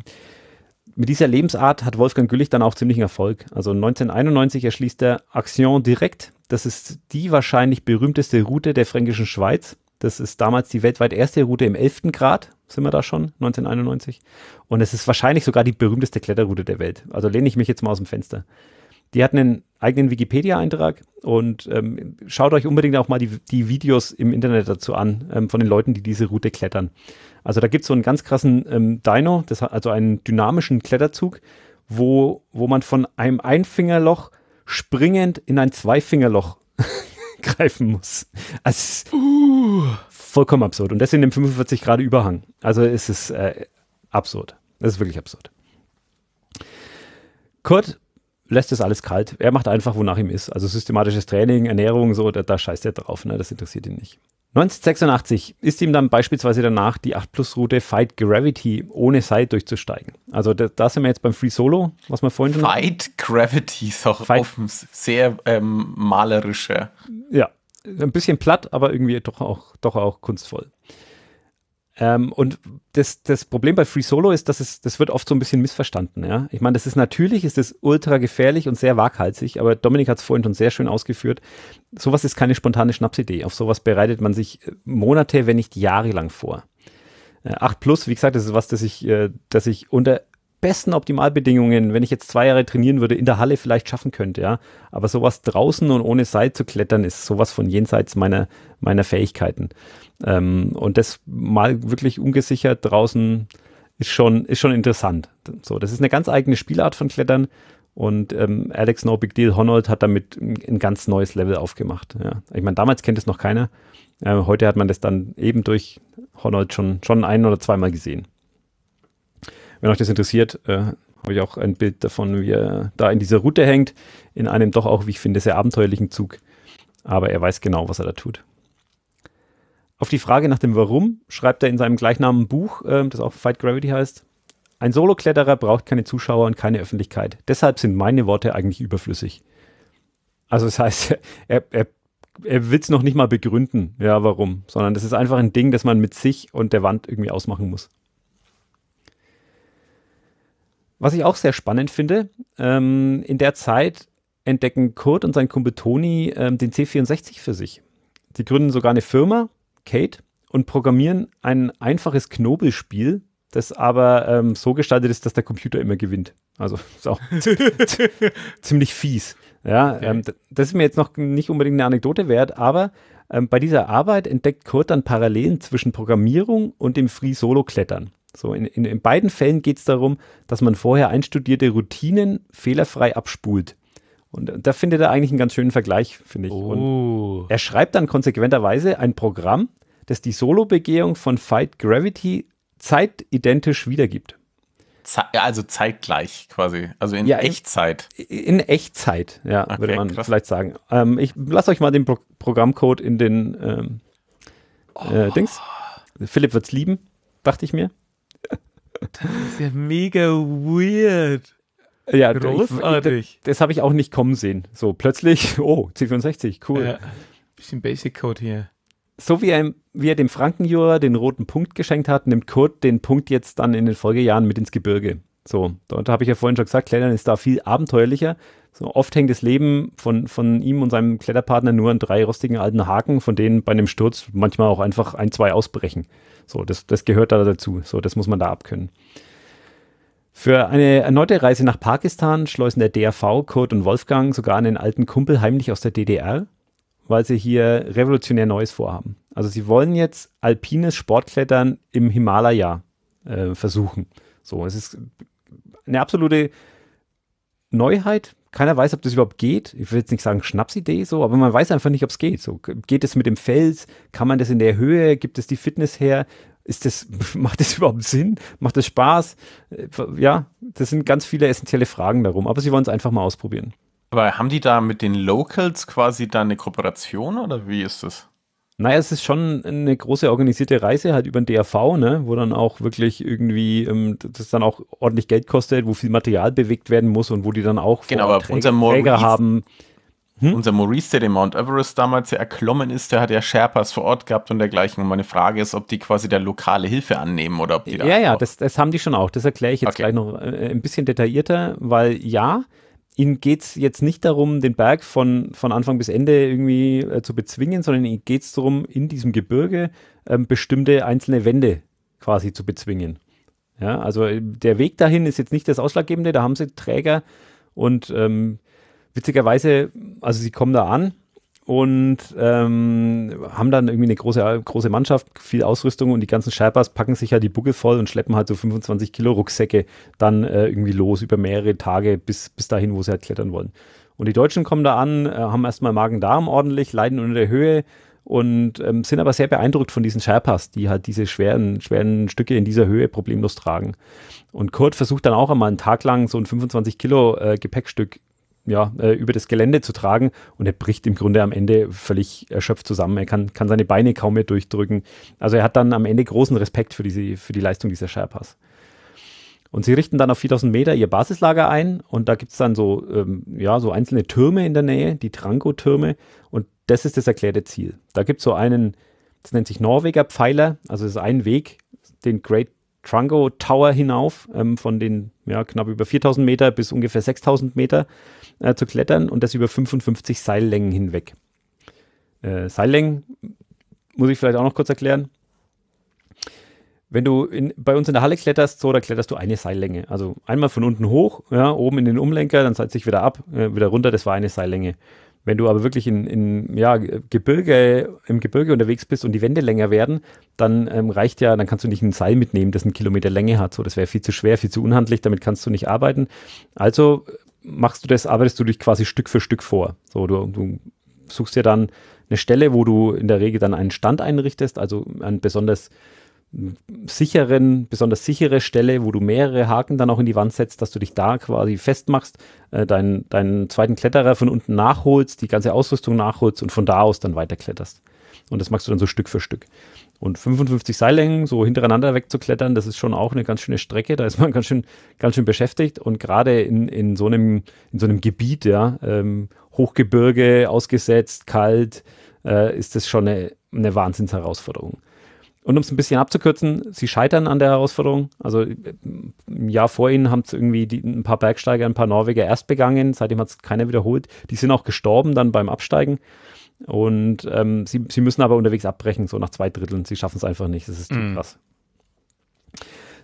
mit dieser Lebensart hat Wolfgang Güllich dann auch ziemlichen Erfolg. Also 1991 erschließt er Action Direct. Das ist die wahrscheinlich berühmteste Route der fränkischen Schweiz. Das ist damals die weltweit erste Route im 11. Grad, sind wir da schon, 1991. Und es ist wahrscheinlich sogar die berühmteste Kletterroute der Welt. Also lehne ich mich jetzt mal aus dem Fenster. Die hat einen eigenen Wikipedia-Eintrag und ähm, schaut euch unbedingt auch mal die, die Videos im Internet dazu an, ähm, von den Leuten, die diese Route klettern. Also da gibt es so einen ganz krassen ähm, Dino, das, also einen dynamischen Kletterzug, wo, wo man von einem Einfingerloch springend in ein Zweifingerloch greifen muss. Also uh. vollkommen absurd. Und das in dem 45 Grad Überhang. Also es ist äh, absurd. Es ist wirklich absurd. Kurt lässt das alles kalt. Er macht einfach, wonach ihm ist. Also systematisches Training, Ernährung, so, da, da scheißt er drauf. Ne? Das interessiert ihn nicht. 1986 ist ihm dann beispielsweise danach die 8-Plus-Route Fight Gravity ohne Seil durchzusteigen. Also da, da, sind wir jetzt beim Free Solo, was wir vorhin schon Fight Gravity ist auch Fight. offen, sehr ähm, malerischer. Ja, ein bisschen platt, aber irgendwie doch auch, doch auch kunstvoll. Ähm, und das, das Problem bei Free Solo ist, dass es, das wird oft so ein bisschen missverstanden. Ja? Ich meine, das ist natürlich, ist das ultra gefährlich und sehr waghalsig, aber Dominik hat es vorhin schon sehr schön ausgeführt. Sowas ist keine spontane Schnapsidee. Auf sowas bereitet man sich äh, Monate, wenn nicht Jahre lang vor. 8 äh, Plus, wie gesagt, das ist was, das ich, äh, das ich unter besten Optimalbedingungen, wenn ich jetzt zwei Jahre trainieren würde, in der Halle vielleicht schaffen könnte, ja. Aber sowas draußen und ohne Seil zu klettern ist sowas von jenseits meiner, meiner Fähigkeiten. Ähm, und das mal wirklich ungesichert draußen ist schon, ist schon interessant. So, das ist eine ganz eigene Spielart von Klettern. Und ähm, Alex No Big Deal Honold hat damit ein ganz neues Level aufgemacht. Ja. Ich meine, damals kennt es noch keiner. Äh, heute hat man das dann eben durch Honold schon, schon ein oder zweimal gesehen. Wenn euch das interessiert, äh, habe ich auch ein Bild davon, wie er da in dieser Route hängt, in einem doch auch, wie ich finde, sehr abenteuerlichen Zug. Aber er weiß genau, was er da tut. Auf die Frage nach dem Warum schreibt er in seinem gleichnamigen Buch, äh, das auch Fight Gravity heißt, ein Solokletterer braucht keine Zuschauer und keine Öffentlichkeit. Deshalb sind meine Worte eigentlich überflüssig. Also das heißt, er, er, er will es noch nicht mal begründen, ja, warum, sondern das ist einfach ein Ding, das man mit sich und der Wand irgendwie ausmachen muss. Was ich auch sehr spannend finde, ähm, in der Zeit entdecken Kurt und sein Kumpel Toni ähm, den C64 für sich. Sie gründen sogar eine Firma, Kate, und programmieren ein einfaches Knobelspiel, das aber ähm, so gestaltet ist, dass der Computer immer gewinnt. Also ist auch ziemlich fies. Ja, ähm, das ist mir jetzt noch nicht unbedingt eine Anekdote wert, aber ähm, bei dieser Arbeit entdeckt Kurt dann Parallelen zwischen Programmierung und dem Free Solo Klettern. So, in, in, in beiden Fällen geht es darum, dass man vorher einstudierte Routinen fehlerfrei abspult. Und da findet er eigentlich einen ganz schönen Vergleich, finde ich. Oh. er schreibt dann konsequenterweise ein Programm, das die Solo-Begehung von Fight Gravity zeitidentisch wiedergibt. Ze also zeitgleich quasi, also in ja, Echtzeit. In, in Echtzeit, ja, okay, würde man krass. vielleicht sagen. Ähm, ich lasse euch mal den Pro Programmcode in den ähm, oh. äh, Dings. Oh. Philipp wird es lieben, dachte ich mir. Das ist ja mega weird. Ja, großartig. das, das habe ich auch nicht kommen sehen. So plötzlich, oh, C64, cool. Ja, bisschen Basic Code hier. So wie er, wie er dem Frankenjura den roten Punkt geschenkt hat, nimmt Kurt den Punkt jetzt dann in den Folgejahren mit ins Gebirge. So, dort habe ich ja vorhin schon gesagt, Klettern ist da viel abenteuerlicher. So oft hängt das Leben von, von ihm und seinem Kletterpartner nur an drei rostigen alten Haken, von denen bei einem Sturz manchmal auch einfach ein, zwei ausbrechen. So, das, das gehört da dazu. So, das muss man da abkönnen. Für eine erneute Reise nach Pakistan schleusen der DRV, Kurt und Wolfgang sogar einen alten Kumpel heimlich aus der DDR, weil sie hier revolutionär Neues vorhaben. Also sie wollen jetzt alpines Sportklettern im Himalaya äh, versuchen. So, es ist eine absolute Neuheit, keiner weiß, ob das überhaupt geht. Ich will jetzt nicht sagen Schnapsidee so, aber man weiß einfach nicht, ob es geht. So geht es mit dem Fels? Kann man das in der Höhe? Gibt es die Fitness her? Ist das macht das überhaupt Sinn? Macht das Spaß? Äh, ja, das sind ganz viele essentielle Fragen darum. Aber sie wollen es einfach mal ausprobieren. Aber haben die da mit den Locals quasi da eine Kooperation oder wie ist das? Naja, es ist schon eine große organisierte Reise halt über den DRV, ne, wo dann auch wirklich irgendwie ähm, das dann auch ordentlich Geld kostet, wo viel Material bewegt werden muss und wo die dann auch genau, aber Trä unser Maurice, Träger haben. Hm? Unser Maurice, der den Mount Everest damals ja erklommen ist, der hat ja Sherpas vor Ort gehabt und dergleichen. Und meine Frage ist, ob die quasi der lokale Hilfe annehmen oder ob die da. Ja, ja, das, das, haben die schon auch. Das erkläre ich jetzt okay. gleich noch äh, ein bisschen detaillierter, weil ja, ihnen geht es jetzt nicht darum, den Berg von, von Anfang bis Ende irgendwie äh, zu bezwingen, sondern ihnen geht es darum, in diesem Gebirge ähm, bestimmte einzelne Wände quasi zu bezwingen. Ja, also äh, der Weg dahin ist jetzt nicht das Ausschlaggebende, da haben sie Träger und ähm, witzigerweise, also sie kommen da an und ähm, haben dann irgendwie eine große, große Mannschaft, viel Ausrüstung und die ganzen Sherpas packen sich ja halt die Buckel voll und schleppen halt so 25 Kilo Rucksäcke dann äh, irgendwie los über mehrere Tage bis, bis dahin, wo sie halt klettern wollen. Und die Deutschen kommen da an, äh, haben erstmal Magen-Darm ordentlich, leiden unter der Höhe und ähm, sind aber sehr beeindruckt von diesen Sherpas, die halt diese schweren, schweren Stücke in dieser Höhe problemlos tragen. Und Kurt versucht dann auch einmal einen Tag lang so ein 25 Kilo äh, Gepäckstück ja, äh, über das Gelände zu tragen und er bricht im Grunde am Ende völlig erschöpft zusammen. Er kann, kann seine Beine kaum mehr durchdrücken. Also er hat dann am Ende großen Respekt für, diese, für die Leistung dieser Sherpas. Und sie richten dann auf 4000 Meter ihr Basislager ein und da gibt es dann so, ähm, ja, so einzelne Türme in der Nähe, die trango türme und das ist das erklärte Ziel. Da gibt es so einen, das nennt sich Norweger Pfeiler, also es ist ein Weg, den Great Trango Tower hinauf, ähm, von den ja, knapp über 4000 Meter bis ungefähr 6000 Meter äh, zu klettern und das über 55 Seillängen hinweg. Äh, Seillängen muss ich vielleicht auch noch kurz erklären. Wenn du in, bei uns in der Halle kletterst, so, da kletterst du eine Seillänge. Also einmal von unten hoch, ja, oben in den Umlenker, dann seilt sich wieder ab, äh, wieder runter, das war eine Seillänge. Wenn du aber wirklich in, in ja, Gebirge, im Gebirge unterwegs bist und die Wände länger werden, dann ähm, reicht ja, dann kannst du nicht ein Seil mitnehmen, das einen Kilometer Länge hat. So, das wäre viel zu schwer, viel zu unhandlich, damit kannst du nicht arbeiten. Also machst du das, arbeitest du dich quasi Stück für Stück vor. So, du, du suchst dir dann eine Stelle, wo du in der Regel dann einen Stand einrichtest, also einen besonders sicheren, besonders sichere Stelle, wo du mehrere Haken dann auch in die Wand setzt, dass du dich da quasi festmachst, äh, deinen, deinen zweiten Kletterer von unten nachholst, die ganze Ausrüstung nachholst und von da aus dann weiterkletterst. Und das machst du dann so Stück für Stück. Und 55 Seillängen so hintereinander wegzuklettern, das ist schon auch eine ganz schöne Strecke. Da ist man ganz schön, ganz schön beschäftigt. Und gerade in, in, so, einem, in so einem Gebiet, ja, ähm, Hochgebirge, ausgesetzt, kalt, äh, ist das schon eine, eine Wahnsinnsherausforderung. Und um es ein bisschen abzukürzen, sie scheitern an der Herausforderung. Also äh, im Jahr vor ihnen haben es irgendwie die, ein paar Bergsteiger, ein paar Norweger erst begangen, seitdem hat es keiner wiederholt. Die sind auch gestorben dann beim Absteigen. Und ähm, sie, sie müssen aber unterwegs abbrechen, so nach zwei Dritteln. Sie schaffen es einfach nicht. Das ist zu mhm. krass.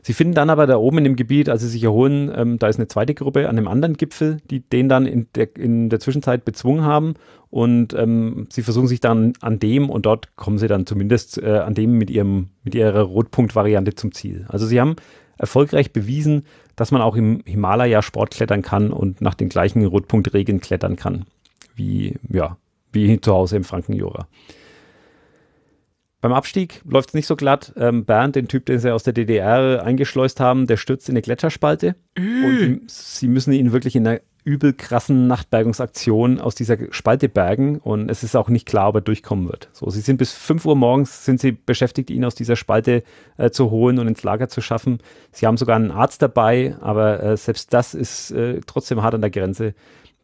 Sie finden dann aber da oben in dem Gebiet, als sie sich erholen, ähm, da ist eine zweite Gruppe an einem anderen Gipfel, die den dann in der, in der Zwischenzeit bezwungen haben. Und ähm, sie versuchen sich dann an dem und dort kommen sie dann zumindest äh, an dem mit, ihrem, mit ihrer Rotpunkt-Variante zum Ziel. Also sie haben erfolgreich bewiesen, dass man auch im Himalaya Sport klettern kann und nach den gleichen Rotpunktregeln klettern kann, wie ja, wie zu Hause im Frankenjura. Beim Abstieg läuft es nicht so glatt. Ähm, Bernd, den Typ, den sie aus der DDR eingeschleust haben, der stürzt in eine Gletscherspalte. Üh. Äh. Und sie müssen ihn wirklich in einer übel krassen Nachtbergungsaktion aus dieser Spalte bergen. Und es ist auch nicht klar, ob er durchkommen wird. So, sie sind bis 5 Uhr morgens sind sie beschäftigt, ihn aus dieser Spalte äh, zu holen und ins Lager zu schaffen. Sie haben sogar einen Arzt dabei, aber äh, selbst das ist äh, trotzdem hart an der Grenze.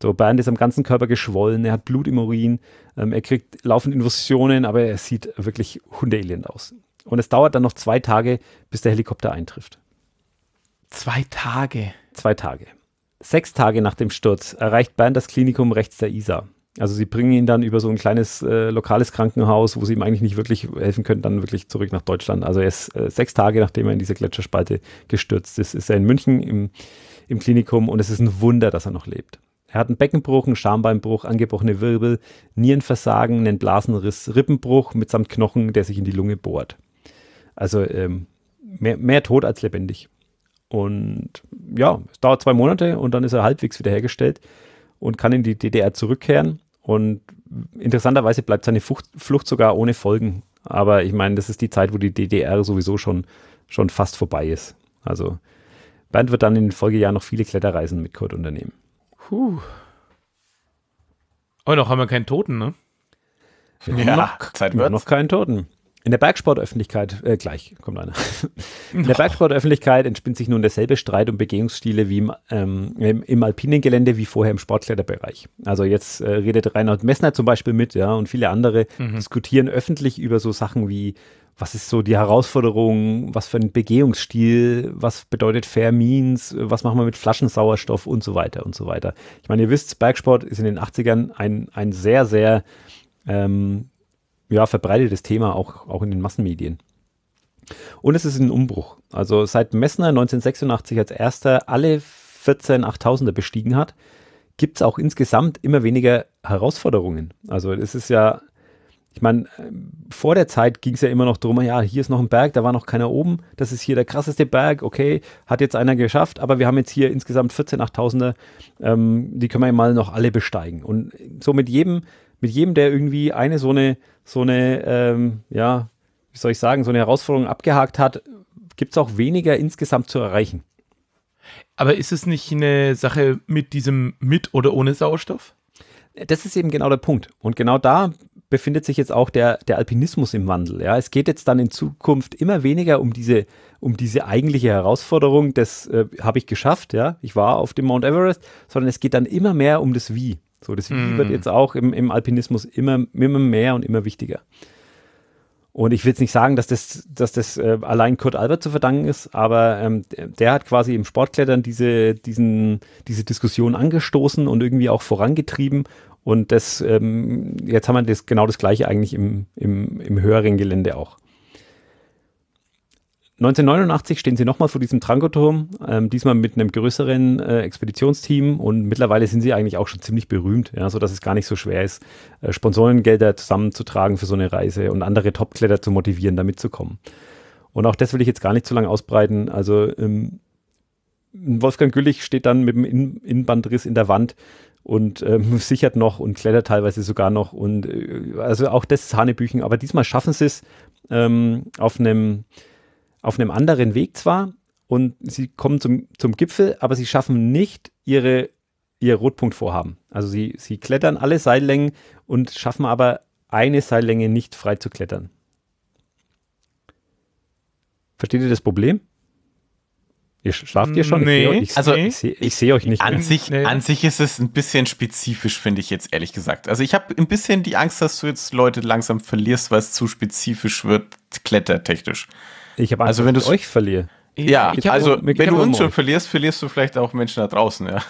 So, Bernd ist am ganzen Körper geschwollen, er hat Blut im Urin, ähm, er kriegt laufend Infusionen, aber er sieht wirklich hundeelend aus. Und es dauert dann noch zwei Tage, bis der Helikopter eintrifft. Zwei Tage? Zwei Tage. Sechs Tage nach dem Sturz erreicht Bernd das Klinikum rechts der Isar. Also sie bringen ihn dann über so ein kleines äh, lokales Krankenhaus, wo sie ihm eigentlich nicht wirklich helfen können, dann wirklich zurück nach Deutschland. Also er ist äh, sechs Tage, nachdem er in diese Gletscherspalte gestürzt ist, ist er in München im, im Klinikum und es ist ein Wunder, dass er noch lebt. Er hat einen Beckenbruch, einen Schambeinbruch, angebrochene Wirbel, Nierenversagen, einen Blasenriss, Rippenbruch mitsamt Knochen, der sich in die Lunge bohrt. Also ähm, mehr, mehr tot als lebendig. Und ja, es dauert zwei Monate und dann ist er halbwegs wiederhergestellt und kann in die DDR zurückkehren. Und interessanterweise bleibt seine Flucht, Flucht sogar ohne Folgen. Aber ich meine, das ist die Zeit, wo die DDR sowieso schon, schon fast vorbei ist. Also Bernd wird dann in den Folgejahren noch viele Kletterreisen mit Kurt unternehmen. Puh. Oh, noch haben wir keinen Toten, ne? Ja, noch, Zeit wird's. Noch keinen Toten. In der Bergsportöffentlichkeit, äh, gleich kommt einer. In der Bergsportöffentlichkeit entspinnt sich nun derselbe Streit um Begehungsstile wie im, ähm, im alpinen Gelände wie vorher im Sportkletterbereich. Also jetzt äh, redet Reinhard Messner zum Beispiel mit, ja, und viele andere mhm. diskutieren öffentlich über so Sachen wie was ist so die Herausforderung, was für ein Begehungsstil, was bedeutet Fair Means, was machen wir mit Flaschensauerstoff und so weiter und so weiter. Ich meine, ihr wisst, Bergsport ist in den 80ern ein, ein sehr, sehr ähm, ja, verbreitetes Thema, auch, auch in den Massenmedien. Und es ist ein Umbruch. Also seit Messner 1986 als erster alle 14 8000er bestiegen hat, gibt es auch insgesamt immer weniger Herausforderungen. Also es ist ja ich meine, äh, vor der Zeit ging es ja immer noch drum, ja, hier ist noch ein Berg, da war noch keiner oben, das ist hier der krasseste Berg, okay, hat jetzt einer geschafft, aber wir haben jetzt hier insgesamt 14 Achttausender, ähm, die können wir mal noch alle besteigen. Und so mit jedem, mit jedem, der irgendwie eine so eine, so eine, ähm, ja, wie soll ich sagen, so eine Herausforderung abgehakt hat, gibt es auch weniger insgesamt zu erreichen. Aber ist es nicht eine Sache mit diesem mit oder ohne Sauerstoff? Das ist eben genau der Punkt. Und genau da befindet sich jetzt auch der, der Alpinismus im Wandel. Ja? Es geht jetzt dann in Zukunft immer weniger um diese, um diese eigentliche Herausforderung, das äh, habe ich geschafft, ja, ich war auf dem Mount Everest, sondern es geht dann immer mehr um das Wie. So, das Wie mm. wird mhm. jetzt auch im, im Alpinismus immer, immer mehr und immer wichtiger. Und ich will jetzt nicht sagen, dass das, dass das äh, allein Kurt Albert zu verdanken ist, aber ähm, der hat quasi im Sportklettern diese, diesen, diese Diskussion angestoßen und irgendwie auch vorangetrieben und das, ähm, jetzt haben wir das, genau das gleiche eigentlich im, im, im höheren Gelände auch. 1989 stehen sie nochmal vor diesem Trankoturm, ähm, diesmal mit einem größeren äh, Expeditionsteam und mittlerweile sind sie eigentlich auch schon ziemlich berühmt, ja, sodass es gar nicht so schwer ist, äh, Sponsorengelder zusammenzutragen für so eine Reise und andere Topkletter zu motivieren, damit zu kommen. Und auch das will ich jetzt gar nicht zu lange ausbreiten. Also ähm, Wolfgang Güllich steht dann mit dem In Innenbandriss in der Wand und äh, sichert noch und klettert teilweise sogar noch. Und äh, also auch das ist Hanebüchen. Aber diesmal schaffen sie es ähm, auf einem auf einem anderen Weg zwar und sie kommen zum, zum Gipfel, aber sie schaffen nicht ihre, ihr Rotpunktvorhaben. Also sie, sie klettern alle Seillängen und schaffen aber eine Seillänge nicht frei zu klettern. Versteht ihr das Problem? Ihr schlaft ihr schon? Nee. Ich sehe also, ich seh, ich seh euch nicht. An, mehr. Sich, nee. an sich ist es ein bisschen spezifisch, finde ich jetzt ehrlich gesagt. Also ich habe ein bisschen die Angst, dass du jetzt Leute langsam verlierst, weil es zu spezifisch wird, klettertechnisch. Ich habe Angst, also, wenn dass ich euch verliere. Ja, hab, also wenn du uns schon verlierst, verlierst du vielleicht auch Menschen da draußen, ja.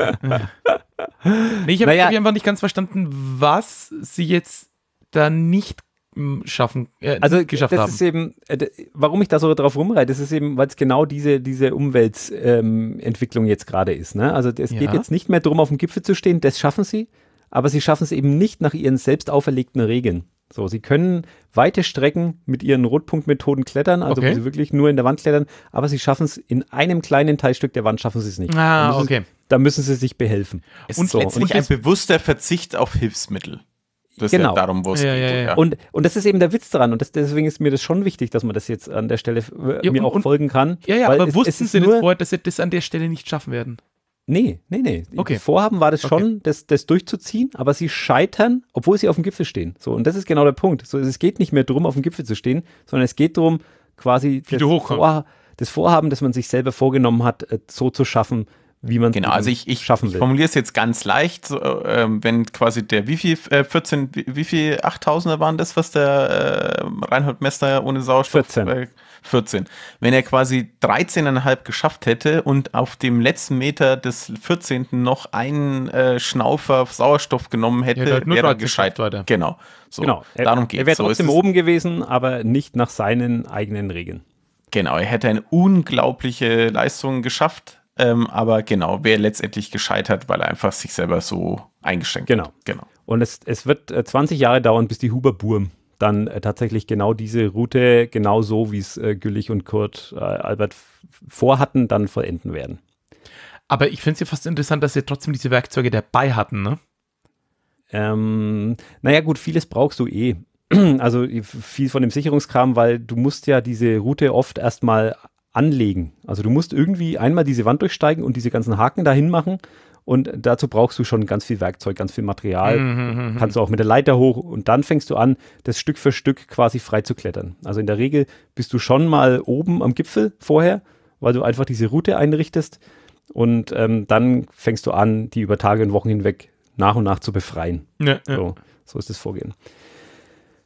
nee, ich habe naja. einfach nicht ganz verstanden, was sie jetzt da nicht schaffen, äh, also, geschafft das haben. Ist eben, äh, warum ich da so drauf rumreite, das ist eben, weil es genau diese, diese Umweltentwicklung ähm, jetzt gerade ist. Ne? Also es ja. geht jetzt nicht mehr darum, auf dem Gipfel zu stehen, das schaffen sie, aber sie schaffen es eben nicht nach ihren selbst auferlegten Regeln. So, sie können weite Strecken mit ihren Rotpunktmethoden klettern, also okay. sie wirklich nur in der Wand klettern, aber sie schaffen es in einem kleinen Teilstück der Wand schaffen sie es nicht. Ah, da müssen, okay. Da müssen sie sich behelfen. Es und so. letztlich und ein bewusster Verzicht auf Hilfsmittel. Das genau. ist ja genau. darum, wo es ja, geht. Ja, ja. Und, und das ist eben der Witz daran. Und das, deswegen ist mir das schon wichtig, dass man das jetzt an der Stelle äh, mir und, auch folgen kann. Ja, ja, aber es, wussten es Sie nur, vorher, dass Sie das an der Stelle nicht schaffen werden? Nee, nee, nee. Okay. Vorhaben war das schon, okay. das, das durchzuziehen, aber sie scheitern, obwohl sie auf dem Gipfel stehen. So, und das ist genau der Punkt. So, es geht nicht mehr darum, auf dem Gipfel zu stehen, sondern es geht darum, quasi das, Vor, das Vorhaben, das man sich selber vorgenommen hat, äh, so zu schaffen, wie man genau, also ich, ich, schaffen will. Ich formuliere es jetzt ganz leicht, so, äh, wenn quasi der wie viel äh, 14 wie viel 8000er waren das, was der äh, Reinhold Messner ohne Sauerstoff 14. 14. Äh, wenn er quasi 13,5 geschafft hätte und auf dem letzten Meter des 14. noch einen äh, Schnaufer Sauerstoff genommen hätte, ja, halt wäre er gescheit weiter. Genau. So, genau. Er, darum geht es. Er wäre so trotzdem oben gewesen, aber nicht nach seinen eigenen Regeln. Genau, er hätte eine unglaubliche Leistung geschafft ähm, aber genau, wer letztendlich gescheitert, weil er einfach sich selber so eingeschränkt genau. hat. Genau. Und es, es wird 20 äh, Jahre dauern, bis die Huber-Burm dann äh, tatsächlich genau diese Route, genau so wie es äh, Güllich und Kurt äh, Albert vorhatten, dann vollenden werden. Aber ich finde es ja fast interessant, dass sie trotzdem diese Werkzeuge dabei hatten, ne? Ähm, naja, gut, vieles brauchst du eh also viel von dem Sicherungskram, weil du musst ja diese Route oft erstmal anlegen. Also du musst irgendwie einmal diese Wand durchsteigen und diese ganzen Haken dahin machen. Und dazu brauchst du schon ganz viel Werkzeug, ganz viel Material. Mhm, mhm, mhm, Kannst du auch mit der Leiter hoch und dann fängst du an, das Stück für Stück quasi frei zu klettern. Also in der Regel bist du schon mal oben am Gipfel vorher, weil du einfach diese Route einrichtest und ähm, dann fängst du an, die über Tage und Wochen hinweg nach und nach zu befreien. Ja, ja. So, so ist das Vorgehen.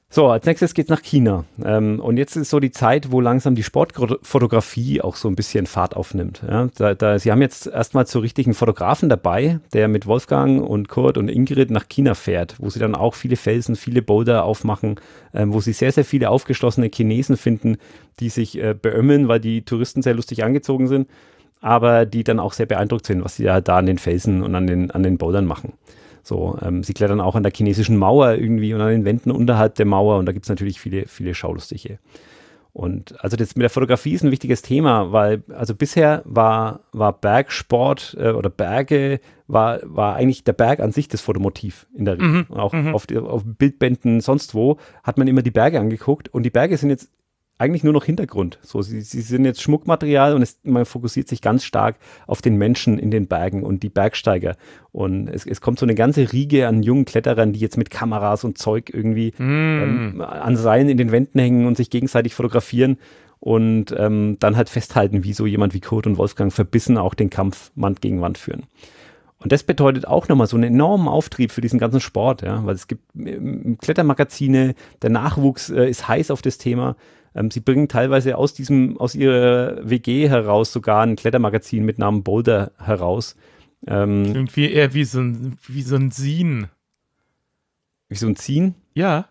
So, als nächstes geht's nach China. Ähm, und jetzt ist so die Zeit, wo langsam die Sportfotografie auch so ein bisschen Fahrt aufnimmt. Ja, da, da, sie haben jetzt erstmal zu richtigen Fotografen dabei, der mit Wolfgang und Kurt und Ingrid nach China fährt, wo sie dann auch viele Felsen, viele Boulder aufmachen, ähm, wo sie sehr, sehr viele aufgeschlossene Chinesen finden, die sich äh, beömmeln, weil die Touristen sehr lustig angezogen sind, aber die dann auch sehr beeindruckt sind, was sie da, da an den Felsen und an den, an den Bouldern machen. So, ähm, sie klettern auch an der chinesischen Mauer irgendwie und an den Wänden unterhalb der Mauer und da gibt es natürlich viele, viele Schaulustige. Und also das mit der Fotografie ist ein wichtiges Thema, weil also bisher war, war Bergsport äh, oder Berge, war, war eigentlich der Berg an sich das Fotomotiv in der Regel. Mhm. Auch mhm. Auf, auf Bildbänden sonst wo hat man immer die Berge angeguckt und die Berge sind jetzt eigentlich nur noch Hintergrund. So, sie, sie sind jetzt Schmuckmaterial und es, man fokussiert sich ganz stark auf den Menschen in den Bergen und die Bergsteiger. Und es, es kommt so eine ganze Riege an jungen Kletterern, die jetzt mit Kameras und Zeug irgendwie mm. ähm, an Seilen in den Wänden hängen und sich gegenseitig fotografieren und ähm, dann halt festhalten, wie so jemand wie Kurt und Wolfgang verbissen auch den Kampf Wand gegen Wand führen. Und das bedeutet auch nochmal so einen enormen Auftrieb für diesen ganzen Sport, ja, weil es gibt ähm, Klettermagazine, der Nachwuchs äh, ist heiß auf das Thema ähm, sie bringen teilweise aus diesem, aus ihrer WG heraus sogar ein Klettermagazin mit Namen Boulder heraus. Ähm, Klingt eher äh, wie so ein, wie so ein Zine. Wie so ein Zine? Ja.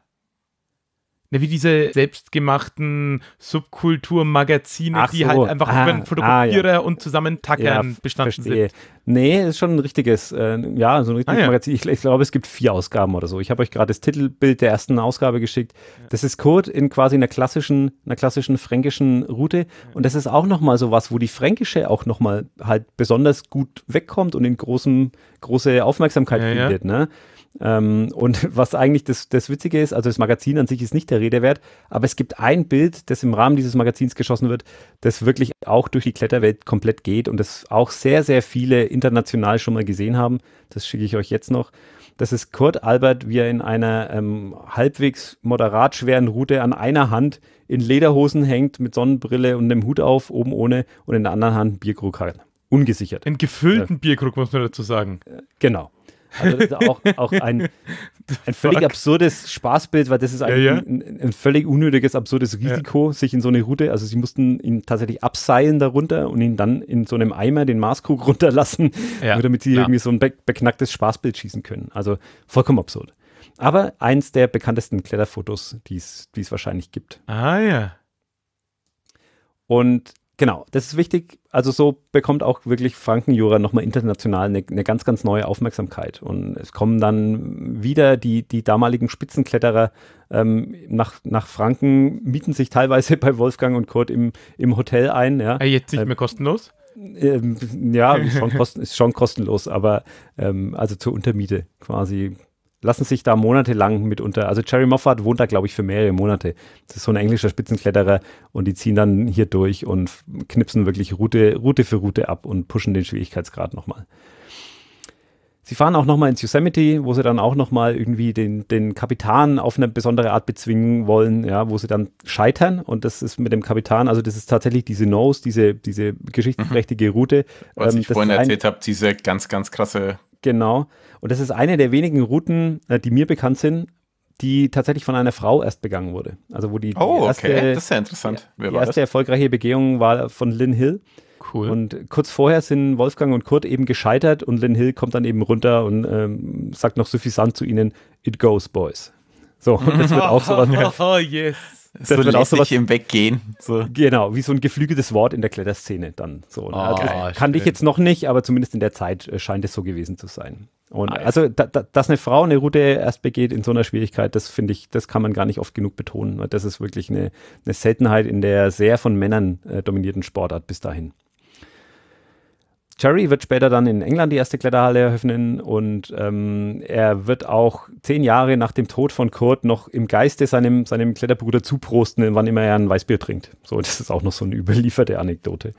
Na, ne, wie diese selbstgemachten Subkulturmagazine, so. die halt einfach ah, über einen Fotografierer ah, ja. und Zusammentackern ja, bestanden verstehe. sind. Nee, ist schon ein richtiges, äh, ja, so ein richtiges ah, ja. Magazin. Ich, ich, glaube, es gibt vier Ausgaben oder so. Ich habe euch gerade das Titelbild der ersten Ausgabe geschickt. Das ist Kurt in quasi einer klassischen, einer klassischen fränkischen Route. Und das ist auch nochmal so was, wo die Fränkische auch nochmal halt besonders gut wegkommt und in großem, große Aufmerksamkeit findet. Ne? Ähm, und was eigentlich das, das Witzige ist, also das Magazin an sich ist nicht der Rede wert, aber es gibt ein Bild, das im Rahmen dieses Magazins geschossen wird, das wirklich auch durch die Kletterwelt komplett geht und das auch sehr, sehr viele international schon mal gesehen haben. Das schicke ich euch jetzt noch. Das ist Kurt Albert, wie er in einer ähm, halbwegs moderat schweren Route an einer Hand in Lederhosen hängt, mit Sonnenbrille und einem Hut auf, oben ohne, und in der anderen Hand einen Bierkrug hat. Ungesichert. Einen gefüllten äh, Bierkrug, muss man dazu sagen. Äh, genau. Also das ist auch, auch ein, ein völlig Fuck. absurdes Spaßbild, weil das ist eigentlich ja, ja. Ein, ein, völlig unnötiges, absurdes Risiko, ja. sich in so eine Route, also sie mussten ihn tatsächlich abseilen darunter und ihn dann in so einem Eimer den Maßkrug runterlassen, nur damit sie irgendwie so ein be beknacktes Spaßbild schießen können. Also vollkommen absurd. Aber eins der bekanntesten Kletterfotos, die es wahrscheinlich gibt. Ah ja. Und Genau, das ist wichtig. Also so bekommt auch wirklich Frankenjura nochmal international eine, eine, ganz, ganz neue Aufmerksamkeit. Und es kommen dann wieder die, die damaligen Spitzenkletterer ähm, nach, nach Franken, mieten sich teilweise bei Wolfgang und Kurt im, im Hotel ein. Ja. Ah, jetzt nicht ähm, mehr kostenlos? Ähm, ja, schon kosten, ist schon kostenlos, aber ähm, also zur Untermiete quasi lassen sich da monatelang mitunter. Also Jerry Moffat wohnt da, glaube ich, für mehrere Monate. Das ist so ein englischer Spitzenkletterer und die ziehen dann hier durch und knipsen wirklich Route, Route für Route ab und pushen den Schwierigkeitsgrad nochmal. Sie fahren auch nochmal ins Yosemite, wo sie dann auch nochmal irgendwie den, den Kapitan auf eine besondere Art bezwingen wollen, ja, wo sie dann scheitern. Und das ist mit dem Kapitan, also das ist tatsächlich diese Nose, diese, diese mhm. geschichtsträchtige Route. Was ähm, ich vorhin erzählt habe, diese ganz, ganz krasse. Genau. Und das ist eine der wenigen Routen, äh, die mir bekannt sind, die tatsächlich von einer Frau erst begangen wurde. Also wo die, die oh, okay. erste, das ist ja interessant. Wer die erste das? erfolgreiche Begehung war von Lynn Hill. Cool. Und kurz vorher sind Wolfgang und Kurt eben gescheitert und Lynn Hill kommt dann eben runter und ähm, sagt noch suffisant zu ihnen, it goes, boys. So, das wird auch sowas. oh, oh yes. Das so wird auch sowas im Weggehen. So. Genau, wie so ein geflügeltes Wort in der Kletterszene dann. So, oh, also, kann ich jetzt noch nicht, aber zumindest in der Zeit äh, scheint es so gewesen zu sein. Und nice. also, da, da, dass eine Frau eine Route erst begeht in so einer Schwierigkeit, das finde ich, das kann man gar nicht oft genug betonen. Das ist wirklich eine, eine Seltenheit in der sehr von Männern äh, dominierten Sportart bis dahin. Cherry wird später dann in England die erste Kletterhalle eröffnen und ähm, er wird auch zehn Jahre nach dem Tod von Kurt noch im Geiste seinem, seinem Kletterbruder zuprosten, wann immer er ein Weißbier trinkt. So, das ist auch noch so eine überlieferte Anekdote.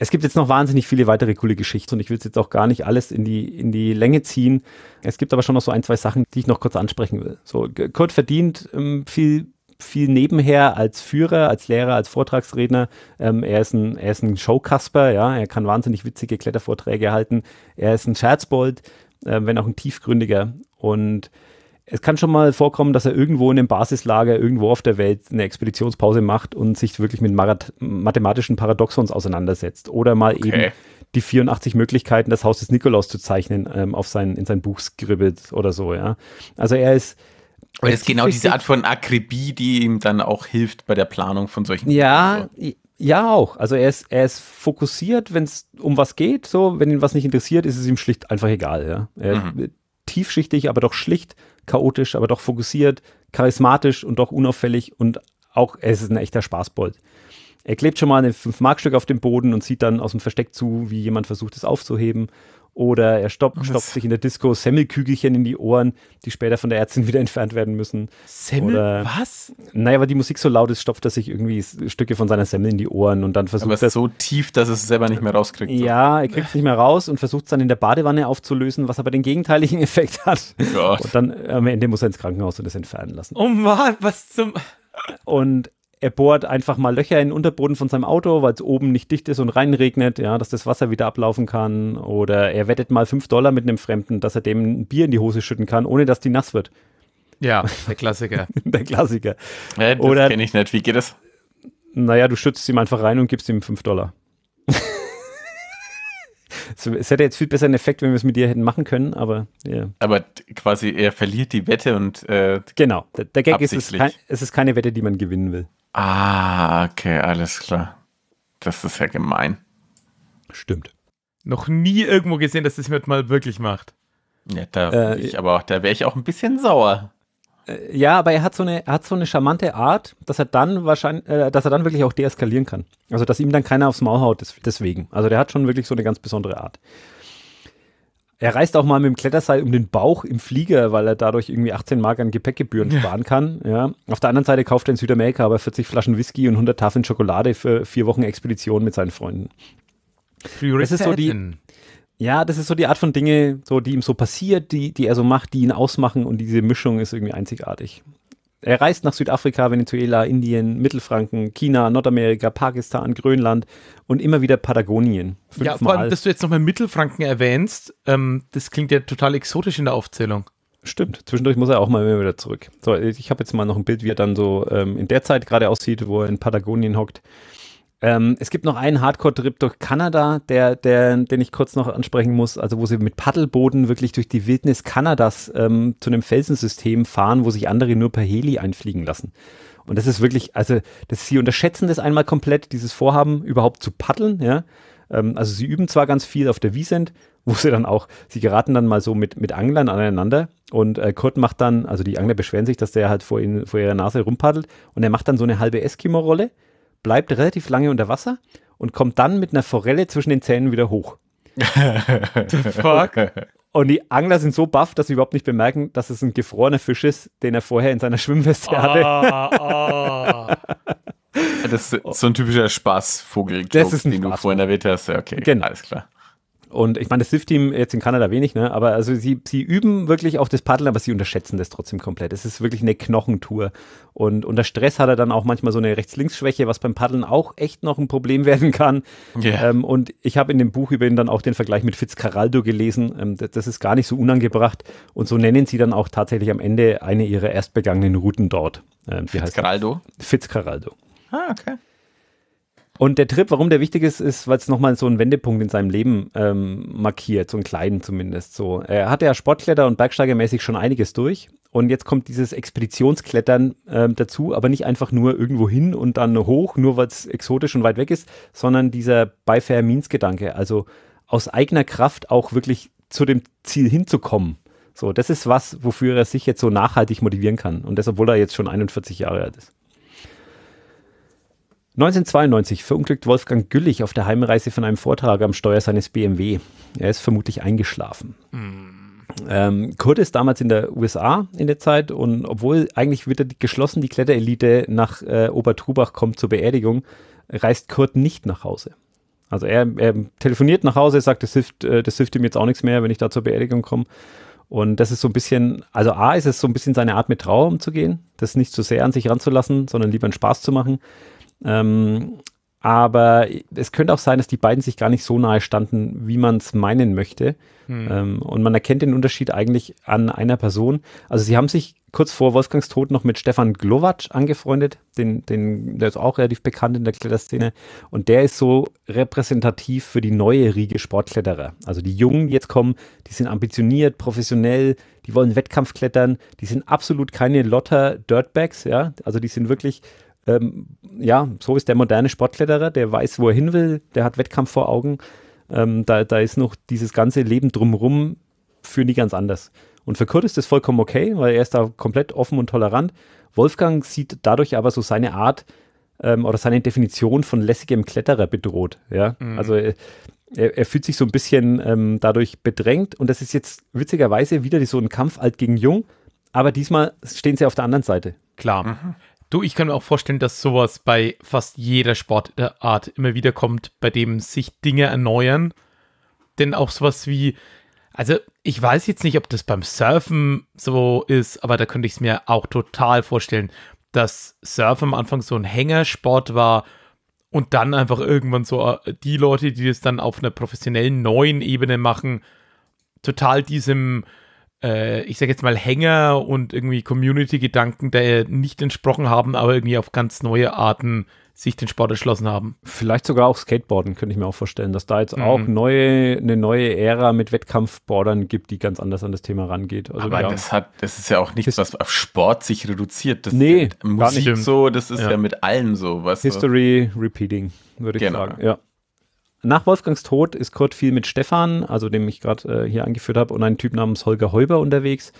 Es gibt jetzt noch wahnsinnig viele weitere coole Geschichten und ich will es jetzt auch gar nicht alles in die, in die Länge ziehen. Es gibt aber schon noch so ein, zwei Sachen, die ich noch kurz ansprechen will. So, Kurt verdient ähm, viel viel nebenher als Führer, als Lehrer, als Vortragsredner. Ähm, er ist ein, er ist ein Showkasper, ja, er kann wahnsinnig witzige Klettervorträge halten. Er ist ein Scherzbold, äh, wenn auch ein tiefgründiger. Und es kann schon mal vorkommen, dass er irgendwo in einem Basislager, irgendwo auf der Welt eine Expeditionspause macht und sich wirklich mit Marath mathematischen Paradoxons auseinandersetzt. Oder mal okay. eben die 84 Möglichkeiten, das Haus des Nikolaus zu zeichnen, ähm, auf sein, in sein Buch skribbelt oder so, ja. Also er ist, aber das ist genau diese Art von Akribie, die ihm dann auch hilft bei der Planung von solchen. Ja, Dingen. ja auch. Also er ist, er ist fokussiert, wenn es um was geht. So, wenn ihn was nicht interessiert, ist es ihm schlicht einfach egal. Ja? Er, mhm. Tiefschichtig, aber doch schlicht, chaotisch, aber doch fokussiert, charismatisch und doch unauffällig und auch er ist ein echter Spaßbold. Er klebt schon mal ein 5-Mark-Stück auf den Boden und sieht dann aus dem Versteck zu, wie jemand versucht, es aufzuheben oder er stoppt, oh, stoppt sich in der Disco Semmelkügelchen in die Ohren, die später von der Ärztin wieder entfernt werden müssen. Semmel? Oder, was? Naja, weil die Musik so laut ist, stopft er sich irgendwie Stücke von seiner Semmel in die Ohren und dann versucht Aber er. so tief, dass er es selber nicht mehr rauskriegt. So. Ja, er kriegt es nicht mehr raus und versucht es dann in der Badewanne aufzulösen, was aber den gegenteiligen Effekt hat. Gott. Und dann am Ende muss er ins Krankenhaus und das entfernen lassen. Oh Mann, was zum. Und er bohrt einfach mal Löcher in den Unterboden von seinem Auto, weil es oben nicht dicht ist und reinregnet, ja, dass das Wasser wieder ablaufen kann. Oder er wettet mal 5 Dollar mit einem Fremden, dass er dem ein Bier in die Hose schütten kann, ohne dass die nass wird. Ja, der Klassiker. der Klassiker. Ja, das kenne ich nicht. Wie geht das? Naja, du schützt ihm einfach rein und gibst ihm 5 Dollar es, hätte jetzt viel besseren Effekt, wenn wir es mit dir hätten machen können, aber. Yeah. Aber quasi, er verliert die Wette und. Äh, genau, der, der Gag ist, es, kein, es ist keine Wette, die man gewinnen will. Ah, okay, alles klar. Das ist ja gemein. Stimmt. Noch nie irgendwo gesehen, dass das jemand mal wirklich macht. Ja, da äh, ich aber auch, da wäre ich auch ein bisschen sauer. Ja, aber er hat so eine, er hat so eine charmante Art, dass er dann wahrscheinlich, äh, dass er dann wirklich auch deeskalieren kann. Also dass ihm dann keiner aufs Maul haut deswegen. Also der hat schon wirklich so eine ganz besondere Art. Er reist auch mal mit dem Kletterseil um den Bauch im Flieger, weil er dadurch irgendwie 18 Mark an Gepäckgebühren ja. sparen kann. Ja. Auf der anderen Seite kauft er in Südamerika aber 40 Flaschen Whisky und 100 Tafeln Schokolade für vier Wochen Expedition mit seinen Freunden. Das ist so die, ja, das ist so die Art von Dinge, so, die ihm so passiert, die, die er so macht, die ihn ausmachen und diese Mischung ist irgendwie einzigartig. Er reist nach Südafrika, Venezuela, Indien, Mittelfranken, China, Nordamerika, Pakistan, Grönland und immer wieder Patagonien. Ja, vor allem, dass du jetzt nochmal Mittelfranken erwähnst, ähm, das klingt ja total exotisch in der Aufzählung. Stimmt, zwischendurch muss er auch mal wieder zurück. So, ich habe jetzt mal noch ein Bild, wie er dann so ähm, in der Zeit gerade aussieht, wo er in Patagonien hockt. Ähm, es gibt noch einen Hardcore-Trip durch Kanada, der, der, den ich kurz noch ansprechen muss, also wo sie mit Paddelbooten wirklich durch die Wildnis Kanadas ähm, zu einem Felsensystem fahren, wo sich andere nur per Heli einfliegen lassen. Und das ist wirklich, also das, sie unterschätzen das einmal komplett, dieses Vorhaben überhaupt zu paddeln, ja. Ähm, also sie üben zwar ganz viel auf der Wiesent, wo sie dann auch, sie geraten dann mal so mit, mit Anglern aneinander und äh, Kurt macht dann, also die Angler beschweren sich, dass der halt vor, ihnen, vor ihrer Nase rumpaddelt und er macht dann so eine halbe Eskimo-Rolle bleibt relativ lange unter Wasser und kommt dann mit einer Forelle zwischen den Zähnen wieder hoch. The Fuck. Und die Angler sind so baff, dass sie überhaupt nicht bemerken, dass es ein gefrorener Fisch ist, den er vorher in seiner Schwimmweste ah, hatte. Ah, das ist so ein typischer Spaßvogel, den Spaß du vorhin erwähnt hast. Okay, genau. alles klar. Und ich meine, das SIF-Team jetzt in Kanada wenig, ne? aber also sie, sie üben wirklich auch das Paddeln, aber sie unterschätzen das trotzdem komplett. Es ist wirklich eine Knochentour. Und unter Stress hat er dann auch manchmal so eine Rechts-Links-Schwäche, was beim Paddeln auch echt noch ein Problem werden kann. Yeah. Ähm, und ich habe in dem Buch über ihn dann auch den Vergleich mit Fitzcarraldo gelesen. Ähm, das, das, ist gar nicht so unangebracht. Und so nennen sie dann auch tatsächlich am Ende eine ihrer erstbegangenen Routen dort. Ähm, Fitzcarraldo? Fitzcarraldo. Ah, okay. Und der Trip, warum der wichtig ist, ist, weil es nochmal so einen Wendepunkt in seinem Leben ähm, markiert, so einen kleinen zumindest. So, er hatte ja Sportkletter und Bergsteigermäßig schon einiges durch. Und jetzt kommt dieses Expeditionsklettern äh, dazu, aber nicht einfach nur irgendwo hin und dann hoch, nur weil es exotisch und weit weg ist, sondern dieser By Fair Means Gedanke, also aus eigener Kraft auch wirklich zu dem Ziel hinzukommen. So, das ist was, wofür er sich jetzt so nachhaltig motivieren kann. Und das, obwohl er jetzt schon 41 Jahre alt ist. 1992 verunglückt Wolfgang Güllich auf der Heimreise von einem Vortrag am Steuer seines BMW. Er ist vermutlich eingeschlafen. Mm. Ähm, Kurt ist damals in der USA in der Zeit und obwohl eigentlich wieder die, geschlossen die Kletterelite nach äh, Obertrubach kommt zur Beerdigung, reist Kurt nicht nach Hause. Also er, er telefoniert nach Hause, sagt, das hilft, äh, das hilft ihm jetzt auch nichts mehr, wenn ich da zur Beerdigung komme. Und das ist so ein bisschen, also A, ist es so ein bisschen seine Art, mit Trauer umzugehen, das nicht zu so sehr an sich ranzulassen, sondern lieber einen Spaß zu machen. Ähm, aber es könnte auch sein, dass die beiden sich gar nicht so nahe standen, wie man es meinen möchte. Hm. Ähm, und man erkennt den Unterschied eigentlich an einer Person. Also sie haben sich kurz vor Wolfgangs Tod noch mit Stefan Glowacz angefreundet, den, den, der ist auch relativ bekannt in der Kletterszene. Und der ist so repräsentativ für die neue Riege Sportkletterer. Also die Jungen, die jetzt kommen, die sind ambitioniert, professionell, die wollen Wettkampf klettern, die sind absolut keine Lotter Dirtbags, ja. Also die sind wirklich ähm, ja, so ist der moderne Sportkletterer, der weiß, wo er hin will, der hat Wettkampf vor Augen. Ähm, da, da ist noch dieses ganze Leben drumherum für nie ganz anders. Und für Kurt ist das vollkommen okay, weil er ist da komplett offen und tolerant. Wolfgang sieht dadurch aber so seine Art ähm, oder seine Definition von lässigem Kletterer bedroht. Ja? Mhm. Also äh, er, er, fühlt sich so ein bisschen ähm, dadurch bedrängt und das ist jetzt witzigerweise wieder so ein Kampf alt gegen jung, aber diesmal stehen sie auf der anderen Seite. Klar. Mhm. Du, ich kann mir auch vorstellen, dass sowas bei fast jeder Sportart immer wieder kommt, bei dem sich Dinge erneuern. Denn auch sowas wie, also ich weiß jetzt nicht, ob das beim Surfen so ist, aber da könnte ich es mir auch total vorstellen, dass Surfen am Anfang so ein Hängersport war und dann einfach irgendwann so äh, die Leute, die das dann auf einer professionellen neuen Ebene machen, total diesem äh, ich sage jetzt mal, Hänger und irgendwie Community-Gedanken, der nicht entsprochen haben, aber irgendwie auf ganz neue Arten sich den Sport erschlossen haben. Vielleicht sogar auch Skateboarden, könnte ich mir auch vorstellen, dass da jetzt mhm. auch neue, eine neue Ära mit Wettkampfboardern gibt, die ganz anders an das Thema rangeht. Also Aber das hat, das ist ja auch nichts, was auf Sport sich reduziert. Das nee, Musik so, das ist ja. ja. mit allem so. Weißt History du? repeating, würde ich genau. sagen. Ja. Nach Wolfgangs Tod ist Kurt viel mit Stefan, also dem ich gerade äh, hier angeführt habe, und einem Typ namens Holger Heuber unterwegs.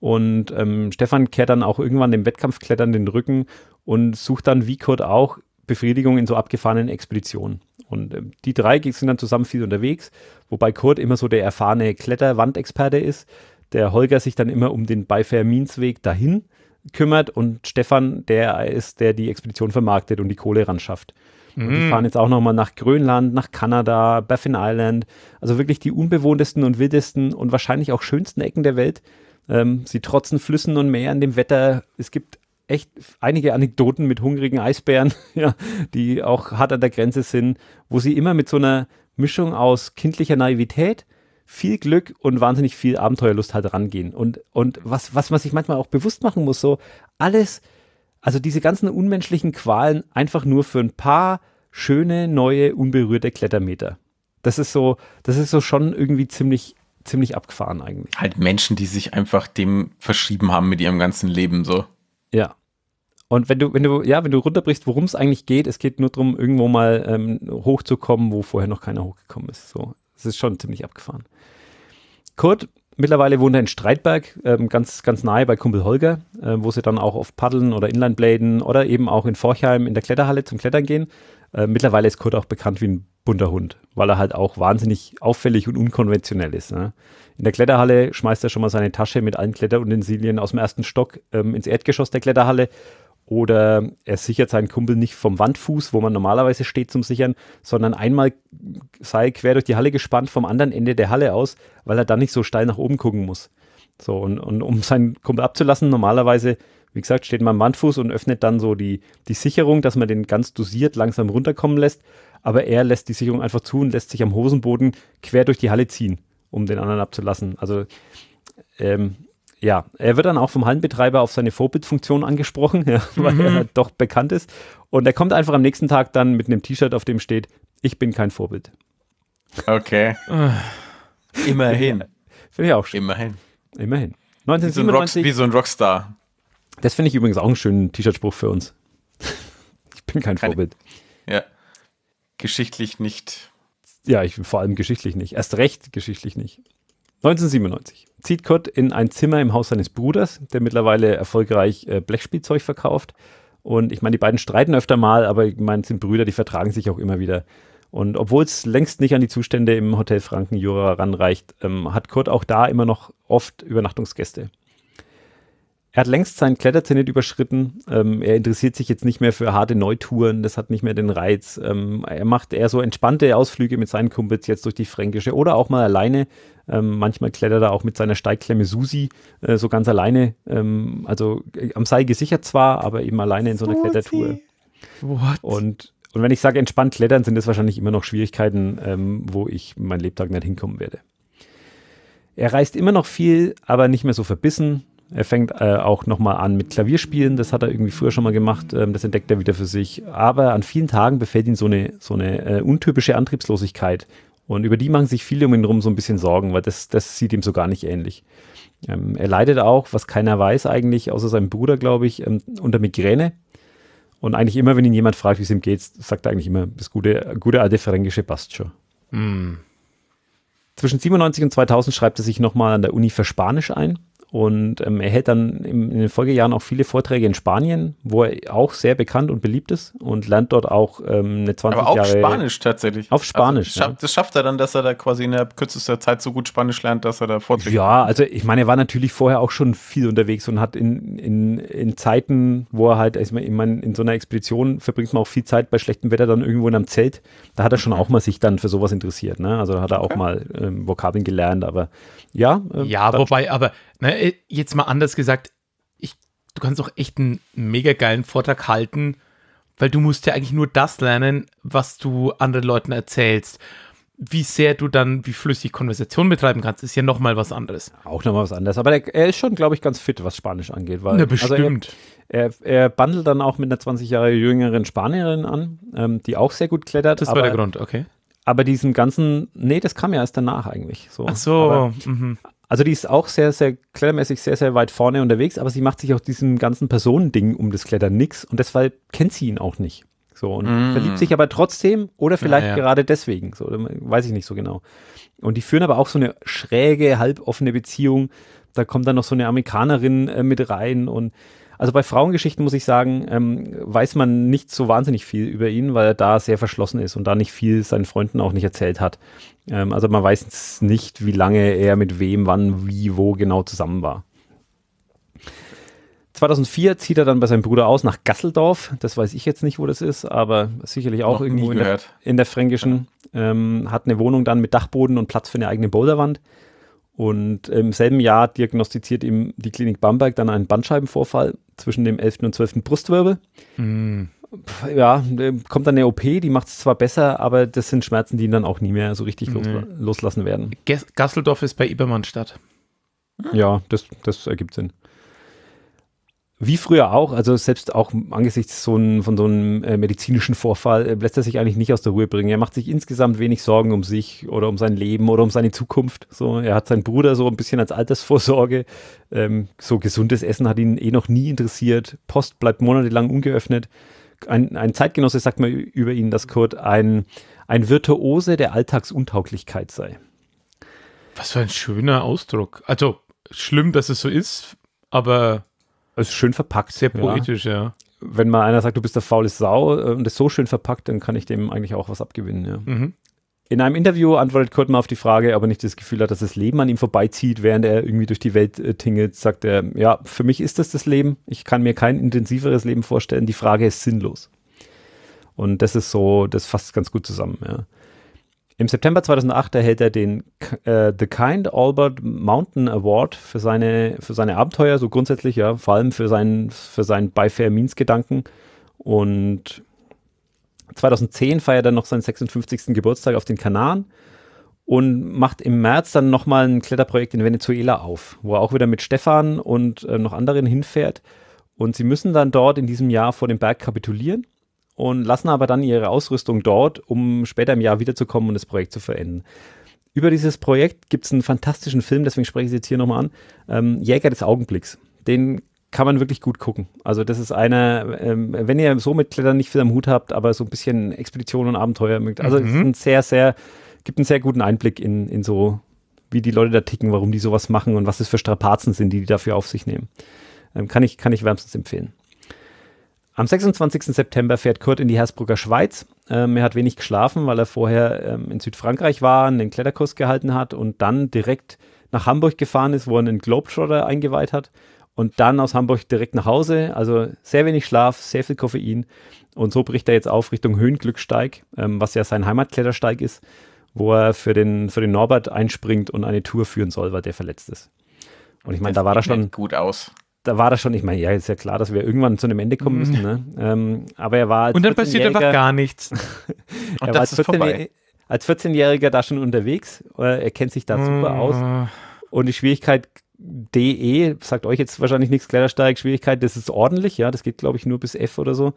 Und ähm, Stefan kehrt dann auch irgendwann dem Wettkampfklettern den Rücken und sucht dann, wie Kurt auch, Befriedigung in so abgefahrenen Expeditionen. Und ähm, die drei sind dann zusammen viel unterwegs, wobei Kurt immer so der erfahrene Kletterwandexperte ist, der Holger sich dann immer um den Beiferminsweg dahin kümmert und Stefan der ist, der die Expedition vermarktet und die Kohle ran schafft. Mhm. Die fahren mhm. jetzt auch nochmal nach Grönland, nach Kanada, Baffin Island. Also wirklich die unbewohntesten und wildesten und wahrscheinlich auch schönsten Ecken der Welt. Ähm, sie trotzen Flüssen und Meeren, dem Wetter. Es gibt echt einige Anekdoten mit hungrigen Eisbären, ja, die auch hart an der Grenze sind, wo sie immer mit so einer Mischung aus kindlicher Naivität, viel Glück und wahnsinnig viel Abenteuerlust halt rangehen. Und, und was, was man sich manchmal auch bewusst machen muss, so alles also diese ganzen unmenschlichen Qualen einfach nur für ein paar schöne, neue, unberührte Klettermeter. Das ist so, das ist so schon irgendwie ziemlich, ziemlich abgefahren eigentlich. Halt Menschen, die sich einfach dem verschrieben haben mit ihrem ganzen Leben so. Ja. Und wenn du, wenn du, ja, wenn du runterbrichst, worum es eigentlich geht, es geht nur darum, irgendwo mal ähm, hochzukommen, wo vorher noch keiner hochgekommen ist. So, es ist schon ziemlich abgefahren. Kurt, Mittlerweile wohnt er in Streitberg, ähm, ganz, ganz nahe bei Kumpel Holger, äh, wo sie dann auch oft Paddeln oder Inlinebladen oder eben auch in Forchheim in der Kletterhalle zum Klettern gehen. Äh, mittlerweile ist Kurt auch bekannt wie ein bunter Hund, weil er halt auch wahnsinnig auffällig und unkonventionell ist. Ne? In der Kletterhalle schmeißt er schon mal seine Tasche mit allen Kletterutensilien aus dem ersten Stock ähm, ins Erdgeschoss der Kletterhalle oder er sichert seinen Kumpel nicht vom Wandfuß, wo man normalerweise steht zum Sichern, sondern einmal sei quer durch die Halle gespannt vom anderen Ende der Halle aus, weil er dann nicht so steil nach oben gucken muss. So, und, und um seinen Kumpel abzulassen, normalerweise, wie gesagt, steht man am Wandfuß und öffnet dann so die, die Sicherung, dass man den ganz dosiert langsam runterkommen lässt. Aber er lässt die Sicherung einfach zu und lässt sich am Hosenboden quer durch die Halle ziehen, um den anderen abzulassen. Also, ähm, ja, er wird dann auch vom Hallenbetreiber auf seine Vorbildfunktion angesprochen, ja, weil mhm. er halt doch bekannt ist. Und er kommt einfach am nächsten Tag dann mit einem T-Shirt, auf dem steht, ich bin kein Vorbild. Okay. Ah. Immerhin. Finde ich auch schön. Immerhin. Immerhin. 1997, wie, so ein Rockstar. Das finde ich übrigens auch einen schönen T-Shirt-Spruch für uns. ich bin kein Keine, Vorbild. Ja. Geschichtlich nicht. Ja, ich vor allem geschichtlich nicht. Erst recht geschichtlich nicht. 1997 zieht Kurt in ein Zimmer im Haus seines Bruders, der mittlerweile erfolgreich äh, Blechspielzeug verkauft. Und ich meine, die beiden streiten öfter mal, aber ich meine, es sind Brüder, die vertragen sich auch immer wieder. Und obwohl es längst nicht an die Zustände im Hotel Frankenjura ranreicht, ähm, hat Kurt auch da immer noch oft Übernachtungsgäste. Er hat längst seinen Kletterzenit überschritten. Ähm, er interessiert sich jetzt nicht mehr für harte Neutouren. Das hat nicht mehr den Reiz. Ähm, er macht eher so entspannte Ausflüge mit seinen Kumpels jetzt durch die Fränkische oder auch mal alleine ähm, manchmal klettert er auch mit seiner Steigklemme Susi äh, so ganz alleine, ähm, also äh, am Seil gesichert zwar, aber eben alleine in so einer Susi. Klettertour. What? Und, und wenn ich sage entspannt klettern, sind das wahrscheinlich immer noch Schwierigkeiten, ähm, wo ich mein Lebtag nicht hinkommen werde. Er reist immer noch viel, aber nicht mehr so verbissen. Er fängt äh, auch nochmal an mit Klavierspielen. Das hat er irgendwie früher schon mal gemacht. Ähm, das entdeckt er wieder für sich. Aber an vielen Tagen befällt ihn so eine, so eine äh, untypische Antriebslosigkeit. Und über die machen sich viele um ihn herum so ein bisschen Sorgen, weil das, das sieht ihm so gar nicht ähnlich. Ähm, er leidet auch, was keiner weiß eigentlich, außer seinem Bruder, glaube ich, ähm, unter Migräne. Und eigentlich immer, wenn ihn jemand fragt, wie es ihm geht, sagt er eigentlich immer das gute, gute alte Ferengische passt schon. Mm. Zwischen 97 und 2000 schreibt er sich nochmal an der Uni für Spanisch ein und ähm, er hält dann im, in den Folgejahren auch viele Vorträge in Spanien, wo er auch sehr bekannt und beliebt ist und lernt dort auch ähm, eine 20 Aber auf Jahre Spanisch tatsächlich. Auf Spanisch. Also, ja. Das schafft er dann, dass er da quasi in der kürzester Zeit so gut Spanisch lernt, dass er da Vorträge. Ja, also ich meine, er war natürlich vorher auch schon viel unterwegs und hat in, in, in Zeiten, wo er halt, also ich meine, in so einer Expedition verbringt man auch viel Zeit bei schlechtem Wetter dann irgendwo in einem Zelt. Da hat er schon auch mal sich dann für sowas interessiert. Ne? Also da hat er auch okay. mal ähm, Vokabeln gelernt, aber ja. Äh, ja, wobei, aber na, ne, äh, jetzt mal anders gesagt, ich, du kannst doch echt einen mega geilen Vortrag halten, weil du musst ja eigentlich nur das lernen, was du anderen Leuten erzählst. Wie sehr du dann, wie flüssig Konversation betreiben kannst, ist ja nochmal was anderes. Auch nochmal was anderes. Aber der, er ist schon, glaube ich, ganz fit, was Spanisch angeht. Weil, Na, bestimmt. Also er, er, er, bandelt dann auch mit einer 20 Jahre jüngeren Spanierin an, ähm, die auch sehr gut klettert. Das war der Grund, okay aber diesen ganzen, nee, das kam ja erst danach eigentlich. So. Ach so. Aber, mhm. Also die ist auch sehr, sehr klettermäßig sehr, sehr weit vorne unterwegs, aber sie macht sich auch diesem ganzen Personending um das Klettern nix und deshalb kennt sie ihn auch nicht. So und mm. verliebt sich aber trotzdem oder vielleicht ja, ja. gerade deswegen, so weiß ich nicht so genau. Und die führen aber auch so eine schräge, halboffene Beziehung. Da kommt dann noch so eine Amerikanerin äh, mit rein und also bei Frauengeschichten muss ich sagen, ähm, weiß man nicht so wahnsinnig viel über ihn, weil er da sehr verschlossen ist und da nicht viel seinen Freunden auch nicht erzählt hat. Ähm, also man weiß nicht, wie lange er mit wem, wann, wie, wo genau zusammen war. 2004 zieht er dann bei seinem Bruder aus nach Gasseldorf. Das weiß ich jetzt nicht, wo das ist, aber sicherlich auch Noch irgendwo in der, in der, Fränkischen. Ähm, hat eine Wohnung dann mit Dachboden und Platz für eine eigene Boulderwand. Und im selben Jahr diagnostiziert ihm die Klinik Bamberg dann einen Bandscheibenvorfall zwischen dem 11. und 12. Brustwirbel. Mm. Ja, äh, kommt dann eine OP, die macht es zwar besser, aber das sind Schmerzen, die ihn dann auch nie mehr so richtig nee. loslassen werden. Gasseldorf ist bei Ibermannstadt. Ja, das, das ergibt Sinn wie früher auch, also selbst auch angesichts so ein, von so einem äh, medizinischen Vorfall äh, lässt er sich eigentlich nicht aus der Ruhe bringen. Er macht sich insgesamt wenig Sorgen um sich oder um sein Leben oder um seine Zukunft. So, er hat seinen Bruder so ein bisschen als Altersvorsorge. Ähm, so gesundes Essen hat ihn eh noch nie interessiert. Post bleibt monatelang ungeöffnet. Ein, ein Zeitgenosse sagt mal über ihn, dass Kurt ein, ein Virtuose der Alltagsuntauglichkeit sei. Was für ein schöner Ausdruck. Also schlimm, dass es so ist, aber es ist schön verpackt. Sehr poetisch, ja. ja. Wenn mal einer sagt, du bist der faule Sau äh, und ist so schön verpackt, dann kann ich dem eigentlich auch was abgewinnen, ja. Mhm. In einem Interview antwortet Kurt mal auf die Frage, ob er nicht das Gefühl hat, dass das Leben an ihm vorbeizieht, während er irgendwie durch die Welt äh, tingelt, sagt er, ja, für mich ist das das Leben. Ich kann mir kein intensiveres Leben vorstellen. Die Frage ist sinnlos. Und das ist so, das fasst ganz gut zusammen. Ja. Im September 2008 erhält er den äh, The Kind Albert Mountain Award für seine, für seine Abenteuer, so grundsätzlich, ja, vor allem für seinen, für seinen By Fair Means Gedanken. Und 2010 feiert er noch seinen 56. Geburtstag auf den Kanaren und macht im März dann nochmal ein Kletterprojekt in Venezuela auf, wo er auch wieder mit Stefan und äh, noch anderen hinfährt. Und sie müssen dann dort in diesem Jahr vor dem Berg kapitulieren und lassen aber dann ihre Ausrüstung dort, um später im Jahr wiederzukommen und das Projekt zu verenden. Über dieses Projekt gibt es einen fantastischen Film, deswegen spreche ich es jetzt hier nochmal an. Ähm, Jäger des Augenblicks. Den kann man wirklich gut gucken. Also das ist einer, ähm, wenn ihr so mit Klettern nicht viel am Hut habt, aber so ein bisschen Expedition und Abenteuer mögt. Also mhm. ein sehr, sehr, gibt einen sehr guten Einblick in, in so, wie die Leute da ticken, warum die sowas machen und was es für Strapazen sind, die die dafür auf sich nehmen. Ähm, kann, ich, kann ich wärmstens empfehlen. Am 26. September fährt Kurt in die Hersbrucker Schweiz. Ähm, er hat wenig geschlafen, weil er vorher ähm, in Südfrankreich war, einen Kletterkurs gehalten hat und dann direkt nach Hamburg gefahren ist, wo er einen Globetrotter eingeweiht hat. Und dann aus Hamburg direkt nach Hause. Also sehr wenig Schlaf, sehr viel Koffein. Und so bricht er jetzt auf Richtung Höhenglücksteig, ähm, was ja sein Heimatklettersteig ist, wo er für den, für den Norbert einspringt und eine Tour führen soll, weil der verletzt ist. Und ich meine, da war er schon. Gut aus da war das schon, ich meine, ja, ist ja klar, dass wir irgendwann zu einem Ende kommen mhm. müssen. Ne? Ähm, aber er war. Und dann passiert einfach gar nichts. Und das ist vorbei. Als 14-Jähriger da schon unterwegs. Äh, er kennt sich da super mm. aus. Und die Schwierigkeit DE, sagt euch jetzt wahrscheinlich nichts, Klettersteig, Schwierigkeit, das ist ordentlich, ja, das geht glaube ich nur bis F oder so.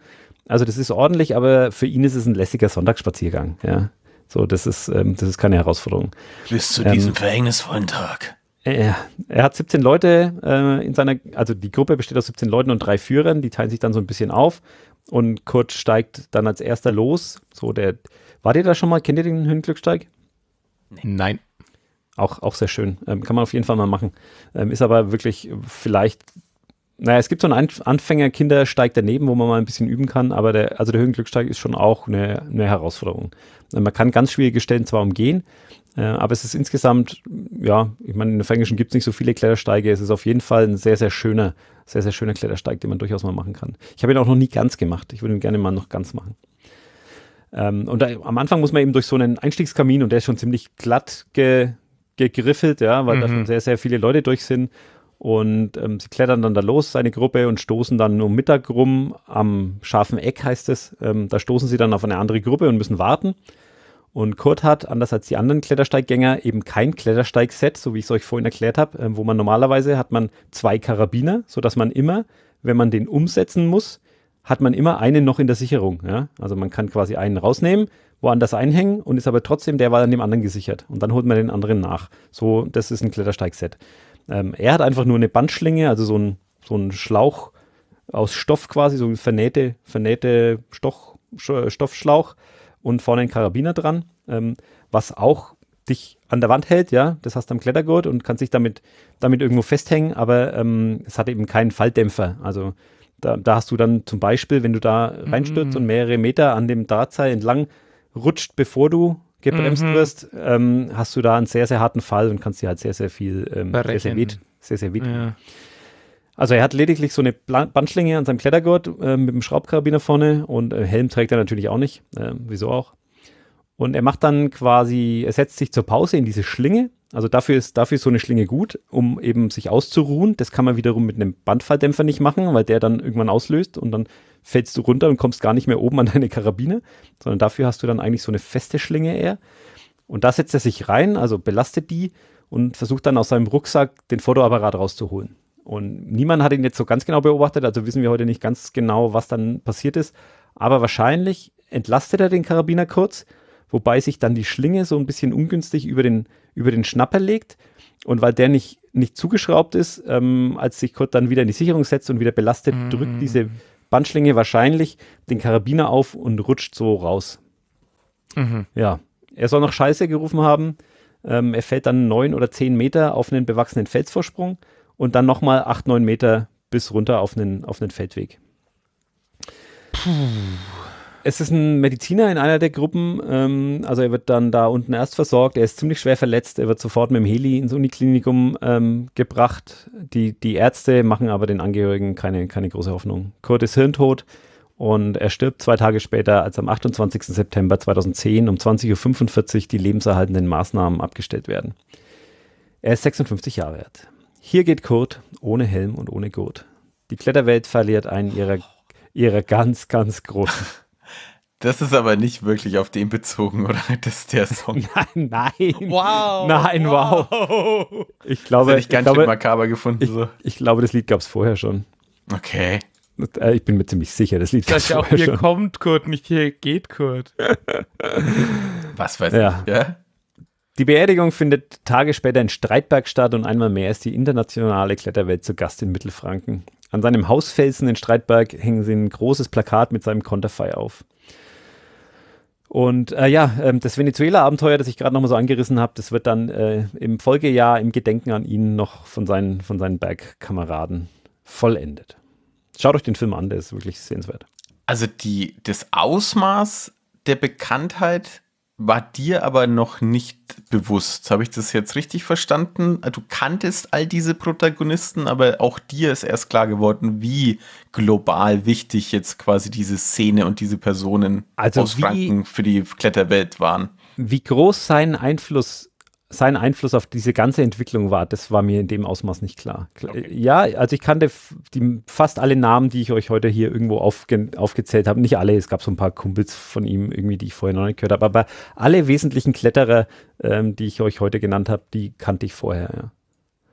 Also das ist ordentlich, aber für ihn ist es ein lässiger Sonntagsspaziergang, ja. So, das ist, ähm, das ist keine Herausforderung. Bis zu ähm, diesem verhängnisvollen Tag. Äh, äh, er, hat 17 Leute äh, in seiner, also die Gruppe besteht aus 17 Leuten und drei Führern, die teilen sich dann so ein bisschen auf und Kurt steigt dann als erster los. So, der, wart ihr da schon mal? Kennt ihr den Höhenglücksteig? Nein. Auch, auch sehr schön. Ähm, kann man auf jeden Fall mal machen. Ähm, ist aber wirklich vielleicht naja, es gibt so einen Anfänger-Kindersteig daneben, wo man mal ein bisschen üben kann, aber der, also der Höhenglücksteig ist schon auch eine, eine Herausforderung. Man kann ganz schwierige Stellen zwar umgehen, äh, aber es ist insgesamt, ja, ich meine, in der Fängischen gibt es nicht so viele Klettersteige. Es ist auf jeden Fall ein sehr, sehr schöner, sehr, sehr schöner Klettersteig, den man durchaus mal machen kann. Ich habe ihn auch noch nie ganz gemacht. Ich würde ihn gerne mal noch ganz machen. Ähm, und da, am Anfang muss man eben durch so einen Einstiegskamin und der ist schon ziemlich glatt ge gegriffelt, ja, weil mhm. da schon sehr, sehr viele Leute durch sind. Und ähm, sie klettern dann da los, seine Gruppe, und stoßen dann um Mittag rum, am scharfen Eck heißt es. Ähm, da stoßen sie dann auf eine andere Gruppe und müssen warten. Und Kurt hat, anders als die anderen Klettersteiggänger, eben kein Klettersteigset, so wie ich es euch vorhin erklärt habe, äh, wo man normalerweise hat man zwei Karabiner, sodass man immer, wenn man den umsetzen muss, hat man immer einen noch in der Sicherung. Ja? Also man kann quasi einen rausnehmen, woanders einhängen und ist aber trotzdem, der war dann dem anderen gesichert. Und dann holt man den anderen nach. So, das ist ein Klettersteigset. Ähm, er hat einfach nur eine Bandschlinge, also so ein, so ein Schlauch aus Stoff quasi, so ein vernähte, vernähte Stoch, äh, Stoffschlauch und vorne ein Karabiner dran, ähm, was auch dich an der Wand hält, ja, das hast du am Klettergurt und kannst dich damit, damit irgendwo festhängen, aber ähm, es hat eben keinen Falldämpfer. Also da, da, hast du dann zum Beispiel, wenn du da mhm. reinstürzt mm und mehrere Meter an dem Drahtseil entlang rutscht, bevor du gebremst mhm. wirst, ähm, hast du da einen sehr, sehr harten Fall und kannst dir halt sehr, sehr viel ähm, sehr, sehr sehr, sehr Ja. Also er hat lediglich so eine Bandschlinge an seinem Klettergurt äh, mit dem Schraubkarabiner vorne und äh, Helm trägt er natürlich auch nicht. Äh, wieso auch? Und er macht dann quasi, er setzt sich zur Pause in diese Schlinge. Also dafür ist, dafür ist so eine Schlinge gut, um eben sich auszuruhen. Das kann man wiederum mit einem Bandfalldämpfer nicht machen, weil der dann irgendwann auslöst und dann fällst du runter und kommst gar nicht mehr oben an deine Karabine, sondern dafür hast du dann eigentlich so eine feste Schlinge eher. Und da setzt er sich rein, also belastet die und versucht dann aus seinem Rucksack den Fotoapparat rauszuholen. Und niemand hat ihn jetzt so ganz genau beobachtet, also wissen wir heute nicht ganz genau, was dann passiert ist. Aber wahrscheinlich entlastet er den Karabiner kurz, wobei sich dann die Schlinge so ein bisschen ungünstig über den, über den Schnapper legt. Und weil der nicht, nicht zugeschraubt ist, ähm, als sich Kurt dann wieder in die Sicherung setzt und wieder belastet, mhm. drückt diese Bandschlinge wahrscheinlich, den Karabiner auf und rutscht so raus. Mhm. Ja, er soll noch Scheiße gerufen haben. Ähm, er fällt dann neun oder zehn Meter auf einen bewachsenen Felsvorsprung und dann nochmal acht, neun Meter bis runter auf einen, auf einen Feldweg. Puh. Es ist ein Mediziner in einer der Gruppen. Ähm, also er wird dann da unten erst versorgt. Er ist ziemlich schwer verletzt. Er wird sofort mit dem Heli ins Uniklinikum ähm, gebracht. Die, die Ärzte machen aber den Angehörigen keine, keine große Hoffnung. Kurt ist hirntot und er stirbt zwei Tage später, als am 28. September 2010 um 20.45 Uhr die lebenserhaltenden Maßnahmen abgestellt werden. Er ist 56 Jahre alt. Hier geht Kurt ohne Helm und ohne Gurt. Die Kletterwelt verliert einen ihrer, ihrer ganz, ganz großen. Das ist aber nicht wirklich auf den bezogen, oder? Das ist der Song. Nein, nein. Wow. Nein, wow. wow. Ich glaube, das hätte ich ganz ich glaube, schön makaber gefunden. Ich, so. ich glaube, das Lied gab es vorher schon. Okay. Äh, ich bin mir ziemlich sicher, das Lied gab es vorher auch, hier schon. kommt Kurt, nicht hier geht Kurt. Was weiß ja. ich, ja? Die Beerdigung findet Tage später in Streitberg statt und einmal mehr ist die internationale Kletterwelt zu Gast in Mittelfranken. An seinem Hausfelsen in Streitberg hängen sie ein großes Plakat mit seinem Konterfei auf. Und äh, ja, ähm, das Venezuela-Abenteuer, das ich gerade nochmal so angerissen habe, das wird dann äh, im Folgejahr im Gedenken an ihn noch von seinen, von seinen Bergkameraden vollendet. Schaut euch den Film an, der ist wirklich sehenswert. Also die, das Ausmaß der Bekanntheit war dir aber noch nicht bewusst. Habe ich das jetzt richtig verstanden? Äh, du kanntest all diese Protagonisten, aber auch dir ist erst klar geworden, wie global wichtig jetzt quasi diese Szene und diese Personen also aus Franken für die Kletterwelt waren. Wie groß sein Einfluss sein Einfluss auf diese ganze Entwicklung war, das war mir in dem Ausmaß nicht klar. Okay. Äh, ja, also ich kannte die, fast alle Namen, die ich euch heute hier irgendwo aufge aufgezählt habe. Nicht alle, es gab so ein paar Kumpels von ihm irgendwie, die ich vorher noch nicht gehört habe. Aber alle wesentlichen Kletterer, ähm, die ich euch heute genannt habe, die kannte ich vorher. Ja.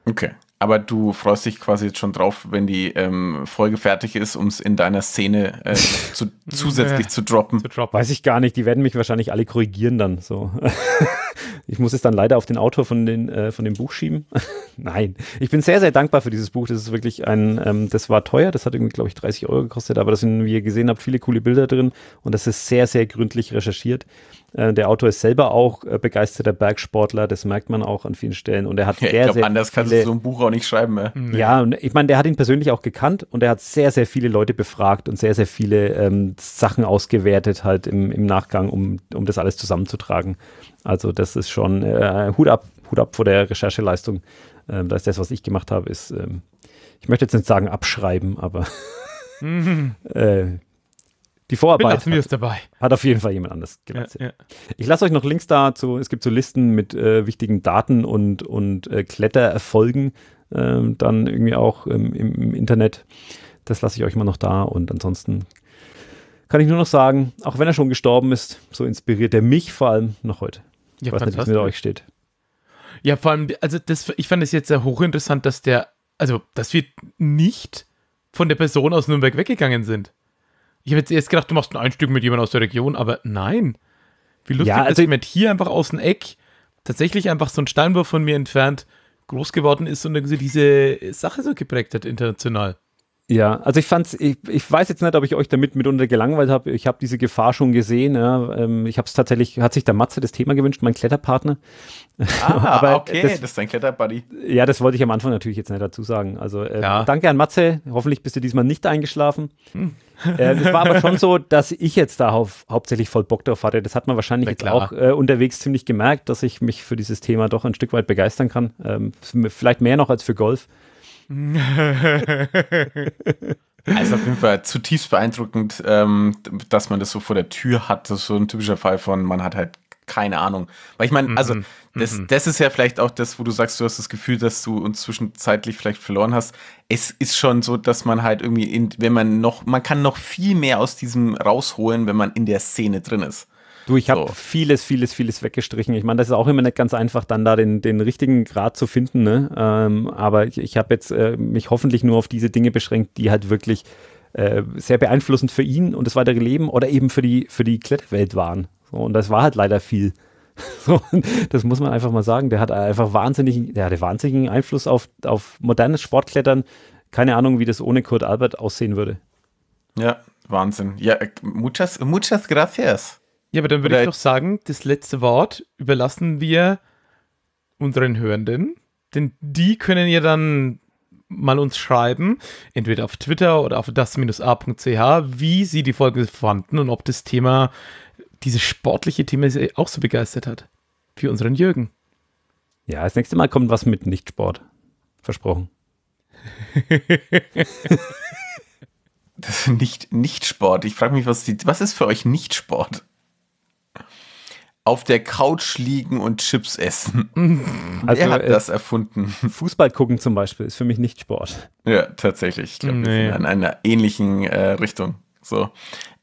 Okay aber du freust dich quasi jetzt schon drauf, wenn die ähm, Folge fertig ist, um es in deiner Szene äh, zu, zusätzlich zu droppen. zu droppen. Weiß ich gar nicht, die werden mich wahrscheinlich alle korrigieren dann so. ich muss es dann leider auf den Autor von, den, äh, von dem Buch schieben. Nein, ich bin sehr, sehr dankbar für dieses Buch. Das ist wirklich ein, ähm, das war teuer, das hat irgendwie, glaube ich, 30 Euro gekostet, aber das sind, wie ihr gesehen habt, viele coole Bilder drin und das ist sehr, sehr gründlich recherchiert. Äh, der Autor ist selber auch äh, begeisterter Bergsportler, das merkt man auch an vielen Stellen. Und er hat sehr, ich glaub, sehr anders viele, kannst du so ein Buch auch nicht schreiben. Ne? Hm, ja, ja und ich meine, der hat ihn persönlich auch gekannt und er hat sehr, sehr viele Leute befragt und sehr, sehr viele ähm, Sachen ausgewertet halt im, im Nachgang, um, um das alles zusammenzutragen. Also das ist schon äh, Hut ab, Hut ab vor der Rechercheleistung. Ähm, das ist das, was ich gemacht habe, ist, ähm, ich möchte jetzt nicht sagen abschreiben, aber mhm. äh, die Vorarbeit Belassen es dabei. hat auf jeden Fall jemand anders geleistet. Ja, ja. Ich lasse euch noch Links dazu. Es gibt so Listen mit äh, wichtigen Daten und, und äh, Klettererfolgen äh, dann irgendwie auch ähm, im, im, Internet. Das lasse ich euch mal noch da. Und ansonsten kann ich nur noch sagen, auch wenn er schon gestorben ist, so inspiriert er mich vor allem noch heute. Ja, ich weiß nicht, wie es mit euch steht. Ja, vor allem, also das, ich fand es jetzt sehr hochinteressant, dass der, also dass wir nicht von der Person aus Nürnberg weggegangen sind. Ich habe jetzt erst gedacht, du machst ein Einstück mit jemandem aus der Region, aber nein. Wie lustig ja, also, dass jemand hier einfach aus dem Eck tatsächlich einfach so ein Steinwurf von mir entfernt groß geworden ist und irgendwie diese Sache so geprägt hat international. Ja, also ich fand's, ich, ich weiß jetzt nicht, ob ich euch damit mitunter gelangweilt habe. Ich habe diese Gefahr schon gesehen. Ja. Ähm, ich habe es tatsächlich, hat sich der Matze das Thema gewünscht, mein Kletterpartner. Ah, okay, das, das, ist dein Kletterbuddy. Ja, das wollte ich am Anfang natürlich jetzt nicht dazu sagen. Also äh, ja. danke an Matze. Hoffentlich bist du diesmal nicht eingeschlafen. Hm äh, war aber schon so, dass ich jetzt da hau hauptsächlich voll Bock drauf hatte. Das hat man wahrscheinlich jetzt auch äh, unterwegs ziemlich gemerkt, dass ich mich für dieses Thema doch ein Stück weit begeistern kann. Ähm, vielleicht mehr noch als für Golf. also auf jeden Fall zutiefst beeindruckend, ähm, dass man das so vor der Tür hat. Das ist so ein typischer Fall von, man hat halt keine Ahnung. Weil ich meine, also mhm, das, mhm. das ist ja vielleicht auch das, wo du sagst, du hast das Gefühl, dass du uns zwischenzeitlich vielleicht verloren hast. Es ist schon so, dass man halt irgendwie, in, wenn man noch, man kann noch viel mehr aus diesem rausholen, wenn man in der Szene drin ist. Du, ich habe so. vieles, vieles, vieles weggestrichen. Ich meine, das ist auch immer nicht ganz einfach, dann da den, den richtigen Grad zu finden. Ne? Ähm, aber ich, ich habe jetzt äh, mich hoffentlich nur auf diese Dinge beschränkt, die halt wirklich äh, sehr beeinflussend für ihn und das weitere Leben oder eben für die, für die Kletterwelt waren. So, und das war halt leider viel. So, das muss man einfach mal sagen. Der hat einfach wahnsinnigen, der hatte wahnsinnigen Einfluss auf, auf modernes Sportklettern. Keine Ahnung, wie das ohne Kurt Albert aussehen würde. Ja, Wahnsinn. Ja, äh, muchas, muchas gracias. Ja, aber dann würde ich doch sagen, das letzte Wort überlassen wir unseren Hörenden. Denn die können ja dann mal uns schreiben, entweder auf Twitter oder auf das-a.ch, wie sie die Folge fanden und ob das Thema dieses sportliche Thema äh, auch so begeistert hat. Für unseren Jürgen. Ja, das nächste Mal kommt was mit Nicht-Sport. Versprochen. das ist nicht Sport. Ich frage mich, was, die, was ist für euch nicht Sport? Auf der Couch liegen und Chips essen. Also, Wer hat äh, das erfunden? Fußball gucken zum Beispiel ist für mich nicht Sport. Ja, tatsächlich. Ich glaube, nee. wir sind in einer ähnlichen äh, Richtung. So.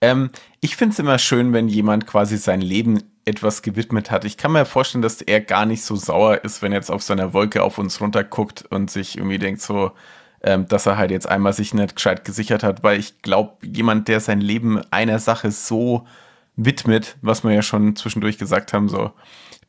Ähm, ich finde es immer schön, wenn jemand quasi sein Leben etwas gewidmet hat. Ich kann mir vorstellen, dass er gar nicht so sauer ist, wenn er jetzt auf seiner Wolke auf uns runterguckt und sich irgendwie denkt, so, ähm, dass er halt jetzt einmal sich nicht gescheit gesichert hat, weil ich glaube, jemand, der sein Leben einer Sache so widmet, was wir ja schon zwischendurch gesagt haben, so,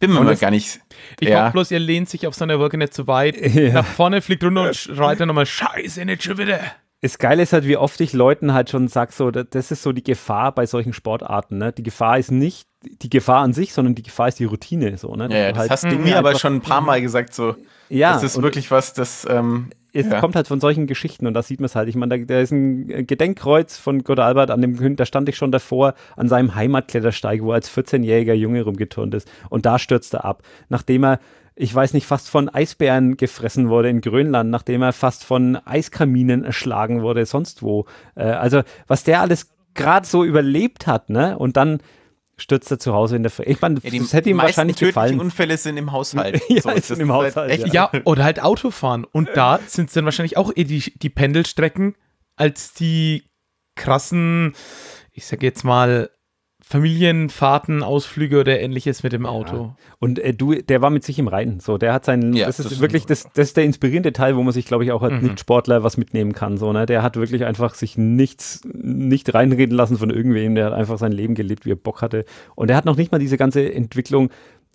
bin mir mal gar nicht. Ich ja. hoffe bloß, er lehnt sich auf seiner Wolke nicht zu weit. Ja. Nach vorne fliegt runter und schreit dann nochmal: Scheiße, nicht schon wieder das Geile ist halt, wie oft ich Leuten halt schon sage, so, das ist so die Gefahr bei solchen Sportarten. Ne? Die Gefahr ist nicht die Gefahr an sich, sondern die Gefahr ist die Routine. So, ne? ja, ja, das halt hast du mir aber schon ein paar Mal gesagt, so. Ja, das ist wirklich was, das. Ähm, es ja. kommt halt von solchen Geschichten und da sieht man es halt. Ich meine, da, da, ist ein äh, Gedenkkreuz von Gott Albert an dem da stand ich schon davor an seinem Heimatklettersteig, wo er als 14-jähriger Junge rumgeturnt ist und da stürzt er ab, nachdem er ich weiß nicht, fast von Eisbären gefressen wurde in Grönland, nachdem er fast von Eiskaminen erschlagen wurde, sonst wo. Äh, also, was der alles gerade so überlebt hat, ne? Und dann stürzt er zu Hause in der. Fre ich meine, ja, das hätte ihm wahrscheinlich gefallen. Die Unfälle sind im Haushalt. ja, so, sind im halt Haushalt. Halt ja. ja. oder halt Autofahren. Und da sind es dann wahrscheinlich auch eher die, die Pendelstrecken als die krassen, ich sag jetzt mal, Familienfahrten, Ausflüge oder ähnliches mit dem Auto. Ja. Und äh, du, der war mit sich im Reiten. So, der hat seinen, ja, das, das ist wirklich, das, das ist der inspirierende Teil, wo man sich, glaube ich, auch als mhm. sportler was mitnehmen kann. So, ne? Der hat wirklich einfach sich nichts, nicht reinreden lassen von irgendwem. Der hat einfach sein Leben gelebt, wie er Bock hatte. Und er hat noch nicht mal diese ganze Entwicklung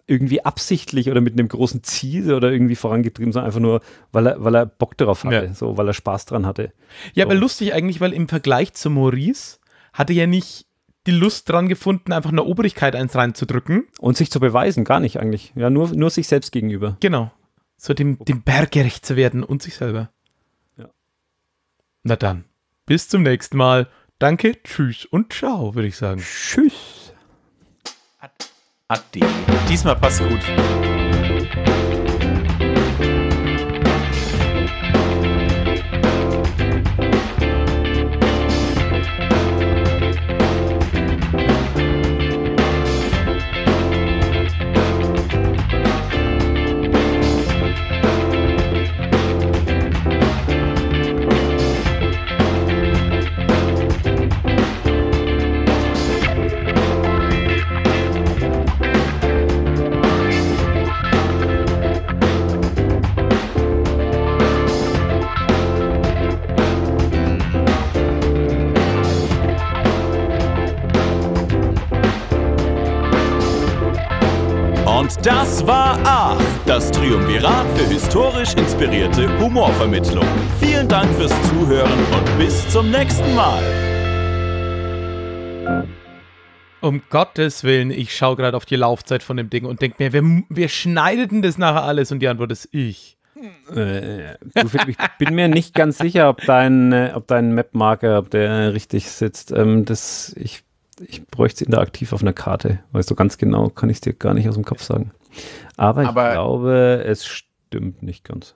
irgendwie absichtlich oder mit einem großen Ziel oder irgendwie vorangetrieben, sondern einfach nur, weil er, weil er Bock drauf hatte, ja. so, weil er Spaß dran hatte. Ja, so. aber lustig eigentlich, weil im Vergleich zu Maurice hatte ja nicht die Lust dran gefunden, einfach in der Obrigkeit eins reinzudrücken. Und sich zu beweisen, gar nicht eigentlich. Ja, nur, nur sich selbst gegenüber. Genau. So dem, dem Berg gerecht zu werden und sich selber. Ja. Na dann, bis zum nächsten Mal. Danke, tschüss und ciao, würde ich sagen. Tschüss. Ade. Diesmal passt gut. Und das war A, das Triumvirat für historisch inspirierte Humorvermittlung. Vielen Dank fürs Zuhören und bis zum nächsten Mal. Um Gottes Willen, ich schaue gerade auf die Laufzeit von dem Ding und denke mir, wir, wir schneideten das nachher alles und die Antwort ist ich. Äh, ich bin mir nicht ganz sicher, ob dein, äh, ob dein Map-Marker, ob der richtig sitzt. Ähm, das, ich ich bräuchte es interaktiv auf einer Karte, weil so ganz genau kann ich es dir gar nicht aus dem Kopf sagen. Aber, Aber ich glaube, es stimmt nicht ganz.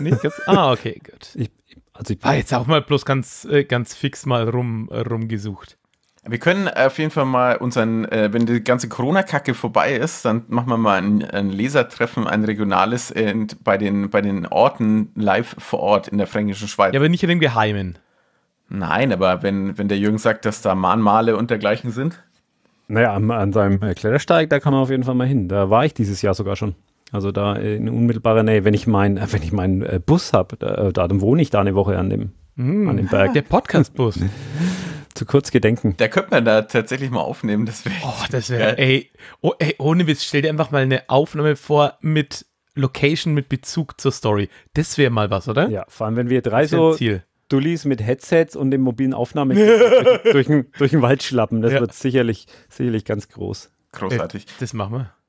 Nicht ganz? ah, okay, gut. Ich, also ich war ah, jetzt auch mal bloß ganz, äh, ganz fix mal rum, äh, rumgesucht. Wir können auf jeden Fall mal unseren, äh, wenn die ganze Corona-Kacke vorbei ist, dann machen wir mal ein, ein Lesertreffen, ein regionales äh, bei, den, bei den Orten live vor Ort in der fränkischen Schweiz. Ja, aber nicht in dem Geheimen. Nein, aber wenn, wenn der Jürgen sagt, dass da Mahnmale und dergleichen sind? Naja, an, an seinem äh, Klettersteig, da kann man auf jeden Fall mal hin. Da war ich dieses Jahr sogar schon. Also da in unmittelbarer Nähe, wenn ich meinen, äh, wenn ich meinen äh, Bus habe, da, dann wohne ich da eine Woche an dem, mm, an dem Berg. Der Podcastbus. Zu kurz gedenken. Da könnte man da tatsächlich mal aufnehmen, das Oh, das wäre. Ey, oh, ey, ohne Witz, stell dir einfach mal eine Aufnahme vor mit Location mit Bezug zur Story. Das wäre mal was, oder? Ja, vor allem, wenn wir drei so Ziel. Dullis mit Headsets und dem mobilen Aufnahme durch, durch, den, Wald schlappen. Das ja. wird sicherlich, sicherlich ganz groß. Großartig. Äh, das machen wir.